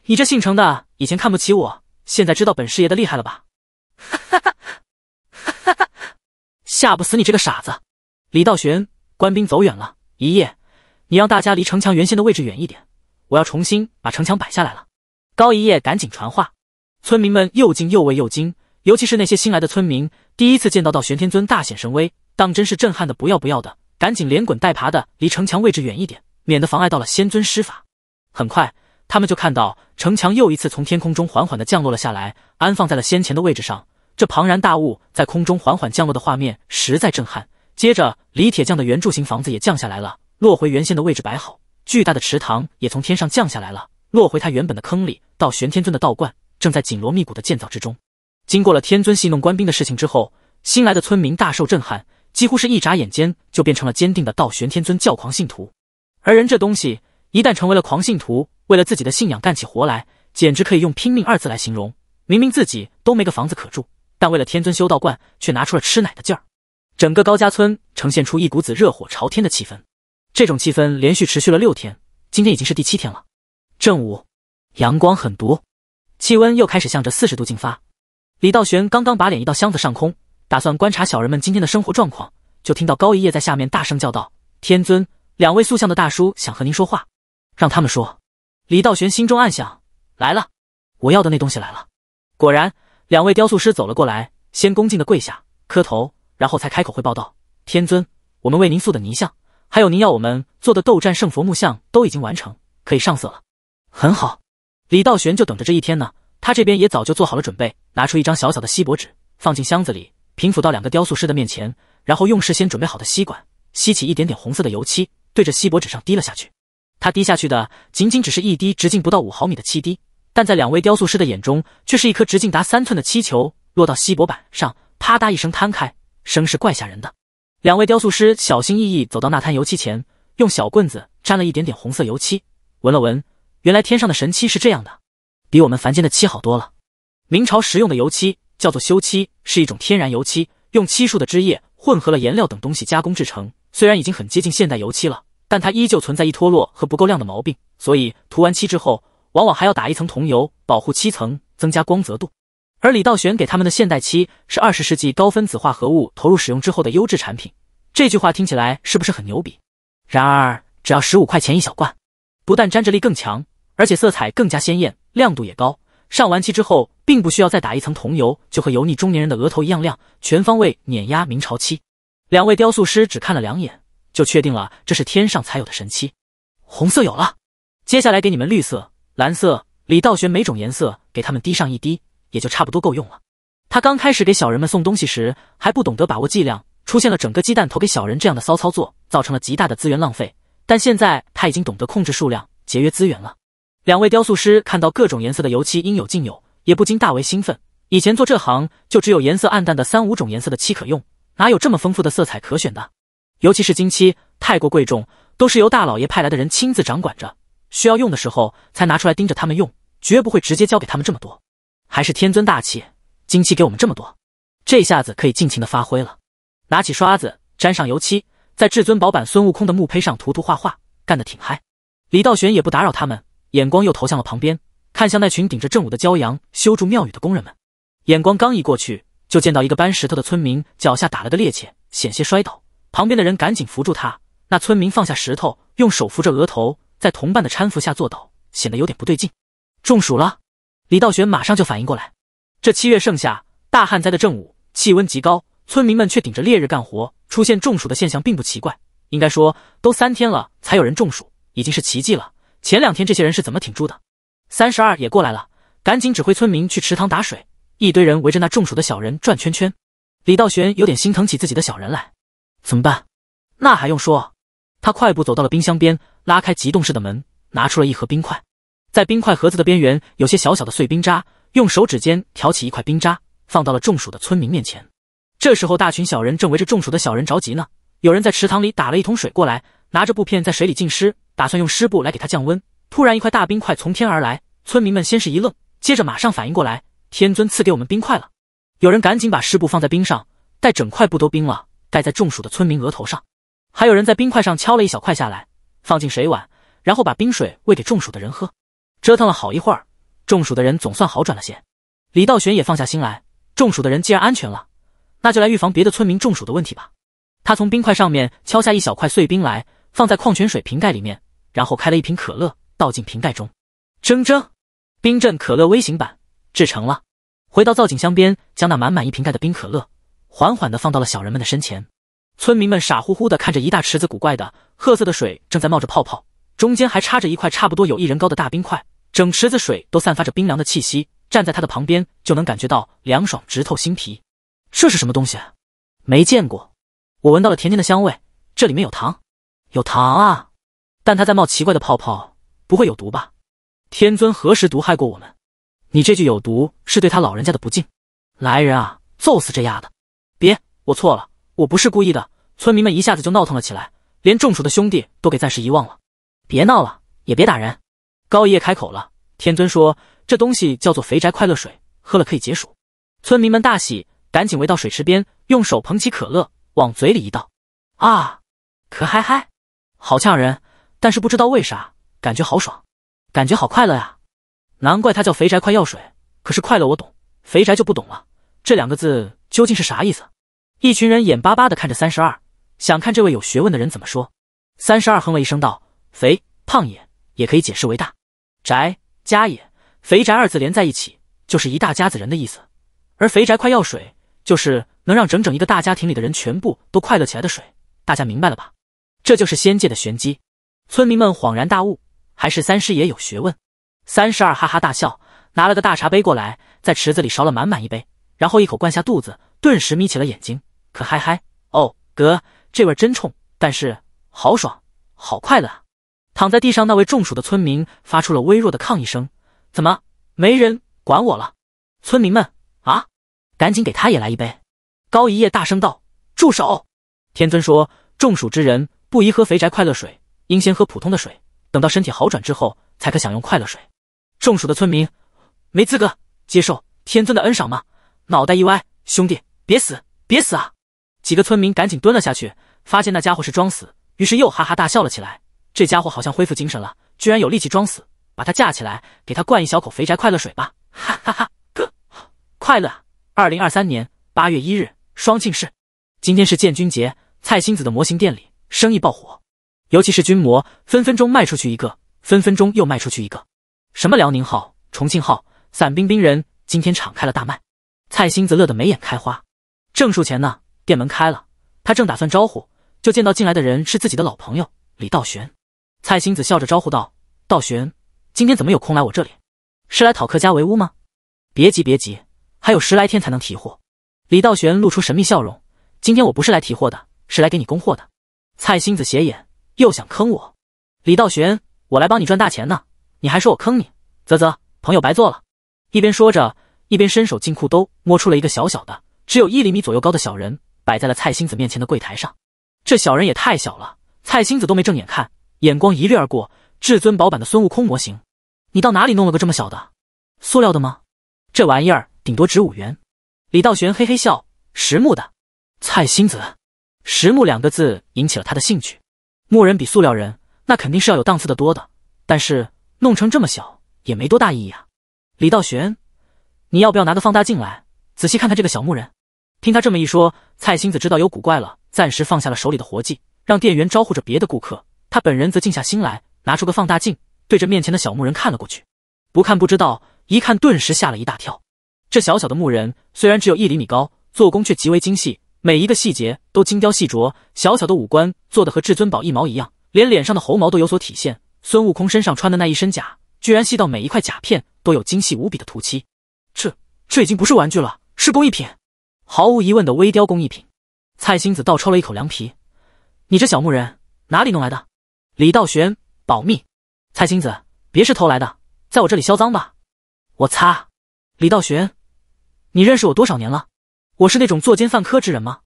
Speaker 1: 你这姓程的，以前看不起我，现在知道本师爷的厉害了吧？哈哈哈哈！哈哈哈吓不死你这个傻子！李道玄，官兵走远了，一夜，你让大家离城墙原先的位置远一点，我要重新把城墙摆下来了。高一夜赶紧传话，村民们又惊又畏又惊。尤其是那些新来的村民，第一次见到到玄天尊大显神威，当真是震撼的不要不要的。赶紧连滚带爬的离城墙位置远一点，免得妨碍到了仙尊施法。很快，他们就看到城墙又一次从天空中缓缓的降落了下来，安放在了先前的位置上。这庞然大物在空中缓缓降落的画面实在震撼。接着，李铁匠的圆柱形房子也降下来了，落回原先的位置摆好。巨大的池塘也从天上降下来了，落回他原本的坑里。到玄天尊的道观正在紧锣密鼓的建造之中。经过了天尊戏弄官兵的事情之后，新来的村民大受震撼，几乎是一眨眼间就变成了坚定的道玄天尊教狂信徒。而人这东西，一旦成为了狂信徒，为了自己的信仰干起活来，简直可以用拼命二字来形容。明明自己都没个房子可住，但为了天尊修道观，却拿出了吃奶的劲儿。整个高家村呈现出一股子热火朝天的气氛。这种气氛连续持续了六天，今天已经是第七天了。正午，阳光很毒，气温又开始向着四十度进发。李道玄刚刚把脸移到箱子上空，打算观察小人们今天的生活状况，就听到高一叶在下面大声叫道：“天尊，两位塑像的大叔想和您说话，让他们说。”李道玄心中暗想：“来了，我要的那东西来了。”果然，两位雕塑师走了过来，先恭敬的跪下磕头，然后才开口汇报道：“天尊，我们为您塑的泥像，还有您要我们做的斗战胜佛木像，都已经完成，可以上色了。”很好，李道玄就等着这一天呢。他这边也早就做好了准备，拿出一张小小的锡箔纸，放进箱子里，平抚到两个雕塑师的面前，然后用事先准备好的吸管吸起一点点红色的油漆，对着锡箔纸上滴了下去。他滴下去的仅仅只是一滴直径不到五毫米的漆滴，但在两位雕塑师的眼中，却是一颗直径达三寸的漆球落到锡箔板上，啪嗒一声摊开，声势怪吓人的。两位雕塑师小心翼翼走到那滩油漆前，用小棍子沾了一点点红色油漆，闻了闻，原来天上的神漆是这样的。比我们凡间的漆好多了。明朝时用的油漆叫做“修漆”，是一种天然油漆，用漆树的汁液混合了颜料等东西加工制成。虽然已经很接近现代油漆了，但它依旧存在易脱落和不够亮的毛病，所以涂完漆之后，往往还要打一层桐油，保护漆层，增加光泽度。而李道玄给他们的现代漆是二十世纪高分子化合物投入使用之后的优质产品。这句话听起来是不是很牛逼？然而，只要十五块钱一小罐，不但粘着力更强，而且色彩更加鲜艳。亮度也高，上完漆之后，并不需要再打一层桐油，就和油腻中年人的额头一样亮，全方位碾压明朝漆。两位雕塑师只看了两眼，就确定了这是天上才有的神漆。红色有了，接下来给你们绿色、蓝色。李道玄每种颜色给他们滴上一滴，也就差不多够用了。他刚开始给小人们送东西时，还不懂得把握剂量，出现了整个鸡蛋投给小人这样的骚操作，造成了极大的资源浪费。但现在他已经懂得控制数量，节约资源了。两位雕塑师看到各种颜色的油漆应有尽有，也不禁大为兴奋。以前做这行就只有颜色暗淡的三五种颜色的漆可用，哪有这么丰富的色彩可选的？尤其是金漆太过贵重，都是由大老爷派来的人亲自掌管着，需要用的时候才拿出来盯着他们用，绝不会直接交给他们这么多。还是天尊大气，金漆给我们这么多，这下子可以尽情的发挥了。拿起刷子沾上油漆，在至尊宝版孙悟空的木胚上涂涂画画，干得挺嗨。李道玄也不打扰他们。眼光又投向了旁边，看向那群顶着正午的骄阳修筑庙宇的工人们。眼光刚一过去，就见到一个搬石头的村民脚下打了个趔趄，险些摔倒。旁边的人赶紧扶住他。那村民放下石头，用手扶着额头，在同伴的搀扶下坐倒，显得有点不对劲。中暑了！李道玄马上就反应过来。这七月盛夏，大旱灾的正午，气温极高，村民们却顶着烈日干活，出现中暑的现象并不奇怪。应该说，都三天了才有人中暑，已经是奇迹了。前两天这些人是怎么挺住的？三十二也过来了，赶紧指挥村民去池塘打水。一堆人围着那中暑的小人转圈圈。李道玄有点心疼起自己的小人来，怎么办？那还用说？他快步走到了冰箱边，拉开急冻室的门，拿出了一盒冰块。在冰块盒子的边缘有些小小的碎冰渣，用手指尖挑起一块冰渣，放到了中暑的村民面前。这时候，大群小人正围着中暑的小人着急呢。有人在池塘里打了一桶水过来，拿着布片在水里浸湿。打算用湿布来给他降温，突然一块大冰块从天而来。村民们先是一愣，接着马上反应过来：天尊赐给我们冰块了。有人赶紧把湿布放在冰上，待整块布都冰了，盖在中暑的村民额头上。还有人在冰块上敲了一小块下来，放进水碗，然后把冰水喂给中暑的人喝。折腾了好一会儿，中暑的人总算好转了些。李道玄也放下心来，中暑的人既然安全了，那就来预防别的村民中暑的问题吧。他从冰块上面敲下一小块碎冰来，放在矿泉水瓶盖里面。然后开了一瓶可乐，倒进瓶盖中，铮铮，冰镇可乐微型版制成了。回到造景箱边，将那满满一瓶盖的冰可乐，缓缓地放到了小人们的身前。村民们傻乎乎地看着一大池子古怪的褐色的水，正在冒着泡泡，中间还插着一块差不多有一人高的大冰块，整池子水都散发着冰凉的气息，站在它的旁边就能感觉到凉爽直透心脾。这是什么东西？没见过。我闻到了甜甜的香味，这里面有糖，有糖啊。但他在冒奇怪的泡泡，不会有毒吧？天尊何时毒害过我们？你这句有毒是对他老人家的不敬。来人啊，揍死这丫的！别，我错了，我不是故意的。村民们一下子就闹腾了起来，连中暑的兄弟都给暂时遗忘了。别闹了，也别打人。高爷爷开口了：“天尊说，这东西叫做肥宅快乐水，喝了可以解暑。”村民们大喜，赶紧围到水池边，用手捧起可乐，往嘴里一倒。啊，可嗨嗨，好呛人！但是不知道为啥，感觉好爽，感觉好快乐啊！难怪他叫“肥宅快药水”。可是快乐我懂，肥宅就不懂了。这两个字究竟是啥意思？一群人眼巴巴地看着三十二，想看这位有学问的人怎么说。三十二哼了一声道：“肥胖也也可以解释为大宅家也，肥宅二字连在一起就是一大家子人的意思。而‘肥宅快药水’就是能让整整一个大家庭里的人全部都快乐起来的水。大家明白了吧？这就是仙界的玄机。”村民们恍然大悟，还是三师爷有学问。三十二哈哈大笑，拿了个大茶杯过来，在池子里勺了满满一杯，然后一口灌下肚子，顿时眯起了眼睛。可嗨嗨，哦哥，这味真冲，但是好爽，好快乐。啊！躺在地上那位中暑的村民发出了微弱的抗议声：“怎么没人管我了？”村民们啊，赶紧给他也来一杯！高一叶大声道：“住手！”天尊说：“中暑之人不宜喝肥宅快乐水。”应先喝普通的水，等到身体好转之后，才可享用快乐水。中暑的村民没资格接受天尊的恩赏吗？脑袋一歪，兄弟别死，别死啊！几个村民赶紧蹲了下去，发现那家伙是装死，于是又哈哈大笑了起来。这家伙好像恢复精神了，居然有力气装死，把他架起来，给他灌一小口肥宅快乐水吧！哈哈哈，哥，快乐！二零二三年八月一日，双庆市，今天是建军节，菜心子的模型店里生意爆火。尤其是军模，分分钟卖出去一个，分分钟又卖出去一个。什么辽宁号、重庆号、散兵兵人，今天敞开了大卖。蔡星子乐得眉眼开花。正数钱呢，店门开了，他正打算招呼，就见到进来的人是自己的老朋友李道玄。蔡星子笑着招呼道：“道玄，今天怎么有空来我这里？是来讨客家围屋吗？”“别急，别急，还有十来天才能提货。”李道玄露出神秘笑容：“今天我不是来提货的，是来给你供货的。”蔡星子斜眼。又想坑我，李道玄，我来帮你赚大钱呢，你还说我坑你，啧啧，朋友白做了。一边说着，一边伸手进裤兜，摸出了一个小小的，只有一厘米左右高的小人，摆在了蔡星子面前的柜台上。这小人也太小了，蔡星子都没正眼看，眼光一掠而过。至尊宝版的孙悟空模型，你到哪里弄了个这么小的？塑料的吗？这玩意儿顶多值五元。李道玄嘿嘿笑，实木的。蔡星子，实木两个字引起了他的兴趣。木人比塑料人，那肯定是要有档次的多的。但是弄成这么小，也没多大意义啊！李道玄，你要不要拿个放大镜来，仔细看看这个小木人？听他这么一说，蔡星子知道有古怪了，暂时放下了手里的活计，让店员招呼着别的顾客，他本人则静下心来，拿出个放大镜，对着面前的小木人看了过去。不看不知道，一看顿时吓了一大跳。这小小的木人虽然只有一厘米高，做工却极为精细。每一个细节都精雕细琢，小小的五官做的和至尊宝一毛一样，连脸上的猴毛都有所体现。孙悟空身上穿的那一身甲，居然细到每一块甲片都有精细无比的涂漆。这这已经不是玩具了，是工艺品，毫无疑问的微雕工艺品。蔡星子倒抽了一口凉皮，你这小木人哪里弄来的？李道玄，保密。蔡星子，别是偷来的，在我这里销赃吧。我擦，李道玄，你认识我多少年了？我是那种作奸犯科之人吗？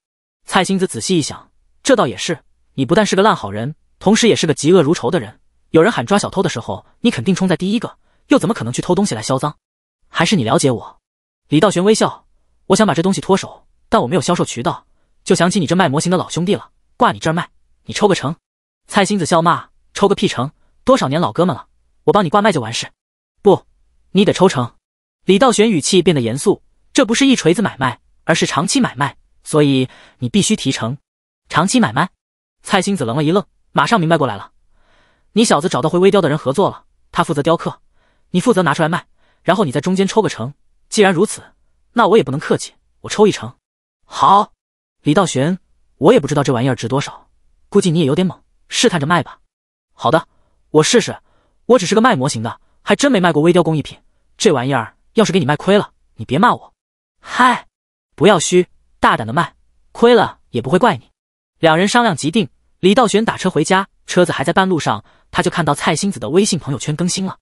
Speaker 1: 蔡星子仔细一想，这倒也是。你不但是个烂好人，同时也是个嫉恶如仇的人。有人喊抓小偷的时候，你肯定冲在第一个，又怎么可能去偷东西来销赃？还是你了解我？李道玄微笑，我想把这东西脱手，但我没有销售渠道，就想起你这卖模型的老兄弟了，挂你这儿卖，你抽个成。蔡星子笑骂，抽个屁成！多少年老哥们了，我帮你挂卖就完事。不，你得抽成。李道玄语气变得严肃，这不是一锤子买卖。而是长期买卖，所以你必须提成。长期买卖，蔡星子愣了一愣，马上明白过来了。你小子找到会微雕的人合作了，他负责雕刻，你负责拿出来卖，然后你在中间抽个成。既然如此，那我也不能客气，我抽一成。好，李道玄，我也不知道这玩意儿值多少，估计你也有点猛，试探着卖吧。好的，我试试。我只是个卖模型的，还真没卖过微雕工艺品。这玩意儿要是给你卖亏了，你别骂我。嗨。不要虚，大胆的卖，亏了也不会怪你。两人商量即定，李道玄打车回家，车子还在半路上，他就看到蔡星子的微信朋友圈更新了，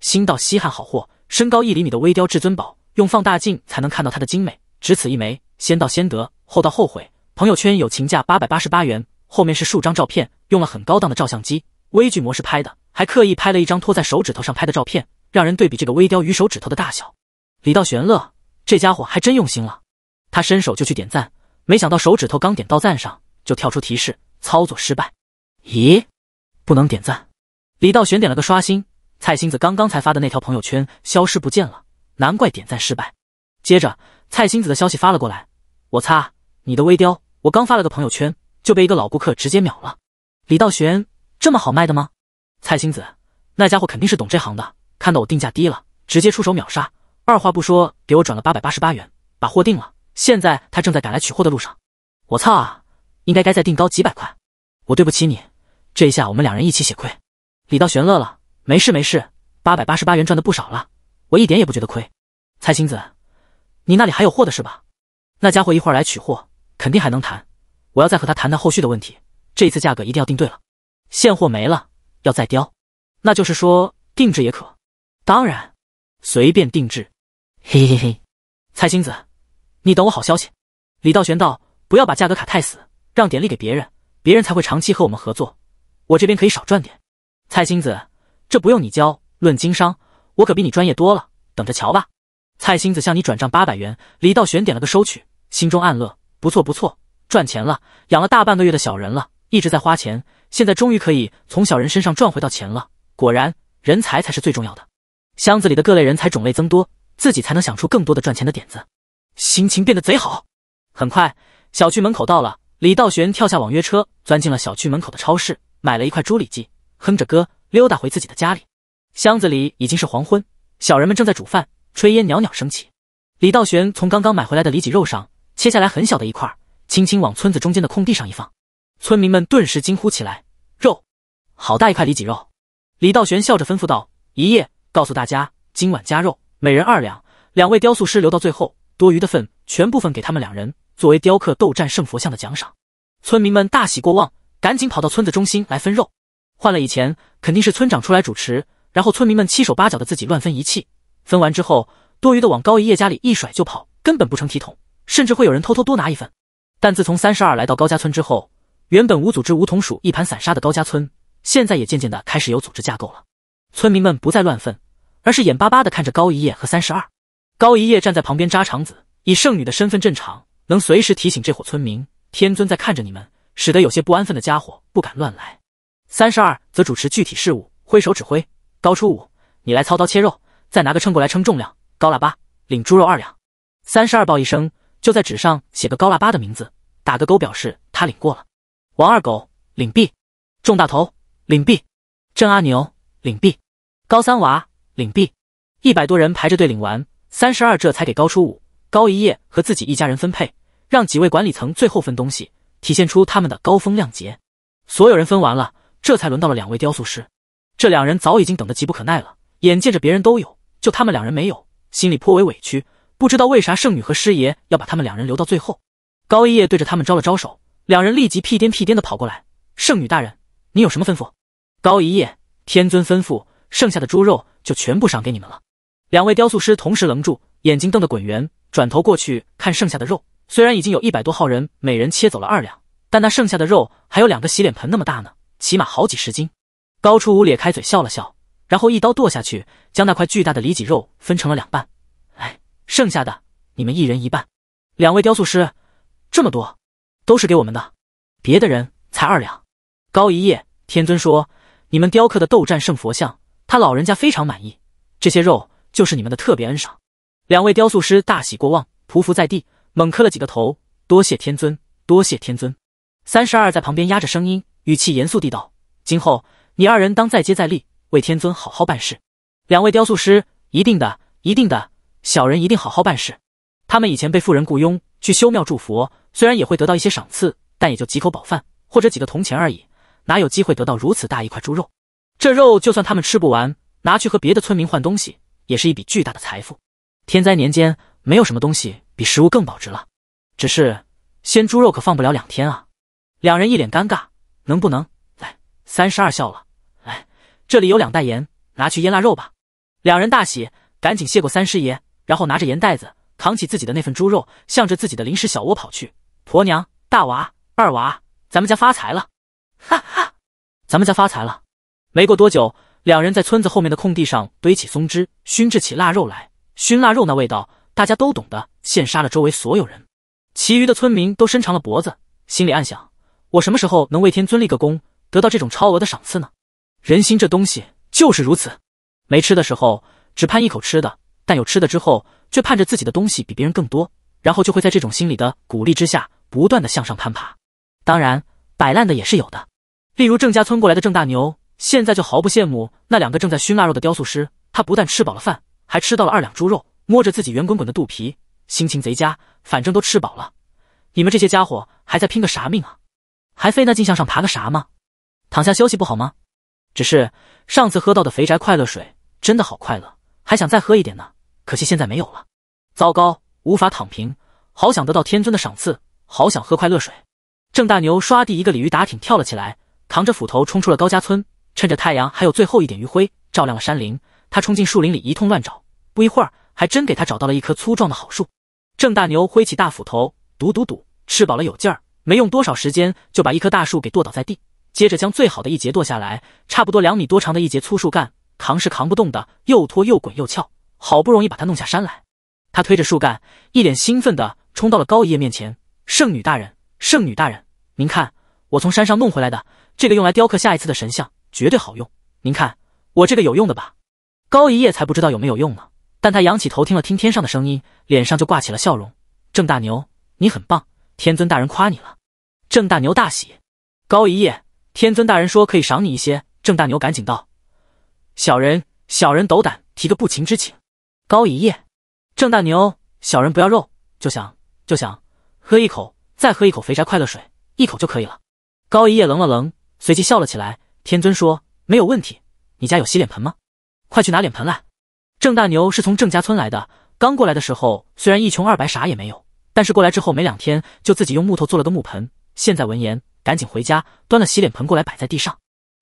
Speaker 1: 新到稀罕好货，身高一厘米的微雕至尊宝，用放大镜才能看到它的精美，只此一枚，先到先得，后到后悔。朋友圈友情价八百八十八元，后面是数张照片，用了很高档的照相机微距模式拍的，还刻意拍了一张托在手指头上拍的照片，让人对比这个微雕与手指头的大小。李道玄乐，这家伙还真用心了。他伸手就去点赞，没想到手指头刚点到赞上，就跳出提示“操作失败”。咦，不能点赞？李道玄点了个刷新，蔡星子刚刚才发的那条朋友圈消失不见了，难怪点赞失败。接着，蔡星子的消息发了过来：“我擦，你的微雕，我刚发了个朋友圈就被一个老顾客直接秒了。”李道玄这么好卖的吗？蔡星子，那家伙肯定是懂这行的，看到我定价低了，直接出手秒杀，二话不说给我转了八百八十八元，把货定了。现在他正在赶来取货的路上。我操啊！应该该再定高几百块。我对不起你，这一下我们两人一起血亏。李道玄乐了，没事没事，八百八十八元赚的不少了，我一点也不觉得亏。蔡星子，你那里还有货的是吧？那家伙一会儿来取货，肯定还能谈。我要再和他谈谈后续的问题，这次价格一定要定对了。现货没了，要再雕，那就是说定制也可。当然，随便定制。嘿嘿嘿，蔡星子。你等我好消息，李道玄道，不要把价格卡太死，让点利给别人，别人才会长期和我们合作，我这边可以少赚点。蔡星子，这不用你教，论经商，我可比你专业多了，等着瞧吧。蔡星子向你转账八百元，李道玄点了个收取，心中暗乐，不错不错，赚钱了，养了大半个月的小人了，一直在花钱，现在终于可以从小人身上赚回到钱了。果然，人才才是最重要的，箱子里的各类人才种类增多，自己才能想出更多的赚钱的点子。心情变得贼好。很快，小区门口到了，李道玄跳下网约车，钻进了小区门口的超市，买了一块猪里脊，哼着歌溜达回自己的家里。箱子里已经是黄昏，小人们正在煮饭，炊烟袅袅升起。李道玄从刚刚买回来的里脊肉上切下来很小的一块，轻轻往村子中间的空地上一放，村民们顿时惊呼起来：“肉，好大一块里脊肉！”李道玄笑着吩咐道：“一夜，告诉大家，今晚加肉，每人二两，两位雕塑师留到最后。”多余的份全部分给他们两人，作为雕刻斗战胜佛像的奖赏。村民们大喜过望，赶紧跑到村子中心来分肉。换了以前，肯定是村长出来主持，然后村民们七手八脚的自己乱分一气。分完之后，多余的往高一叶家里一甩就跑，根本不成体统，甚至会有人偷偷多拿一份。但自从三十二来到高家村之后，原本无组织无同属一盘散沙的高家村，现在也渐渐的开始有组织架构了。村民们不再乱分，而是眼巴巴的看着高一叶和三十二。高一夜站在旁边扎肠子，以圣女的身份镇场，能随时提醒这伙村民：“天尊在看着你们，使得有些不安分的家伙不敢乱来。”三十二则主持具体事务，挥手指挥。高初五，你来操刀切肉，再拿个秤过来称重量。高腊八领猪肉二两。三十二报一声，就在纸上写个高腊八的名字，打个勾表示他领过了。王二狗领币，众大头领币，郑阿牛领币，高三娃领币。一百多人排着队领完。三十二这才给高初五、高一叶和自己一家人分配，让几位管理层最后分东西，体现出他们的高风亮节。所有人分完了，这才轮到了两位雕塑师。这两人早已经等得急不可耐了，眼见着别人都有，就他们两人没有，心里颇为委屈。不知道为啥圣女和师爷要把他们两人留到最后。高一叶对着他们招了招手，两人立即屁颠屁颠的跑过来。圣女大人，你有什么吩咐？高一叶，天尊吩咐，剩下的猪肉就全部赏给你们了。两位雕塑师同时愣住，眼睛瞪得滚圆，转头过去看剩下的肉。虽然已经有一百多号人，每人切走了二两，但那剩下的肉还有两个洗脸盆那么大呢，起码好几十斤。高初五咧开嘴笑了笑，然后一刀剁下去，将那块巨大的里脊肉分成了两半。哎，剩下的你们一人一半。两位雕塑师，这么多都是给我们的，别的人才二两。高一夜天尊说：“你们雕刻的斗战胜佛像，他老人家非常满意，这些肉。”就是你们的特别恩赏，两位雕塑师大喜过望，匍匐在地，猛磕了几个头，多谢天尊，多谢天尊。三十二在旁边压着声音，语气严肃地道：“今后你二人当再接再厉，为天尊好好办事。”两位雕塑师：“一定的，一定的，小人一定好好办事。”他们以前被富人雇佣去修庙祝佛，虽然也会得到一些赏赐，但也就几口饱饭或者几个铜钱而已，哪有机会得到如此大一块猪肉？这肉就算他们吃不完，拿去和别的村民换东西。也是一笔巨大的财富。天灾年间，没有什么东西比食物更保值了。只是鲜猪肉可放不了两天啊！两人一脸尴尬，能不能来？三十二笑了，来，这里有两袋盐，拿去腌腊肉吧。两人大喜，赶紧谢过三师爷，然后拿着盐袋子，扛起自己的那份猪肉，向着自己的临时小窝跑去。婆娘，大娃，二娃，咱们家发财了！哈哈，咱们家发财了！没过多久。两人在村子后面的空地上堆起松枝，熏制起腊肉来。熏腊肉那味道，大家都懂的。现杀了周围所有人，其余的村民都伸长了脖子，心里暗想：我什么时候能为天尊立个功，得到这种超额的赏赐呢？人心这东西就是如此，没吃的时候只盼一口吃的，但有吃的之后，却盼着自己的东西比别人更多，然后就会在这种心理的鼓励之下，不断的向上攀爬。当然，摆烂的也是有的，例如郑家村过来的郑大牛。现在就毫不羡慕那两个正在熏腊肉的雕塑师，他不但吃饱了饭，还吃到了二两猪肉，摸着自己圆滚滚的肚皮，心情贼佳。反正都吃饱了，你们这些家伙还在拼个啥命啊？还费那镜像上爬个啥吗？躺下休息不好吗？只是上次喝到的肥宅快乐水真的好快乐，还想再喝一点呢。可惜现在没有了。糟糕，无法躺平，好想得到天尊的赏赐，好想喝快乐水。郑大牛刷地一个鲤鱼打挺跳了起来，扛着斧头冲出了高家村。趁着太阳还有最后一点余晖，照亮了山林，他冲进树林里一通乱找，不一会儿还真给他找到了一棵粗壮的好树。郑大牛挥起大斧头，堵堵堵，吃饱了有劲儿，没用多少时间就把一棵大树给剁倒在地，接着将最好的一截剁下来，差不多两米多长的一节粗树干，扛是扛不动的，又拖又滚又翘，好不容易把它弄下山来。他推着树干，一脸兴奋地冲到了高爷爷面前：“圣女大人，圣女大人，您看，我从山上弄回来的这个，用来雕刻下一次的神像。”绝对好用，您看我这个有用的吧？高一夜才不知道有没有用呢。但他仰起头听了听天上的声音，脸上就挂起了笑容。郑大牛，你很棒，天尊大人夸你了。郑大牛大喜。高一夜，天尊大人说可以赏你一些。郑大牛赶紧道：“小人，小人斗胆提个不情之请。”高一夜，郑大牛，小人不要肉，就想就想喝一口，再喝一口肥宅快乐水，一口就可以了。高一夜愣了愣，随即笑了起来。天尊说：“没有问题，你家有洗脸盆吗？快去拿脸盆来。”郑大牛是从郑家村来的，刚过来的时候虽然一穷二白啥也没有，但是过来之后没两天就自己用木头做了个木盆。现在闻言，赶紧回家端了洗脸盆过来摆在地上。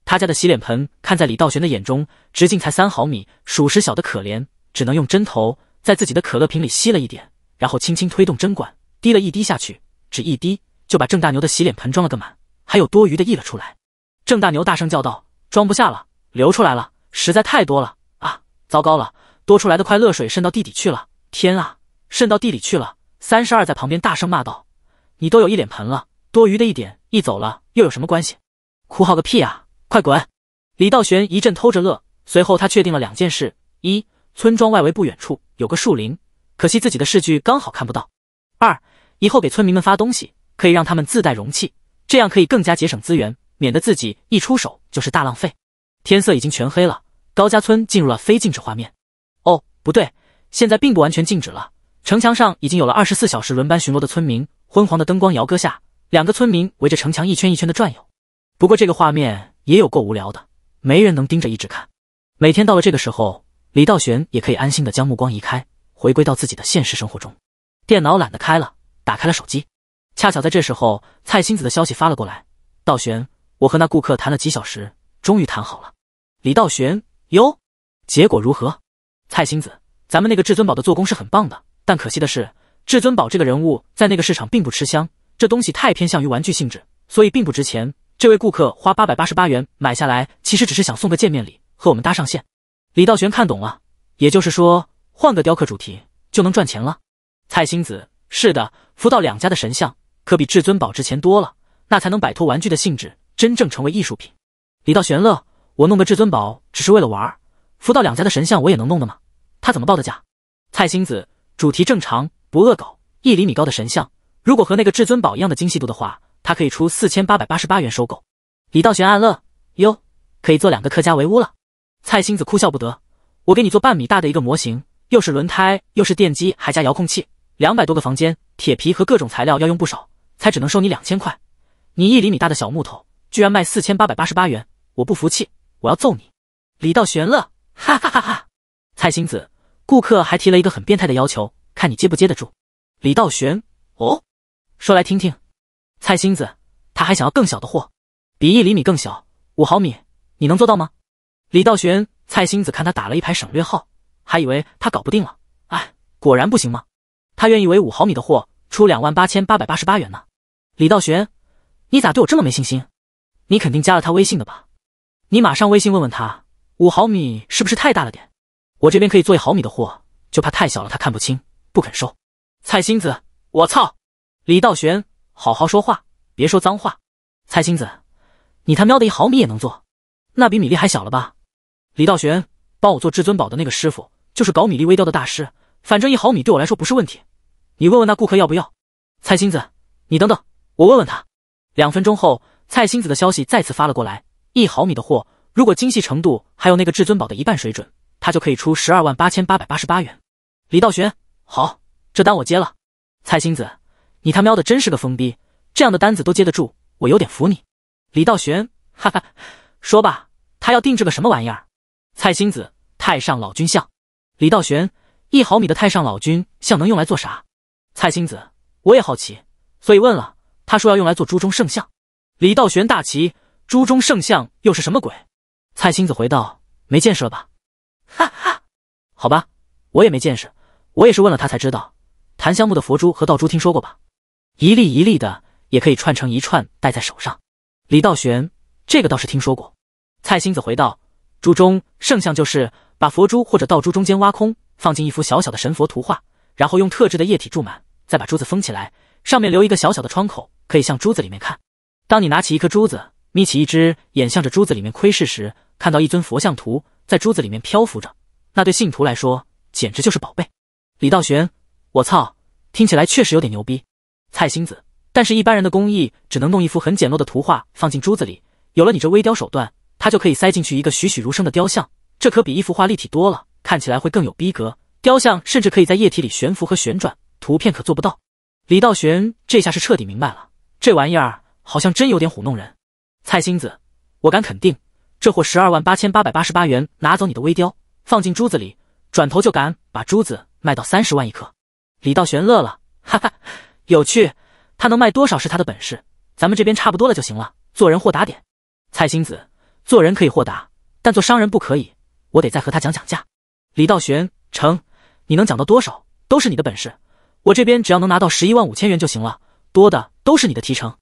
Speaker 1: 他家的洗脸盆看在李道玄的眼中，直径才三毫米，属实小的可怜，只能用针头在自己的可乐瓶里吸了一点，然后轻轻推动针管，滴了一滴下去，只一滴就把郑大牛的洗脸盆装了个满，还有多余的溢了出来。郑大牛大声叫道：“装不下了，流出来了，实在太多了啊！糟糕了，多出来的快乐水渗到地底去了！天啊，渗到地里去了！”三十二在旁边大声骂道：“你都有一脸盆了，多余的一点一走了又有什么关系？哭好个屁啊！快滚！”李道玄一阵偷着乐。随后他确定了两件事：一，村庄外围不远处有个树林，可惜自己的视距刚好看不到；二，以后给村民们发东西，可以让他们自带容器，这样可以更加节省资源。免得自己一出手就是大浪费。天色已经全黑了，高家村进入了非静止画面。哦，不对，现在并不完全静止了。城墙上已经有了二十四小时轮班巡逻的村民，昏黄的灯光摇割下，两个村民围着城墙一圈一圈的转悠。不过这个画面也有够无聊的，没人能盯着一直看。每天到了这个时候，李道玄也可以安心的将目光移开，回归到自己的现实生活中。电脑懒得开了，打开了手机。恰巧在这时候，蔡星子的消息发了过来，道玄。我和那顾客谈了几小时，终于谈好了。李道玄，哟，结果如何？蔡星子，咱们那个至尊宝的做工是很棒的，但可惜的是，至尊宝这个人物在那个市场并不吃香。这东西太偏向于玩具性质，所以并不值钱。这位顾客花八百八十八元买下来，其实只是想送个见面礼，和我们搭上线。李道玄看懂了，也就是说，换个雕刻主题就能赚钱了。蔡星子，是的，福道两家的神像可比至尊宝值钱多了，那才能摆脱玩具的性质。真正成为艺术品，李道玄乐，我弄个至尊宝只是为了玩儿，福道两家的神像我也能弄的吗？他怎么报的价？蔡星子主题正常，不恶搞，一厘米高的神像，如果和那个至尊宝一样的精细度的话，他可以出四千八百八十八元收购。李道玄暗乐，哟，可以做两个客家围屋了。蔡星子哭笑不得，我给你做半米大的一个模型，又是轮胎又是电机，还加遥控器，两百多个房间，铁皮和各种材料要用不少，才只能收你两千块。你一厘米大的小木头。居然卖四千八百八十八元，我不服气，我要揍你！李道玄乐，哈哈哈哈！蔡心子，顾客还提了一个很变态的要求，看你接不接得住！李道玄，哦，说来听听。蔡心子，他还想要更小的货，比一厘米更小，五毫米，你能做到吗？李道玄，蔡心子看他打了一排省略号，还以为他搞不定了，哎，果然不行吗？他愿意为五毫米的货出两万八千八百八十八元呢！李道玄，你咋对我这么没信心？你肯定加了他微信的吧？你马上微信问问他，五毫米是不是太大了点？我这边可以做一毫米的货，就怕太小了他看不清，不肯收。蔡星子，我操！李道玄，好好说话，别说脏话。蔡星子，你他喵的一毫米也能做？那比米粒还小了吧？李道玄，帮我做至尊宝的那个师傅，就是搞米粒微雕的大师，反正一毫米对我来说不是问题。你问问那顾客要不要？蔡星子，你等等，我问问他。两分钟后。蔡星子的消息再次发了过来，一毫米的货，如果精细程度还有那个至尊宝的一半水准，他就可以出十二万八千八百八十八元。李道玄，好，这单我接了。蔡星子，你他喵的真是个疯逼，这样的单子都接得住，我有点服你。李道玄，哈哈，说吧，他要定制个什么玩意儿？蔡星子，太上老君像。李道玄，一毫米的太上老君像能用来做啥？蔡星子，我也好奇，所以问了，他说要用来做珠中圣像。李道玄大奇，珠中圣像又是什么鬼？蔡星子回道：“没见识了吧？哈哈，好吧，我也没见识，我也是问了他才知道。檀香木的佛珠和道珠听说过吧？一粒一粒的也可以串成一串戴在手上。李道玄，这个倒是听说过。”蔡星子回道：“珠中圣像就是把佛珠或者道珠中间挖空，放进一幅小小的神佛图画，然后用特制的液体注满，再把珠子封起来，上面留一个小小的窗口，可以向珠子里面看。”当你拿起一颗珠子，眯起一只眼，向着珠子里面窥视时，看到一尊佛像图在珠子里面漂浮着，那对信徒来说简直就是宝贝。李道玄，我操，听起来确实有点牛逼。蔡心子，但是，一般人的工艺只能弄一幅很简陋的图画放进珠子里。有了你这微雕手段，他就可以塞进去一个栩栩如生的雕像，这可比一幅画立体多了，看起来会更有逼格。雕像甚至可以在液体里悬浮和旋转，图片可做不到。李道玄这下是彻底明白了，这玩意儿。好像真有点唬弄人，蔡星子，我敢肯定，这货十二万八千八百八十八元拿走你的微雕，放进珠子里，转头就敢把珠子卖到三十万一颗。李道玄乐了，哈哈，有趣，他能卖多少是他的本事，咱们这边差不多了就行了。做人豁达点，蔡星子，做人可以豁达，但做商人不可以，我得再和他讲讲价。李道玄成，你能讲到多少都是你的本事，我这边只要能拿到十一万五千元就行了，多的都是你的提成。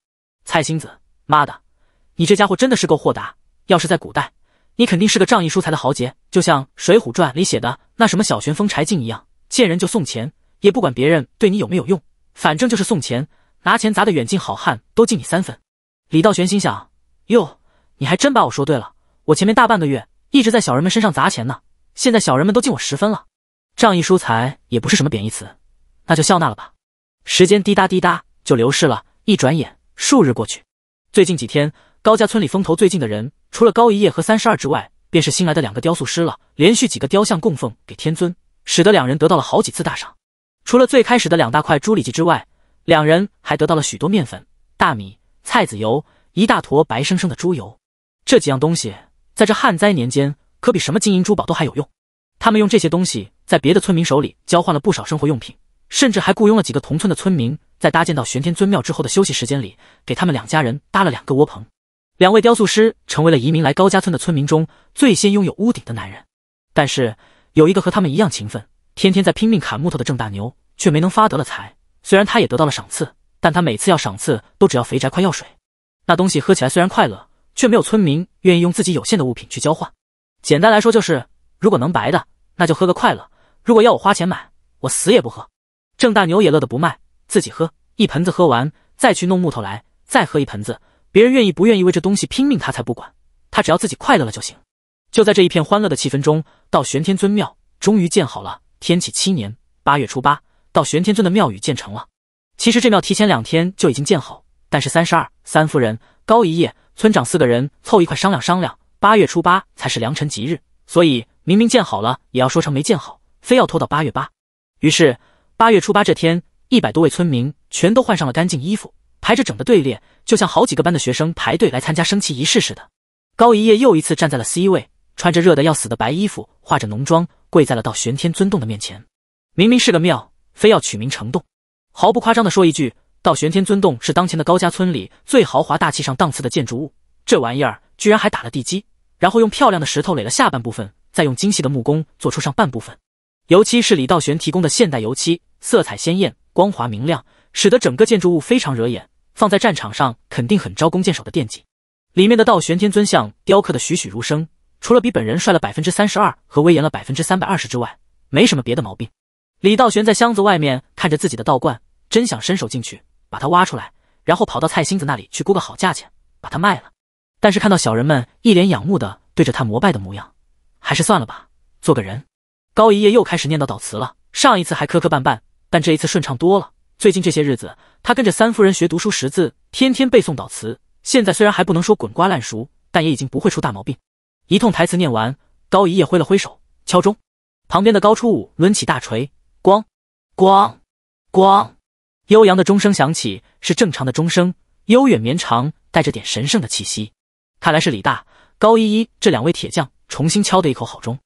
Speaker 1: 蔡星子，妈的，你这家伙真的是够豁达。要是在古代，你肯定是个仗义疏财的豪杰，就像《水浒传》里写的那什么小旋风柴进一样，见人就送钱，也不管别人对你有没有用，反正就是送钱，拿钱砸的远近好汉都敬你三分。李道玄心想：哟，你还真把我说对了，我前面大半个月一直在小人们身上砸钱呢，现在小人们都敬我十分了。仗义疏财也不是什么贬义词，那就笑纳了吧。时间滴答滴答就流逝了，一转眼。数日过去，最近几天，高家村里风头最近的人，除了高一叶和三十二之外，便是新来的两个雕塑师了。连续几个雕像供奉给天尊，使得两人得到了好几次大赏。除了最开始的两大块猪里脊之外，两人还得到了许多面粉、大米、菜籽油、一大坨白生生的猪油。这几样东西，在这旱灾年间，可比什么金银珠宝都还有用。他们用这些东西，在别的村民手里交换了不少生活用品。甚至还雇佣了几个同村的村民，在搭建到玄天尊庙之后的休息时间里，给他们两家人搭了两个窝棚。两位雕塑师成为了移民来高家村的村民中最先拥有屋顶的男人。但是有一个和他们一样勤奋，天天在拼命砍木头的郑大牛，却没能发得了财。虽然他也得到了赏赐，但他每次要赏赐都只要肥宅快药水。那东西喝起来虽然快乐，却没有村民愿意用自己有限的物品去交换。简单来说就是，如果能白的，那就喝个快乐；如果要我花钱买，我死也不喝。郑大牛也乐得不卖，自己喝一盆子喝完，再去弄木头来，再喝一盆子。别人愿意不愿意为这东西拼命，他才不管，他只要自己快乐了就行。就在这一片欢乐的气氛中，到玄天尊庙终于建好了。天启七年八月初八，到玄天尊的庙宇建成了。其实这庙提前两天就已经建好，但是三十二三夫人高一夜、村长四个人凑一块商量商量，八月初八才是良辰吉日，所以明明建好了也要说成没建好，非要拖到八月八。于是。八月初八这天，一百多位村民全都换上了干净衣服，排着整的队列，就像好几个班的学生排队来参加升旗仪式似的。高一叶又一次站在了 C 位，穿着热的要死的白衣服，化着浓妆，跪在了到玄天尊洞的面前。明明是个庙，非要取名成洞。毫不夸张的说一句，到玄天尊洞是当前的高家村里最豪华、大气、上档次的建筑物。这玩意儿居然还打了地基，然后用漂亮的石头垒了下半部分，再用精细的木工做出上半部分。油漆是李道玄提供的现代油漆，色彩鲜艳，光滑明亮，使得整个建筑物非常惹眼。放在战场上肯定很招弓箭手的惦记。里面的道玄天尊像雕刻的栩栩如生，除了比本人帅了百分之三十二和威严了百分之三百二十之外，没什么别的毛病。李道玄在箱子外面看着自己的道观，真想伸手进去把它挖出来，然后跑到菜心子那里去估个好价钱，把它卖了。但是看到小人们一脸仰慕的对着他膜拜的模样，还是算了吧，做个人。高一夜又开始念叨祷词了，上一次还磕磕绊绊，但这一次顺畅多了。最近这些日子，他跟着三夫人学读书识字，天天背诵祷词。现在虽然还不能说滚瓜烂熟，但也已经不会出大毛病。一通台词念完，高一夜挥了挥手，敲钟。旁边的高初五抡起大锤，咣，咣，咣，悠扬的钟声响起，是正常的钟声，悠远绵长，带着点神圣的气息。看来是李大、高一一这两位铁匠重新敲的一口好钟。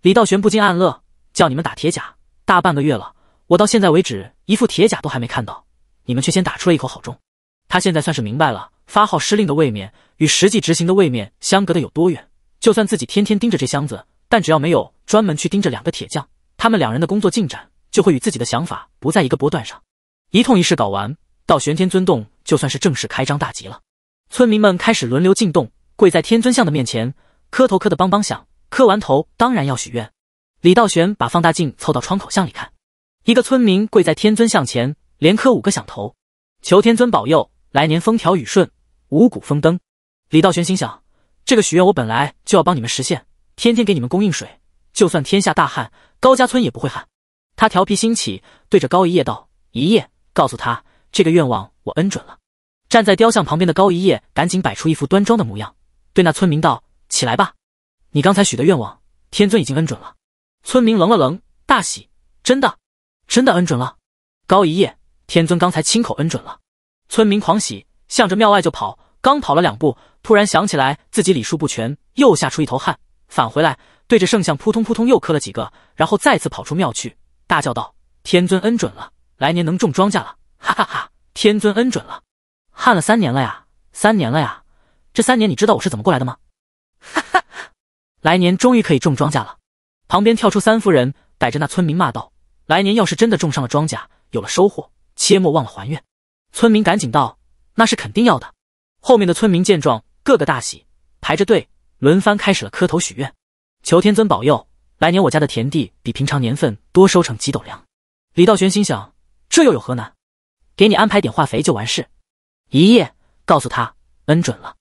Speaker 1: 李道玄不禁暗乐。叫你们打铁甲，大半个月了，我到现在为止一副铁甲都还没看到，你们却先打出了一口好钟。他现在算是明白了发号施令的位面与实际执行的位面相隔的有多远。就算自己天天盯着这箱子，但只要没有专门去盯着两个铁匠，他们两人的工作进展就会与自己的想法不在一个波段上。一通仪式搞完，到玄天尊洞就算是正式开张大吉了。村民们开始轮流进洞，跪在天尊像的面前，磕头磕的梆梆响。磕完头，当然要许愿。李道玄把放大镜凑到窗口向里看，一个村民跪在天尊像前，连磕五个响头，求天尊保佑来年风调雨顺，五谷丰登。李道玄心想，这个许愿我本来就要帮你们实现，天天给你们供应水，就算天下大旱，高家村也不会旱。他调皮兴起，对着高一叶道：“一叶，告诉他这个愿望我恩准了。”站在雕像旁边的高一叶赶紧摆出一副端庄的模样，对那村民道：“起来吧，你刚才许的愿望，天尊已经恩准了。”村民愣了愣，大喜：“真的，真的恩准了！”高一夜，天尊刚才亲口恩准了。村民狂喜，向着庙外就跑。刚跑了两步，突然想起来自己礼数不全，又吓出一头汗，返回来，对着圣像扑通扑通又磕了几个，然后再次跑出庙去，大叫道：“天尊恩准了，来年能种庄稼了！”哈哈哈，天尊恩准了，旱了三 年了呀，三年了呀，这三年你知道我是怎么过来的吗？哈哈哈，来年终于可以种庄稼了。旁边跳出三夫人，逮着那村民骂道：“来年要是真的种上了庄稼，有了收获，切莫忘了还愿。”村民赶紧道：“那是肯定要的。”后面的村民见状，个个大喜，排着队，轮番开始了磕头许愿，求天尊保佑，来年我家的田地比平常年份多收成几斗粮。李道玄心想，这又有何难？给你安排点化肥就完事。一叶告诉他恩准了，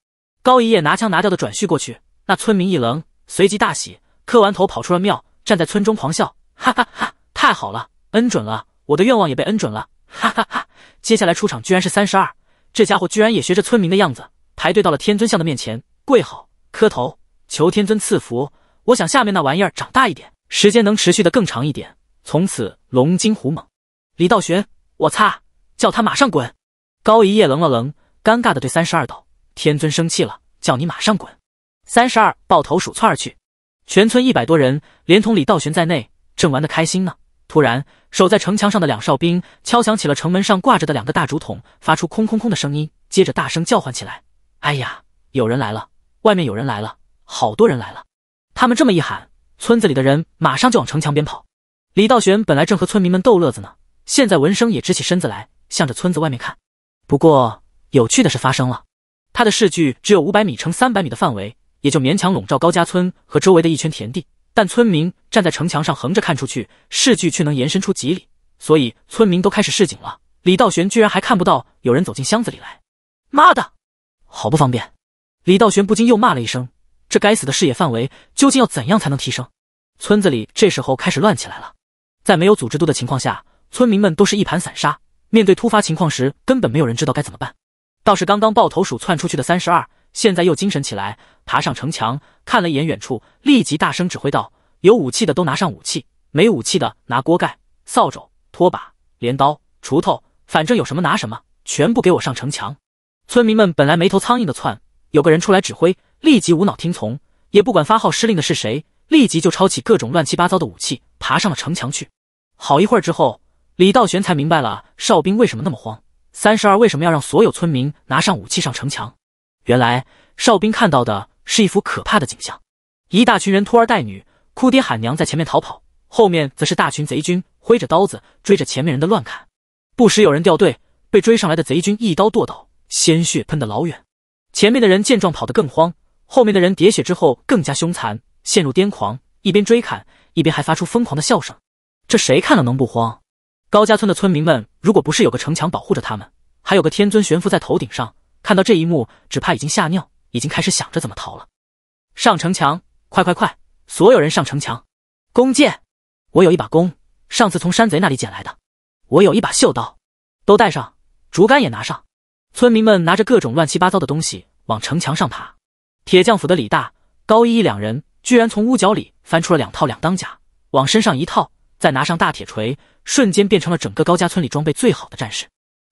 Speaker 1: 高一叶拿枪拿调的转叙过去，那村民一愣，随即大喜。磕完头跑出了庙，站在村中狂笑，哈哈哈！太好了，恩准了，我的愿望也被恩准了，哈哈哈！接下来出场居然是三十二，这家伙居然也学着村民的样子，排队到了天尊像的面前，跪好，磕头，求天尊赐福。我想下面那玩意儿长大一点，时间能持续的更长一点，从此龙精虎猛。李道玄，我擦，叫他马上滚！高一夜愣了愣，尴尬的对三十二道：天尊生气了，叫你马上滚！三十二抱头鼠窜而去。全村一百多人，连同李道玄在内，正玩得开心呢。突然，守在城墙上的两哨兵敲响起了城门上挂着的两个大竹筒，发出空空空的声音，接着大声叫唤起来：“哎呀，有人来了！外面有人来了！好多人来了！”他们这么一喊，村子里的人马上就往城墙边跑。李道玄本来正和村民们逗乐子呢，现在闻声也直起身子来，向着村子外面看。不过，有趣的事发生了，他的视距只有五百米乘三百米的范围。也就勉强笼罩高家村和周围的一圈田地，但村民站在城墙上横着看出去，视距却能延伸出几里，所以村民都开始市井了。李道玄居然还看不到有人走进箱子里来，妈的，好不方便！李道玄不禁又骂了一声：“这该死的视野范围，究竟要怎样才能提升？”村子里这时候开始乱起来了，在没有组织度的情况下，村民们都是一盘散沙，面对突发情况时，根本没有人知道该怎么办。倒是刚刚抱头鼠窜出去的三十二。现在又精神起来，爬上城墙看了一眼远处，立即大声指挥道：“有武器的都拿上武器，没武器的拿锅盖、扫帚、拖把、镰刀、锄头，反正有什么拿什么，全部给我上城墙！”村民们本来没头苍蝇的窜，有个人出来指挥，立即无脑听从，也不管发号施令的是谁，立即就抄起各种乱七八糟的武器，爬上了城墙去。好一会儿之后，李道玄才明白了哨兵为什么那么慌，三十二为什么要让所有村民拿上武器上城墙。原来哨兵看到的是一幅可怕的景象：一大群人拖儿带女、哭爹喊娘，在前面逃跑，后面则是大群贼军挥着刀子追着前面人的乱砍，不时有人掉队，被追上来的贼军一刀剁倒，鲜血喷得老远。前面的人见状跑得更慌，后面的人喋血之后更加凶残，陷入癫狂，一边追砍，一边还发出疯狂的笑声。这谁看了能不慌？高家村的村民们，如果不是有个城墙保护着他们，还有个天尊悬浮在头顶上。看到这一幕，只怕已经吓尿，已经开始想着怎么逃了。上城墙，快快快！所有人上城墙。弓箭，我有一把弓，上次从山贼那里捡来的。我有一把锈刀，都带上，竹竿也拿上。村民们拿着各种乱七八糟的东西往城墙上爬。铁匠府的李大、高一一两人居然从屋角里翻出了两套两当甲，往身上一套，再拿上大铁锤，瞬间变成了整个高家村里装备最好的战士。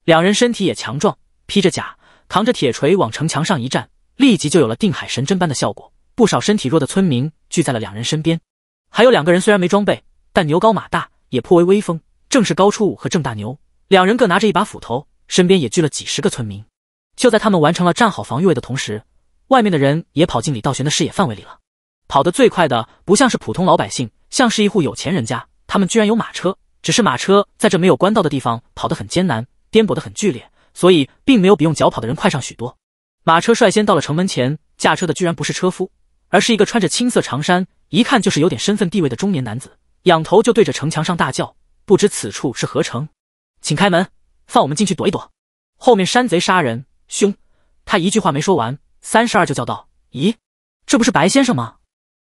Speaker 1: 两人身体也强壮，披着甲。扛着铁锤往城墙上一站，立即就有了定海神针般的效果。不少身体弱的村民聚在了两人身边，还有两个人虽然没装备，但牛高马大，也颇为威风。正是高初武和郑大牛，两人各拿着一把斧头，身边也聚了几十个村民。就在他们完成了站好防御位的同时，外面的人也跑进李道玄的视野范围里了。跑得最快的不像是普通老百姓，像是一户有钱人家，他们居然有马车，只是马车在这没有官道的地方跑得很艰难，颠簸得很剧烈。所以并没有比用脚跑的人快上许多。马车率先到了城门前，驾车的居然不是车夫，而是一个穿着青色长衫、一看就是有点身份地位的中年男子，仰头就对着城墙上大叫：“不知此处是何城，请开门，放我们进去躲一躲。”后面山贼杀人凶，他一句话没说完，三十二就叫道：“咦，这不是白先生吗？”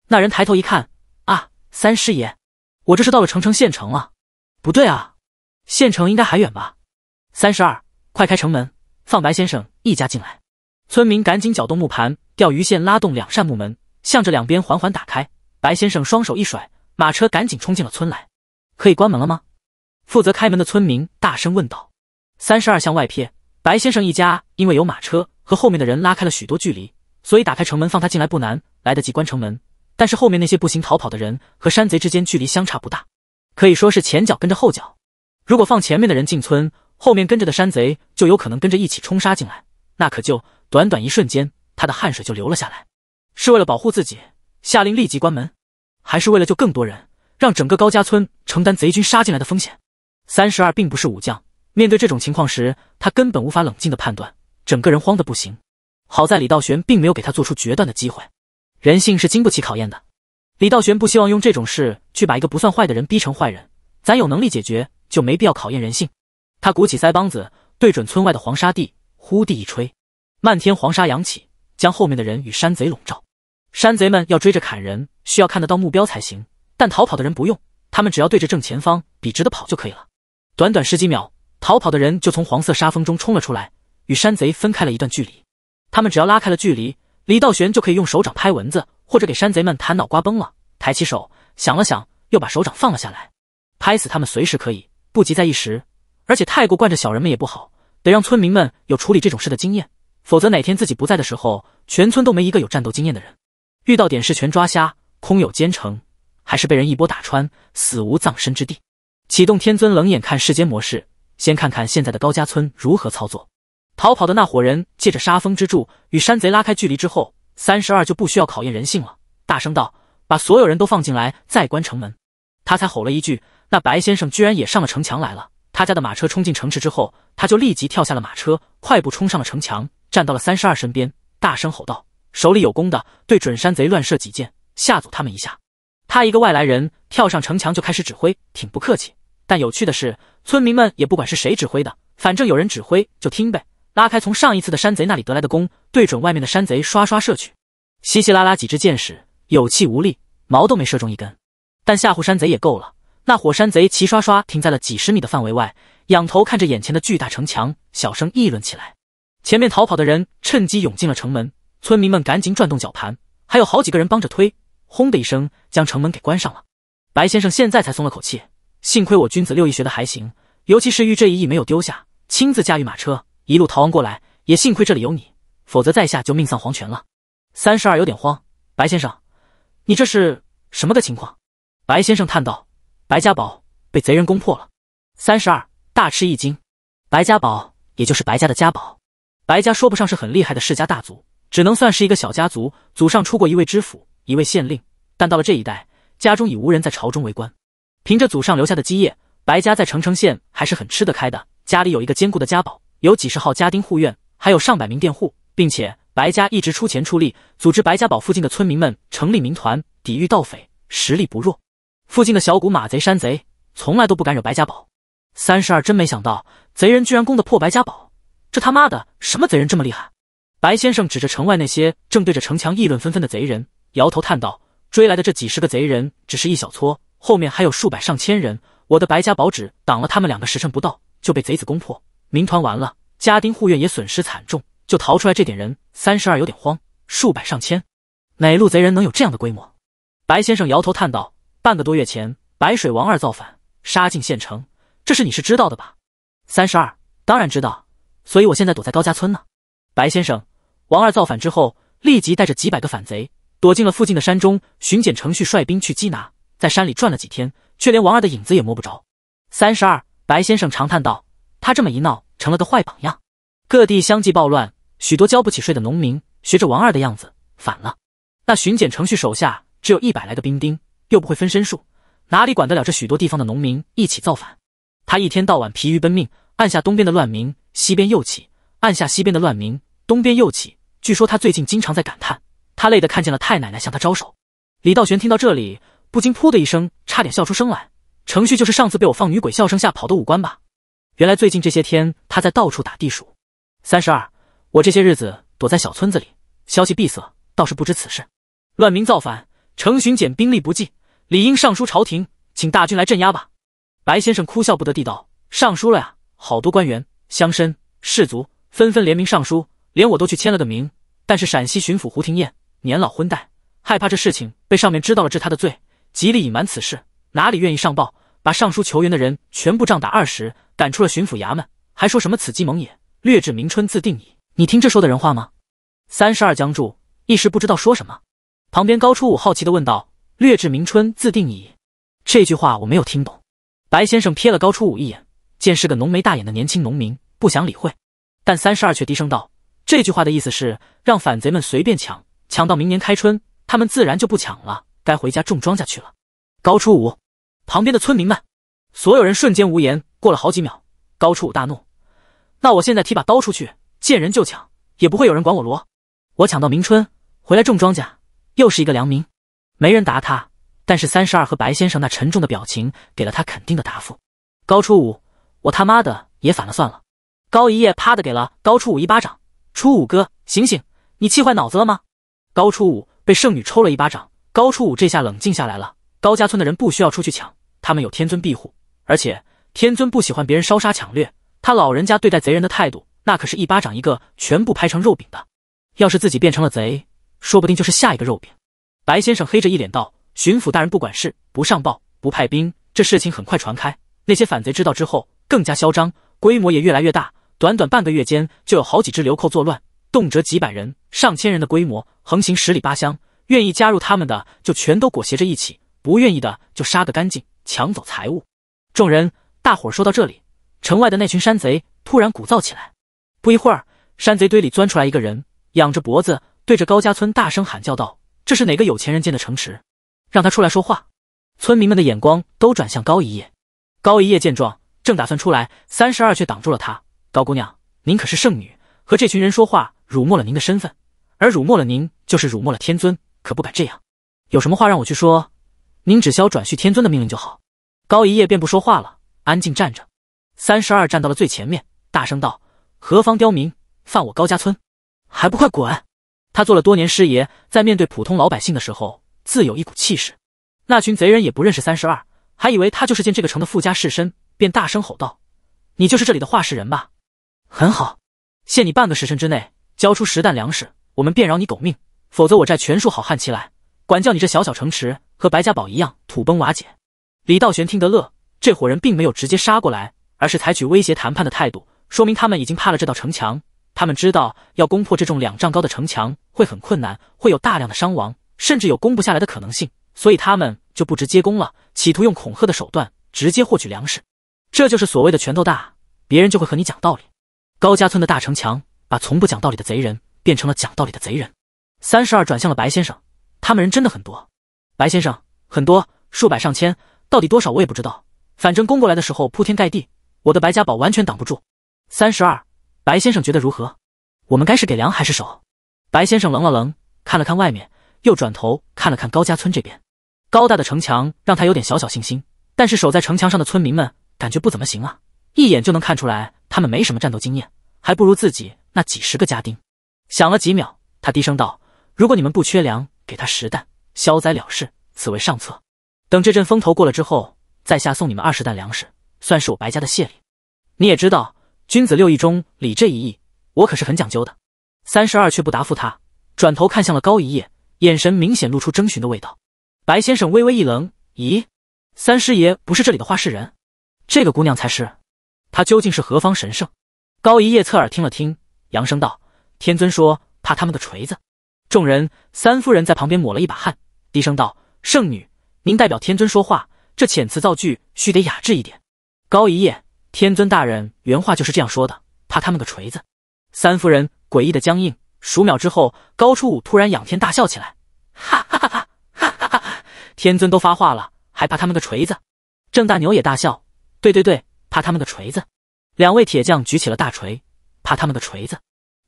Speaker 1: 那人抬头一看，啊，三师爷，我这是到了城城县城了？不对啊，县城应该还远吧？三十二。快开城门，放白先生一家进来！村民赶紧搅动木盘，钓鱼线拉动两扇木门，向着两边缓缓打开。白先生双手一甩，马车赶紧冲进了村来。可以关门了吗？负责开门的村民大声问道。三十二向外瞥，白先生一家因为有马车和后面的人拉开了许多距离，所以打开城门放他进来不难。来得及关城门，但是后面那些步行逃跑的人和山贼之间距离相差不大，可以说是前脚跟着后脚。如果放前面的人进村，后面跟着的山贼就有可能跟着一起冲杀进来，那可就短短一瞬间，他的汗水就流了下来。是为了保护自己，下令立即关门，还是为了救更多人，让整个高家村承担贼军杀进来的风险？三十二并不是武将，面对这种情况时，他根本无法冷静的判断，整个人慌得不行。好在李道玄并没有给他做出决断的机会。人性是经不起考验的，李道玄不希望用这种事去把一个不算坏的人逼成坏人。咱有能力解决，就没必要考验人性。他鼓起腮帮子，对准村外的黄沙地，呼地一吹，漫天黄沙扬起，将后面的人与山贼笼罩。山贼们要追着砍人，需要看得到目标才行。但逃跑的人不用，他们只要对着正前方笔直的跑就可以了。短短十几秒，逃跑的人就从黄色沙风中冲了出来，与山贼分开了一段距离。他们只要拉开了距离，李道玄就可以用手掌拍蚊子，或者给山贼们弹脑瓜崩了。抬起手，想了想，又把手掌放了下来，拍死他们随时可以，不急在一时。而且太过惯着小人们也不好，得让村民们有处理这种事的经验，否则哪天自己不在的时候，全村都没一个有战斗经验的人，遇到点事全抓瞎，空有奸臣，还是被人一波打穿，死无葬身之地。启动天尊冷眼看世间模式，先看看现在的高家村如何操作。逃跑的那伙人借着杀风之柱与山贼拉开距离之后，三十二就不需要考验人性了，大声道：“把所有人都放进来，再关城门。”他才吼了一句：“那白先生居然也上了城墙来了。”他家的马车冲进城池之后，他就立即跳下了马车，快步冲上了城墙，站到了三十二身边，大声吼道：“手里有弓的，对准山贼乱射几箭，吓阻他们一下。”他一个外来人，跳上城墙就开始指挥，挺不客气。但有趣的是，村民们也不管是谁指挥的，反正有人指挥就听呗。拉开从上一次的山贼那里得来的弓，对准外面的山贼刷刷射去，稀稀拉拉几支箭矢，有气无力，毛都没射中一根，但吓唬山贼也够了。那火山贼齐刷刷停在了几十米的范围外，仰头看着眼前的巨大城墙，小声议论起来。前面逃跑的人趁机涌进了城门，村民们赶紧转动绞盘，还有好几个人帮着推，轰的一声将城门给关上了。白先生现在才松了口气，幸亏我君子六艺学的还行，尤其是玉这一役没有丢下，亲自驾驭马车一路逃亡过来。也幸亏这里有你，否则在下就命丧黄泉了。三十二有点慌，白先生，你这是什么个情况？白先生叹道。白家堡被贼人攻破了，三十二大吃一惊。白家堡也就是白家的家堡。白家说不上是很厉害的世家大族，只能算是一个小家族。祖上出过一位知府，一位县令，但到了这一代，家中已无人在朝中为官。凭着祖上留下的基业，白家在澄城县还是很吃得开的。家里有一个坚固的家堡，有几十号家丁护院，还有上百名佃户，并且白家一直出钱出力，组织白家堡附近的村民们成立民团，抵御盗匪，实力不弱。附近的小股马贼、山贼，从来都不敢惹白家宝。三十二真没想到，贼人居然攻得破白家宝，这他妈的什么贼人这么厉害？白先生指着城外那些正对着城墙议论纷纷的贼人，摇头叹道：“追来的这几十个贼人只是一小撮，后面还有数百上千人。我的白家宝只挡了他们两个时辰不到，就被贼子攻破。民团完了，家丁护院也损失惨重，就逃出来这点人。三十二有点慌，数百上千，哪路贼人能有这样的规模？”白先生摇头叹道。半个多月前，白水王二造反，杀进县城，这事你是知道的吧？三十二，当然知道，所以我现在躲在高家村呢。白先生，王二造反之后，立即带着几百个反贼，躲进了附近的山中。巡检程序率兵去缉拿，在山里转了几天，却连王二的影子也摸不着。三十二，白先生长叹道：“他这么一闹，成了个坏榜样，各地相继暴乱，许多交不起税的农民学着王二的样子反了。那巡检程序手下只有一百来个兵丁。”又不会分身术，哪里管得了这许多地方的农民一起造反？他一天到晚疲于奔命，按下东边的乱民，西边又起；按下西边的乱民，东边又起。据说他最近经常在感叹，他累得看见了太奶奶向他招手。李道玄听到这里，不禁噗的一声，差点笑出声来。程旭就是上次被我放女鬼笑声吓跑的武官吧？原来最近这些天他在到处打地鼠。三十二，我这些日子躲在小村子里，消息闭塞，倒是不知此事。乱民造反，程巡检兵力不济。理应上书朝廷，请大军来镇压吧。白先生哭笑不得地道：“上书了呀，好多官员、乡绅、士族纷纷联名上书，连我都去签了个名。但是陕西巡抚胡廷彦年老昏怠，害怕这事情被上面知道了治他的罪，极力隐瞒此事，哪里愿意上报？把上书求援的人全部杖打二十，赶出了巡抚衙门，还说什么‘此计蒙也，略至明春自定矣’。你听这说的人话吗？”三十二江助一时不知道说什么，旁边高初五好奇地问道。略至明春自定矣，这句话我没有听懂。白先生瞥了高初五一眼，见是个浓眉大眼的年轻农民，不想理会。但三十二却低声道：“这句话的意思是让反贼们随便抢，抢到明年开春，他们自然就不抢了，该回家种庄稼去了。”高初五旁边的村民们，所有人瞬间无言。过了好几秒，高初五大怒：“那我现在提把刀出去，见人就抢，也不会有人管我。罗，我抢到明春回来种庄稼，又是一个良民。”没人答他，但是三十二和白先生那沉重的表情给了他肯定的答复。高初五，我他妈的也反了算了。高一叶啪的给了高初五一巴掌。初五哥，醒醒，你气坏脑子了吗？高初五被圣女抽了一巴掌。高初五这下冷静下来了。高家村的人不需要出去抢，他们有天尊庇护，而且天尊不喜欢别人烧杀抢掠。他老人家对待贼人的态度，那可是一巴掌一个，全部拍成肉饼的。要是自己变成了贼，说不定就是下一个肉饼。白先生黑着一脸道：“巡抚大人不管事，不上报，不派兵，这事情很快传开。那些反贼知道之后，更加嚣张，规模也越来越大。短短半个月间，就有好几支流寇作乱，动辄几百人、上千人的规模，横行十里八乡。愿意加入他们的，就全都裹挟着一起；不愿意的，就杀个干净，抢走财物。”众人大伙儿说到这里，城外的那群山贼突然鼓噪起来。不一会儿，山贼堆里钻出来一个人，仰着脖子对着高家村大声喊叫道：“！”这是哪个有钱人建的城池？让他出来说话。村民们的眼光都转向高一叶。高一叶见状，正打算出来，三十二却挡住了他。高姑娘，您可是圣女，和这群人说话，辱没了您的身份，而辱没了您，就是辱没了天尊，可不敢这样。有什么话让我去说，您只消转续天尊的命令就好。高一叶便不说话了，安静站着。三十二站到了最前面，大声道：“何方刁民，犯我高家村，还不快滚！”他做了多年师爷，在面对普通老百姓的时候，自有一股气势。那群贼人也不认识三十二，还以为他就是建这个城的富家士绅，便大声吼道：“你就是这里的画士人吧？很好，限你半个时辰之内交出十担粮食，我们便饶你狗命；否则我寨全数好汉齐来，管教你这小小城池和白家堡一样土崩瓦解。”李道玄听得乐，这伙人并没有直接杀过来，而是采取威胁谈判的态度，说明他们已经怕了这道城墙。他们知道要攻破这种两丈高的城墙会很困难，会有大量的伤亡，甚至有攻不下来的可能性，所以他们就不直接攻了，企图用恐吓的手段直接获取粮食。这就是所谓的“拳头大，别人就会和你讲道理”。高家村的大城墙把从不讲道理的贼人变成了讲道理的贼人。三十二转向了白先生，他们人真的很多，白先生很多，数百上千，到底多少我也不知道。反正攻过来的时候铺天盖地，我的白家堡完全挡不住。三十二。白先生觉得如何？我们该是给粮还是守？白先生愣了愣，看了看外面，又转头看了看高家村这边。高大的城墙让他有点小小信心，但是守在城墙上的村民们感觉不怎么行啊！一眼就能看出来，他们没什么战斗经验，还不如自己那几十个家丁。想了几秒，他低声道：“如果你们不缺粮，给他十担，消灾了事，此为上策。等这阵风头过了之后，在下送你们二十担粮食，算是我白家的谢礼。你也知道。”君子六艺中礼这一艺，我可是很讲究的。三十二却不答复他，转头看向了高一叶，眼神明显露出征询的味道。白先生微微一愣，咦，三师爷不是这里的话事人，这个姑娘才是，她究竟是何方神圣？高一叶侧耳听了听，扬声道：“天尊说怕他们的锤子。”众人三夫人在旁边抹了一把汗，低声道：“圣女，您代表天尊说话，这遣词造句须得雅致一点。”高一叶。天尊大人原话就是这样说的，怕他们个锤子！三夫人诡异的僵硬，数秒之后，高初武突然仰天大笑起来，哈哈哈哈哈哈哈哈！天尊都发话了，还怕他们个锤子！郑大牛也大笑，对对对，怕他们个锤子！两位铁匠举起了大锤，怕他们个锤子！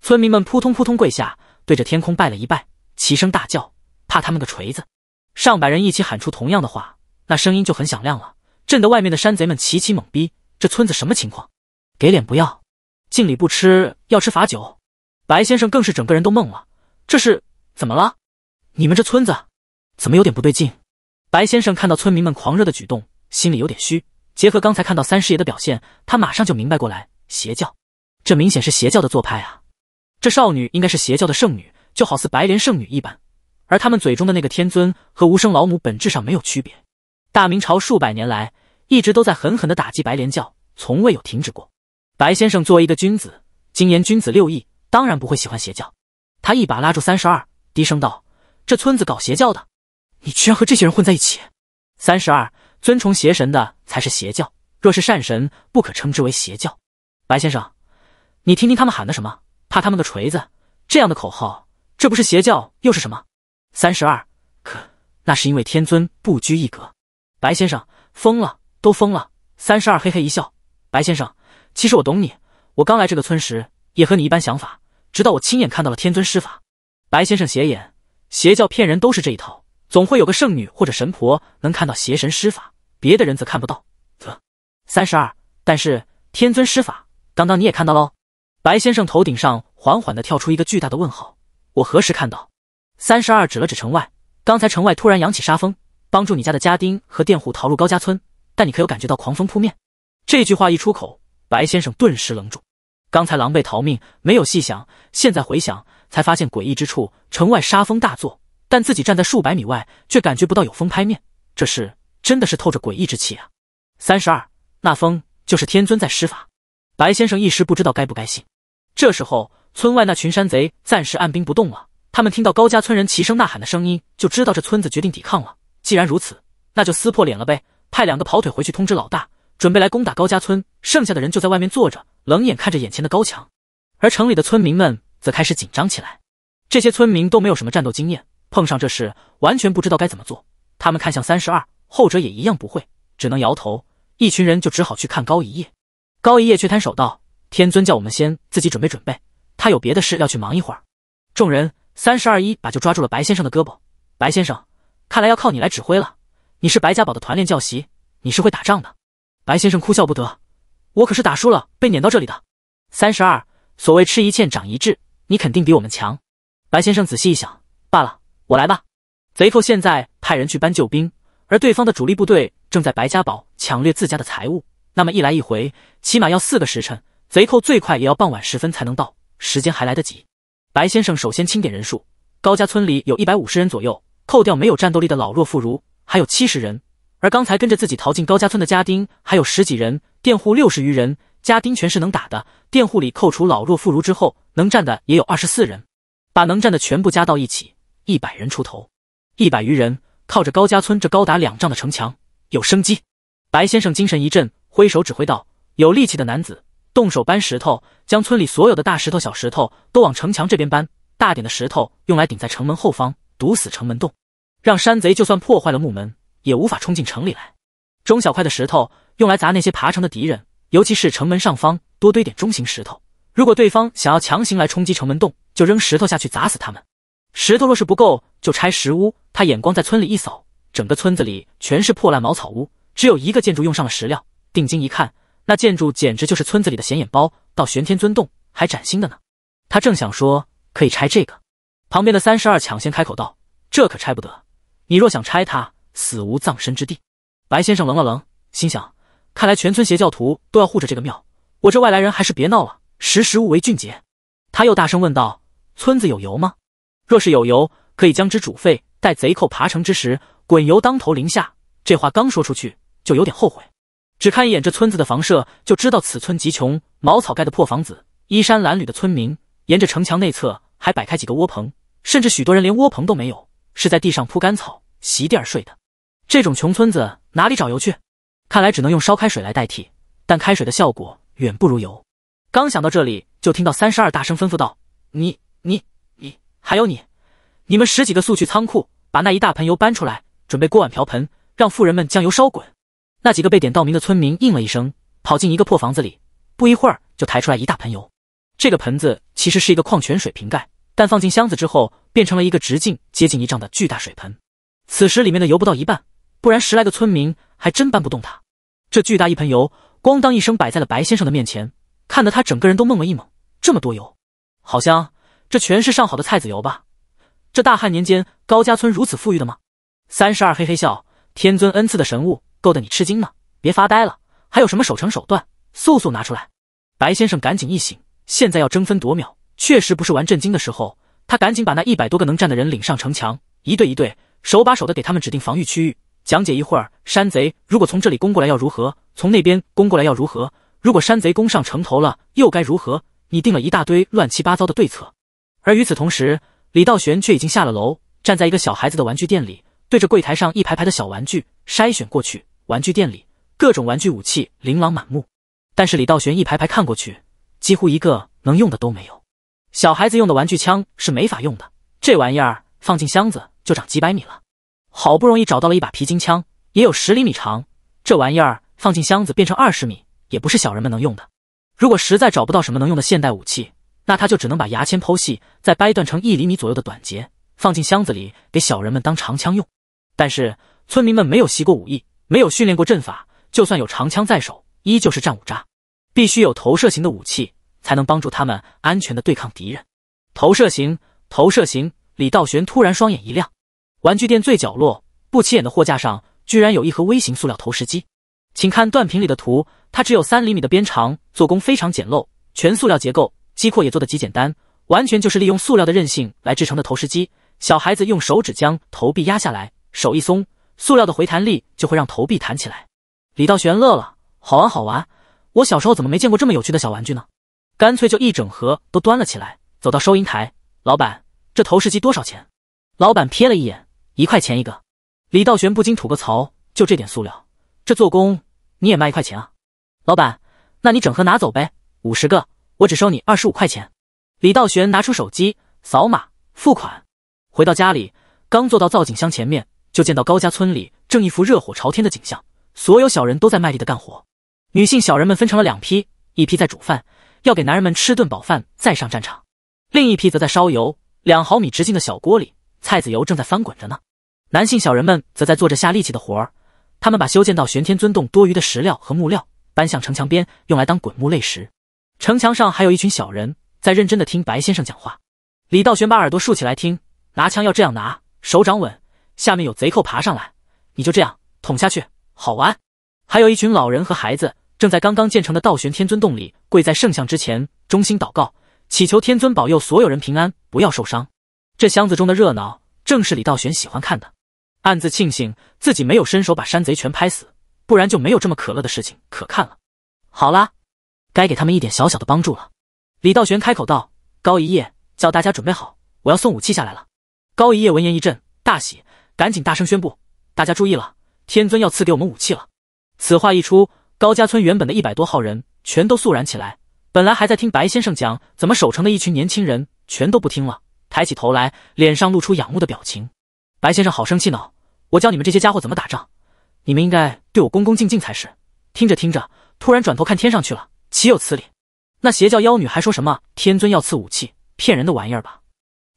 Speaker 1: 村民们扑通扑通跪下，对着天空拜了一拜，齐声大叫，怕他们个锤子！上百人一起喊出同样的话，那声音就很响亮了，震得外面的山贼们齐齐懵逼。这村子什么情况？给脸不要，敬礼不吃，要吃罚酒。白先生更是整个人都懵了，这是怎么了？你们这村子怎么有点不对劲？白先生看到村民们狂热的举动，心里有点虚。结合刚才看到三师爷的表现，他马上就明白过来，邪教，这明显是邪教的做派啊！这少女应该是邪教的圣女，就好似白莲圣女一般，而他们嘴中的那个天尊和无声老母本质上没有区别。大明朝数百年来。一直都在狠狠地打击白莲教，从未有停止过。白先生作为一个君子，今言君子六艺，当然不会喜欢邪教。他一把拉住三十二，低声道：“这村子搞邪教的，你居然和这些人混在一起！”三十二尊崇邪神的才是邪教，若是善神，不可称之为邪教。白先生，你听听他们喊的什么？怕他们的锤子！这样的口号，这不是邪教又是什么？三十二，可那是因为天尊不拘一格。白先生，疯了！都疯了！三十二嘿嘿一笑，白先生，其实我懂你。我刚来这个村时，也和你一般想法。直到我亲眼看到了天尊施法。白先生斜眼，邪教骗人都是这一套，总会有个圣女或者神婆能看到邪神施法，别的人则看不到。啧，三十二，但是天尊施法，刚刚你也看到了。白先生头顶上缓缓地跳出一个巨大的问号，我何时看到？三十二指了指城外，刚才城外突然扬起沙风，帮助你家的家丁和佃户逃入高家村。但你可有感觉到狂风扑面？这句话一出口，白先生顿时愣住。刚才狼狈逃命，没有细想，现在回想，才发现诡异之处。城外沙风大作，但自己站在数百米外，却感觉不到有风拍面。这事真的是透着诡异之气啊！三十二，那风就是天尊在施法。白先生一时不知道该不该信。这时候，村外那群山贼暂时按兵不动了。他们听到高家村人齐声呐喊的声音，就知道这村子决定抵抗了。既然如此，那就撕破脸了呗。派两个跑腿回去通知老大，准备来攻打高家村。剩下的人就在外面坐着，冷眼看着眼前的高墙。而城里的村民们则开始紧张起来。这些村民都没有什么战斗经验，碰上这事完全不知道该怎么做。他们看向三十二，后者也一样不会，只能摇头。一群人就只好去看高一夜，高一夜却摊手道：“天尊叫我们先自己准备准备，他有别的事要去忙一会儿。”众人三十二一把就抓住了白先生的胳膊：“白先生，看来要靠你来指挥了。”你是白家堡的团练教习，你是会打仗的。白先生哭笑不得，我可是打输了被撵到这里的。三十二，所谓吃一堑长一智，你肯定比我们强。白先生仔细一想，罢了，我来吧。贼寇现在派人去搬救兵，而对方的主力部队正在白家堡抢掠自家的财物，那么一来一回起码要四个时辰，贼寇最快也要傍晚时分才能到，时间还来得及。白先生首先清点人数，高家村里有一百五十人左右，扣掉没有战斗力的老弱妇孺。还有七十人，而刚才跟着自己逃进高家村的家丁还有十几人，佃户六十余人，家丁全是能打的，佃户里扣除老弱妇孺之后，能站的也有二十四人，把能站的全部加到一起，一百人出头，一百余人，靠着高家村这高达两丈的城墙，有生机。白先生精神一振，挥手指挥道：“有力气的男子动手搬石头，将村里所有的大石头、小石头都往城墙这边搬，大点的石头用来顶在城门后方，堵死城门洞。”让山贼就算破坏了木门，也无法冲进城里来。中小块的石头用来砸那些爬城的敌人，尤其是城门上方多堆点中型石头。如果对方想要强行来冲击城门洞，就扔石头下去砸死他们。石头若是不够，就拆石屋。他眼光在村里一扫，整个村子里全是破烂茅草屋，只有一个建筑用上了石料。定睛一看，那建筑简直就是村子里的显眼包，到玄天尊洞还崭新的呢。他正想说可以拆这个，旁边的三十二抢先开口道：“这可拆不得。”你若想拆他，死无葬身之地。白先生愣了愣，心想：看来全村邪教徒都要护着这个庙，我这外来人还是别闹了，识时务为俊杰。他又大声问道：“村子有油吗？若是有油，可以将之煮沸，待贼寇爬城之时，滚油当头淋下。”这话刚说出去，就有点后悔。只看一眼这村子的房舍，就知道此村极穷，茅草盖的破房子，衣衫褴褛的村民，沿着城墙内侧还摆开几个窝棚，甚至许多人连窝棚都没有。是在地上铺干草，席地而睡的。这种穷村子哪里找油去？看来只能用烧开水来代替，但开水的效果远不如油。刚想到这里，就听到三十二大声吩咐道：“你、你、你，还有你，你们十几个速去仓库，把那一大盆油搬出来，准备锅碗瓢盆，让富人们将油烧滚。”那几个被点到名的村民应了一声，跑进一个破房子里，不一会儿就抬出来一大盆油。这个盆子其实是一个矿泉水瓶盖。但放进箱子之后，变成了一个直径接近一丈的巨大水盆。此时里面的油不到一半，不然十来个村民还真搬不动它。这巨大一盆油，咣当一声摆在了白先生的面前，看得他整个人都懵了一懵。这么多油，好香！这全是上好的菜籽油吧？这大汉年间高家村如此富裕的吗？三十二嘿嘿笑，天尊恩赐的神物，够得你吃惊呢！别发呆了，还有什么守城手段？速速拿出来！白先生赶紧一醒，现在要争分夺秒。确实不是玩震惊的时候，他赶紧把那一百多个能站的人领上城墙，一对一对，手把手的给他们指定防御区域，讲解一会儿山贼如果从这里攻过来要如何，从那边攻过来要如何，如果山贼攻上城头了又该如何？你定了一大堆乱七八糟的对策。而与此同时，李道玄却已经下了楼，站在一个小孩子的玩具店里，对着柜台上一排排的小玩具筛选过去。玩具店里各种玩具武器琳琅满目，但是李道玄一排排看过去，几乎一个能用的都没有。小孩子用的玩具枪是没法用的，这玩意儿放进箱子就长几百米了。好不容易找到了一把皮筋枪，也有十厘米长，这玩意儿放进箱子变成二十米，也不是小人们能用的。如果实在找不到什么能用的现代武器，那他就只能把牙签剖细，再掰断成一厘米左右的短节，放进箱子里给小人们当长枪用。但是村民们没有习过武艺，没有训练过阵法，就算有长枪在手，依旧是战五渣，必须有投射型的武器。才能帮助他们安全的对抗敌人。投射型，投射型！李道玄突然双眼一亮。玩具店最角落不起眼的货架上，居然有一盒微型塑料投石机。请看段评里的图，它只有三厘米的边长，做工非常简陋，全塑料结构，机括也做的极简单，完全就是利用塑料的韧性来制成的投石机。小孩子用手指将投币压下来，手一松，塑料的回弹力就会让投币弹起来。李道玄乐了，好玩好玩！我小时候怎么没见过这么有趣的小玩具呢？干脆就一整盒都端了起来，走到收银台，老板，这投石机多少钱？老板瞥了一眼，一块钱一个。李道玄不禁吐个槽：就这点塑料，这做工你也卖一块钱啊？老板，那你整盒拿走呗，五十个，我只收你二十五块钱。李道玄拿出手机扫码付款。回到家里，刚坐到造景箱前面，就见到高家村里正一幅热火朝天的景象，所有小人都在卖力的干活。女性小人们分成了两批，一批在煮饭。要给男人们吃顿饱饭再上战场，另一批则在烧油，两毫米直径的小锅里，菜籽油正在翻滚着呢。男性小人们则在做着下力气的活儿，他们把修建到玄天尊洞多余的石料和木料搬向城墙边，用来当滚木类石。城墙上还有一群小人在认真的听白先生讲话。李道玄把耳朵竖起来听，拿枪要这样拿，手掌稳，下面有贼寇爬上来，你就这样捅下去，好玩。还有一群老人和孩子。正在刚刚建成的道玄天尊洞里，跪在圣像之前，衷心祷告，祈求天尊保佑所有人平安，不要受伤。这箱子中的热闹，正是李道玄喜欢看的，暗自庆幸自己没有伸手把山贼全拍死，不然就没有这么可乐的事情可看了。好啦，该给他们一点小小的帮助了。李道玄开口道：“高一夜，叫大家准备好，我要送武器下来了。”高一夜闻言一震，大喜，赶紧大声宣布：“大家注意了，天尊要赐给我们武器了！”此话一出。高家村原本的一百多号人全都肃然起来，本来还在听白先生讲怎么守城的一群年轻人全都不听了，抬起头来，脸上露出仰慕的表情。白先生好生气呢，我教你们这些家伙怎么打仗，你们应该对我恭恭敬敬才是。听着听着，突然转头看天上去了，岂有此理！那邪教妖女还说什么天尊要赐武器，骗人的玩意儿吧？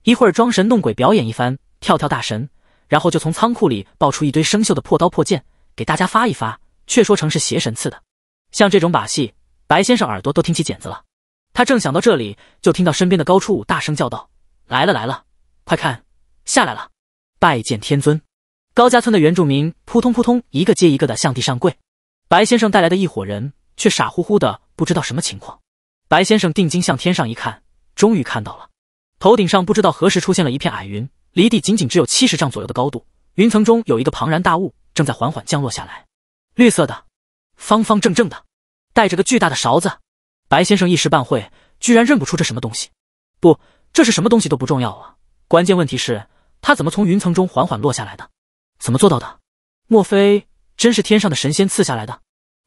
Speaker 1: 一会儿装神弄鬼表演一番，跳跳大神，然后就从仓库里爆出一堆生锈的破刀破剑给大家发一发。却说成是邪神赐的，像这种把戏，白先生耳朵都听起茧子了。他正想到这里，就听到身边的高初武大声叫道：“来了来了，快看，下来了，拜见天尊！”高家村的原住民扑通扑通一个接一个的向地上跪。白先生带来的一伙人却傻乎乎的不知道什么情况。白先生定睛向天上一看，终于看到了，头顶上不知道何时出现了一片矮云，离地仅仅只有七十丈左右的高度，云层中有一个庞然大物正在缓缓降落下来。绿色的，方方正正的，带着个巨大的勺子。白先生一时半会居然认不出这什么东西。不，这是什么东西都不重要了，关键问题是他怎么从云层中缓缓落下来的？怎么做到的？莫非真是天上的神仙赐下来的？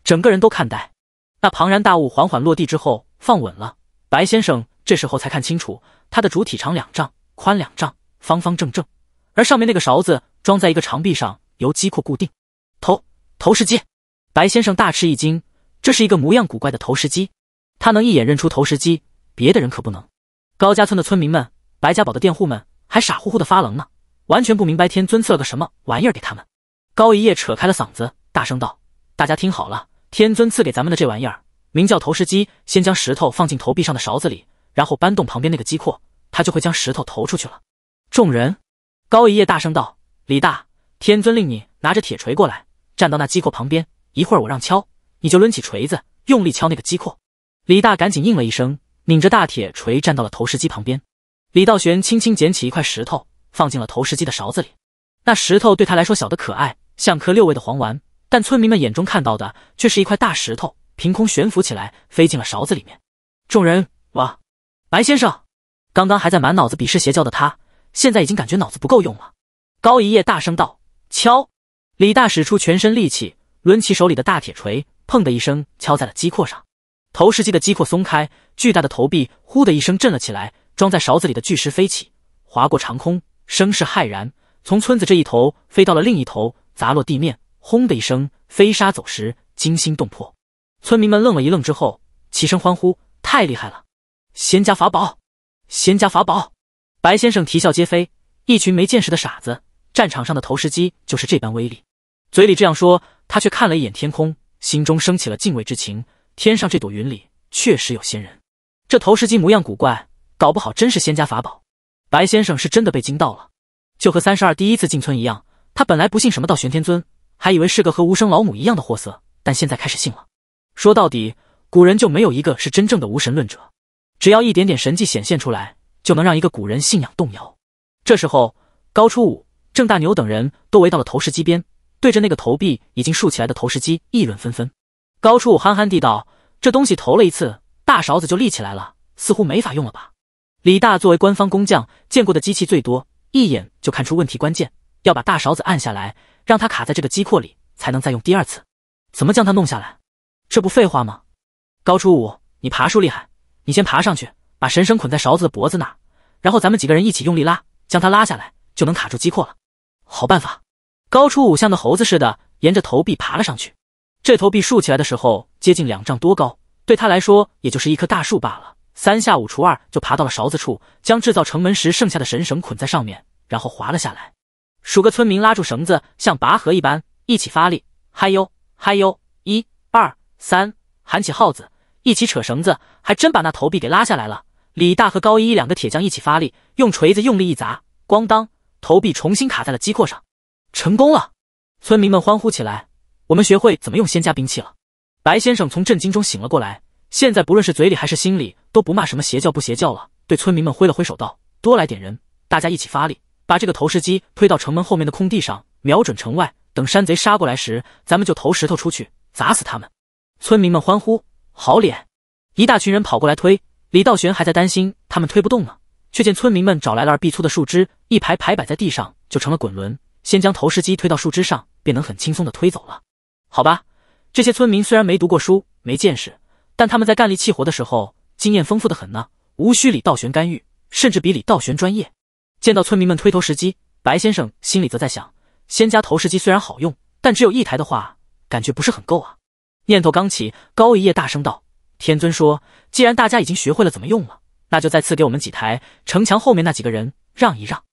Speaker 1: 整个人都看呆。那庞然大物缓缓落地之后，放稳了，白先生这时候才看清楚，它的主体长两丈，宽两丈，方方正正，而上面那个勺子装在一个长臂上，由机括固定。头。投石机，白先生大吃一惊。这是一个模样古怪的投石机，他能一眼认出投石机，别的人可不能。高家村的村民们，白家堡的佃户们还傻乎乎的发愣呢，完全不明白天尊赐了个什么玩意儿给他们。高一业扯开了嗓子，大声道：“大家听好了，天尊赐给咱们的这玩意儿名叫投石机，先将石头放进投币上的勺子里，然后搬动旁边那个机括，它就会将石头投出去了。”众人，高一业大声道：“李大，天尊令你拿着铁锤过来。”站到那机括旁边，一会儿我让敲，你就抡起锤子，用力敲那个机括。李大赶紧应了一声，拧着大铁锤站到了投石机旁边。李道玄轻轻捡起一块石头，放进了投石机的勺子里。那石头对他来说小得可爱，像颗六味的黄丸，但村民们眼中看到的却是一块大石头凭空悬浮起来，飞进了勺子里面。众人哇！白先生，刚刚还在满脑子鄙视邪教的他，现在已经感觉脑子不够用了。高一业大声道：敲！李大使出全身力气，抡起手里的大铁锤，砰的一声敲在了机括上。投石机的机括松开，巨大的投币呼的一声震了起来，装在勺子里的巨石飞起，划过长空，声势骇然，从村子这一头飞到了另一头，砸落地面，轰的一声，飞沙走石，惊心动魄。村民们愣了一愣之后，齐声欢呼：“太厉害了！仙家法宝，仙家法宝！”白先生啼笑皆非：“一群没见识的傻子，战场上的投石机就是这般威力。”嘴里这样说，他却看了一眼天空，心中升起了敬畏之情。天上这朵云里确实有仙人，这投石机模样古怪，搞不好真是仙家法宝。白先生是真的被惊到了，就和三十二第一次进村一样。他本来不信什么道玄天尊，还以为是个和无声老母一样的货色，但现在开始信了。说到底，古人就没有一个是真正的无神论者，只要一点点神迹显现出来，就能让一个古人信仰动摇。这时候，高初五、郑大牛等人都围到了投石机边。对着那个投币已经竖起来的投石机议论纷纷。高初五憨憨地道：“这东西投了一次，大勺子就立起来了，似乎没法用了吧？”李大作为官方工匠，见过的机器最多，一眼就看出问题关键，要把大勺子按下来，让它卡在这个机括里，才能再用第二次。怎么将它弄下来？这不废话吗？高初五，你爬树厉害，你先爬上去，把绳绳捆在勺子的脖子那，然后咱们几个人一起用力拉，将它拉下来，就能卡住机括了。好办法。高出五像的猴子似的，沿着头币爬了上去。这头币竖起来的时候接近两丈多高，对他来说也就是一棵大树罢了。三下五除二就爬到了勺子处，将制造城门时剩下的绳绳捆在上面，然后滑了下来。数个村民拉住绳子，像拔河一般一起发力，嗨哟嗨哟，一二三，喊起号子，一起扯绳子，还真把那头臂给拉下来了。李大和高一两个铁匠一起发力，用锤子用力一砸，咣当，头币重新卡在了机扩上。成功了，村民们欢呼起来。我们学会怎么用仙家兵器了。白先生从震惊中醒了过来，现在不论是嘴里还是心里都不骂什么邪教不邪教了。对村民们挥了挥手，道：多来点人，大家一起发力，把这个投石机推到城门后面的空地上，瞄准城外。等山贼杀过来时，咱们就投石头出去，砸死他们。村民们欢呼，好脸！”一大群人跑过来推。李道玄还在担心他们推不动呢，却见村民们找来了二臂粗的树枝，一排排摆在地上，就成了滚轮。先将投石机推到树枝上，便能很轻松的推走了。好吧，这些村民虽然没读过书、没见识，但他们在干力气活的时候，经验丰富的很呢。无需李道玄干预，甚至比李道玄专业。见到村民们推投石机，白先生心里则在想：仙家投石机虽然好用，但只有一台的话，感觉不是很够啊。念头刚起，高一夜大声道：“天尊说，既然大家已经学会了怎么用了，那就再赐给我们几台。城墙后面那几个人，让一让。”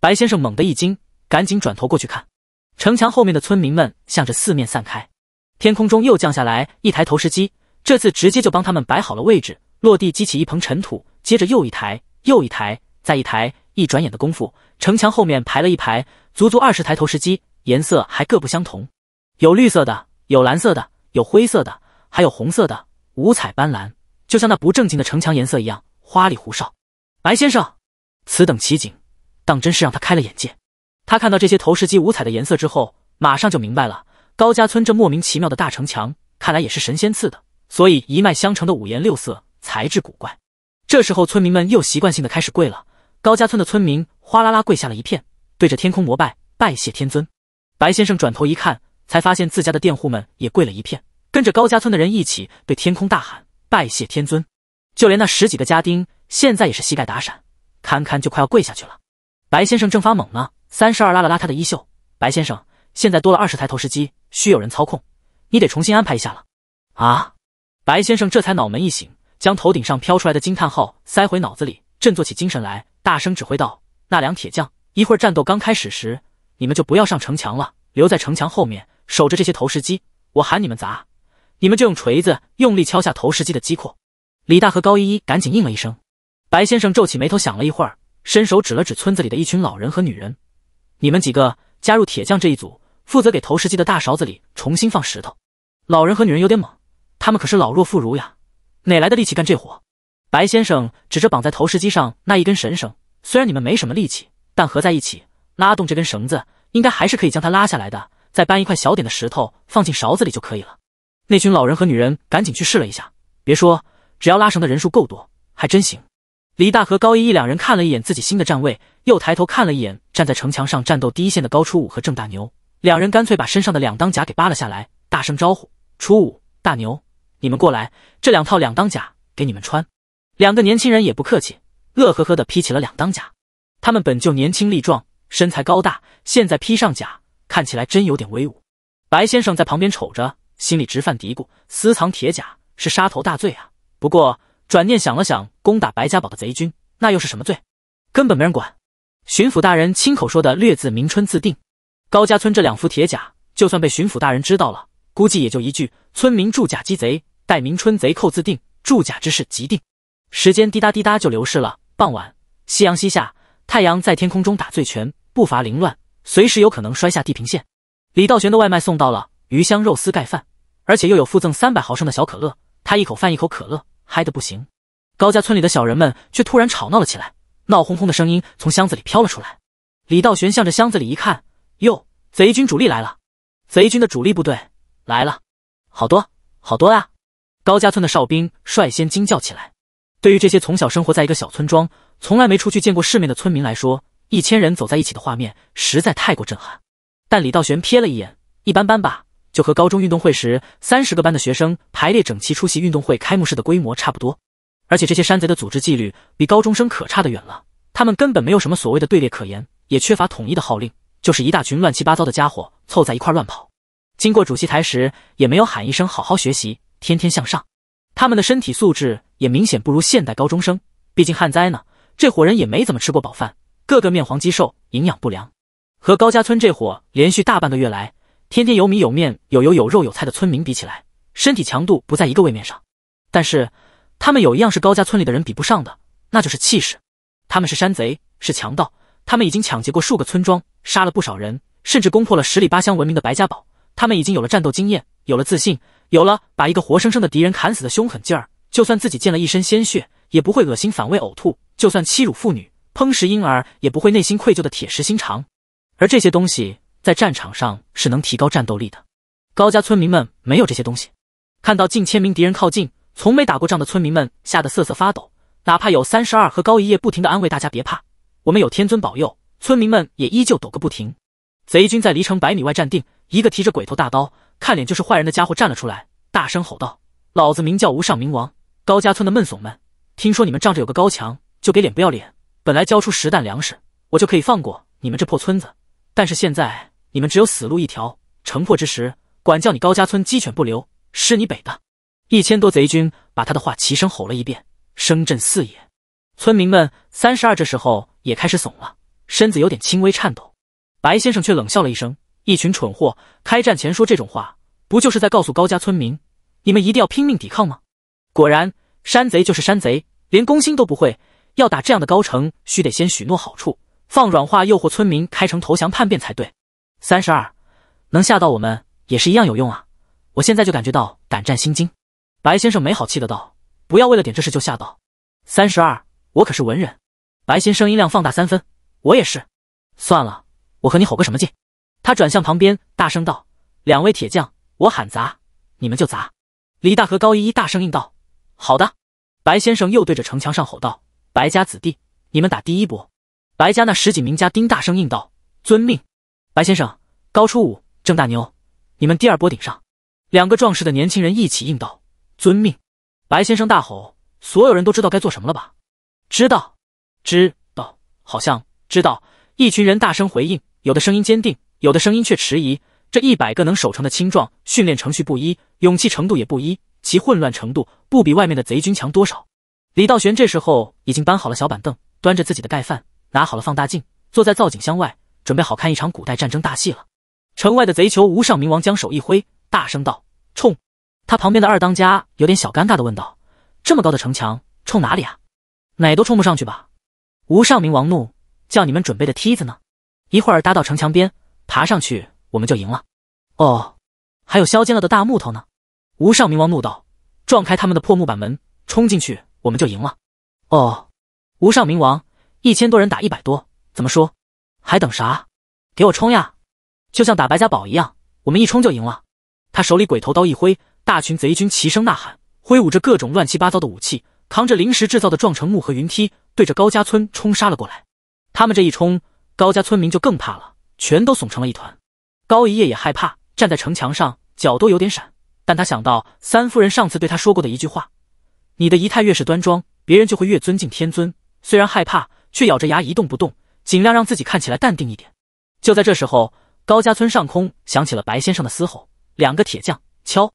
Speaker 1: 白先生猛地一惊。赶紧转头过去看，城墙后面的村民们向着四面散开。天空中又降下来一台投石机，这次直接就帮他们摆好了位置，落地激起一捧尘土。接着又一台，又一台，再一台。一转眼的功夫，城墙后面排了一排，足足二十台投石机，颜色还各不相同，有绿色的，有蓝色的，有灰色的，还有红色的，五彩斑斓，就像那不正经的城墙颜色一样，花里胡哨。白先生，此等奇景，当真是让他开了眼界。他看到这些投石机五彩的颜色之后，马上就明白了高家村这莫名其妙的大城墙，看来也是神仙赐的，所以一脉相承的五颜六色，材质古怪。这时候村民们又习惯性的开始跪了，高家村的村民哗啦啦跪下了一片，对着天空膜拜，拜谢天尊。白先生转头一看，才发现自家的佃户们也跪了一片，跟着高家村的人一起对天空大喊拜谢天尊。就连那十几个家丁，现在也是膝盖打闪，堪堪就快要跪下去了。白先生正发懵呢。三十二拉了拉他的衣袖，白先生，现在多了二十台投石机，需有人操控，你得重新安排一下了。啊！白先生这才脑门一醒，将头顶上飘出来的惊叹号塞回脑子里，振作起精神来，大声指挥道：“那两铁匠，一会儿战斗刚开始时，你们就不要上城墙了，留在城墙后面守着这些投石机。我喊你们砸，你们就用锤子用力敲下投石机的机括。”李大和高依依赶紧应了一声。白先生皱起眉头想了一会儿，伸手指了指村子里的一群老人和女人。你们几个加入铁匠这一组，负责给投石机的大勺子里重新放石头。老人和女人有点猛，他们可是老弱妇孺呀，哪来的力气干这活？白先生指着绑在投石机上那一根绳绳，虽然你们没什么力气，但合在一起拉动这根绳子，应该还是可以将它拉下来的。再搬一块小点的石头放进勺子里就可以了。那群老人和女人赶紧去试了一下，别说，只要拉绳的人数够多，还真行。李大和高一一两人看了一眼自己新的站位，又抬头看了一眼。站在城墙上战斗第一线的高初五和郑大牛两人干脆把身上的两当甲给扒了下来，大声招呼：“初五，大牛，你们过来，这两套两当甲给你们穿。”两个年轻人也不客气，乐呵呵的披起了两当甲。他们本就年轻力壮，身材高大，现在披上甲，看起来真有点威武。白先生在旁边瞅着，心里直犯嘀咕：私藏铁甲是杀头大罪啊！不过转念想了想，攻打白家堡的贼军，那又是什么罪？根本没人管。巡抚大人亲口说的“略字明春自定”，高家村这两副铁甲，就算被巡抚大人知道了，估计也就一句“村民铸甲鸡贼，待明春贼寇自定，铸甲之事即定”。时间滴答滴答就流逝了。傍晚，夕阳西下，太阳在天空中打醉拳，步伐凌乱，随时有可能摔下地平线。李道玄的外卖送到了，鱼香肉丝盖饭，而且又有附赠三百毫升的小可乐，他一口饭一口可乐，嗨得不行。高家村里的小人们却突然吵闹了起来。闹哄哄的声音从箱子里飘了出来，李道玄向着箱子里一看，哟，贼军主力来了！贼军的主力部队来了，好多好多啊！高家村的哨兵率先惊叫起来。对于这些从小生活在一个小村庄、从来没出去见过世面的村民来说，一千人走在一起的画面实在太过震撼。但李道玄瞥了一眼，一般般吧，就和高中运动会时三十个班的学生排列整齐出席运动会开幕式的规模差不多。而且这些山贼的组织纪律比高中生可差得远了，他们根本没有什么所谓的队列可言，也缺乏统一的号令，就是一大群乱七八糟的家伙凑在一块乱跑。经过主席台时，也没有喊一声“好好学习，天天向上”。他们的身体素质也明显不如现代高中生，毕竟旱灾呢，这伙人也没怎么吃过饱饭，个个面黄肌瘦，营养不良。和高家村这伙连续大半个月来天天有米有面有油有肉有菜的村民比起来，身体强度不在一个位面上。但是。他们有一样是高家村里的人比不上的，那就是气势。他们是山贼，是强盗，他们已经抢劫过数个村庄，杀了不少人，甚至攻破了十里八乡闻名的白家堡。他们已经有了战斗经验，有了自信，有了把一个活生生的敌人砍死的凶狠劲儿。就算自己溅了一身鲜血，也不会恶心反胃呕吐；就算欺辱妇女、烹食婴儿，也不会内心愧疚的铁石心肠。而这些东西在战场上是能提高战斗力的。高家村民们没有这些东西。看到近千名敌人靠近。从没打过仗的村民们吓得瑟瑟发抖，哪怕有三十二和高一夜不停地安慰大家别怕，我们有天尊保佑，村民们也依旧抖个不停。贼军在离城百米外站定，一个提着鬼头大刀、看脸就是坏人的家伙站了出来，大声吼道：“老子名叫无上冥王，高家村的闷怂们，听说你们仗着有个高墙就给脸不要脸，本来交出十担粮食，我就可以放过你们这破村子，但是现在你们只有死路一条。城破之时，管教你高家村鸡犬不留，吃你北的。”一千多贼军把他的话齐声吼了一遍，声震四野。村民们三十二这时候也开始怂了，身子有点轻微颤抖。白先生却冷笑了一声：“一群蠢货，开战前说这种话，不就是在告诉高家村民，你们一定要拼命抵抗吗？”果然，山贼就是山贼，连攻心都不会。要打这样的高城，须得先许诺好处，放软话，诱惑村民开城投降叛变才对。三十二，能吓到我们，也是一样有用啊！我现在就感觉到胆战心惊。白先生没好气的道：“不要为了点这事就吓到。”三十二，我可是文人。白先生音量放大三分：“我也是。”算了，我和你吼个什么劲？他转向旁边大声道：“两位铁匠，我喊砸，你们就砸。”李大和高一一大声应道：“好的。”白先生又对着城墙上吼道：“白家子弟，你们打第一波。”白家那十几名家丁大声应道：“遵命。”白先生高初五、郑大牛，你们第二波顶上。两个壮实的年轻人一起应道。遵命，白先生大吼。所有人都知道该做什么了吧？知道，知道，好像知道。一群人大声回应，有的声音坚定，有的声音却迟疑。这一百个能守城的青壮，训练程序不一，勇气程度也不一，其混乱程度不比外面的贼军强多少。李道玄这时候已经搬好了小板凳，端着自己的盖饭，拿好了放大镜，坐在造景箱外，准备好看一场古代战争大戏了。城外的贼酋无上冥王将手一挥，大声道：“冲！”他旁边的二当家有点小尴尬的问道：“这么高的城墙，冲哪里啊？哪都冲不上去吧？”无上明王怒：“叫你们准备的梯子呢？一会儿搭到城墙边，爬上去，我们就赢了。”“哦。”“还有削尖了的大木头呢？”无上明王怒道：“撞开他们的破木板门，冲进去，我们就赢了。”“哦。”“无上明王，一千多人打一百多，怎么说？还等啥？给我冲呀！就像打白家堡一样，我们一冲就赢了。”他手里鬼头刀一挥。大群贼军齐声呐喊，挥舞着各种乱七八糟的武器，扛着临时制造的撞城木和云梯，对着高家村冲杀了过来。他们这一冲，高家村民就更怕了，全都怂成了一团。高一夜也害怕，站在城墙上，脚都有点闪。但他想到三夫人上次对他说过的一句话：“你的仪态越是端庄，别人就会越尊敬天尊。”虽然害怕，却咬着牙一动不动，尽量让自己看起来淡定一点。就在这时候，高家村上空响起了白先生的嘶吼：“两个铁匠，敲！”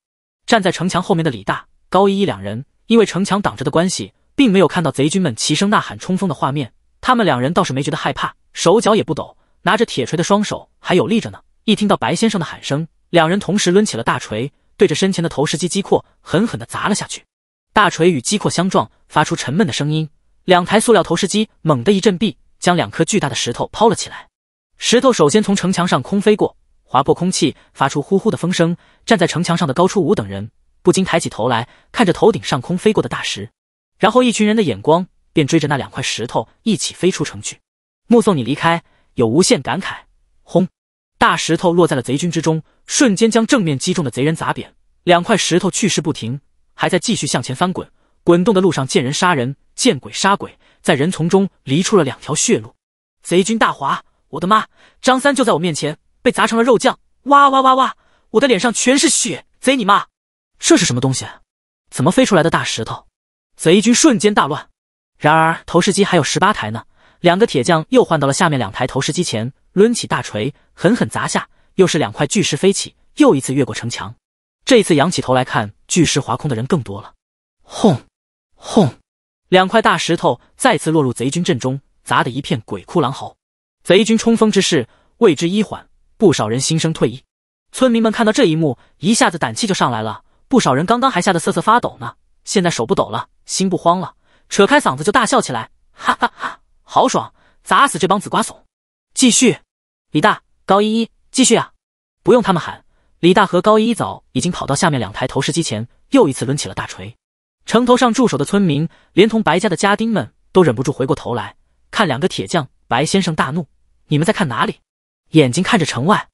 Speaker 1: 站在城墙后面的李大、高一一两人，因为城墙挡着的关系，并没有看到贼军们齐声呐喊冲锋的画面。他们两人倒是没觉得害怕，手脚也不抖，拿着铁锤的双手还有力着呢。一听到白先生的喊声，两人同时抡起了大锤，对着身前的投石机击阔，狠狠地砸了下去。大锤与击阔相撞，发出沉闷的声音。两台塑料投石机猛地一阵臂，将两颗巨大的石头抛了起来。石头首先从城墙上空飞过。划破空气，发出呼呼的风声。站在城墙上的高初五等人不禁抬起头来，看着头顶上空飞过的大石，然后一群人的眼光便追着那两块石头一起飞出城去。目送你离开，有无限感慨。轰！大石头落在了贼军之中，瞬间将正面击中的贼人砸扁。两块石头去势不停，还在继续向前翻滚，滚动的路上见人杀人，见鬼杀鬼，在人丛中离出了两条血路。贼军大华，我的妈！张三就在我面前。被砸成了肉酱！哇哇哇哇！我的脸上全是血！贼你妈！这是什么东西？怎么飞出来的大石头？贼军瞬间大乱。然而投石机还有十八台呢，两个铁匠又换到了下面两台投石机前，抡起大锤，狠狠砸下，又是两块巨石飞起，又一次越过城墙。这一次仰起头来看，巨石划空的人更多了。轰轰！两块大石头再次落入贼军阵中，砸得一片鬼哭狼嚎，贼军冲锋之势为之一缓。不少人心生退意，村民们看到这一幕，一下子胆气就上来了。不少人刚刚还吓得瑟瑟发抖呢，现在手不抖了，心不慌了，扯开嗓子就大笑起来，哈哈哈！好爽，砸死这帮子瓜怂！继续，李大、高一一，继续啊！不用他们喊，李大和高一一早已经跑到下面两台投石机前，又一次抡起了大锤。城头上驻守的村民，连同白家的家丁们都忍不住回过头来看两个铁匠。白先生大怒：“你们在看哪里？”眼睛看着城外，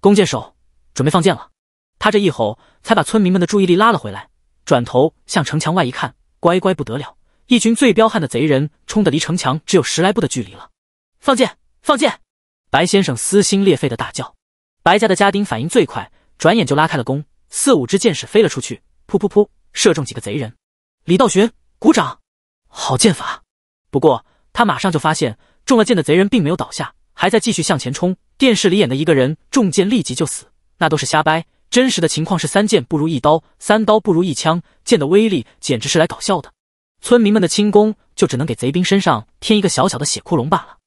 Speaker 1: 弓箭手准备放箭了。他这一吼，才把村民们的注意力拉了回来。转头向城墙外一看，乖乖不得了，一群最彪悍的贼人冲得离城墙只有十来步的距离了。放箭，放箭！白先生撕心裂肺的大叫。白家的家丁反应最快，转眼就拉开了弓，四五支箭矢飞了出去，噗噗噗，射中几个贼人。李道寻鼓掌，好剑法。不过他马上就发现，中了箭的贼人并没有倒下。还在继续向前冲。电视里演的一个人中箭立即就死，那都是瞎掰。真实的情况是三箭不如一刀，三刀不如一枪，箭的威力简直是来搞笑的。村民们的轻功就只能给贼兵身上添一个小小的血窟窿罢了。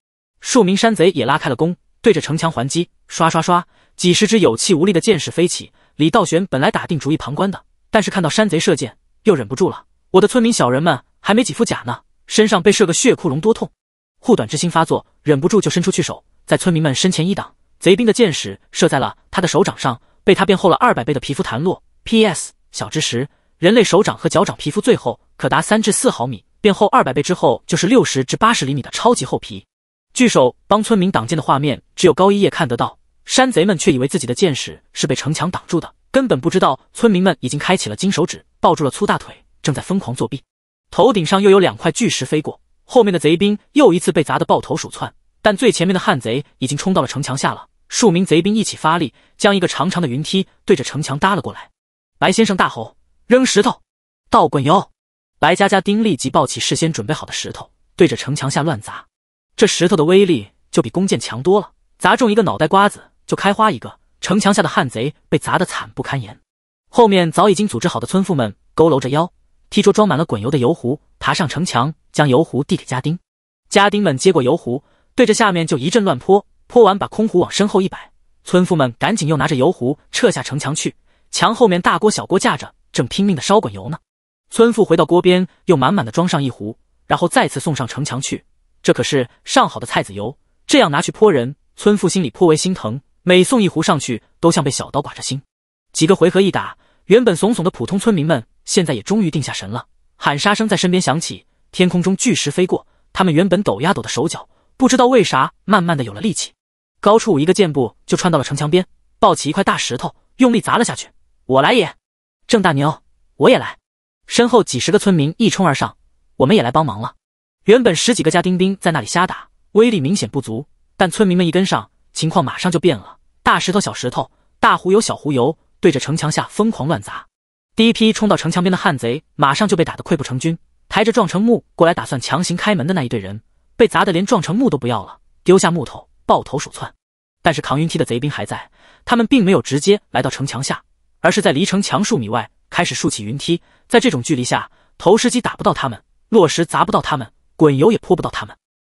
Speaker 1: 数名山贼也拉开了弓，对着城墙还击，刷刷刷，几十支有气无力的箭矢飞起。李道玄本来打定主意旁观的，但是看到山贼射箭，又忍不住了。我的村民小人们还没几副甲呢，身上被射个血窟窿多痛！护短之心发作，忍不住就伸出去手，在村民们身前一挡，贼兵的箭矢射在了他的手掌上，被他变厚了二百倍的皮肤弹落。P.S. 小知识：人类手掌和脚掌皮肤最厚可达三至四毫米，变厚二百倍之后就是六十至八十厘米的超级厚皮。巨手帮村民挡箭的画面只有高一叶看得到，山贼们却以为自己的箭矢是被城墙挡住的，根本不知道村民们已经开启了金手指，抱住了粗大腿，正在疯狂作弊。头顶上又有两块巨石飞过。后面的贼兵又一次被砸得抱头鼠窜，但最前面的汉贼已经冲到了城墙下了。数名贼兵一起发力，将一个长长的云梯对着城墙搭了过来。白先生大吼：“扔石头，倒滚油！”白家家丁立即抱起事先准备好的石头，对着城墙下乱砸。这石头的威力就比弓箭强多了，砸中一个脑袋瓜子就开花一个。城墙下的汉贼被砸得惨不堪言，后面早已经组织好的村妇们佝偻着腰。提着装满了滚油的油壶，爬上城墙，将油壶递给家丁。家丁们接过油壶，对着下面就一阵乱泼，泼完把空壶往身后一摆。村妇们赶紧又拿着油壶撤下城墙去，墙后面大锅小锅架着，正拼命的烧滚油呢。村妇回到锅边，又满满的装上一壶，然后再次送上城墙去。这可是上好的菜籽油，这样拿去泼人，村妇心里颇为心疼，每送一壶上去，都像被小刀刮着心。几个回合一打，原本怂怂的普通村民们。现在也终于定下神了，喊杀声在身边响起，天空中巨石飞过，他们原本抖呀抖的手脚，不知道为啥慢慢的有了力气。高处武一个箭步就窜到了城墙边，抱起一块大石头，用力砸了下去。我来也，郑大牛，我也来。身后几十个村民一冲而上，我们也来帮忙了。原本十几个家丁兵在那里瞎打，威力明显不足，但村民们一跟上，情况马上就变了。大石头、小石头、大胡油、小胡油，对着城墙下疯狂乱砸。第一批冲到城墙边的汉贼，马上就被打得溃不成军。抬着撞城木过来打算强行开门的那一队人，被砸得连撞城木都不要了，丢下木头，抱头鼠窜。但是扛云梯的贼兵还在，他们并没有直接来到城墙下，而是在离城墙数米外开始竖起云梯。在这种距离下，投石机打不到他们，落石砸不到他们，滚油也泼不到他们，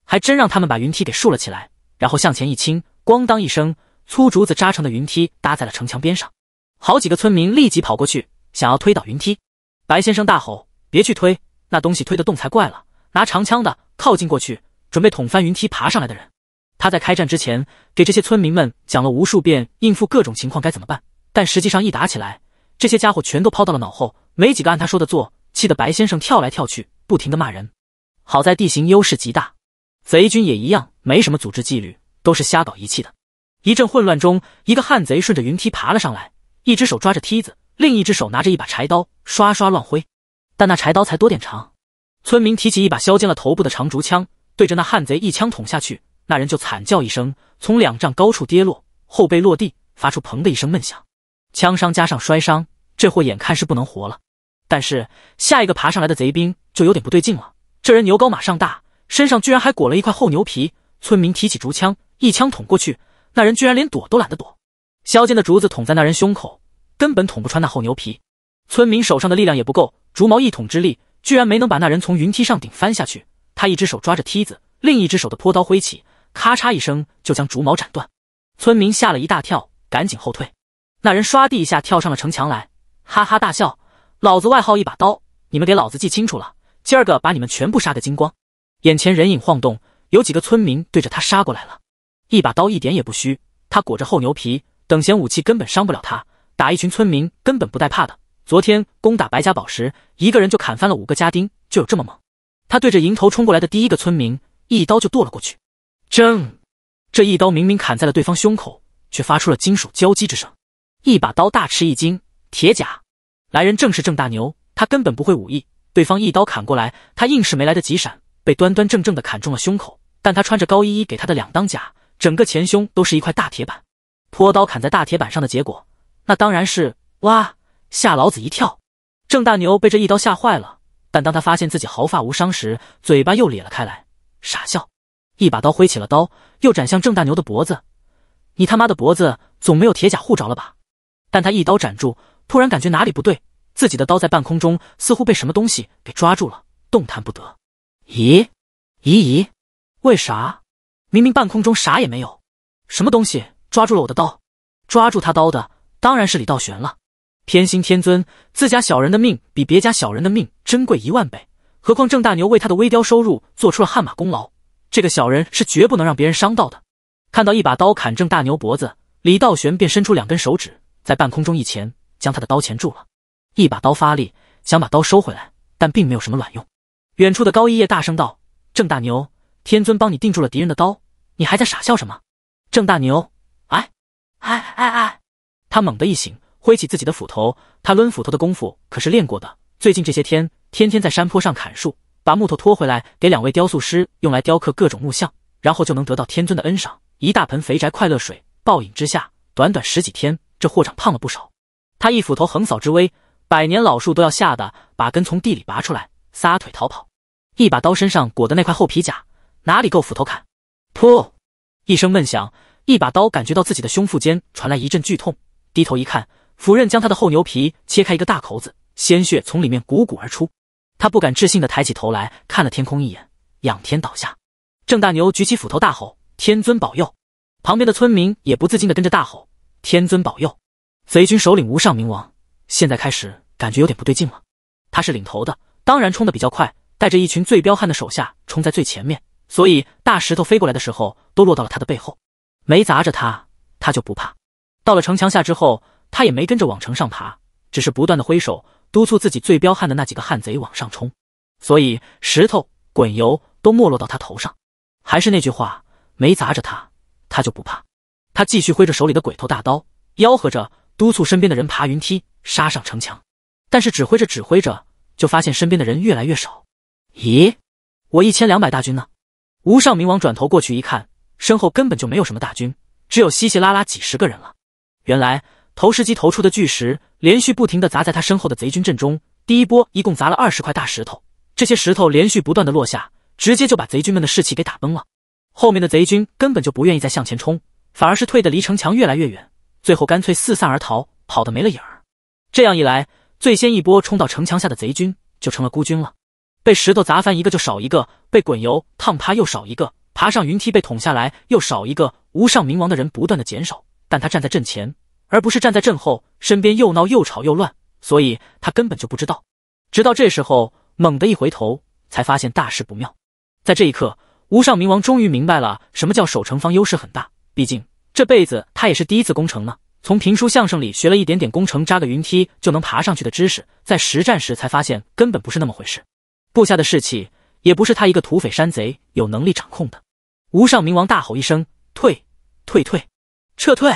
Speaker 1: 还真让他们把云梯给竖了起来。然后向前一倾，咣当一声，粗竹子扎成的云梯搭在了城墙边上。好几个村民立即跑过去。想要推倒云梯，白先生大吼：“别去推，那东西推得动才怪了！”拿长枪的靠近过去，准备捅翻云梯，爬上来的人。他在开战之前给这些村民们讲了无数遍应付各种情况该怎么办，但实际上一打起来，这些家伙全都抛到了脑后，没几个按他说的做，气得白先生跳来跳去，不停的骂人。好在地形优势极大，贼军也一样，没什么组织纪律，都是瞎搞一气的。一阵混乱中，一个汉贼顺着云梯爬了上来，一只手抓着梯子。另一只手拿着一把柴刀，刷刷乱挥，但那柴刀才多点长。村民提起一把削尖了头部的长竹枪，对着那汉贼一枪捅下去，那人就惨叫一声，从两丈高处跌落，后背落地，发出“砰”的一声闷响。枪伤加上摔伤，这货眼看是不能活了。但是下一个爬上来的贼兵就有点不对劲了，这人牛高马上大，身上居然还裹了一块厚牛皮。村民提起竹枪，一枪捅过去，那人居然连躲都懒得躲，削尖的竹子捅在那人胸口。根本捅不穿那厚牛皮，村民手上的力量也不够，竹矛一捅之力，居然没能把那人从云梯上顶翻下去。他一只手抓着梯子，另一只手的坡刀挥起，咔嚓一声就将竹矛斩断。村民吓了一大跳，赶紧后退。那人唰地一下跳上了城墙来，哈哈大笑：“老子外号一把刀，你们给老子记清楚了，今儿个把你们全部杀个精光！”眼前人影晃动，有几个村民对着他杀过来了。一把刀一点也不虚，他裹着厚牛皮，等闲武器根本伤不了他。打一群村民根本不带怕的。昨天攻打白家堡时，一个人就砍翻了五个家丁，就有这么猛。他对着迎头冲过来的第一个村民，一刀就剁了过去。正这一刀明明砍在了对方胸口，却发出了金属交击之声。一把刀大吃一惊，铁甲来人正是郑大牛。他根本不会武艺，对方一刀砍过来，他硬是没来得及闪，被端端正正的砍中了胸口。但他穿着高一一给他的两当甲，整个前胸都是一块大铁板。泼刀砍在大铁板上的结果。那当然是哇，吓老子一跳！郑大牛被这一刀吓坏了，但当他发现自己毫发无伤时，嘴巴又咧了开来，傻笑。一把刀挥起了，刀又斩向郑大牛的脖子。你他妈的脖子总没有铁甲护着了吧？但他一刀斩住，突然感觉哪里不对，自己的刀在半空中似乎被什么东西给抓住了，动弹不得。咦？咦咦？为啥？明明半空中啥也没有，什么东西抓住了我的刀？抓住他刀的？当然是李道玄了，天心天尊自家小人的命比别家小人的命珍贵一万倍，何况郑大牛为他的微雕收入做出了汗马功劳，这个小人是绝不能让别人伤到的。看到一把刀砍郑大牛脖子，李道玄便伸出两根手指，在半空中一钳，将他的刀钳住了。一把刀发力想把刀收回来，但并没有什么卵用。远处的高一叶大声道：“郑大牛，天尊帮你定住了敌人的刀，你还在傻笑什么？”郑大牛，哎，哎哎哎！他猛地一醒，挥起自己的斧头。他抡斧头的功夫可是练过的。最近这些天，天天在山坡上砍树，把木头拖回来给两位雕塑师用来雕刻各种木像，然后就能得到天尊的恩赏，一大盆肥宅快乐水。暴饮之下，短短十几天，这货长胖了不少。他一斧头横扫之威，百年老树都要吓得把根从地里拔出来，撒腿逃跑。一把刀身上裹的那块厚皮甲，哪里够斧头砍？噗！一声闷响，一把刀感觉到自己的胸腹间传来一阵剧痛。低头一看，斧刃将他的厚牛皮切开一个大口子，鲜血从里面汩汩而出。他不敢置信的抬起头来，看了天空一眼，仰天倒下。郑大牛举起斧头大吼：“天尊保佑！”旁边的村民也不自禁的跟着大吼：“天尊保佑！”贼军首领无上冥王现在开始感觉有点不对劲了。他是领头的，当然冲得比较快，带着一群最彪悍的手下冲在最前面，所以大石头飞过来的时候都落到了他的背后，没砸着他，他就不怕。到了城墙下之后，他也没跟着往城上爬，只是不断的挥手督促自己最彪悍的那几个汉贼往上冲，所以石头滚油都没落到他头上。还是那句话，没砸着他，他就不怕。他继续挥着手里的鬼头大刀，吆喝着督促身边的人爬云梯杀上城墙。但是指挥着指挥着，就发现身边的人越来越少。咦，我一千两百大军呢？无上冥王转头过去一看，身后根本就没有什么大军，只有稀稀拉拉几十个人了。原来投石机投出的巨石，连续不停的砸在他身后的贼军阵中。第一波一共砸了二十块大石头，这些石头连续不断的落下，直接就把贼军们的士气给打崩了。后面的贼军根本就不愿意再向前冲，反而是退得离城墙越来越远，最后干脆四散而逃，跑得没了影儿。这样一来，最先一波冲到城墙下的贼军就成了孤军了。被石头砸翻一个就少一个，被滚油烫趴又少一个，爬上云梯被捅下来又少一个，无上冥王的人不断的减少。但他站在阵前，而不是站在阵后，身边又闹又吵又乱，所以他根本就不知道。直到这时候，猛地一回头，才发现大事不妙。在这一刻，无上冥王终于明白了什么叫守城方优势很大。毕竟这辈子他也是第一次攻城呢。从评书、相声里学了一点点攻城、扎个云梯就能爬上去的知识，在实战时才发现根本不是那么回事。部下的士气也不是他一个土匪山贼有能力掌控的。无上冥王大吼一声：“退！退！退！”撤退！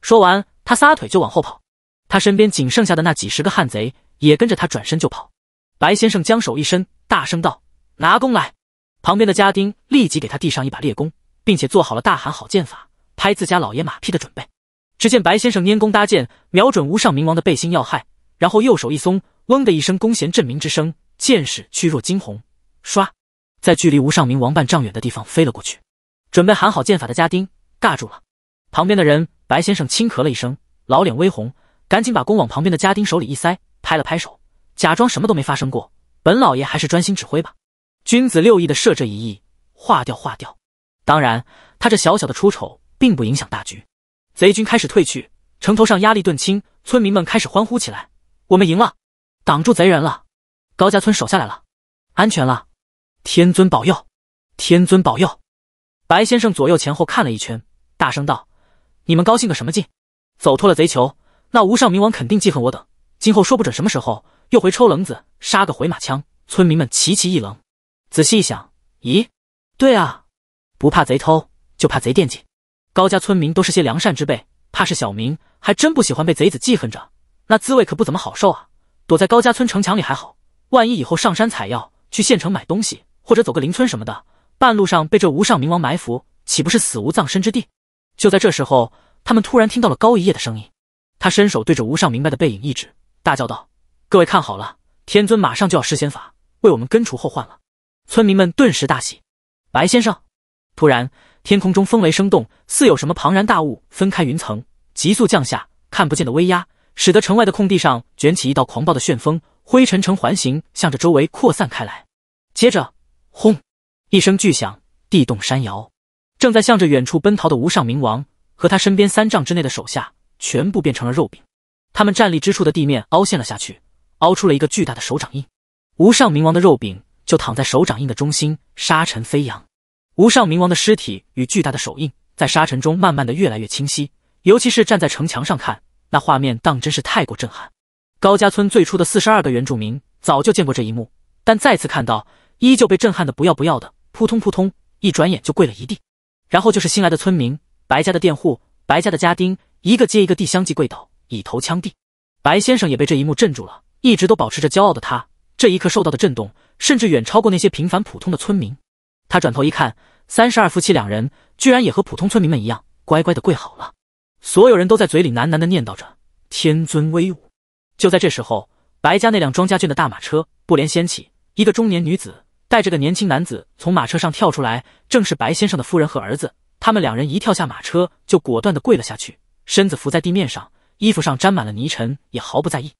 Speaker 1: 说完，他撒腿就往后跑。他身边仅剩下的那几十个汉贼也跟着他转身就跑。白先生将手一伸，大声道：“拿弓来！”旁边的家丁立即给他递上一把猎弓，并且做好了大喊好剑法、拍自家老爷马屁的准备。只见白先生拈弓搭箭，瞄准无上冥王的背心要害，然后右手一松，嗡的一声弓弦震鸣之声，箭矢去若惊鸿，唰，在距离无上冥王半丈远的地方飞了过去。准备喊好剑法的家丁尬住了。旁边的人，白先生轻咳了一声，老脸微红，赶紧把弓往旁边的家丁手里一塞，拍了拍手，假装什么都没发生过。本老爷还是专心指挥吧。君子六艺的射这一艺，化掉，化掉。当然，他这小小的出丑，并不影响大局。贼军开始退去，城头上压力顿轻，村民们开始欢呼起来：“我们赢了，挡住贼人了，高家村守下来了，安全了。”天尊保佑，天尊保佑。白先生左右前后看了一圈，大声道。你们高兴个什么劲？走脱了贼囚，那无上冥王肯定记恨我等，今后说不准什么时候又回抽冷子杀个回马枪。村民们齐齐一愣，仔细一想，咦，对啊，不怕贼偷，就怕贼惦记。高家村民都是些良善之辈，怕是小民还真不喜欢被贼子记恨着，那滋味可不怎么好受啊。躲在高家村城墙里还好，万一以后上山采药、去县城买东西，或者走个邻村什么的，半路上被这无上冥王埋伏，岂不是死无葬身之地？就在这时候，他们突然听到了高一叶的声音。他伸手对着无上明白的背影一指，大叫道：“各位看好了，天尊马上就要施仙法，为我们根除后患了。”村民们顿时大喜。白先生，突然，天空中风雷声动，似有什么庞然大物分开云层，急速降下。看不见的威压，使得城外的空地上卷起一道狂暴的旋风，灰尘呈环形向着周围扩散开来。接着，轰！一声巨响，地动山摇。正在向着远处奔逃的无上冥王和他身边三丈之内的手下全部变成了肉饼，他们站立之处的地面凹陷了下去，凹出了一个巨大的手掌印。无上冥王的肉饼就躺在手掌印的中心，沙尘飞扬。无上冥王的尸体与巨大的手印在沙尘中慢慢的越来越清晰，尤其是站在城墙上看，那画面当真是太过震撼。高家村最初的四十二个原住民早就见过这一幕，但再次看到，依旧被震撼的不要不要的，扑通扑通，一转眼就跪了一地。然后就是新来的村民，白家的佃户，白家的家丁，一个接一个地相继跪倒，以头枪地。白先生也被这一幕镇住了，一直都保持着骄傲的他，这一刻受到的震动，甚至远超过那些平凡普通的村民。他转头一看，三十二夫妻两人，居然也和普通村民们一样，乖乖地跪好了。所有人都在嘴里喃喃地念叨着“天尊威武”。就在这时候，白家那辆庄家圈的大马车，不连掀起，一个中年女子。带着个年轻男子从马车上跳出来，正是白先生的夫人和儿子。他们两人一跳下马车，就果断地跪了下去，身子伏在地面上，衣服上沾满了泥尘，也毫不在意。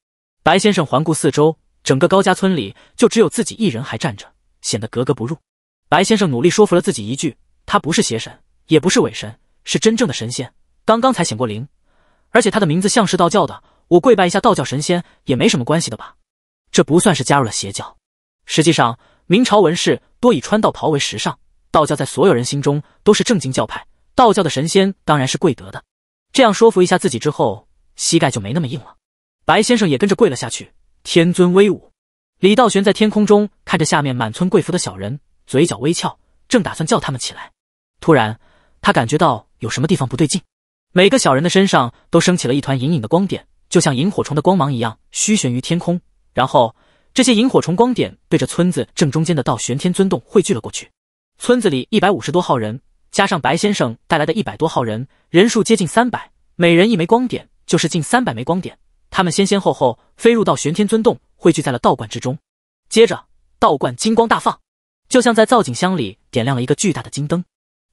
Speaker 1: 白先生环顾四周，整个高家村里就只有自己一人还站着，显得格格不入。白先生努力说服了自己一句：“他不是邪神，也不是伪神，是真正的神仙。刚刚才显过灵，而且他的名字像是道教的。我跪拜一下道教神仙也没什么关系的吧？这不算是加入了邪教。实际上。”明朝文士多以穿道袍为时尚，道教在所有人心中都是正经教派，道教的神仙当然是贵德的。这样说服一下自己之后，膝盖就没那么硬了。白先生也跟着跪了下去。天尊威武！李道玄在天空中看着下面满村跪伏的小人，嘴角微翘，正打算叫他们起来，突然他感觉到有什么地方不对劲，每个小人的身上都升起了一团隐隐的光点，就像萤火虫的光芒一样，虚悬于天空，然后。这些萤火虫光点对着村子正中间的道玄天尊洞汇聚了过去。村子里一百五十多号人，加上白先生带来的一百多号人，人数接近三百，每人一枚光点，就是近三百枚光点。他们先先后后飞入道玄天尊洞，汇聚在了道观之中。接着，道观金光大放，就像在造景箱里点亮了一个巨大的金灯。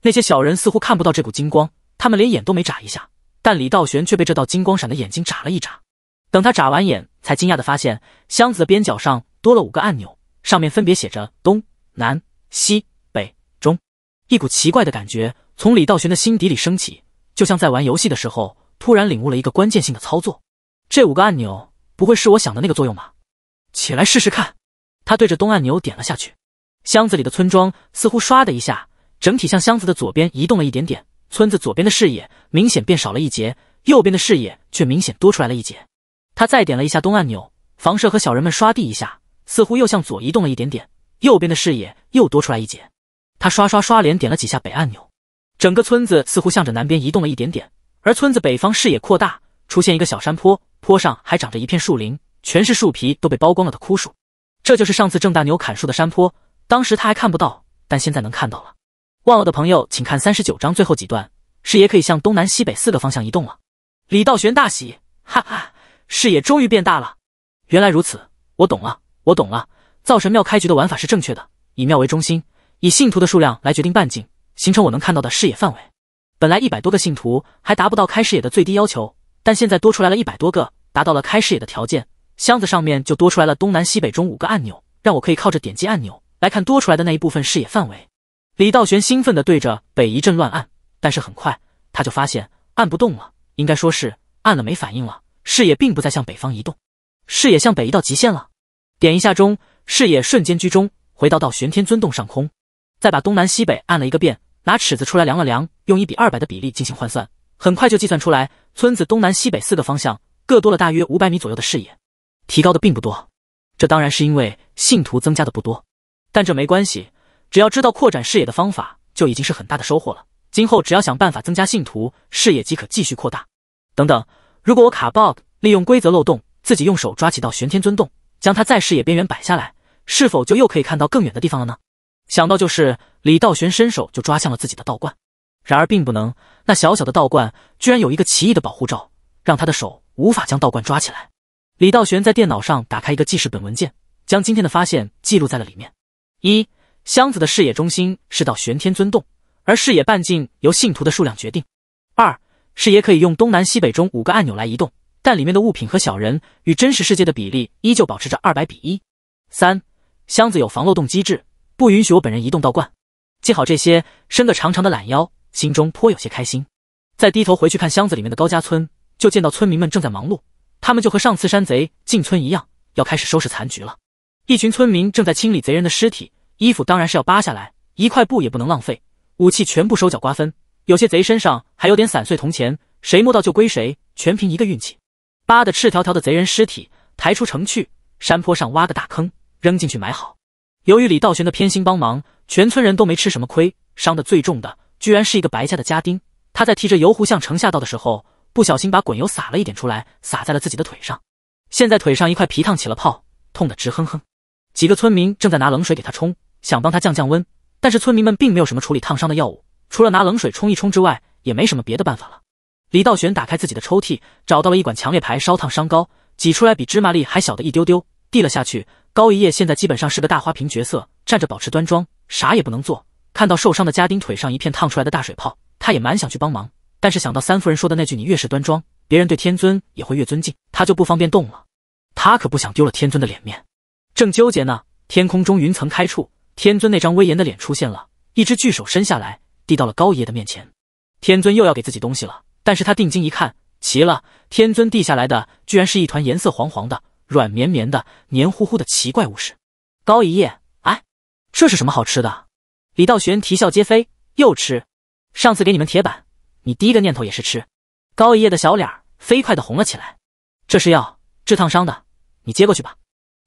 Speaker 1: 那些小人似乎看不到这股金光，他们连眼都没眨一下。但李道玄却被这道金光闪的眼睛眨了一眨。等他眨完眼，才惊讶的发现箱子的边角上多了五个按钮，上面分别写着东、南、西、北、中。一股奇怪的感觉从李道玄的心底里升起，就像在玩游戏的时候突然领悟了一个关键性的操作。这五个按钮不会是我想的那个作用吧？起来试试看。他对着东按钮点了下去，箱子里的村庄似乎唰的一下，整体向箱子的左边移动了一点点。村子左边的视野明显变少了一截，右边的视野却明显多出来了一截。他再点了一下东按钮，房舍和小人们刷地一下，似乎又向左移动了一点点，右边的视野又多出来一截。他刷刷刷连点了几下北按钮，整个村子似乎向着南边移动了一点点，而村子北方视野扩大，出现一个小山坡，坡上还长着一片树林，全是树皮都被剥光了的枯树。这就是上次郑大牛砍树的山坡，当时他还看不到，但现在能看到了。忘了的朋友，请看三十九章最后几段，视野可以向东南西北四个方向移动了。李道玄大喜，哈哈。视野终于变大了，原来如此，我懂了，我懂了。造神庙开局的玩法是正确的，以庙为中心，以信徒的数量来决定半径，形成我能看到的视野范围。本来一百多个信徒还达不到开视野的最低要求，但现在多出来了一百多个，达到了开视野的条件。箱子上面就多出来了东南西北中五个按钮，让我可以靠着点击按钮来看多出来的那一部分视野范围。李道玄兴奋地对着北一阵乱按，但是很快他就发现按不动了，应该说是按了没反应了。视野并不再向北方移动，视野向北移到极限了。点一下中，视野瞬间居中，回到到玄天尊洞上空。再把东南西北按了一个遍，拿尺子出来量了量，用一比二百的比例进行换算，很快就计算出来，村子东南西北四个方向各多了大约五百米左右的视野。提高的并不多，这当然是因为信徒增加的不多，但这没关系，只要知道扩展视野的方法，就已经是很大的收获了。今后只要想办法增加信徒，视野即可继续扩大。等等。如果我卡 bug，利用规则漏洞，自己用手抓起到玄天尊洞，将它在视野边缘摆下来，是否就又可以看到更远的地方了呢？想到就是李道玄伸手就抓向了自己的道观，然而并不能，那小小的道观居然有一个奇异的保护罩，让他的手无法将道观抓起来。李道玄在电脑上打开一个记事本文件，将今天的发现记录在了里面。一箱子的视野中心是到玄天尊洞，而视野半径由信徒的数量决定。是也可以用东南西北中五个按钮来移动，但里面的物品和小人与真实世界的比例依旧保持着二百比一。三箱子有防漏洞机制，不允许我本人移动道观。记好这些，伸个长长的懒腰，心中颇有些开心。再低头回去看箱子里面的高家村，就见到村民们正在忙碌，他们就和上次山贼进村一样，要开始收拾残局了。一群村民正在清理贼人的尸体，衣服当然是要扒下来，一块布也不能浪费，武器全部收缴瓜分。有些贼身上还有点散碎铜钱，谁摸到就归谁，全凭一个运气。扒的赤条条的贼人尸体抬出城去，山坡上挖个大坑，扔进去埋好。由于李道玄的偏心帮忙，全村人都没吃什么亏。伤的最重的居然是一个白家的家丁，他在提着油壶向城下倒的时候，不小心把滚油洒了一点出来，洒在了自己的腿上。现在腿上一块皮烫起了泡，痛得直哼哼。几个村民正在拿冷水给他冲，想帮他降降温，但是村民们并没有什么处理烫伤的药物。除了拿冷水冲一冲之外，也没什么别的办法了。李道玄打开自己的抽屉，找到了一管强烈牌烧烫伤膏，挤出来比芝麻粒还小的一丢丢，递了下去。高一叶现在基本上是个大花瓶角色，站着保持端庄，啥也不能做。看到受伤的家丁腿上一片烫出来的大水泡，他也蛮想去帮忙，但是想到三夫人说的那句“你越是端庄，别人对天尊也会越尊敬”，他就不方便动了。他可不想丢了天尊的脸面。正纠结呢，天空中云层开处，天尊那张威严的脸出现了一只巨手伸下来。递到了高爷爷的面前，天尊又要给自己东西了。但是他定睛一看，奇了，天尊递下来的居然是一团颜色黄黄的、软绵绵的、黏糊糊的奇怪物事。高爷爷，哎，这是什么好吃的？李道玄啼笑皆非，又吃。上次给你们铁板，你第一个念头也是吃。高爷爷的小脸飞快的红了起来，这是药，治烫伤的，你接过去吧。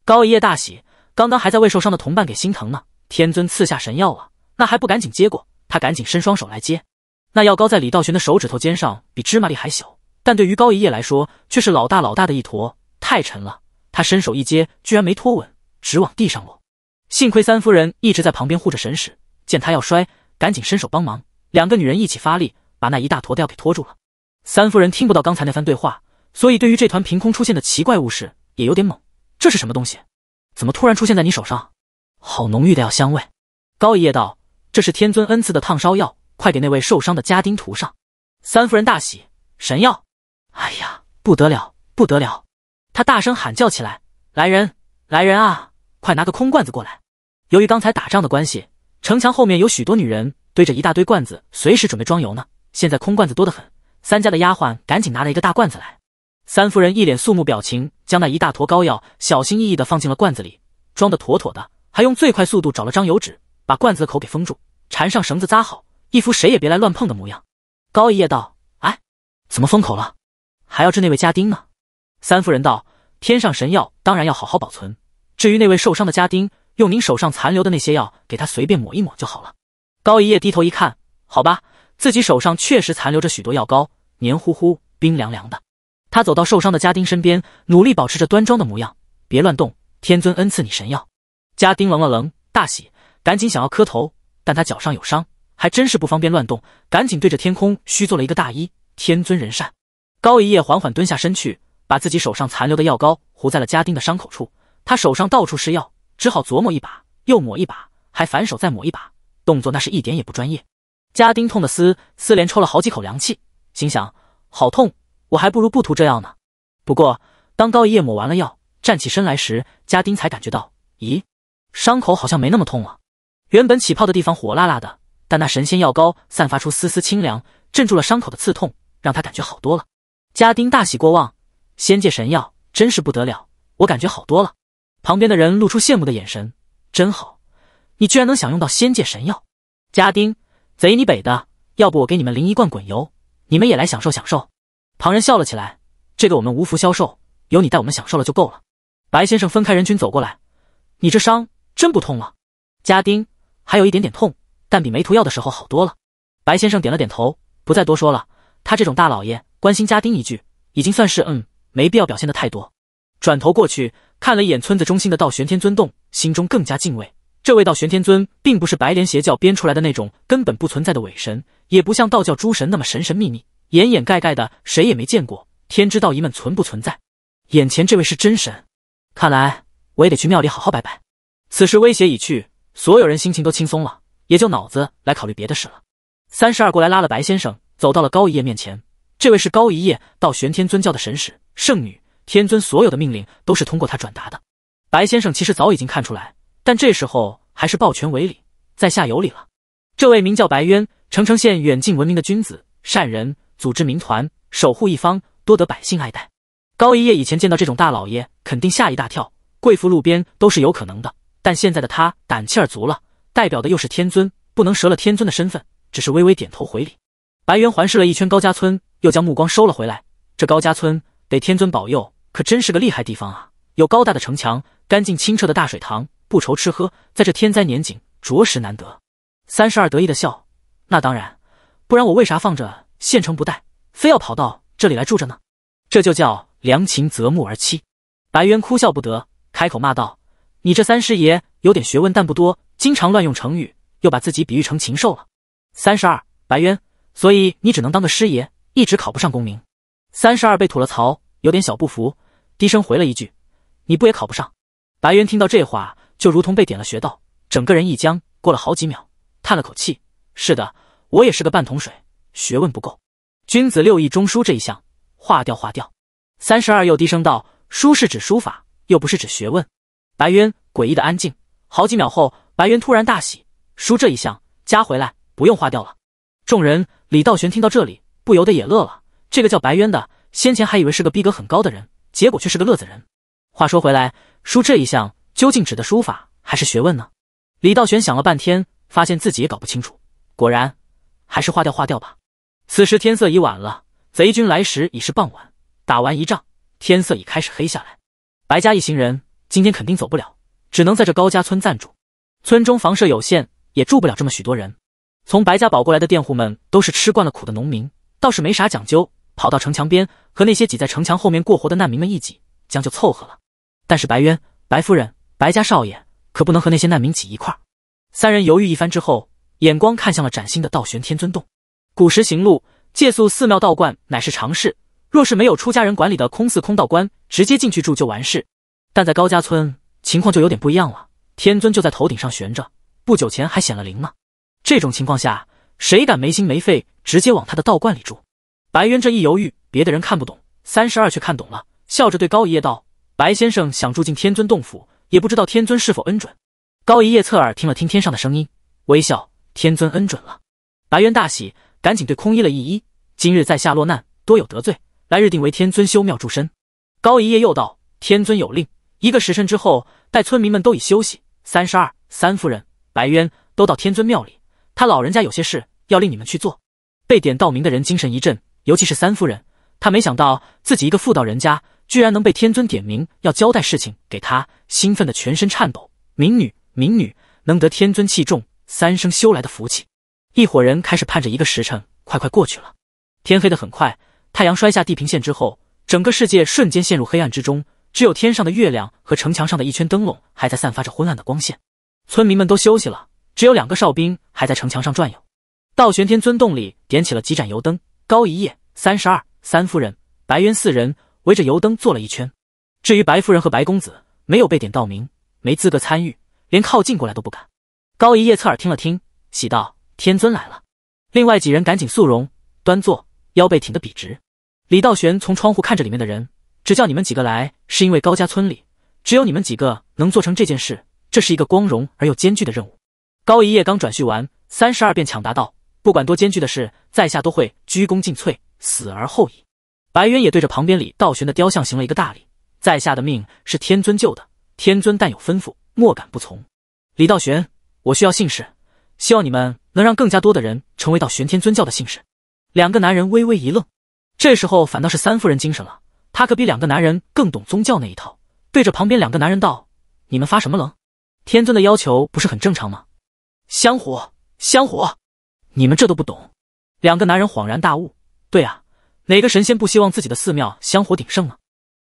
Speaker 1: 高爷爷大喜，刚刚还在为受伤的同伴给心疼呢，天尊赐下神药了，那还不赶紧接过？他赶紧伸双手来接，那药膏在李道玄的手指头尖上，比芝麻粒还小，但对于高一叶来说，却是老大老大的一坨，太沉了。他伸手一接，居然没托稳，直往地上落。幸亏三夫人一直在旁边护着神使，见他要摔，赶紧伸手帮忙。两个女人一起发力，把那一大坨药给拖住了。三夫人听不到刚才那番对话，所以对于这团凭空出现的奇怪物事也有点懵：这是什么东西？怎么突然出现在你手上？好浓郁的药香味。高一叶道。这是天尊恩赐的烫烧药，快给那位受伤的家丁涂上。三夫人大喜，神药！哎呀，不得了，不得了！他大声喊叫起来：“来人，来人啊！快拿个空罐子过来！”由于刚才打仗的关系，城墙后面有许多女人堆着一大堆罐子，随时准备装油呢。现在空罐子多得很。三家的丫鬟赶紧拿了一个大罐子来。三夫人一脸肃穆表情，将那一大坨膏药小心翼翼地放进了罐子里，装得妥妥的，还用最快速度找了张油纸。把罐子的口给封住，缠上绳子扎好，一副谁也别来乱碰的模样。高一夜道：“哎，怎么封口了？还要治那位家丁呢？”三夫人道：“天上神药当然要好好保存。至于那位受伤的家丁，用您手上残留的那些药给他随便抹一抹就好了。”高一夜低头一看，好吧，自己手上确实残留着许多药膏，黏糊糊、冰凉凉的。他走到受伤的家丁身边，努力保持着端庄的模样：“别乱动，天尊恩赐你神药。”家丁愣了愣，大喜。赶紧想要磕头，但他脚上有伤，还真是不方便乱动。赶紧对着天空虚做了一个大揖，天尊人善。高一夜缓缓蹲下身去，把自己手上残留的药膏糊在了家丁的伤口处。他手上到处是药，只好琢磨一把又抹一把，还反手再抹一把，动作那是一点也不专业。家丁痛的丝丝连抽了好几口凉气，心想：好痛，我还不如不涂这药呢。不过，当高一夜抹完了药，站起身来时，家丁才感觉到，咦，伤口好像没那么痛了。原本起泡的地方火辣辣的，但那神仙药膏散发出丝丝清凉，镇住了伤口的刺痛，让他感觉好多了。家丁大喜过望，仙界神药真是不得了，我感觉好多了。旁边的人露出羡慕的眼神，真好，你居然能享用到仙界神药。家丁，贼你北的，要不我给你们淋一罐滚油，你们也来享受享受。旁人笑了起来，这个我们无福消受，有你带我们享受了就够了。白先生分开人群走过来，你这伤真不痛了，家丁。还有一点点痛，但比没涂药的时候好多了。白先生点了点头，不再多说了。他这种大老爷关心家丁一句，已经算是嗯，没必要表现的太多。转头过去看了一眼村子中心的道玄天尊洞，心中更加敬畏。这位道玄天尊并不是白莲邪教编出来的那种根本不存在的伪神，也不像道教诸神那么神神秘秘、掩掩盖盖的，谁也没见过天之道一们存不存在。眼前这位是真神，看来我也得去庙里好好拜拜。此时威胁已去。所有人心情都轻松了，也就脑子来考虑别的事了。三十二过来拉了白先生，走到了高一叶面前。这位是高一叶，到玄天尊教的神使、圣女、天尊，所有的命令都是通过他转达的。白先生其实早已经看出来，但这时候还是抱拳为礼，在下有礼了。这位名叫白渊，澄城县远近闻名的君子善人，组织民团，守护一方，多得百姓爱戴。高一叶以前见到这种大老爷，肯定吓一大跳，跪伏路边都是有可能的。但现在的他胆气儿足了，代表的又是天尊，不能折了天尊的身份，只是微微点头回礼。白猿环视了一圈高家村，又将目光收了回来。这高家村得天尊保佑，可真是个厉害地方啊！有高大的城墙，干净清澈的大水塘，不愁吃喝，在这天灾年景，着实难得。三十二得意的笑，那当然，不然我为啥放着县城不待，非要跑到这里来住着呢？这就叫良禽择木而栖。白猿哭笑不得，开口骂道。你这三师爷有点学问，但不多，经常乱用成语，又把自己比喻成禽兽了。三十二白渊，所以你只能当个师爷，一直考不上功名。三十二被吐了槽，有点小不服，低声回了一句：“你不也考不上？”白渊听到这话，就如同被点了穴道，整个人一僵。过了好几秒，叹了口气：“是的，我也是个半桶水，学问不够。”君子六艺中书这一项，划掉，划掉。三十二又低声道：“书是指书法，又不是指学问。”白渊诡异的安静，好几秒后，白渊突然大喜，输这一项加回来，不用花掉了。众人，李道玄听到这里不由得也乐了。这个叫白渊的，先前还以为是个逼格很高的人，结果却是个乐子人。话说回来，输这一项究竟指的书法还是学问呢？李道玄想了半天，发现自己也搞不清楚。果然，还是花掉花掉吧。此时天色已晚了，贼军来时已是傍晚，打完一仗，天色已开始黑下来。白家一行人。今天肯定走不了，只能在这高家村暂住。村中房舍有限，也住不了这么许多人。从白家堡过来的佃户们都是吃惯了苦的农民，倒是没啥讲究。跑到城墙边和那些挤在城墙后面过活的难民们一挤，将就凑合了。但是白渊、白夫人、白家少爷可不能和那些难民挤一块。三人犹豫一番之后，眼光看向了崭新的道玄天尊洞。古时行路借宿寺庙道观乃是常事，若是没有出家人管理的空寺空道观，直接进去住就完事。但在高家村情况就有点不一样了，天尊就在头顶上悬着，不久前还显了灵呢。这种情况下，谁敢没心没肺直接往他的道观里住？白渊这一犹豫，别的人看不懂，三十二却看懂了，笑着对高一夜道：“白先生想住进天尊洞府，也不知道天尊是否恩准。”高一夜侧耳听了听天上的声音，微笑：“天尊恩准了。”白渊大喜，赶紧对空揖了一揖：“今日在下落难，多有得罪，来日定为天尊修庙助身。”高一夜又道：“天尊有令。”一个时辰之后，待村民们都已休息，三十二、三夫人、白渊都到天尊庙里。他老人家有些事要令你们去做。被点到名的人精神一振，尤其是三夫人，她没想到自己一个妇道人家，居然能被天尊点名要交代事情给她，兴奋的全身颤抖。民女，民女，能得天尊器重，三生修来的福气。一伙人开始盼着一个时辰快快过去了。天黑的很快，太阳摔下地平线之后，整个世界瞬间陷入黑暗之中。只有天上的月亮和城墙上的一圈灯笼还在散发着昏暗的光线，村民们都休息了，只有两个哨兵还在城墙上转悠。道玄天尊洞里点起了几盏油灯，高一夜、三十二、三夫人、白渊四人围着油灯坐了一圈。至于白夫人和白公子，没有被点到名，没资格参与，连靠近过来都不敢。高一夜侧耳听了听，喜道：“天尊来了！”另外几人赶紧肃容，端坐，腰背挺得笔直。李道玄从窗户看着里面的人。只叫你们几个来，是因为高家村里只有你们几个能做成这件事。这是一个光荣而又艰巨的任务。高一叶刚转述完，三十二便抢答道：“不管多艰巨的事，在下都会鞠躬尽瘁，死而后已。”白渊也对着旁边李道玄的雕像行了一个大礼：“在下的命是天尊救的，天尊但有吩咐，莫敢不从。”李道玄，我需要信氏，希望你们能让更加多的人成为道玄天尊教的信氏。两个男人微微一愣，这时候反倒是三夫人精神了。他可比两个男人更懂宗教那一套，对着旁边两个男人道：“你们发什么愣？天尊的要求不是很正常吗？香火，香火，你们这都不懂。”两个男人恍然大悟：“对啊，哪个神仙不希望自己的寺庙香火鼎盛呢？”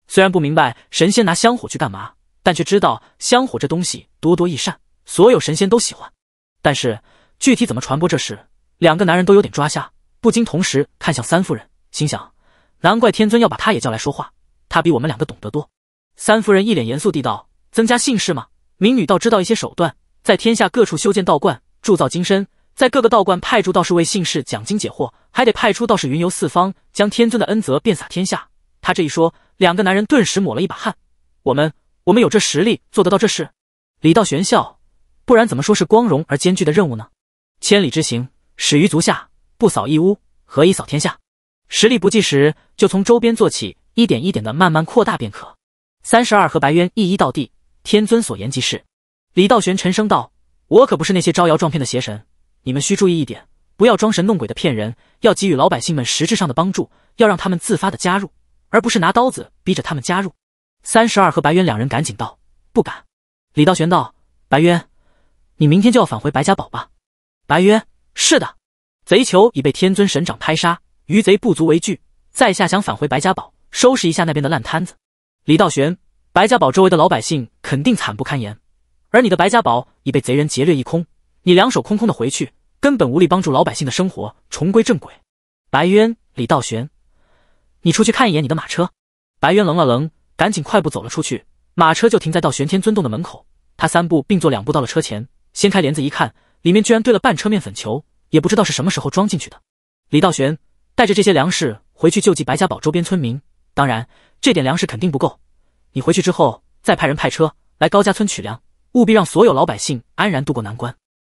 Speaker 1: 虽然不明白神仙拿香火去干嘛，但却知道香火这东西多多益善，所有神仙都喜欢。但是具体怎么传播这事，两个男人都有点抓瞎，不禁同时看向三夫人，心想。难怪天尊要把他也叫来说话，他比我们两个懂得多。三夫人一脸严肃地道：“增加姓氏吗？民女倒知道一些手段，在天下各处修建道观，铸造金身，在各个道观派驻道士为姓氏讲经解惑，还得派出道士云游四方，将天尊的恩泽遍洒天下。”他这一说，两个男人顿时抹了一把汗。我们，我们有这实力做得到这事？李道玄笑：“不然怎么说是光荣而艰巨的任务呢？千里之行，始于足下，不扫一屋，何以扫天下？”实力不济时，就从周边做起，一点一点的慢慢扩大便可。三十二和白渊一一到地，天尊所言即是。李道玄沉声道：“我可不是那些招摇撞骗的邪神，你们需注意一点，不要装神弄鬼的骗人，要给予老百姓们实质上的帮助，要让他们自发的加入，而不是拿刀子逼着他们加入。”三十二和白渊两人赶紧道：“不敢。”李道玄道：“白渊，你明天就要返回白家堡吧？”白渊：“是的。”贼囚已被天尊神掌拍杀。余贼不足为惧，在下想返回白家堡，收拾一下那边的烂摊子。李道玄，白家堡周围的老百姓肯定惨不堪言，而你的白家堡已被贼人劫掠一空，你两手空空的回去，根本无力帮助老百姓的生活重归正轨。白渊，李道玄，你出去看一眼你的马车。白渊愣了愣，赶紧快步走了出去。马车就停在道玄天尊洞的门口，他三步并作两步到了车前，掀开帘子一看，里面居然堆了半车面粉球，也不知道是什么时候装进去的。李道玄。带着这些粮食回去救济白家堡周边村民，当然，这点粮食肯定不够。你回去之后再派人派车来高家村取粮，务必让所有老百姓安然度过难关。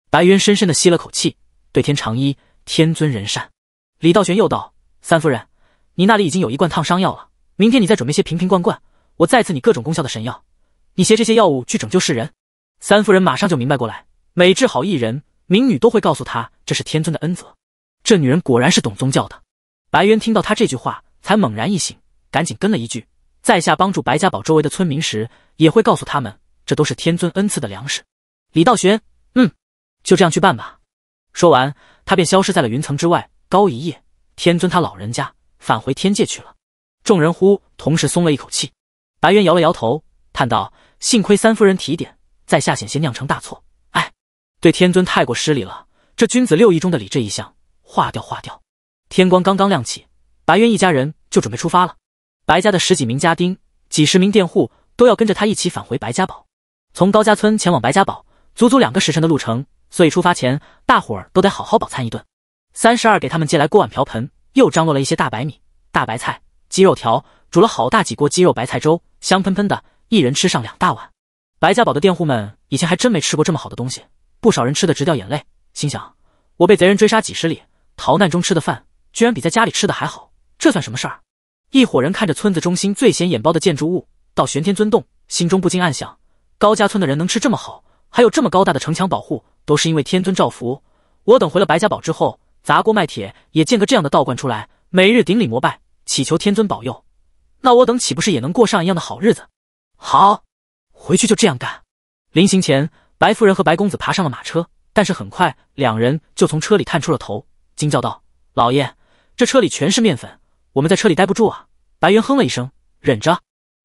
Speaker 1: 白渊深深的吸了口气，对天长衣天尊仁善。李道玄又道：“三夫人，你那里已经有一罐烫伤药了，明天你再准备些瓶瓶罐罐，我再赐你各种功效的神药，你携这些药物去拯救世人。”三夫人马上就明白过来，每治好一人，民女都会告诉她这是天尊的恩泽。这女人果然是懂宗教的。白渊听到他这句话，才猛然一醒，赶紧跟了一句：“在下帮助白家堡周围的村民时，也会告诉他们，这都是天尊恩赐的粮食。”李道玄，嗯，就这样去办吧。说完，他便消失在了云层之外。高一夜，天尊他老人家返回天界去了。众人呼，同时松了一口气。白渊摇了摇头，叹道：“幸亏三夫人提点，在下险些酿成大错。哎，对天尊太过失礼了，这君子六艺中的礼这一项，划掉，划掉。”天光刚刚亮起，白渊一家人就准备出发了。白家的十几名家丁、几十名佃户都要跟着他一起返回白家堡。从高家村前往白家堡，足足两个时辰的路程，所以出发前，大伙儿都得好好饱餐一顿。三十二给他们借来锅碗瓢盆，又张罗了一些大白米、大白菜、鸡肉条，煮了好大几锅鸡肉白菜粥，香喷喷的，一人吃上两大碗。白家堡的佃户们以前还真没吃过这么好的东西，不少人吃的直掉眼泪，心想：我被贼人追杀几十里，逃难中吃的饭。居然比在家里吃的还好，这算什么事儿？一伙人看着村子中心最显眼包的建筑物，到玄天尊洞，心中不禁暗想：高家村的人能吃这么好，还有这么高大的城墙保护，都是因为天尊造福。我等回了白家堡之后，砸锅卖铁也建个这样的道观出来，每日顶礼膜拜，祈求天尊保佑，那我等岂不是也能过上一样的好日子？好，回去就这样干。临行前，白夫人和白公子爬上了马车，但是很快两人就从车里探出了头，惊叫道：“老爷！”这车里全是面粉，我们在车里待不住啊！白猿哼了一声，忍着。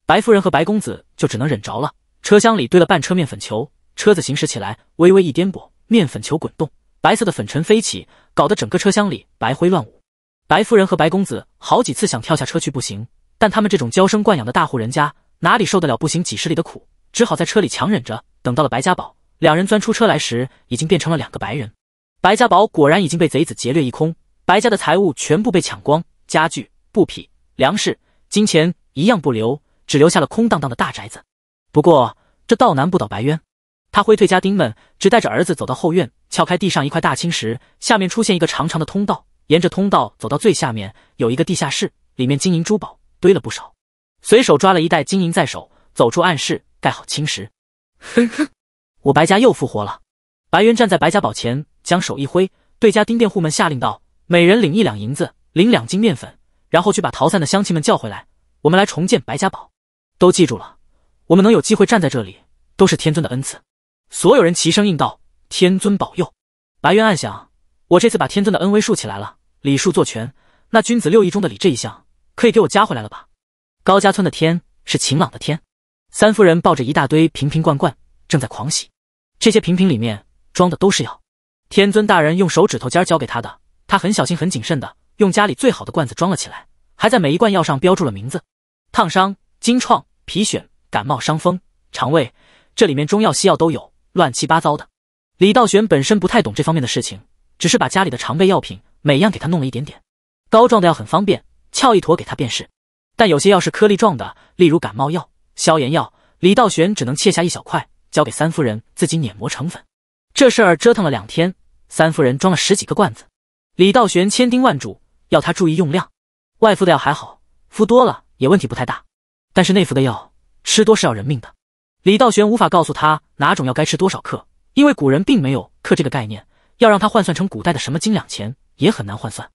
Speaker 1: 白夫人和白公子就只能忍着了。车厢里堆了半车面粉球，车子行驶起来，微微一颠簸，面粉球滚动，白色的粉尘飞起，搞得整个车厢里白灰乱舞。白夫人和白公子好几次想跳下车去，步行，但他们这种娇生惯养的大户人家哪里受得了步行几十里的苦，只好在车里强忍着。等到了白家宝，两人钻出车来时，已经变成了两个白人。白家宝果然已经被贼子劫掠一空。白家的财物全部被抢光，家具、布匹、粮食、金钱一样不留，只留下了空荡荡的大宅子。不过这道难不倒白渊，他挥退家丁们，只带着儿子走到后院，撬开地上一块大青石，下面出现一个长长的通道。沿着通道走到最下面，有一个地下室，里面金银珠宝堆了不少。随手抓了一袋金银在手，走出暗室，盖好青石。哼哼，我白家又复活了。白渊站在白家堡前，将手一挥，对家丁佃户们下令道。每人领一两银子，领两斤面粉，然后去把逃散的乡亲们叫回来。我们来重建白家堡，都记住了。我们能有机会站在这里，都是天尊的恩赐。所有人齐声应道：“天尊保佑！”白渊暗想：“我这次把天尊的恩威竖起来了，礼数做全，那君子六艺中的礼这一项，可以给我加回来了吧？”高家村的天是晴朗的天，三夫人抱着一大堆瓶瓶罐罐，正在狂喜。这些瓶瓶里面装的都是药，天尊大人用手指头尖交给他的。他很小心、很谨慎的用家里最好的罐子装了起来，还在每一罐药上标注了名字：烫伤、金创、皮癣、感冒、伤风、肠胃。这里面中药、西药都有，乱七八糟的。李道玄本身不太懂这方面的事情，只是把家里的常备药品每样给他弄了一点点。膏状的药很方便，撬一坨给他便是。但有些药是颗粒状的，例如感冒药、消炎药，李道玄只能切下一小块，交给三夫人自己碾磨成粉。这事儿折腾了两天，三夫人装了十几个罐子。李道玄千叮万嘱，要他注意用量。外敷的药还好，敷多了也问题不太大。但是内服的药吃多是要人命的。李道玄无法告诉他哪种药该吃多少克，因为古人并没有克这个概念，要让他换算成古代的什么斤两钱也很难换算。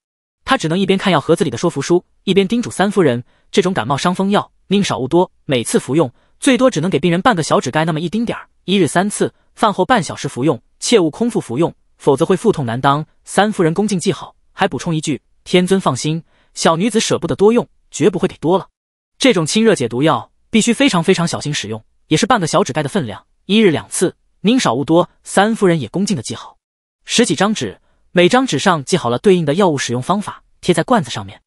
Speaker 1: 他只能一边看药盒子里的说服书，一边叮嘱三夫人：这种感冒伤风药，宁少勿多，每次服用最多只能给病人半个小指盖那么一丁点儿，一日三次，饭后半小时服用，切勿空腹服用。否则会腹痛难当。三夫人恭敬记好，还补充一句：“天尊放心，小女子舍不得多用，绝不会给多了。”这种清热解毒药必须非常非常小心使用，也是半个小纸盖的分量，一日两次，宁少勿多。三夫人也恭敬的记好，十几张纸，每张纸上记好了对应的药物使用方法，贴在罐子上面。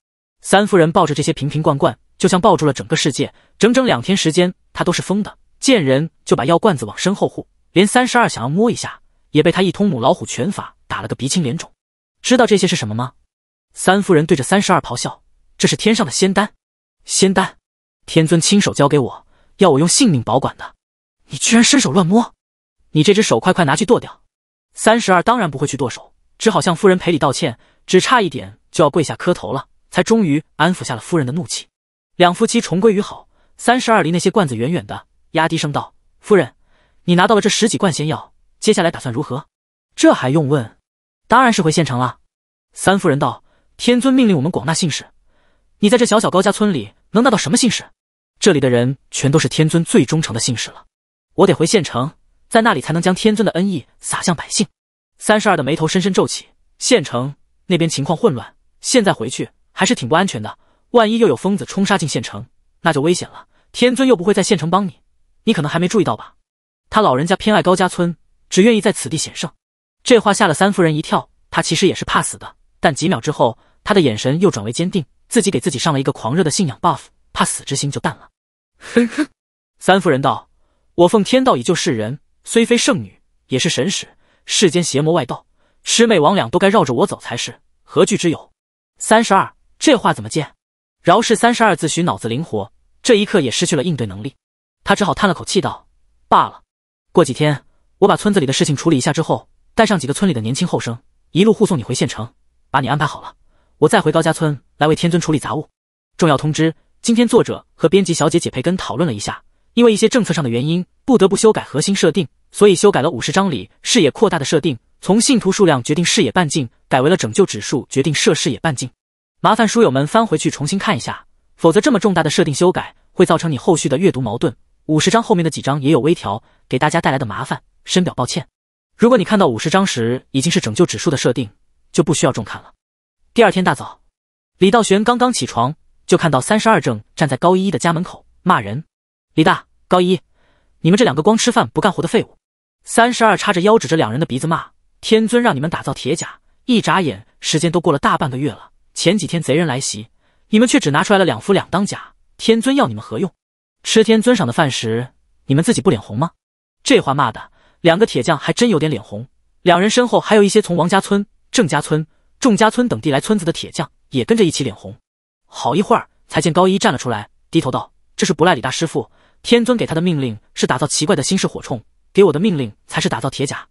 Speaker 1: 三夫人抱着这些瓶瓶罐罐，就像抱住了整个世界。整整两天时间，她都是疯的，见人就把药罐子往身后护，连三十二想要摸一下。也被他一通母老虎拳法打了个鼻青脸肿，知道这些是什么吗？三夫人对着三十二咆哮：“这是天上的仙丹，仙丹，天尊亲手交给我，要我用性命保管的。你居然伸手乱摸，你这只手快快拿去剁掉！”三十二当然不会去剁手，只好向夫人赔礼道歉，只差一点就要跪下磕头了，才终于安抚下了夫人的怒气。两夫妻重归于好。三十二离那些罐子远远的，压低声道：“夫人，你拿到了这十几罐仙药。”接下来打算如何？这还用问？当然是回县城了。三夫人道：“天尊命令我们广纳信使，你在这小小高家村里能纳到什么信使？这里的人全都是天尊最忠诚的信使了。我得回县城，在那里才能将天尊的恩义洒向百姓。”三十二的眉头深深皱起。县城那边情况混乱，现在回去还是挺不安全的。万一又有疯子冲杀进县城，那就危险了。天尊又不会在县城帮你，你可能还没注意到吧？他老人家偏爱高家村。只愿意在此地显圣，这话吓了三夫人一跳。她其实也是怕死的，但几秒之后，她的眼神又转为坚定，自己给自己上了一个狂热的信仰 buff，怕死之心就淡了。哼哼。三夫人道：“我奉天道以救世人，虽非圣女，也是神使。世间邪魔外道，魑魅魍魉都该绕着我走才是，何惧之有？”三十二，这话怎么见？饶氏三十二自诩脑子灵活，这一刻也失去了应对能力，他只好叹了口气道：“罢了，过几天。”我把村子里的事情处理一下之后，带上几个村里的年轻后生，一路护送你回县城，把你安排好了，我再回高家村来为天尊处理杂物。重要通知：今天作者和编辑小姐解培根讨论了一下，因为一些政策上的原因，不得不修改核心设定，所以修改了五十章里视野扩大的设定，从信徒数量决定视野半径改为了拯救指数决定设视野半径。麻烦书友们翻回去重新看一下，否则这么重大的设定修改会造成你后续的阅读矛盾。五十章后面的几章也有微调，给大家带来的麻烦。深表抱歉，如果你看到五十章时已经是拯救指数的设定，就不需要重看了。第二天大早，李道玄刚刚起床，就看到三十二正站在高一一的家门口骂人：“李大、高一，你们这两个光吃饭不干活的废物！”三十二叉着腰指着两人的鼻子骂：“天尊让你们打造铁甲，一眨眼时间都过了大半个月了。前几天贼人来袭，你们却只拿出来了两副两当甲。天尊要你们何用？吃天尊赏的饭食，你们自己不脸红吗？”这话骂的。两个铁匠还真有点脸红，两人身后还有一些从王家村、郑家村、仲家村等地来村子的铁匠，也跟着一起脸红。好一会儿才见高一站了出来，低头道：“这是不赖李大师傅，天尊给他的命令是打造奇怪的新式火铳，给我的命令才是打造铁甲。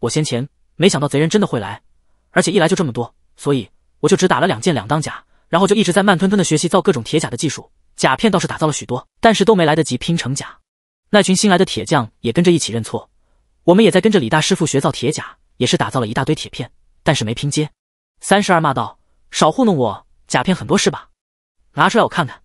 Speaker 1: 我先前没想到贼人真的会来，而且一来就这么多，所以我就只打了两件两当甲，然后就一直在慢吞吞的学习造各种铁甲的技术。甲片倒是打造了许多，但是都没来得及拼成甲。”那群新来的铁匠也跟着一起认错。我们也在跟着李大师傅学造铁甲，也是打造了一大堆铁片，但是没拼接。三十二骂道：“少糊弄我，甲片很多是吧？拿出来我看看。”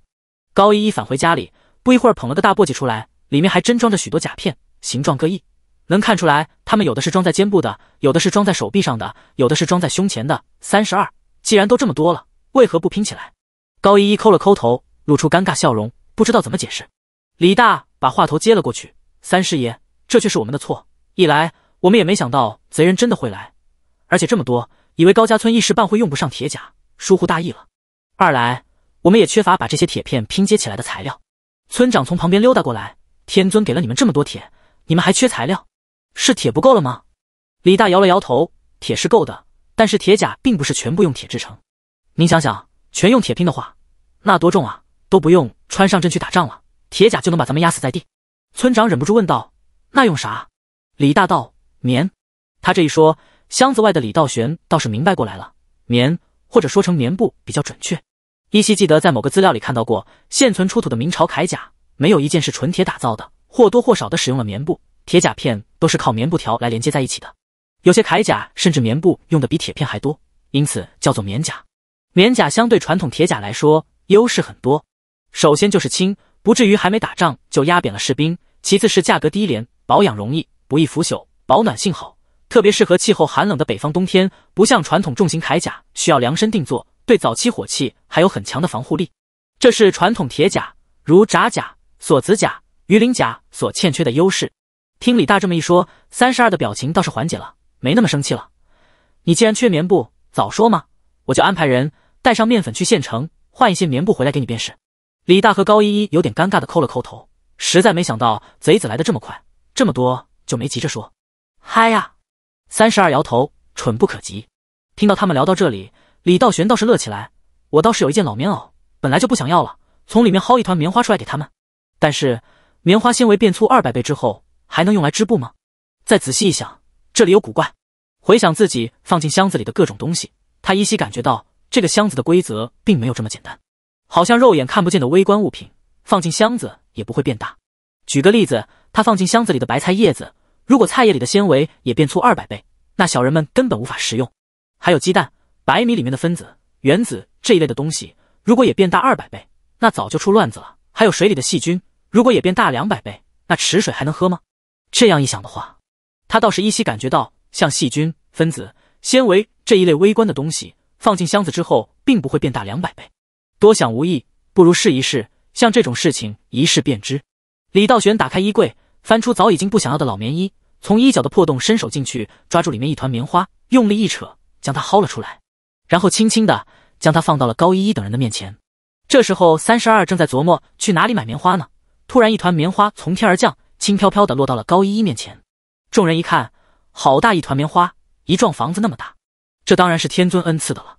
Speaker 1: 高一一返回家里，不一会儿捧了个大簸箕出来，里面还真装着许多甲片，形状各异，能看出来，他们有的是装在肩部的，有的是装在手臂上的，有的是装在胸前的。三十二，既然都这么多了，为何不拼起来？高一一抠了抠头，露出尴尬笑容，不知道怎么解释。李大把话头接了过去：“三师爷，这却是我们的错。”一来，我们也没想到贼人真的会来，而且这么多，以为高家村一时半会用不上铁甲，疏忽大意了。二来，我们也缺乏把这些铁片拼接起来的材料。村长从旁边溜达过来，天尊给了你们这么多铁，你们还缺材料？是铁不够了吗？李大摇了摇头，铁是够的，但是铁甲并不是全部用铁制成。您想想，全用铁拼的话，那多重啊？都不用穿上阵去打仗了，铁甲就能把咱们压死在地。村长忍不住问道：“那用啥？”李大道棉，他这一说，箱子外的李道玄倒是明白过来了。棉，或者说成棉布比较准确。依稀记得在某个资料里看到过，现存出土的明朝铠甲，没有一件是纯铁打造的，或多或少的使用了棉布。铁甲片都是靠棉布条来连接在一起的。有些铠甲甚至棉布用的比铁片还多，因此叫做棉甲。棉甲相对传统铁甲来说，优势很多。首先就是轻，不至于还没打仗就压扁了士兵。其次是价格低廉，保养容易。不易腐朽，保暖性好，特别适合气候寒冷的北方冬天。不像传统重型铠甲需要量身定做，对早期火器还有很强的防护力。这是传统铁甲，如札甲、锁子甲、鱼鳞甲所欠缺的优势。听李大这么一说，三十二的表情倒是缓解了，没那么生气了。你既然缺棉布，早说嘛，我就安排人带上面粉去县城换一些棉布回来给你便是。李大和高依依有点尴尬的抠了抠头，实在没想到贼子来的这么快，这么多。就没急着说，嗨呀，三十二摇头，蠢不可及。听到他们聊到这里，李道玄倒是乐起来。我倒是有一件老棉袄，本来就不想要了，从里面薅一团棉花出来给他们。但是棉花纤维变粗二百倍之后，还能用来织布吗？再仔细一想，这里有古怪。回想自己放进箱子里的各种东西，他依稀感觉到这个箱子的规则并没有这么简单，好像肉眼看不见的微观物品放进箱子也不会变大。举个例子，他放进箱子里的白菜叶子。如果菜叶里的纤维也变粗二百倍，那小人们根本无法食用。还有鸡蛋、白米里面的分子、原子这一类的东西，如果也变大二百倍，那早就出乱子了。还有水里的细菌，如果也变大两百倍，那池水还能喝吗？这样一想的话，他倒是依稀感觉到，像细菌、分子、纤维这一类微观的东西，放进箱子之后，并不会变大两百倍。多想无益，不如试一试。像这种事情，一试便知。李道玄打开衣柜，翻出早已经不想要的老棉衣。从衣角的破洞伸手进去，抓住里面一团棉花，用力一扯，将它薅了出来，然后轻轻的将它放到了高一一等人的面前。这时候，三十二正在琢磨去哪里买棉花呢，突然一团棉花从天而降，轻飘飘的落到了高一一面前。众人一看，好大一团棉花，一幢房子那么大，这当然是天尊恩赐的了。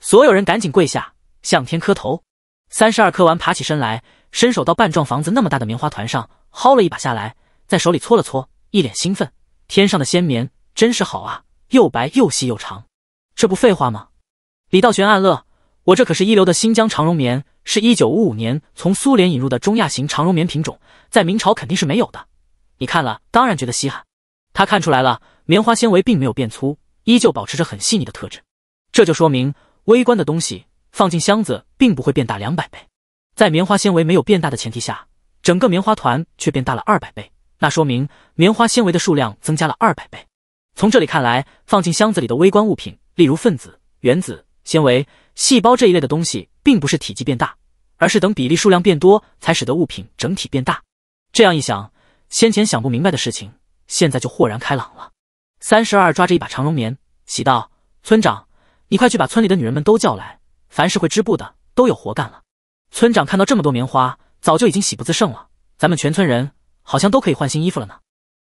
Speaker 1: 所有人赶紧跪下，向天磕头。三十二磕完，爬起身来，伸手到半幢房子那么大的棉花团上薅了一把下来，在手里搓了搓。一脸兴奋，天上的仙棉真是好啊，又白又细又长，这不废话吗？李道玄暗乐，我这可是一流的新疆长绒棉，是一九五五年从苏联引入的中亚型长绒棉品种，在明朝肯定是没有的。你看了当然觉得稀罕。他看出来了，棉花纤维并没有变粗，依旧保持着很细腻的特质，这就说明微观的东西放进箱子并不会变大两百倍，在棉花纤维没有变大的前提下，整个棉花团却变大了二百倍。那说明棉花纤维的数量增加了二百倍。从这里看来，放进箱子里的微观物品，例如分子、原子、纤维、细胞这一类的东西，并不是体积变大，而是等比例数量变多，才使得物品整体变大。这样一想，先前想不明白的事情，现在就豁然开朗了。三十二抓着一把长绒棉，喜道：“村长，你快去把村里的女人们都叫来，凡是会织布的都有活干了。”村长看到这么多棉花，早就已经喜不自胜了。咱们全村人。好像都可以换新衣服了呢。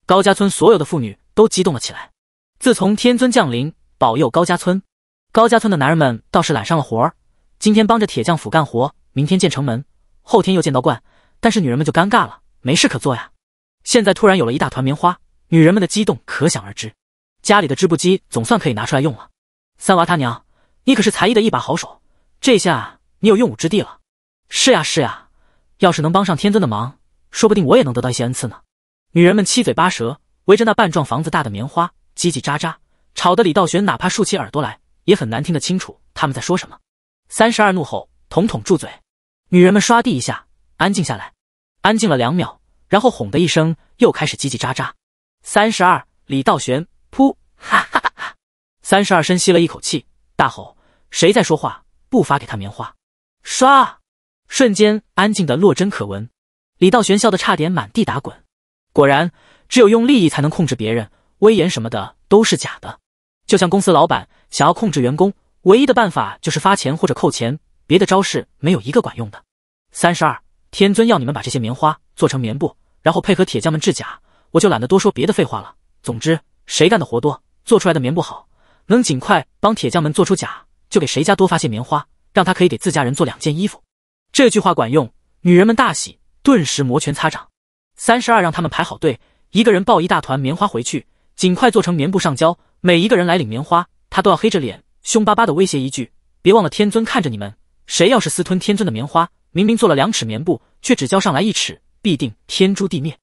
Speaker 1: 高家村所有的妇女都激动了起来。自从天尊降临，保佑高家村，高家村的男人们倒是揽上了活儿，今天帮着铁匠府干活，明天建城门，后天又见到观。但是女人们就尴尬了，没事可做呀。现在突然有了一大团棉花，女人们的激动可想而知。家里的织布机总算可以拿出来用了。三娃他娘，你可是才艺的一把好手，这下你有用武之地了。是呀是呀，要是能帮上天尊的忙。说不定我也能得到一些恩赐呢。女人们七嘴八舌围着那半幢房子大的棉花，叽叽喳喳，吵得李道玄哪怕竖起耳朵来也很难听得清楚他们在说什么。三十二怒吼，统统住嘴！女人们刷地一下安静下来，安静了两秒，然后哄的一声又开始叽叽喳喳。三十二，李道玄，噗，哈哈哈哈！三十二深吸了一口气，大吼：“谁在说话？不发给他棉花！”刷，瞬间安静的落针可闻。李道玄笑得差点满地打滚，果然，只有用利益才能控制别人，威严什么的都是假的。就像公司老板想要控制员工，唯一的办法就是发钱或者扣钱，别的招式没有一个管用的。三十二天尊要你们把这些棉花做成棉布，然后配合铁匠们制甲，我就懒得多说别的废话了。总之，谁干的活多，做出来的棉布好，能尽快帮铁匠们做出甲，就给谁家多发些棉花，让他可以给自家人做两件衣服。这句话管用，女人们大喜。顿时摩拳擦掌，三十二让他们排好队，一个人抱一大团棉花回去，尽快做成棉布上交。每一个人来领棉花，他都要黑着脸，凶巴巴的威胁一句：“别忘了天尊看着你们，谁要是私吞天尊的棉花，明明做了两尺棉布，却只交上来一尺，必定天诛地灭。”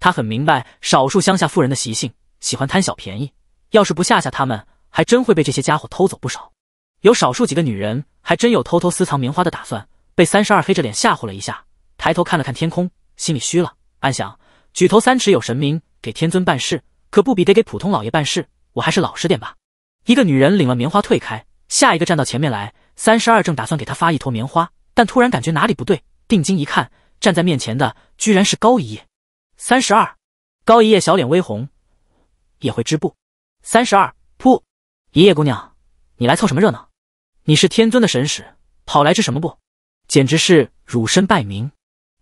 Speaker 1: 他很明白少数乡下妇人的习性，喜欢贪小便宜。要是不吓吓他们，还真会被这些家伙偷走不少。有少数几个女人还真有偷偷私藏棉花的打算，被三十二黑着脸吓唬了一下。抬头看了看天空，心里虚了，暗想：举头三尺有神明，给天尊办事可不比得给普通老爷办事，我还是老实点吧。一个女人领了棉花退开，下一个站到前面来。三十二正打算给她发一坨棉花，但突然感觉哪里不对，定睛一看，站在面前的居然是高一叶。三十二，高一叶小脸微红，也会织布。三十二，噗，一叶姑娘，你来凑什么热闹？你是天尊的神使，跑来织什么布？简直是辱身败名！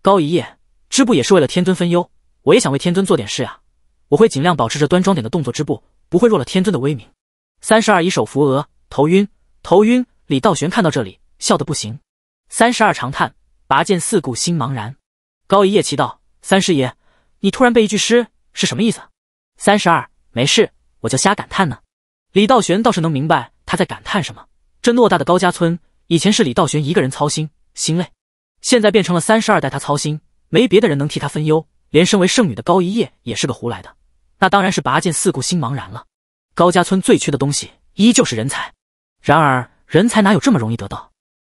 Speaker 1: 高一夜织布也是为了天尊分忧，我也想为天尊做点事啊！我会尽量保持着端庄点的动作织布，不会弱了天尊的威名。三十二以手扶额，头晕，头晕。李道玄看到这里，笑得不行。三十二长叹，拔剑四顾心茫然。高一夜奇道：“三师爷，你突然背一句诗是什么意思？”三十二没事，我就瞎感叹呢。李道玄倒是能明白他在感叹什么。这偌大的高家村，以前是李道玄一个人操心，心累。现在变成了三十二代，他操心，没别的人能替他分忧，连身为圣女的高一叶也是个胡来的，那当然是拔剑四顾心茫然了。高家村最缺的东西依旧是人才，然而人才哪有这么容易得到？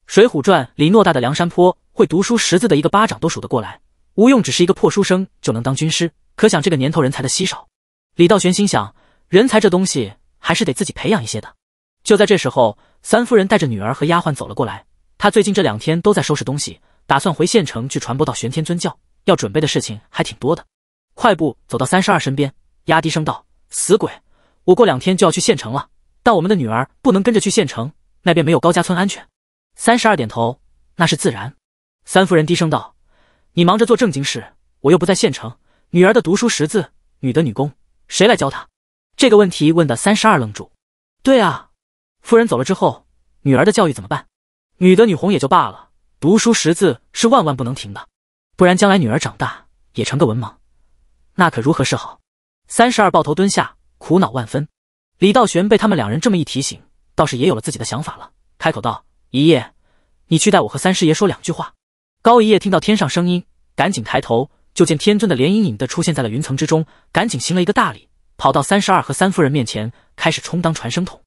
Speaker 1: 《水浒传》里偌大的梁山坡，会读书识字的一个巴掌都数得过来，吴用只是一个破书生就能当军师，可想这个年头人才的稀少。李道玄心想，人才这东西还是得自己培养一些的。就在这时候，三夫人带着女儿和丫鬟走了过来，她最近这两天都在收拾东西。打算回县城去传播到玄天尊教，要准备的事情还挺多的。快步走到三十二身边，压低声道：“死鬼，我过两天就要去县城了，但我们的女儿不能跟着去县城，那边没有高家村安全。”三十二点头：“那是自然。”三夫人低声道：“你忙着做正经事，我又不在县城，女儿的读书识字，女的女工，谁来教她？”这个问题问的三十二愣住：“对啊，夫人走了之后，女儿的教育怎么办？女的女红也就罢了。”读书识字是万万不能停的，不然将来女儿长大也成个文盲，那可如何是好？三十二抱头蹲下，苦恼万分。李道玄被他们两人这么一提醒，倒是也有了自己的想法了，开口道：“爷爷，你去带我和三师爷说两句话。”高爷爷听到天上声音，赶紧抬头，就见天尊的脸隐隐的出现在了云层之中，赶紧行了一个大礼，跑到三十二和三夫人面前，开始充当传声筒。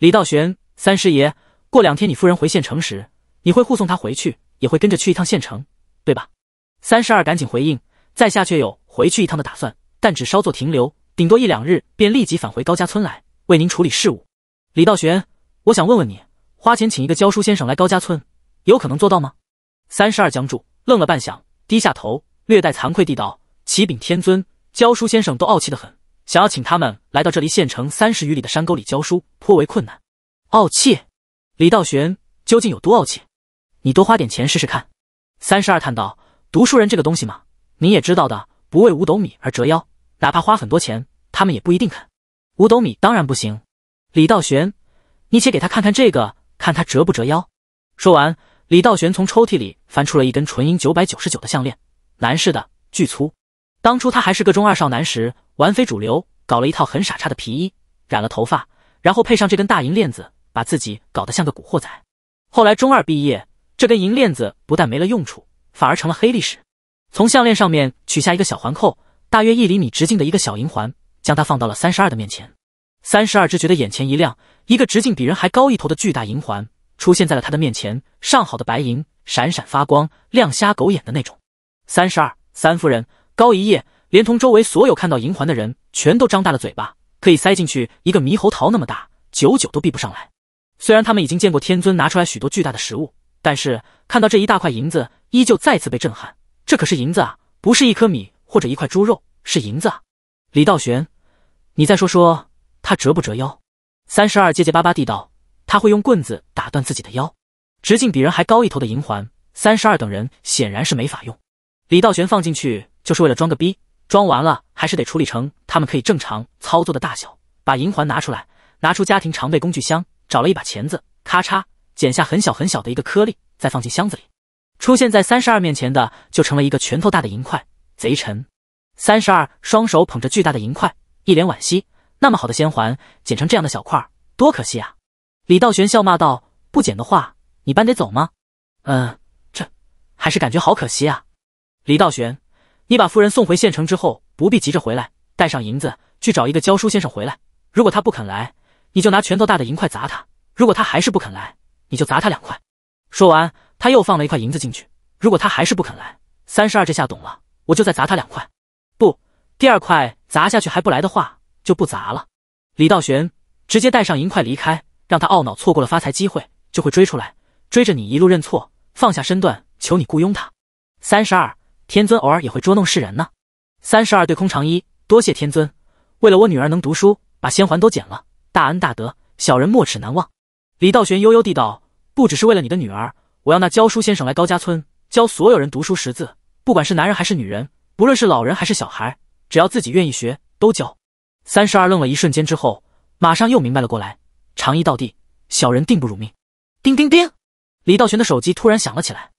Speaker 1: 李道玄，三师爷，过两天你夫人回县城时，你会护送她回去。也会跟着去一趟县城，对吧？三十二赶紧回应，在下却有回去一趟的打算，但只稍作停留，顶多一两日，便立即返回高家村来，为您处理事务。李道玄，我想问问你，花钱请一个教书先生来高家村，有可能做到吗？三十二僵住，愣了半晌，低下头，略带惭愧地道：“启禀天尊，教书先生都傲气得很，想要请他们来到这里，县城三十余里的山沟里教书，颇为困难。”傲气？李道玄究竟有多傲气？你多花点钱试试看。三十二叹道：“读书人这个东西嘛，你也知道的，不为五斗米而折腰，哪怕花很多钱，他们也不一定肯。五斗米当然不行。”李道玄，你且给他看看这个，看他折不折腰。说完，李道玄从抽屉里翻出了一根纯银九百九十九的项链，男士的，巨粗。当初他还是个中二少男时，玩非主流，搞了一套很傻叉的皮衣，染了头发，然后配上这根大银链子，把自己搞得像个古惑仔。后来中二毕业。这根银链子不但没了用处，反而成了黑历史。从项链上面取下一个小环扣，大约一厘米直径的一个小银环，将它放到了三十二的面前。三十二只觉得眼前一亮，一个直径比人还高一头的巨大银环出现在了他的面前。上好的白银，闪闪发光，亮瞎狗眼的那种。三十二，三夫人高一夜，连同周围所有看到银环的人，全都张大了嘴巴，可以塞进去一个猕猴桃那么大，久久都闭不上来。虽然他们已经见过天尊拿出来许多巨大的食物。但是看到这一大块银子，依旧再次被震撼。这可是银子啊，不是一颗米或者一块猪肉，是银子啊！李道玄，你再说说他折不折腰？三十二结结巴巴地道：“他会用棍子打断自己的腰。”直径比人还高一头的银环，三十二等人显然是没法用。李道玄放进去就是为了装个逼，装完了还是得处理成他们可以正常操作的大小。把银环拿出来，拿出家庭常备工具箱，找了一把钳子，咔嚓。剪下很小很小的一个颗粒，再放进箱子里。出现在三十二面前的，就成了一个拳头大的银块，贼沉。三十二双手捧着巨大的银块，一脸惋惜：“那么好的仙环，剪成这样的小块，多可惜啊！”李道玄笑骂道：“不剪的话，你搬得走吗？”“嗯，这还是感觉好可惜啊。”李道玄，你把夫人送回县城之后，不必急着回来，带上银子去找一个教书先生回来。如果他不肯来，你就拿拳头大的银块砸他。如果他还是不肯来，你就砸他两块。说完，他又放了一块银子进去。如果他还是不肯来，三十二这下懂了，我就再砸他两块。不，第二块砸下去还不来的话，就不砸了。李道玄直接带上银块离开，让他懊恼错过了发财机会，就会追出来，追着你一路认错，放下身段求你雇佣他。三十二天尊偶尔也会捉弄世人呢。三十二对空长衣多谢天尊，为了我女儿能读书，把仙环都捡了，大恩大德，小人没齿难忘。李道玄悠悠地道。不只是为了你的女儿，我要那教书先生来高家村教所有人读书识字，不管是男人还是女人，不论是老人还是小孩，只要自己愿意学，都教。三十二愣了一瞬间之后，马上又明白了过来，长意到地，小人定不辱命。叮叮叮，李道玄的手机突然响了起来，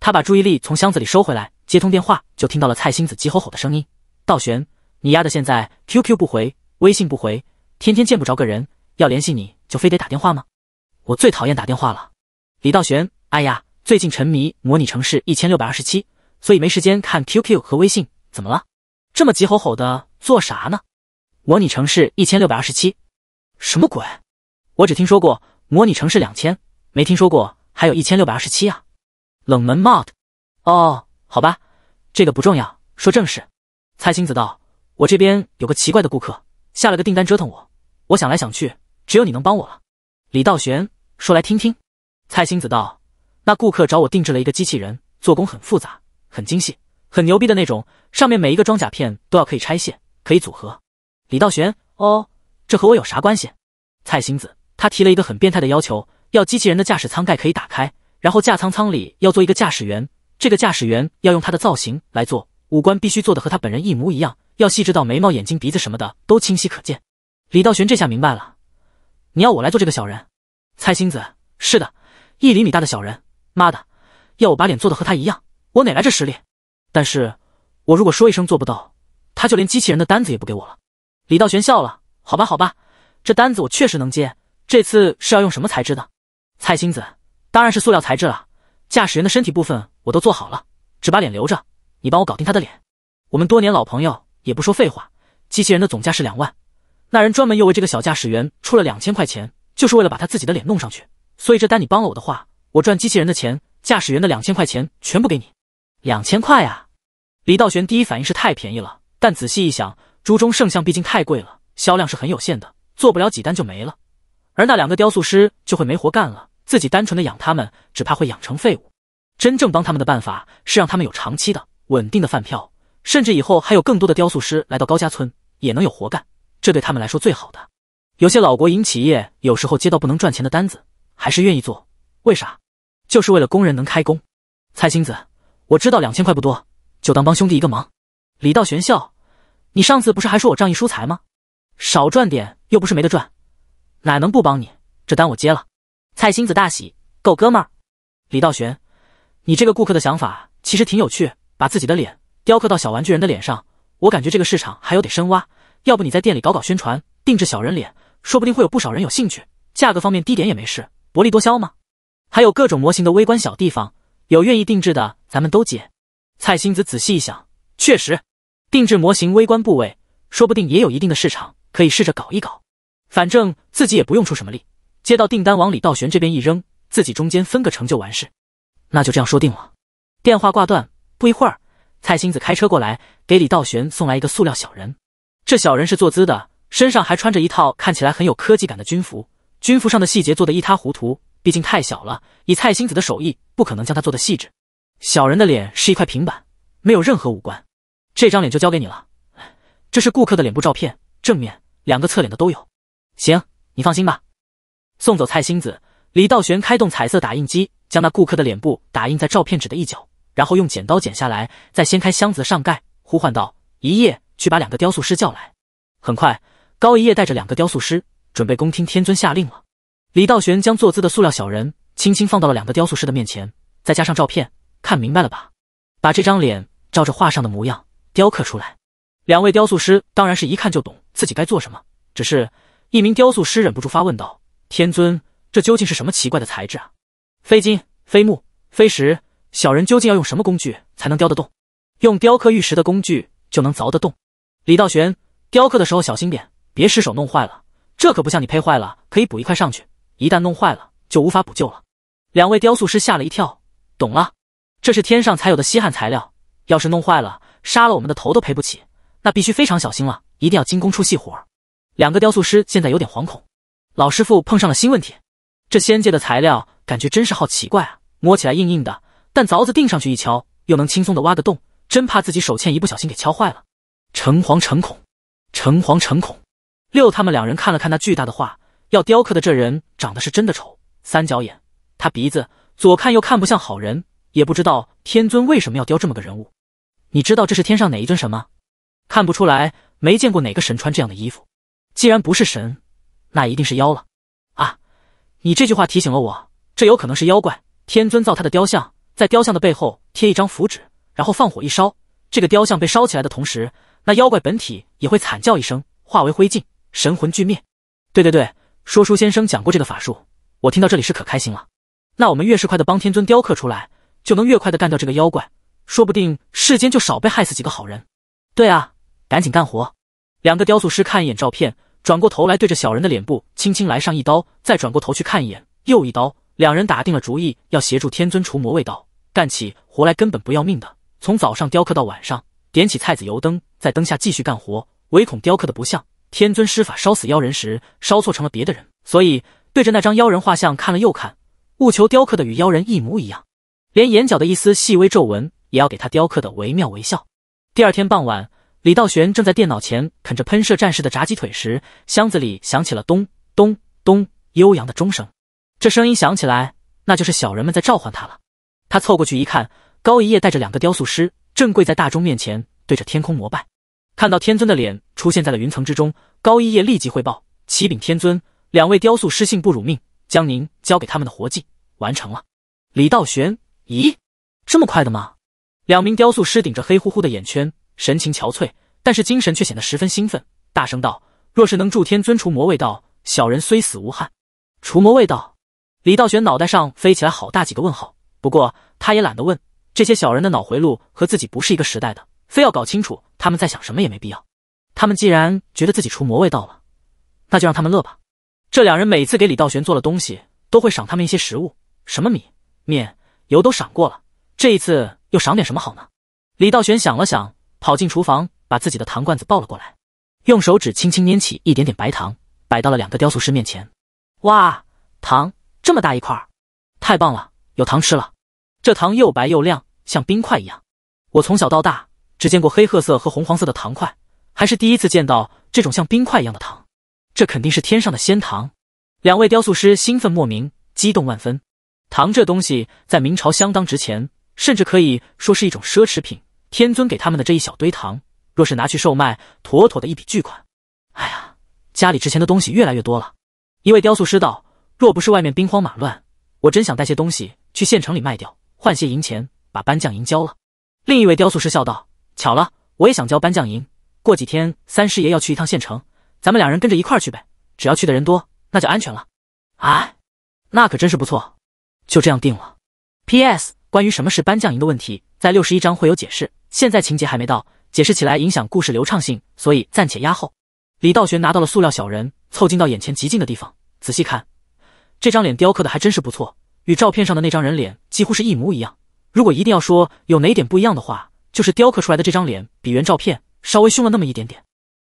Speaker 1: 他把注意力从箱子里收回来，接通电话，就听到了蔡星子急吼吼的声音：“道玄，你丫的现在 QQ 不回，微信不回，天天见不着个人，要联系你就非得打电话吗？我最讨厌打电话了。”李道玄，哎呀，最近沉迷《模拟城市》一千六百二十七，所以没时间看 QQ 和微信。怎么了？这么急吼吼的，做啥呢？《模拟城市》一千六百二十七，什么鬼？我只听说过《模拟城市》两千，没听说过还有一千六百二十七啊！冷门 MOD。哦，好吧，这个不重要，说正事。蔡星子道，我这边有个奇怪的顾客，下了个订单折腾我，我想来想去，只有你能帮我了。李道玄，说来听听。蔡星子道：“那顾客找我定制了一个机器人，做工很复杂，很精细，很牛逼的那种。上面每一个装甲片都要可以拆卸，可以组合。”李道玄：“哦，这和我有啥关系？”蔡星子：“他提了一个很变态的要求，要机器人的驾驶舱盖可以打开，然后驾舱舱里要做一个驾驶员，这个驾驶员要用他的造型来做，五官必须做的和他本人一模一样，要细致到眉毛、眼睛、鼻子什么的都清晰可见。”李道玄这下明白了：“你要我来做这个小人？”蔡星子：“是的。”一厘米大的小人，妈的，要我把脸做的和他一样，我哪来这实力？但是，我如果说一声做不到，他就连机器人的单子也不给我了。李道玄笑了，好吧，好吧，这单子我确实能接。这次是要用什么材质的？蔡星子，当然是塑料材质了。驾驶员的身体部分我都做好了，只把脸留着，你帮我搞定他的脸。我们多年老朋友也不说废话，机器人的总价是两万，那人专门又为这个小驾驶员出了两千块钱，就是为了把他自己的脸弄上去。所以这单你帮了我的话，我赚机器人的钱，驾驶员的两千块钱全部给你。两千块啊！李道玄第一反应是太便宜了，但仔细一想，竹中圣像毕竟太贵了，销量是很有限的，做不了几单就没了。而那两个雕塑师就会没活干了，自己单纯的养他们，只怕会养成废物。真正帮他们的办法是让他们有长期的、稳定的饭票，甚至以后还有更多的雕塑师来到高家村，也能有活干。这对他们来说最好的。有些老国营企业有时候接到不能赚钱的单子。还是愿意做，为啥？就是为了工人能开工。蔡星子，我知道两千块不多，就当帮兄弟一个忙。李道玄笑：“你上次不是还说我仗义疏财吗？少赚点又不是没得赚，哪能不帮你？这单我接了。”蔡星子大喜：“够哥们！”李道玄，你这个顾客的想法其实挺有趣，把自己的脸雕刻到小玩具人的脸上，我感觉这个市场还有点深挖。要不你在店里搞搞宣传，定制小人脸，说不定会有不少人有兴趣。价格方面低点也没事。薄利多销吗？还有各种模型的微观小地方，有愿意定制的，咱们都接。蔡星子仔细一想，确实，定制模型微观部位，说不定也有一定的市场，可以试着搞一搞。反正自己也不用出什么力，接到订单往李道玄这边一扔，自己中间分个成就完事。那就这样说定了。电话挂断，不一会儿，蔡星子开车过来，给李道玄送来一个塑料小人。这小人是坐姿的，身上还穿着一套看起来很有科技感的军服。军服上的细节做的一塌糊涂，毕竟太小了，以蔡星子的手艺，不可能将它做的细致。小人的脸是一块平板，没有任何五官，这张脸就交给你了。这是顾客的脸部照片，正面、两个侧脸的都有。行，你放心吧。送走蔡星子，李道玄开动彩色打印机，将那顾客的脸部打印在照片纸的一角，然后用剪刀剪下来，再掀开箱子的上盖，呼唤道：“一叶，去把两个雕塑师叫来。”很快，高一叶带着两个雕塑师。准备恭听天尊下令了。李道玄将坐姿的塑料小人轻轻放到了两个雕塑师的面前，再加上照片，看明白了吧？把这张脸照着画上的模样雕刻出来。两位雕塑师当然是一看就懂自己该做什么，只是一名雕塑师忍不住发问道：“天尊，这究竟是什么奇怪的材质啊？非金非木非石，小人究竟要用什么工具才能雕得动？用雕刻玉石的工具就能凿得动？”李道玄雕刻的时候小心点，别失手弄坏了。这可不像你胚坏了可以补一块上去，一旦弄坏了就无法补救了。两位雕塑师吓了一跳，懂了，这是天上才有的稀罕材料，要是弄坏了，杀了我们的头都赔不起，那必须非常小心了，一定要精工出细活。两个雕塑师现在有点惶恐，老师傅碰上了新问题，这仙界的材料感觉真是好奇怪啊，摸起来硬硬的，但凿子钉上去一敲，又能轻松的挖个洞，真怕自己手欠一不小心给敲坏了。诚惶诚恐，诚惶诚恐。六，他们两人看了看那巨大的画，要雕刻的这人长得是真的丑，三角眼，他鼻子左看右看不像好人，也不知道天尊为什么要雕这么个人物。你知道这是天上哪一尊神吗？看不出来，没见过哪个神穿这样的衣服。既然不是神，那一定是妖了啊！你这句话提醒了我，这有可能是妖怪。天尊造他的雕像，在雕像的背后贴一张符纸，然后放火一烧。这个雕像被烧起来的同时，那妖怪本体也会惨叫一声，化为灰烬。神魂俱灭，对对对，说书先生讲过这个法术，我听到这里是可开心了。那我们越是快的帮天尊雕刻出来，就能越快的干掉这个妖怪，说不定世间就少被害死几个好人。对啊，赶紧干活！两个雕塑师看一眼照片，转过头来对着小人的脸部轻轻来上一刀，再转过头去看一眼，又一刀。两人打定了主意要协助天尊除魔卫道，干起活来根本不要命的。从早上雕刻到晚上，点起菜籽油灯，在灯下继续干活，唯恐雕刻的不像。天尊施法烧死妖人时，烧错成了别的人，所以对着那张妖人画像看了又看，务求雕刻的与妖人一模一样，连眼角的一丝细微皱纹也要给他雕刻的惟妙惟肖。第二天傍晚，李道玄正在电脑前啃着喷射战士的炸鸡腿时，箱子里响起了咚咚咚悠扬的钟声。这声音响起来，那就是小人们在召唤他了。他凑过去一看，高一夜带着两个雕塑师正跪在大钟面前，对着天空膜拜。看到天尊的脸。出现在了云层之中。高一叶立即汇报：“启禀天尊，两位雕塑师幸不辱命，将您交给他们的活计完成了。”李道玄，咦，这么快的吗？两名雕塑师顶着黑乎乎的眼圈，神情憔悴，但是精神却显得十分兴奋，大声道：“若是能助天尊除魔卫道，小人虽死无憾。”除魔卫道？李道玄脑袋上飞起来好大几个问号，不过他也懒得问，这些小人的脑回路和自己不是一个时代的，非要搞清楚他们在想什么也没必要。他们既然觉得自己除魔味道了，那就让他们乐吧。这两人每次给李道玄做了东西，都会赏他们一些食物，什么米、面、油都赏过了。这一次又赏点什么好呢？李道玄想了想，跑进厨房，把自己的糖罐子抱了过来，用手指轻轻拈起一点点白糖，摆到了两个雕塑师面前。哇，糖这么大一块，太棒了，有糖吃了。这糖又白又亮，像冰块一样。我从小到大只见过黑褐色和红黄色的糖块。还是第一次见到这种像冰块一样的糖，这肯定是天上的仙糖。两位雕塑师兴奋莫名，激动万分。糖这东西在明朝相当值钱，甚至可以说是一种奢侈品。天尊给他们的这一小堆糖，若是拿去售卖，妥妥的一笔巨款。哎呀，家里值钱的东西越来越多了。一位雕塑师道：“若不是外面兵荒马乱，我真想带些东西去县城里卖掉，换些银钱，把班将银交了。”另一位雕塑师笑道：“巧了，我也想交班将银。”过几天三师爷要去一趟县城，咱们两人跟着一块儿去呗。只要去的人多，那就安全了。啊，那可真是不错，就这样定了。P.S. 关于什么是班将营的问题，在六十一章会有解释。现在情节还没到，解释起来影响故事流畅性，所以暂且压后。李道玄拿到了塑料小人，凑近到眼前极近的地方，仔细看，这张脸雕刻的还真是不错，与照片上的那张人脸几乎是一模一样。如果一定要说有哪点不一样的话，就是雕刻出来的这张脸比原照片。稍微凶了那么一点点，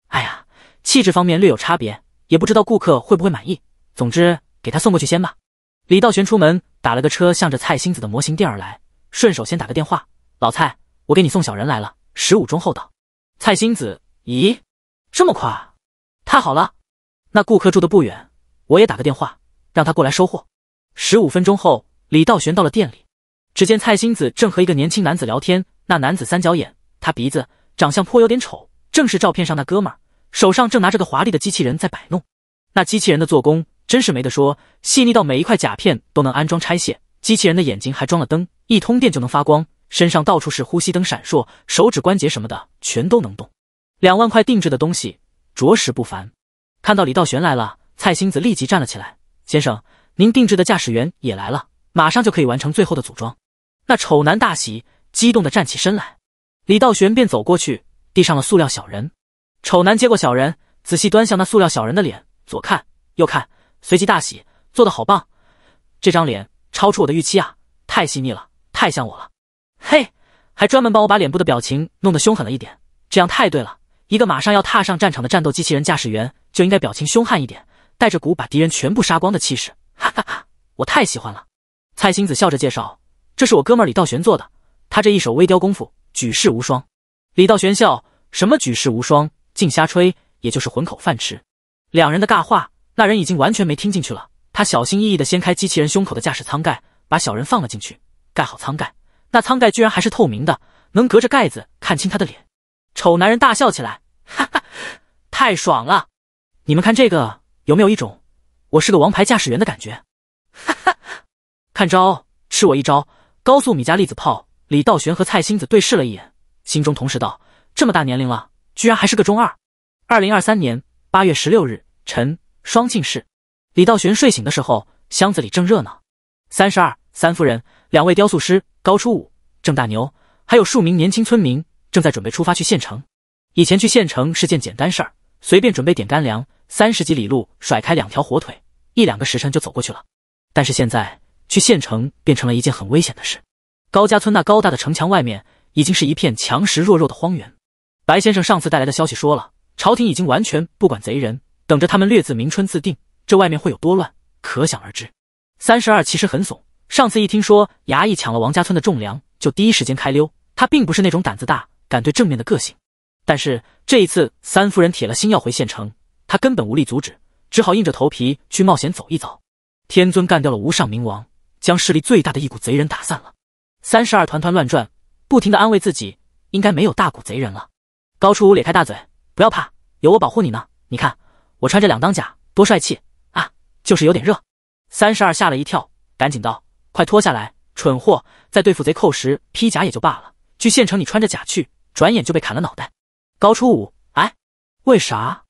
Speaker 1: 哎呀，气质方面略有差别，也不知道顾客会不会满意。总之，给他送过去先吧。李道玄出门打了个车，向着蔡星子的模型店而来，顺手先打个电话：“老蔡，我给你送小人来了。”十五钟后，蔡星子，咦，这么快？太好了，那顾客住的不远，我也打个电话，让他过来收货。十五分钟后，李道玄到了店里，只见蔡星子正和一个年轻男子聊天，那男子三角眼，他鼻子。长相颇有点丑，正是照片上那哥们儿，手上正拿着个华丽的机器人在摆弄。那机器人的做工真是没得说，细腻到每一块甲片都能安装拆卸。机器人的眼睛还装了灯，一通电就能发光，身上到处是呼吸灯闪烁，手指关节什么的全都能动。两万块定制的东西着实不凡。看到李道玄来了，蔡星子立即站了起来：“先生，您定制的驾驶员也来了，马上就可以完成最后的组装。”那丑男大喜，激动地站起身来。李道玄便走过去，递上了塑料小人。丑男接过小人，仔细端详那塑料小人的脸，左看右看，随即大喜：“做的好棒！这张脸超出我的预期啊，太细腻了，太像我了。嘿，还专门帮我把脸部的表情弄得凶狠了一点，这样太对了。一个马上要踏上战场的战斗机器人驾驶员，就应该表情凶悍一点，带着股把敌人全部杀光的气势。哈哈哈，我太喜欢了。”蔡星子笑着介绍：“这是我哥们李道玄做的，他这一手微雕功夫。”举世无双，李道玄笑什么？举世无双，净瞎吹，也就是混口饭吃。两人的尬话，那人已经完全没听进去了。他小心翼翼地掀开机器人胸口的驾驶舱盖，把小人放了进去，盖好舱盖。那舱盖居然还是透明的，能隔着盖子看清他的脸。丑男人大笑起来，哈哈，太爽了！你们看这个有没有一种我是个王牌驾驶员的感觉？哈哈，看招，吃我一招高速米加粒子炮！李道玄和蔡星子对视了一眼，心中同时道：“这么大年龄了，居然还是个中二。”二零二三年八月十六日，晨，双庆市。李道玄睡醒的时候，箱子里正热闹。三十二，三夫人，两位雕塑师，高初五，郑大牛，还有数名年轻村民，正在准备出发去县城。以前去县城是件简单事儿，随便准备点干粮，三十几里路甩开两条火腿，一两个时辰就走过去了。但是现在，去县城变成了一件很危险的事。高家村那高大的城墙外面，已经是一片强食弱肉的荒原。白先生上次带来的消息说了，朝廷已经完全不管贼人，等着他们略自明春自定。这外面会有多乱，可想而知。三十二其实很怂，上次一听说衙役抢了王家村的重粮，就第一时间开溜。他并不是那种胆子大、敢对正面的个性。但是这一次，三夫人铁了心要回县城，他根本无力阻止，只好硬着头皮去冒险走一遭。天尊干掉了无上冥王，将势力最大的一股贼人打散了。三十二团团乱转，不停的安慰自己，应该没有大股贼人了。高初五咧开大嘴：“不要怕，有我保护你呢。你看我穿着两当甲，多帅气啊！就是有点热。”三十二吓了一跳，赶紧道：“快脱下来！蠢货，在对付贼寇时披甲也就罢了，去县城你穿着甲去，转眼就被砍了脑袋。”高初五，哎，为啥？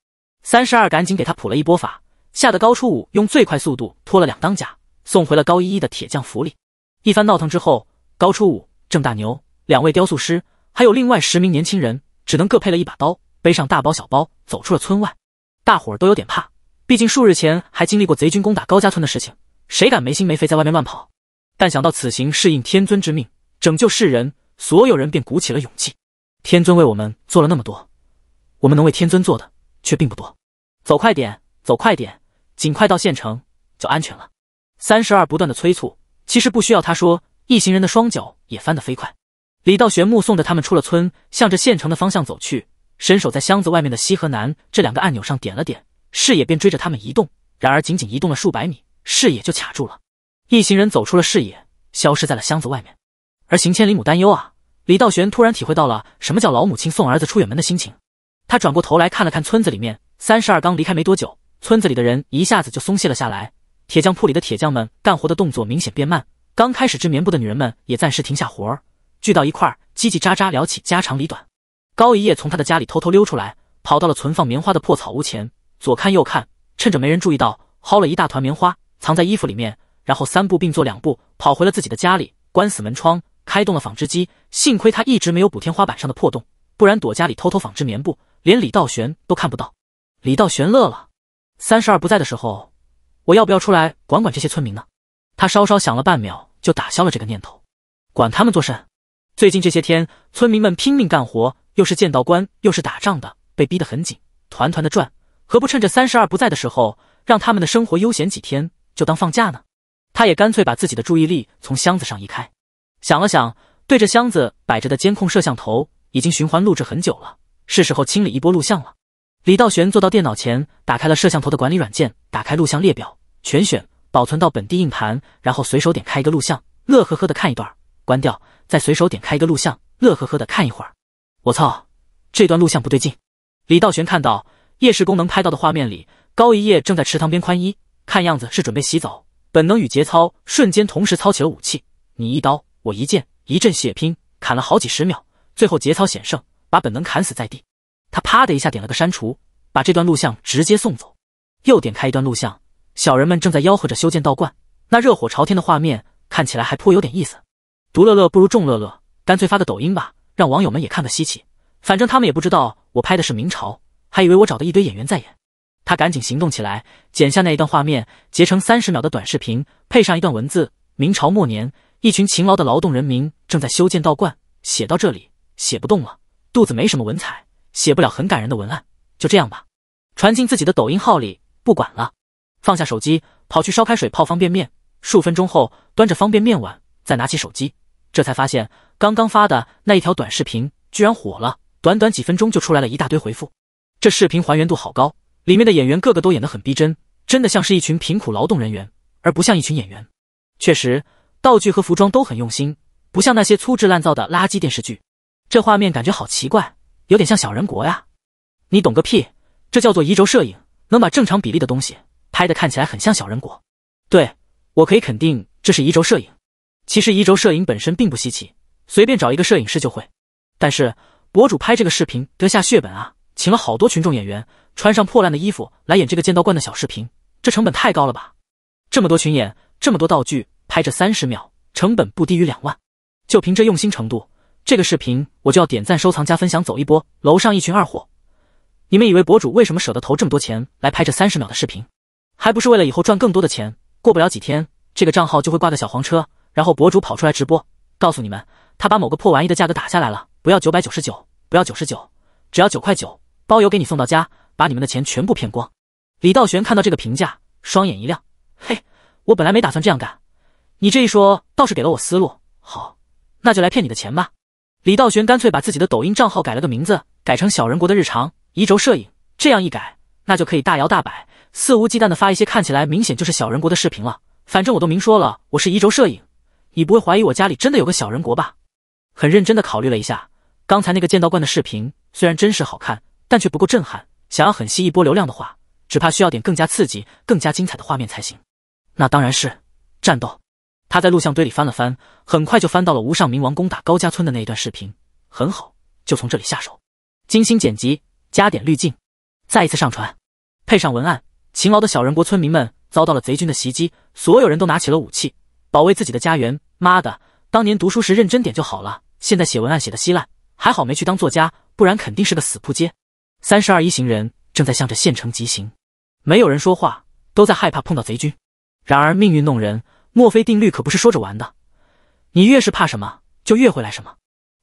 Speaker 1: 三十二赶紧给他普了一波法，吓得高初五用最快速度脱了两当甲，送回了高一一的铁匠府里。一番闹腾之后。高初五，郑大牛两位雕塑师，还有另外十名年轻人，只能各配了一把刀，背上大包小包，走出了村外。大伙儿都有点怕，毕竟数日前还经历过贼军攻打高家村的事情，谁敢没心没肺在外面乱跑？但想到此行是应天尊之命，拯救世人，所有人便鼓起了勇气。天尊为我们做了那么多，我们能为天尊做的却并不多。走快点，走快点，尽快到县城就安全了。三十二不断的催促，其实不需要他说。一行人的双脚也翻得飞快，李道玄目送着他们出了村，向着县城的方向走去，伸手在箱子外面的西和南这两个按钮上点了点，视野便追着他们移动。然而，仅仅移动了数百米，视野就卡住了。一行人走出了视野，消失在了箱子外面。而行千里母担忧啊！李道玄突然体会到了什么叫老母亲送儿子出远门的心情。他转过头来看了看村子里面，三十二刚离开没多久，村子里的人一下子就松懈了下来，铁匠铺里的铁匠们干活的动作明显变慢。刚开始织棉布的女人们也暂时停下活儿，聚到一块儿叽叽喳喳聊起家长里短。高一夜从他的家里偷偷溜出来，跑到了存放棉花的破草屋前，左看右看，趁着没人注意到，薅了一大团棉花藏在衣服里面，然后三步并作两步跑回了自己的家里，关死门窗，开动了纺织机。幸亏他一直没有补天花板上的破洞，不然躲家里偷偷纺织棉布，连李道玄都看不到。李道玄乐了，三十二不在的时候，我要不要出来管管这些村民呢？他稍稍想了半秒。就打消了这个念头，管他们作甚？最近这些天，村民们拼命干活，又是见到官，又是打仗的，被逼得很紧，团团的转，何不趁着三十二不在的时候，让他们的生活悠闲几天，就当放假呢？他也干脆把自己的注意力从箱子上移开，想了想，对着箱子摆着的监控摄像头，已经循环录制很久了，是时候清理一波录像了。李道玄坐到电脑前，打开了摄像头的管理软件，打开录像列表，全选。保存到本地硬盘，然后随手点开一个录像，乐呵呵的看一段，关掉，再随手点开一个录像，乐呵呵的看一会儿。我操，这段录像不对劲！李道玄看到夜视功能拍到的画面里，高一叶正在池塘边宽衣，看样子是准备洗澡。本能与节操瞬间同时操起了武器，你一刀，我一剑，一阵血拼，砍了好几十秒，最后节操险胜，把本能砍死在地。他啪的一下点了个删除，把这段录像直接送走。又点开一段录像。小人们正在吆喝着修建道观，那热火朝天的画面看起来还颇有点意思。独乐乐不如众乐乐，干脆发个抖音吧，让网友们也看个稀奇。反正他们也不知道我拍的是明朝，还以为我找的一堆演员在演。他赶紧行动起来，剪下那一段画面，截成三十秒的短视频，配上一段文字：明朝末年，一群勤劳的劳动人民正在修建道观。写到这里，写不动了，肚子没什么文采，写不了很感人的文案，就这样吧，传进自己的抖音号里，不管了。放下手机，跑去烧开水泡方便面。数分钟后，端着方便面碗，再拿起手机，这才发现刚刚发的那一条短视频居然火了，短短几分钟就出来了一大堆回复。这视频还原度好高，里面的演员个个都演得很逼真，真的像是一群贫苦劳动人员，而不像一群演员。确实，道具和服装都很用心，不像那些粗制滥造的垃圾电视剧。这画面感觉好奇怪，有点像小人国呀？你懂个屁！这叫做移轴摄影，能把正常比例的东西。拍的看起来很像小人国，对我可以肯定这是移轴摄影。其实移轴摄影本身并不稀奇，随便找一个摄影师就会。但是博主拍这个视频得下血本啊，请了好多群众演员，穿上破烂的衣服来演这个剑道观的小视频，这成本太高了吧？这么多群演，这么多道具，拍这三十秒，成本不低于两万。就凭这用心程度，这个视频我就要点赞、收藏、加分享，走一波。楼上一群二货，你们以为博主为什么舍得投这么多钱来拍这三十秒的视频？还不是为了以后赚更多的钱。过不了几天，这个账号就会挂个小黄车，然后博主跑出来直播，告诉你们他把某个破玩意的价格打下来了，不要九百九十九，不要九十九，只要九块九，包邮给你送到家，把你们的钱全部骗光。李道玄看到这个评价，双眼一亮，嘿，我本来没打算这样干，你这一说倒是给了我思路。好，那就来骗你的钱吧。李道玄干脆把自己的抖音账号改了个名字，改成“小人国的日常移轴摄影”。这样一改，那就可以大摇大摆。肆无忌惮的发一些看起来明显就是小人国的视频了。反正我都明说了，我是移轴摄影，你不会怀疑我家里真的有个小人国吧？很认真的考虑了一下，刚才那个剑道观的视频虽然真实好看，但却不够震撼。想要狠吸一波流量的话，只怕需要点更加刺激、更加精彩的画面才行。那当然是战斗。他在录像堆里翻了翻，很快就翻到了无上冥王攻打高家村的那一段视频。很好，就从这里下手，精心剪辑，加点滤镜，再一次上传，配上文案。勤劳的小人国村民们遭到了贼军的袭击，所有人都拿起了武器，保卫自己的家园。妈的，当年读书时认真点就好了，现在写文案写得稀烂，还好没去当作家，不然肯定是个死扑街。三十二一行人正在向着县城急行，没有人说话，都在害怕碰到贼军。然而命运弄人，墨菲定律可不是说着玩的，你越是怕什么，就越会来什么。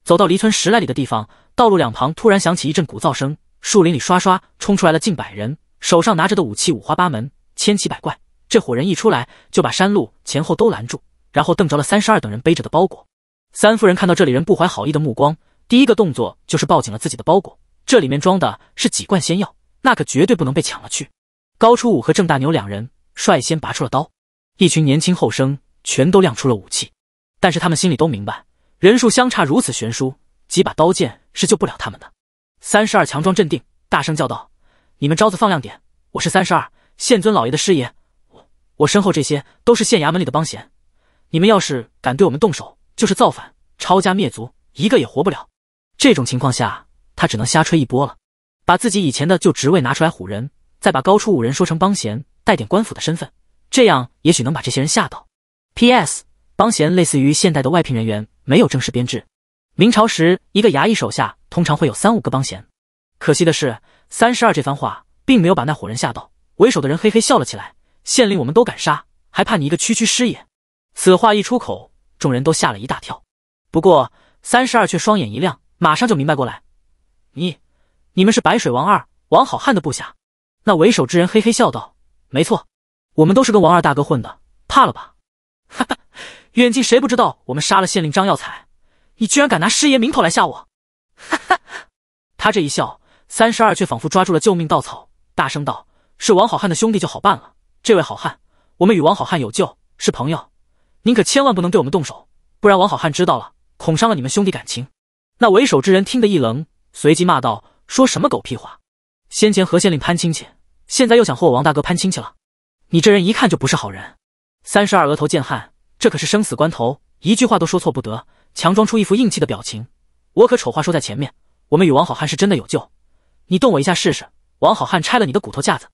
Speaker 1: 走到离村十来里的地方，道路两旁突然响起一阵鼓噪声，树林里唰唰冲出来了近百人。手上拿着的武器五花八门，千奇百怪。这伙人一出来，就把山路前后都拦住，然后瞪着了三十二等人背着的包裹。三夫人看到这里人不怀好意的目光，第一个动作就是抱紧了自己的包裹，这里面装的是几罐仙药，那可绝对不能被抢了去。高初武和郑大牛两人率先拔出了刀，一群年轻后生全都亮出了武器，但是他们心里都明白，人数相差如此悬殊，几把刀剑是救不了他们的。三十二强装镇定，大声叫道。你们招子放亮点，我是三十二县尊老爷的师爷，我我身后这些都是县衙门里的帮闲。你们要是敢对我们动手，就是造反，抄家灭族，一个也活不了。这种情况下，他只能瞎吹一波了，把自己以前的旧职位拿出来唬人，再把高出五人说成帮闲，带点官府的身份，这样也许能把这些人吓到。P.S. 帮闲类似于现代的外聘人员，没有正式编制。明朝时，一个衙役手下通常会有三五个帮闲。可惜的是。三十二这番话并没有把那伙人吓到，为首的人嘿嘿笑了起来。县令，我们都敢杀，还怕你一个区区师爷？此话一出口，众人都吓了一大跳。不过三十二却双眼一亮，马上就明白过来。你、你们是白水王二王好汉的部下？那为首之人嘿嘿笑道：“没错，我们都是跟王二大哥混的，怕了吧？”哈哈，远近谁不知道我们杀了县令张耀才？你居然敢拿师爷名头来吓我！哈哈，他这一笑。三十二却仿佛抓住了救命稻草，大声道：“是王好汉的兄弟就好办了。这位好汉，我们与王好汉有救，是朋友，您可千万不能对我们动手，不然王好汉知道了，恐伤了你们兄弟感情。”那为首之人听得一愣，随即骂道：“说什么狗屁话！先前何县令攀亲戚，现在又想和我王大哥攀亲戚了？你这人一看就不是好人。”三十二额头见汗，这可是生死关头，一句话都说错不得，强装出一副硬气的表情。我可丑话说在前面，我们与王好汉是真的有救。你动我一下试试，王好汉拆了你的骨头架子。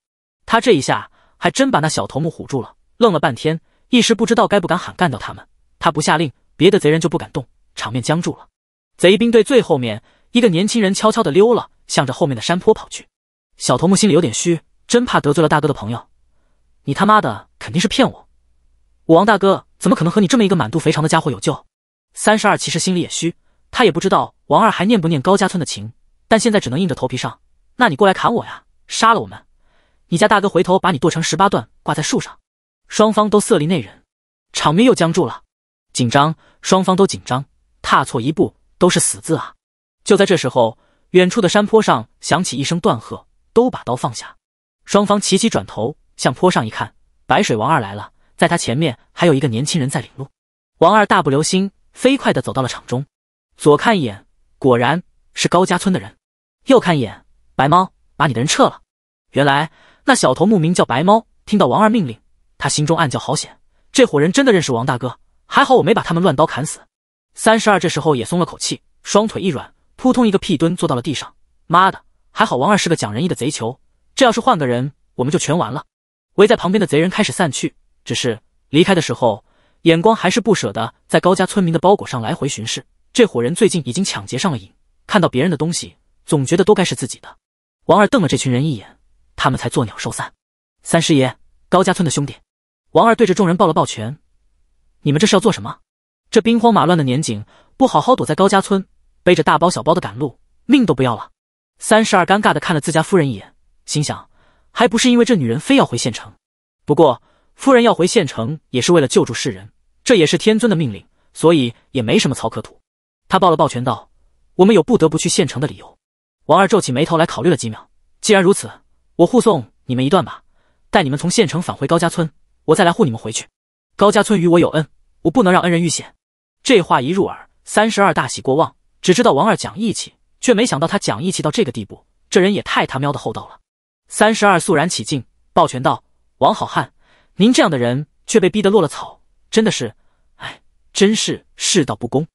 Speaker 1: 他这一下还真把那小头目唬住了，愣了半天，一时不知道该不敢喊干掉他们。他不下令，别的贼人就不敢动，场面僵住了。贼兵队最后面一个年轻人悄悄地溜了，向着后面的山坡跑去。小头目心里有点虚，真怕得罪了大哥的朋友。你他妈的肯定是骗我，我王大哥怎么可能和你这么一个满肚肥肠的家伙有救？三十二其实心里也虚，他也不知道王二还念不念高家村的情，但现在只能硬着头皮上。那你过来砍我呀！杀了我们，你家大哥回头把你剁成十八段，挂在树上。双方都色厉内荏，场面又僵住了，紧张。双方都紧张，踏错一步都是死字啊！就在这时候，远处的山坡上响起一声断喝：“都把刀放下！”双方齐齐转头向坡上一看，白水王二来了，在他前面还有一个年轻人在领路。王二大步流星，飞快的走到了场中，左看一眼，果然是高家村的人，右看一眼。白猫，把你的人撤了。原来那小头目名叫白猫，听到王二命令，他心中暗叫好险，这伙人真的认识王大哥，还好我没把他们乱刀砍死。三十二这时候也松了口气，双腿一软，扑通一个屁蹲坐到了地上。妈的，还好王二是个讲仁义的贼球，这要是换个人，我们就全完了。围在旁边的贼人开始散去，只是离开的时候，眼光还是不舍得在高家村民的包裹上来回巡视。这伙人最近已经抢劫上了瘾，看到别人的东西，总觉得都该是自己的。王二瞪了这群人一眼，他们才作鸟兽散。三师爷，高家村的兄弟，王二对着众人抱了抱拳：“你们这是要做什么？这兵荒马乱的年景，不好好躲在高家村，背着大包小包的赶路，命都不要了。”三十二尴尬的看了自家夫人一眼，心想：还不是因为这女人非要回县城。不过夫人要回县城也是为了救助世人，这也是天尊的命令，所以也没什么可图。他抱了抱拳道：“我们有不得不去县城的理由。”王二皱起眉头来，考虑了几秒。既然如此，我护送你们一段吧，带你们从县城返回高家村，我再来护你们回去。高家村与我有恩，我不能让恩人遇险。这话一入耳，三十二大喜过望，只知道王二讲义气，却没想到他讲义气到这个地步，这人也太他喵的厚道了。三十二肃然起敬，抱拳道：“王好汉，您这样的人却被逼得落了草，真的是，哎，真是世道不公。”